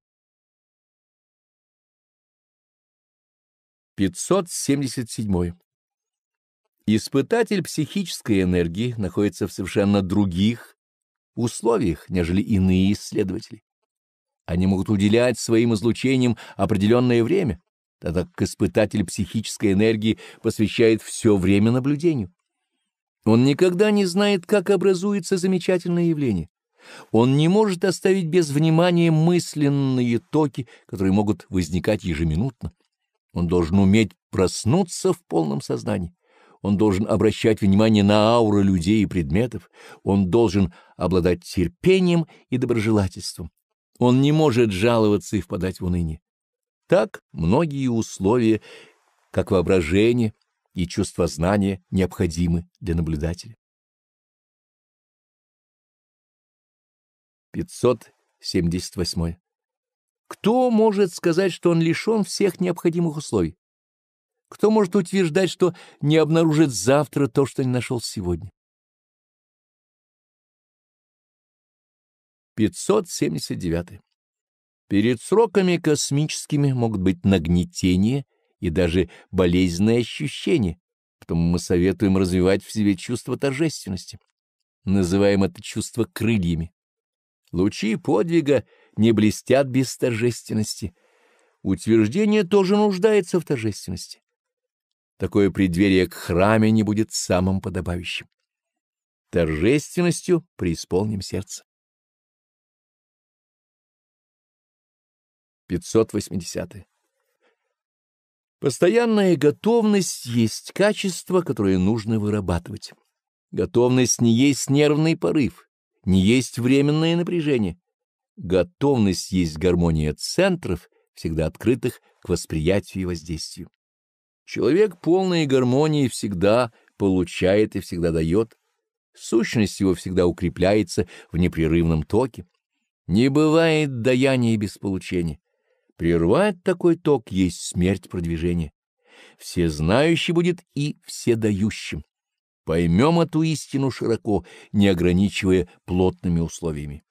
577. Испытатель психической энергии находится в совершенно других условиях, нежели иные исследователи. Они могут уделять своим излучениям определенное время, тогда как испытатель психической энергии посвящает все время наблюдению. Он никогда не знает, как образуется замечательное явление. Он не может оставить без внимания мысленные токи, которые могут возникать ежеминутно. Он должен уметь проснуться в полном сознании. Он должен обращать внимание на ауры людей и предметов. Он должен обладать терпением и доброжелательством. Он не может жаловаться и впадать в уныние. Так многие условия, как воображение и чувство знания, необходимы для наблюдателя. 578. Кто может сказать, что он лишен всех необходимых условий? Кто может утверждать, что не обнаружит завтра то, что не нашел сегодня? 579. Перед сроками космическими могут быть нагнетения и даже болезненные ощущения, потому мы советуем развивать в себе чувство торжественности. Называем это чувство крыльями. Лучи подвига не блестят без торжественности. Утверждение тоже нуждается в торжественности. Такое преддверие к храме не будет самым подобающим. Торжественностью преисполним сердце. 580. Постоянная готовность есть качество, которое нужно вырабатывать. Готовность не есть нервный порыв, не есть временное напряжение. Готовность есть гармония центров, всегда открытых к восприятию и воздействию. Человек полной гармонии всегда получает и всегда дает. Сущность его всегда укрепляется в непрерывном токе. Не бывает даяния без получения. Прервать такой ток есть смерть продвижения. Все знающий будет и все вседающим. Поймем эту истину широко, не ограничивая плотными условиями.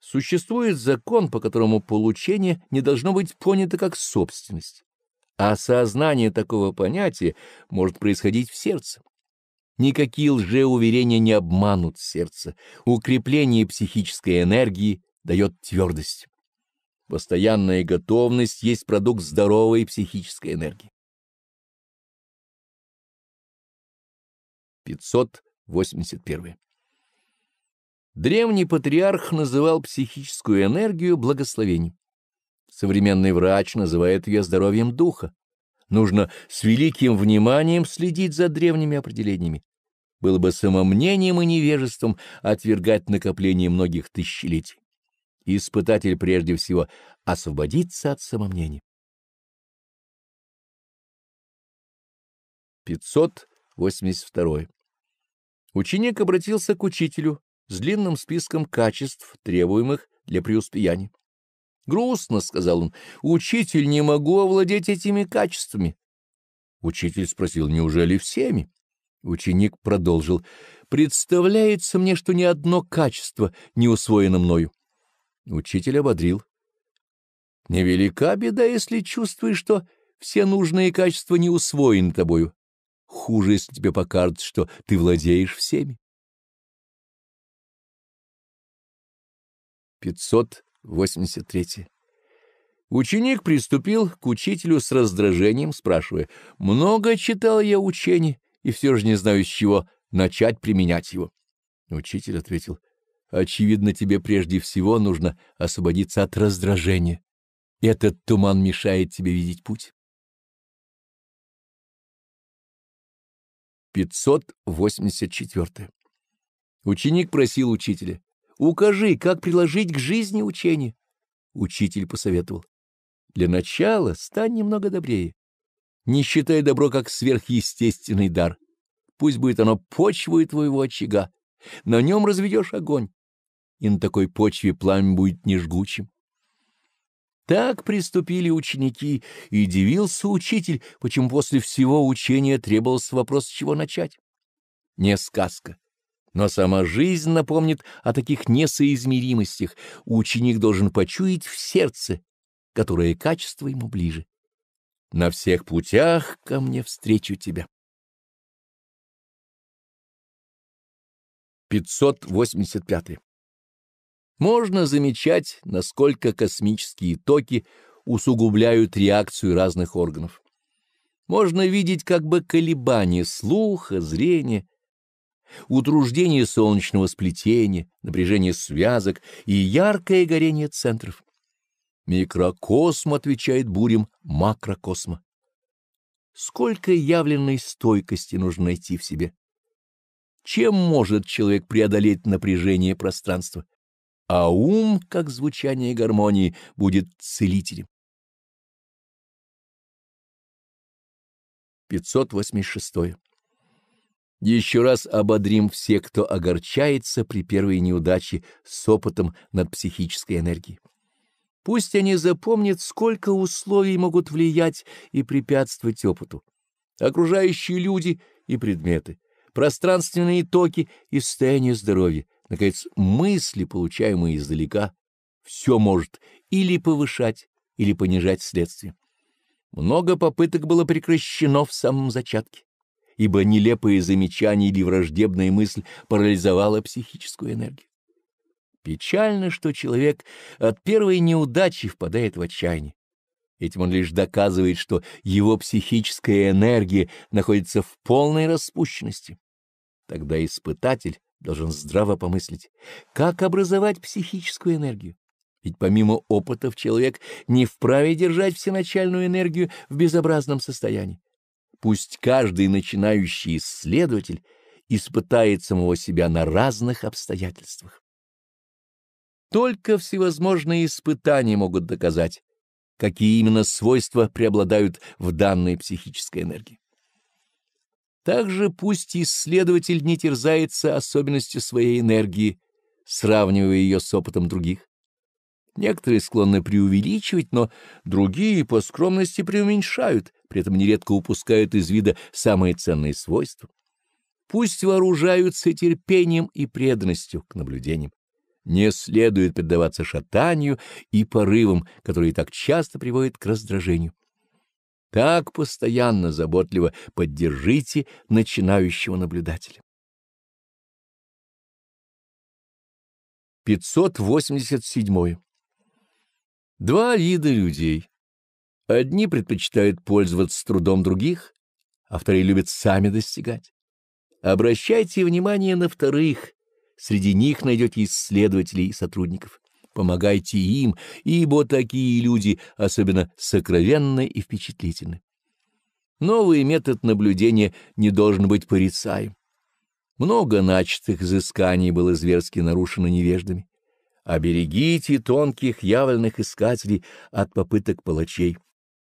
Существует закон, по которому получение не должно быть понято как собственность. А осознание такого понятия может происходить в сердце. Никакие лжеуверения не обманут сердце. Укрепление психической энергии дает твердость. Постоянная готовность есть продукт здоровой психической энергии. 581. Древний патриарх называл психическую энергию благословением. Современный врач называет ее здоровьем духа. Нужно с великим вниманием следить за древними определениями. Было бы самомнением и невежеством отвергать накопление многих тысячелетий. Испытатель прежде всего освободится от самомнения. 582. Ученик обратился к учителю с длинным списком качеств, требуемых для преуспеяния. «Грустно», — сказал он, — «учитель, не могу овладеть этими качествами». Учитель спросил, «Неужели всеми?» Ученик продолжил, «Представляется мне, что ни одно качество не усвоено мною. Учитель ободрил. Невелика беда, если чувствуешь, что все нужные качества не усвоены тобою. Хуже, если тебе покажется, что ты владеешь всеми. 583. Ученик приступил к учителю с раздражением, спрашивая, «Много читал я учений, и все же не знаю, с чего начать применять его». Учитель ответил, — Очевидно, тебе прежде всего нужно освободиться от раздражения. Этот туман мешает тебе видеть путь. 584. Ученик просил учителя, «Укажи, как приложить к жизни учение». Учитель посоветовал, «Для начала стань немного добрее. Не считай добро как сверхъестественный дар. Пусть будет оно почвой твоего очага. На нём разведёшь огонь и на такой почве пламя будет не жгучим. Так приступили ученики, и удивился учитель, почему после всего учения требовался вопрос, с чего начать. Не сказка, но сама жизнь напомнит о таких несоизмеримостях. Ученик должен почуять в сердце, которое качество ему ближе. На всех путях ко мне встречу тебя. 585. Можно замечать, насколько космические токи усугубляют реакцию разных органов. Можно видеть как бы колебания слуха, зрения, утруждение солнечного сплетения, напряжение связок и яркое горение центров. Микрокосм отвечает бурям макрокосма. Сколько явленной стойкости нужно найти в себе? Чем может человек преодолеть напряжение пространства? а ум, как звучание гармонии, будет целителем. 586. Еще раз ободрим все, кто огорчается при первой неудаче с опытом над психической энергией. Пусть они запомнят, сколько условий могут влиять и препятствовать опыту. Окружающие люди и предметы, пространственные токи и состояние здоровья, Наконец, мысли, получаемые издалека, все может или повышать, или понижать следствие. Много попыток было прекращено в самом зачатке, ибо нелепые замечания или враждебная мысль парализовала психическую энергию. Печально, что человек от первой неудачи впадает в отчаяние. Этим он лишь доказывает, что его психическая энергия находится в полной распущенности. Тогда испытатель должен здраво помыслить, как образовать психическую энергию. Ведь помимо опытов человек не вправе держать всеначальную энергию в безобразном состоянии. Пусть каждый начинающий исследователь испытает самого себя на разных обстоятельствах. Только всевозможные испытания могут доказать, какие именно свойства преобладают в данной психической энергии. Также пусть исследователь не терзается особенностью своей энергии, сравнивая ее с опытом других. Некоторые склонны преувеличивать, но другие по скромности преуменьшают, при этом нередко упускают из вида самые ценные свойства. Пусть вооружаются терпением и преданностью к наблюдениям. Не следует поддаваться шатанию и порывам, которые так часто приводят к раздражению. Так постоянно, заботливо поддержите начинающего наблюдателя. 587. Два вида людей. Одни предпочитают пользоваться трудом других, а вторые любят сами достигать. Обращайте внимание на вторых. Среди них найдете исследователей и сотрудников помогайте им, ибо такие люди особенно сокровенны и впечатлительны. Новый метод наблюдения не должен быть порицаем. Много начатых изысканий было зверски нарушено невеждами. Оберегите тонких явленных искателей от попыток палачей.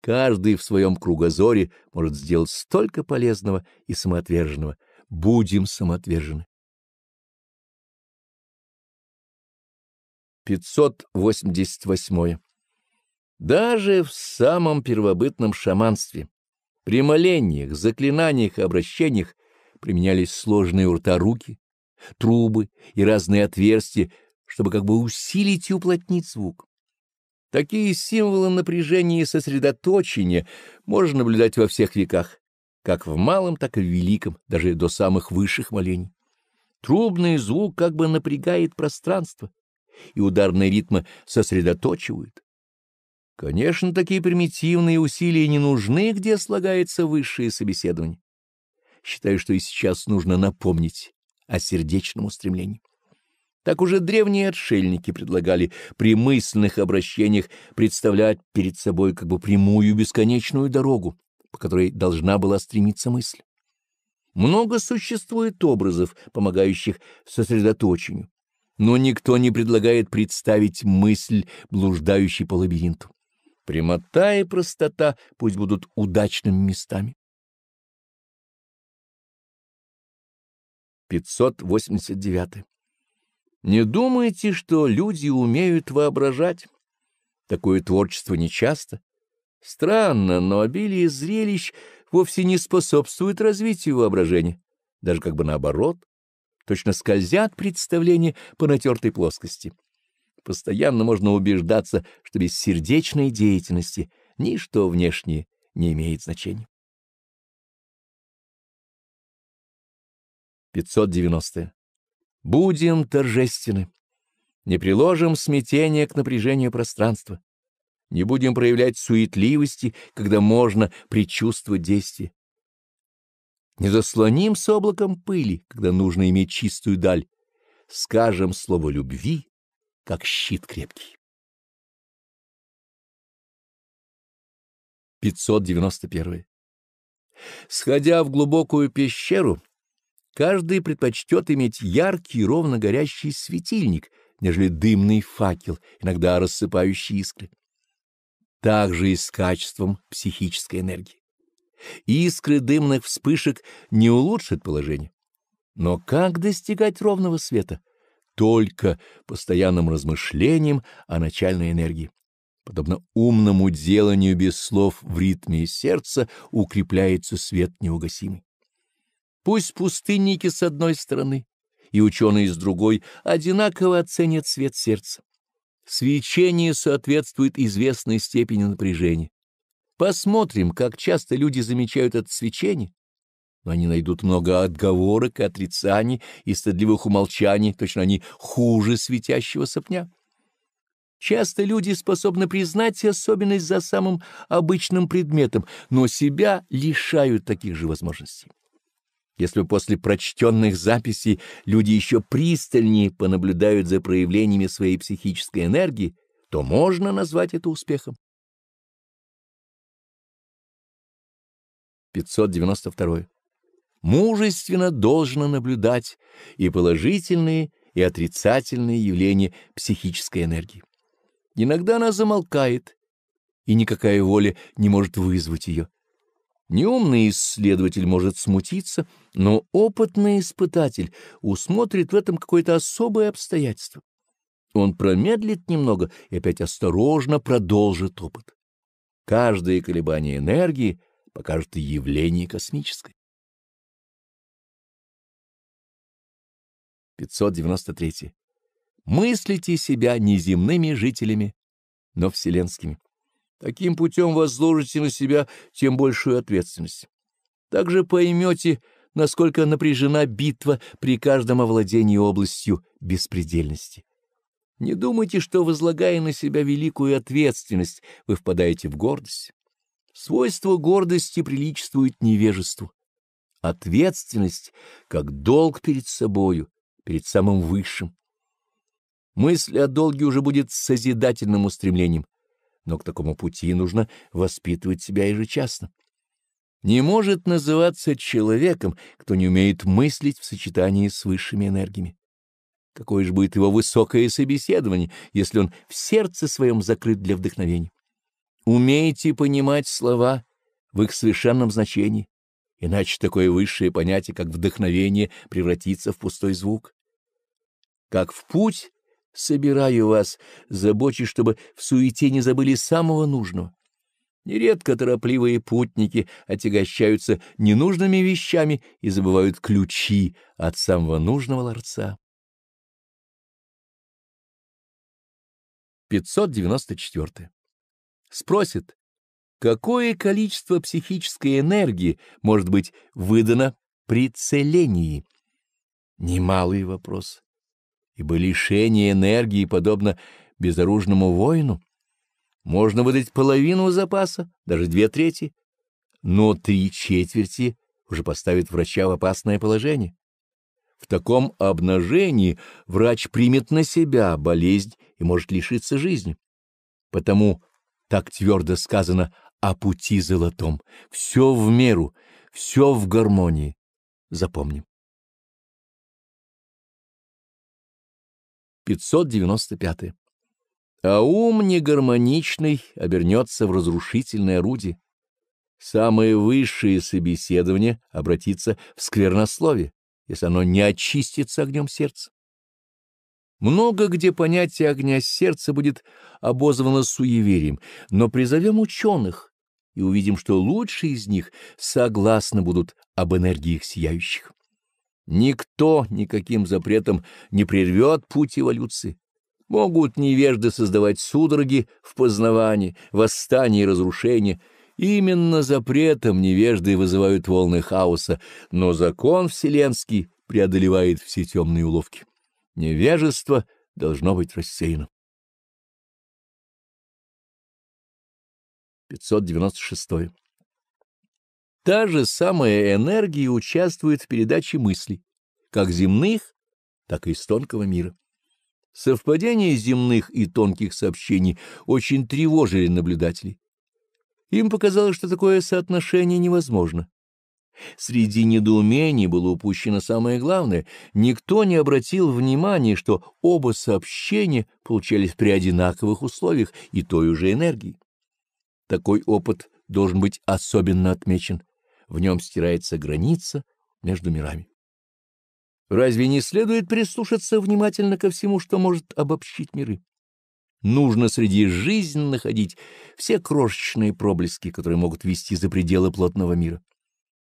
Каждый в своем кругозоре может сделать столько полезного и самоотверженного. Будем самоотвержены. 588. Даже в самом первобытном шаманстве, при молениях, заклинаниях и обращениях применялись сложные у руки, трубы и разные отверстия, чтобы как бы усилить и уплотнить звук. Такие символы напряжения и сосредоточения можно наблюдать во всех веках, как в малом, так и в великом, даже до самых высших молений. Трубный звук как бы напрягает пространство, и ударные ритмы сосредоточивают. Конечно, такие примитивные усилия не нужны, где слагается высшее собеседование. Считаю, что и сейчас нужно напомнить о сердечном устремлении. Так уже древние отшельники предлагали при мысленных обращениях представлять перед собой как бы прямую бесконечную дорогу, по которой должна была стремиться мысль. Много существует образов, помогающих сосредоточению но никто не предлагает представить мысль, блуждающей по лабиринту. Прямота и простота пусть будут удачными местами. 589. Не думайте, что люди умеют воображать. Такое творчество нечасто. Странно, но обилие зрелищ вовсе не способствует развитию воображения, даже как бы наоборот точно скользят представления по натертой плоскости. Постоянно можно убеждаться, что без сердечной деятельности ничто внешнее не имеет значения. 590. Будем торжественны. Не приложим смятения к напряжению пространства. Не будем проявлять суетливости, когда можно предчувствовать действие. Не заслоним с облаком пыли, когда нужно иметь чистую даль. Скажем слово любви, как щит крепкий. 591. Сходя в глубокую пещеру, каждый предпочтет иметь яркий, ровно горящий светильник, нежели дымный факел, иногда рассыпающий искры. Так же и с качеством психической энергии искры дымных вспышек не улучшат положение. Но как достигать ровного света? Только постоянным размышлением о начальной энергии. Подобно умному деланию без слов в ритме сердца укрепляется свет неугасимый. Пусть пустынники с одной стороны и ученые с другой одинаково оценят свет сердца. Свечение соответствует известной степени напряжения. Посмотрим, как часто люди замечают это свечение. Но они найдут много отговорок и отрицаний и стыдливых умолчаний, точно они хуже светящего сопня. Часто люди способны признать особенность за самым обычным предметом, но себя лишают таких же возможностей. Если после прочтенных записей люди еще пристальнее понаблюдают за проявлениями своей психической энергии, то можно назвать это успехом. 592. Мужественно должно наблюдать и положительные, и отрицательные явления психической энергии. Иногда она замолкает, и никакая воля не может вызвать ее. Неумный исследователь может смутиться, но опытный испытатель усмотрит в этом какое-то особое обстоятельство. Он промедлит немного и опять осторожно продолжит опыт. Каждое колебание энергии — покажет и явление космическое. 593. Мыслите себя не земными жителями, но вселенскими. Таким путем возложите на себя тем большую ответственность. Также поймете, насколько напряжена битва при каждом овладении областью беспредельности. Не думайте, что, возлагая на себя великую ответственность, вы впадаете в гордость. Свойство гордости приличествует невежеству. Ответственность как долг перед собою, перед самым высшим. Мысль о долге уже будет созидательным устремлением, но к такому пути нужно воспитывать себя ежечасно. Не может называться человеком, кто не умеет мыслить в сочетании с высшими энергиями. Какое же будет его высокое собеседование, если он в сердце своем закрыт для вдохновения? Умейте понимать слова в их совершенном значении, иначе такое высшее понятие, как вдохновение, превратится в пустой звук. Как в путь собираю вас, забочусь, чтобы в суете не забыли самого нужного. Нередко торопливые путники отягощаются ненужными вещами и забывают ключи от самого нужного ларца. 594 Спросит, какое количество психической энергии может быть выдано при целении? Немалый вопрос, ибо лишение энергии подобно безоружному воину. Можно выдать половину запаса, даже две трети, но три четверти уже поставит врача в опасное положение. В таком обнажении врач примет на себя болезнь и может лишиться жизни. Потому так твердо сказано о пути золотом. Все в меру, все в гармонии. Запомним. 595. А ум негармоничный обернется в разрушительное орудие. Самое высшее собеседование обратится в сквернословие, если оно не очистится огнем сердца. Много где понятие огня сердца будет обозвано суеверием, но призовем ученых и увидим, что лучшие из них согласно будут об энергиях сияющих. Никто никаким запретом не прервет путь эволюции. Могут невежды создавать судороги в познавании, восстании и разрушении. Именно запретом невежды вызывают волны хаоса, но закон вселенский преодолевает все темные уловки невежество должно быть рассеяно. 596. Та же самая энергия участвует в передаче мыслей, как земных, так и из тонкого мира. Совпадение земных и тонких сообщений очень тревожили наблюдателей. Им показалось, что такое соотношение невозможно. Среди недоумений было упущено самое главное. Никто не обратил внимания, что оба сообщения получались при одинаковых условиях и той же энергии. Такой опыт должен быть особенно отмечен. В нем стирается граница между мирами. Разве не следует прислушаться внимательно ко всему, что может обобщить миры? Нужно среди жизни находить все крошечные проблески, которые могут вести за пределы плотного мира.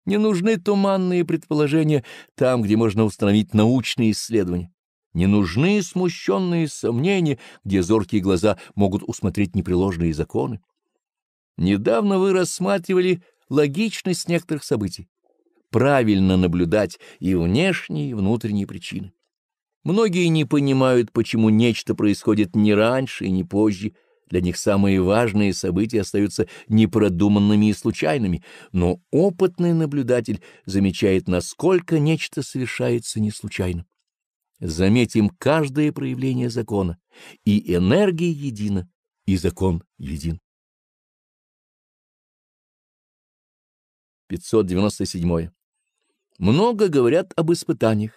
Не нужны туманные предположения там, где можно установить научные исследования. Не нужны смущенные сомнения, где зоркие глаза могут усмотреть непреложные законы. Недавно вы рассматривали логичность некоторых событий. Правильно наблюдать и внешние, и внутренние причины. Многие не понимают, почему нечто происходит не раньше и не позже, для них самые важные события остаются непродуманными и случайными, но опытный наблюдатель замечает, насколько нечто совершается не случайно. Заметим каждое проявление закона, и энергия едина, и закон един. 597. Много говорят об испытаниях.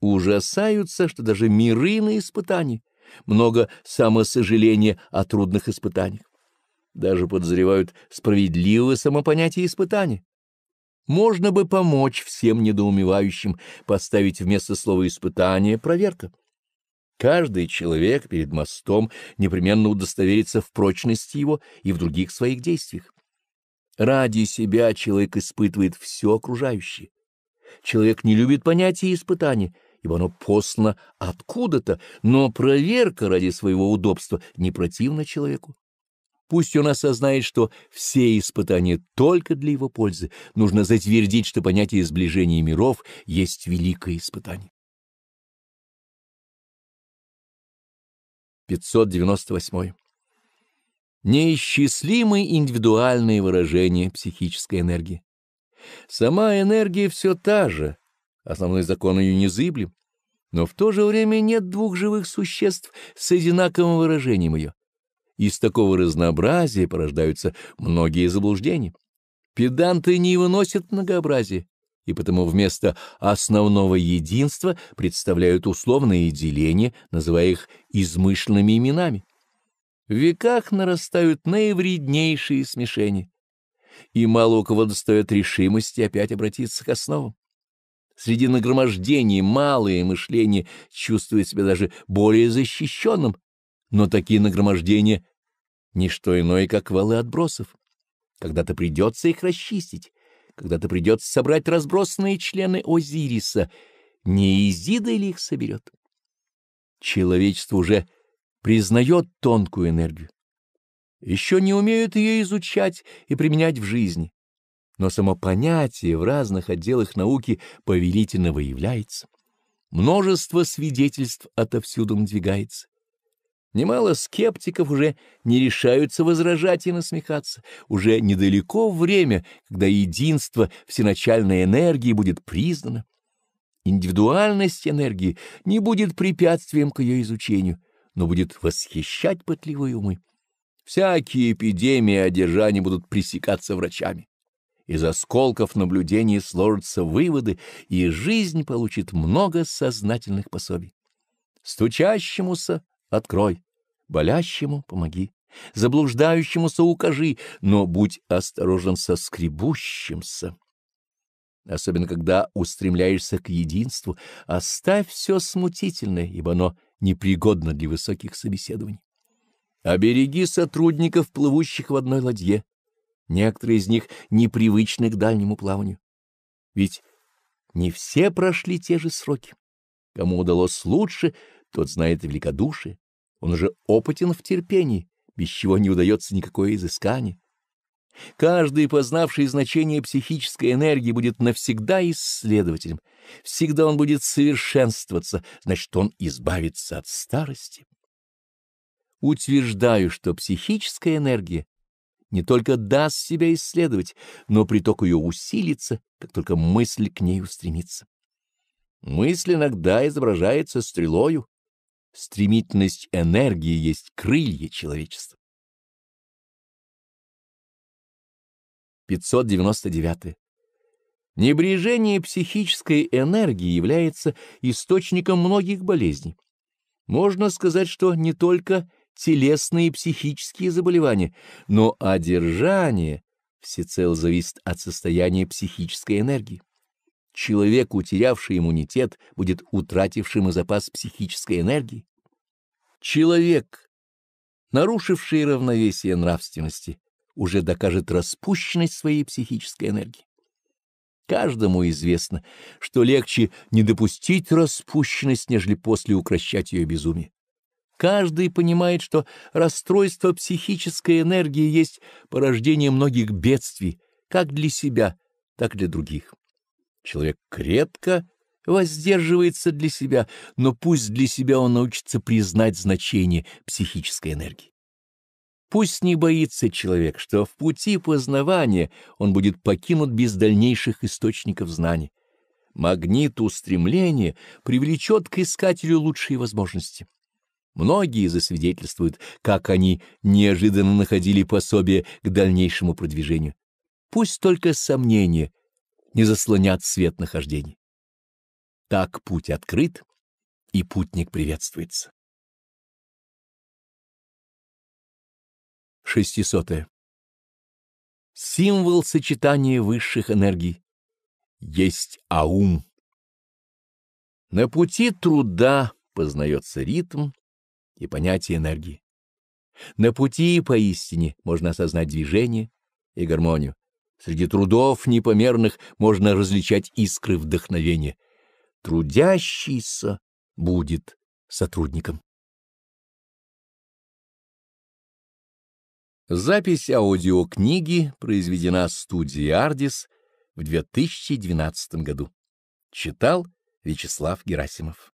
Ужасаются, что даже миры на испытании много самосожаления о трудных испытаниях. Даже подозревают справедливое самопонятие испытания. Можно бы помочь всем недоумевающим поставить вместо слова «испытание» «проверка». Каждый человек перед мостом непременно удостоверится в прочности его и в других своих действиях. Ради себя человек испытывает все окружающее. Человек не любит понятия и испытания — ибо оно послано откуда-то, но проверка ради своего удобства не противна человеку. Пусть он осознает, что все испытания только для его пользы. Нужно затвердить, что понятие сближения миров есть великое испытание. 598. Неисчислимы индивидуальные выражения психической энергии. Сама энергия все та же, Основной закон ее незыблем, но в то же время нет двух живых существ с одинаковым выражением ее. Из такого разнообразия порождаются многие заблуждения. Педанты не выносят многообразие, и потому вместо основного единства представляют условные деления, называя их измышленными именами. В веках нарастают наивреднейшие смешения, и мало у кого достает решимости опять обратиться к основам. Среди нагромождений малое мышление чувствует себя даже более защищенным, но такие нагромождения — ничто иное, как валы отбросов. Когда-то придется их расчистить, когда-то придется собрать разбросанные члены Озириса. Не Изида ли их соберет? Человечество уже признает тонкую энергию. Еще не умеют ее изучать и применять в жизни но само понятие в разных отделах науки повелительно выявляется. Множество свидетельств отовсюду надвигается. Немало скептиков уже не решаются возражать и насмехаться. Уже недалеко время, когда единство всеначальной энергии будет признано. Индивидуальность энергии не будет препятствием к ее изучению, но будет восхищать пытливые умы. Всякие эпидемии одержания будут пресекаться врачами из осколков наблюдений сложатся выводы, и жизнь получит много сознательных пособий. Стучащемуся открой, болящему помоги, заблуждающемуся укажи, но будь осторожен со скребущимся. Особенно когда устремляешься к единству, оставь все смутительное, ибо оно непригодно для высоких собеседований. Обереги сотрудников, плывущих в одной ладье некоторые из них непривычны к дальнему плаванию. Ведь не все прошли те же сроки. Кому удалось лучше, тот знает великодушие, он уже опытен в терпении, без чего не удается никакое изыскание. Каждый, познавший значение психической энергии, будет навсегда исследователем. Всегда он будет совершенствоваться, значит, он избавится от старости. Утверждаю, что психическая энергия не только даст себя исследовать, но приток ее усилится, как только мысль к ней устремится. Мысль иногда изображается стрелою. Стремительность энергии есть крылья человечества. 599. Небрежение психической энергии является источником многих болезней. Можно сказать, что не только телесные и психические заболевания, но одержание всецело зависит от состояния психической энергии. Человек, утерявший иммунитет, будет утратившим и запас психической энергии. Человек, нарушивший равновесие нравственности, уже докажет распущенность своей психической энергии. Каждому известно, что легче не допустить распущенность, нежели после укращать ее безумие. Каждый понимает, что расстройство психической энергии есть порождение многих бедствий, как для себя, так и для других. Человек крепко воздерживается для себя, но пусть для себя он научится признать значение психической энергии. Пусть не боится человек, что в пути познавания он будет покинут без дальнейших источников знаний. Магнит устремления привлечет к искателю лучшие возможности. Многие засвидетельствуют, как они неожиданно находили пособие к дальнейшему продвижению. Пусть только сомнения не заслонят свет нахождения. Так путь открыт, и путник приветствуется. Шестисотое. Символ сочетания высших энергий. Есть аум. На пути труда познается ритм, и понятие энергии. На пути поистине можно осознать движение и гармонию. Среди трудов непомерных можно различать искры вдохновения. Трудящийся будет сотрудником. Запись аудиокниги произведена студией «Ардис» в 2012 году. Читал Вячеслав Герасимов.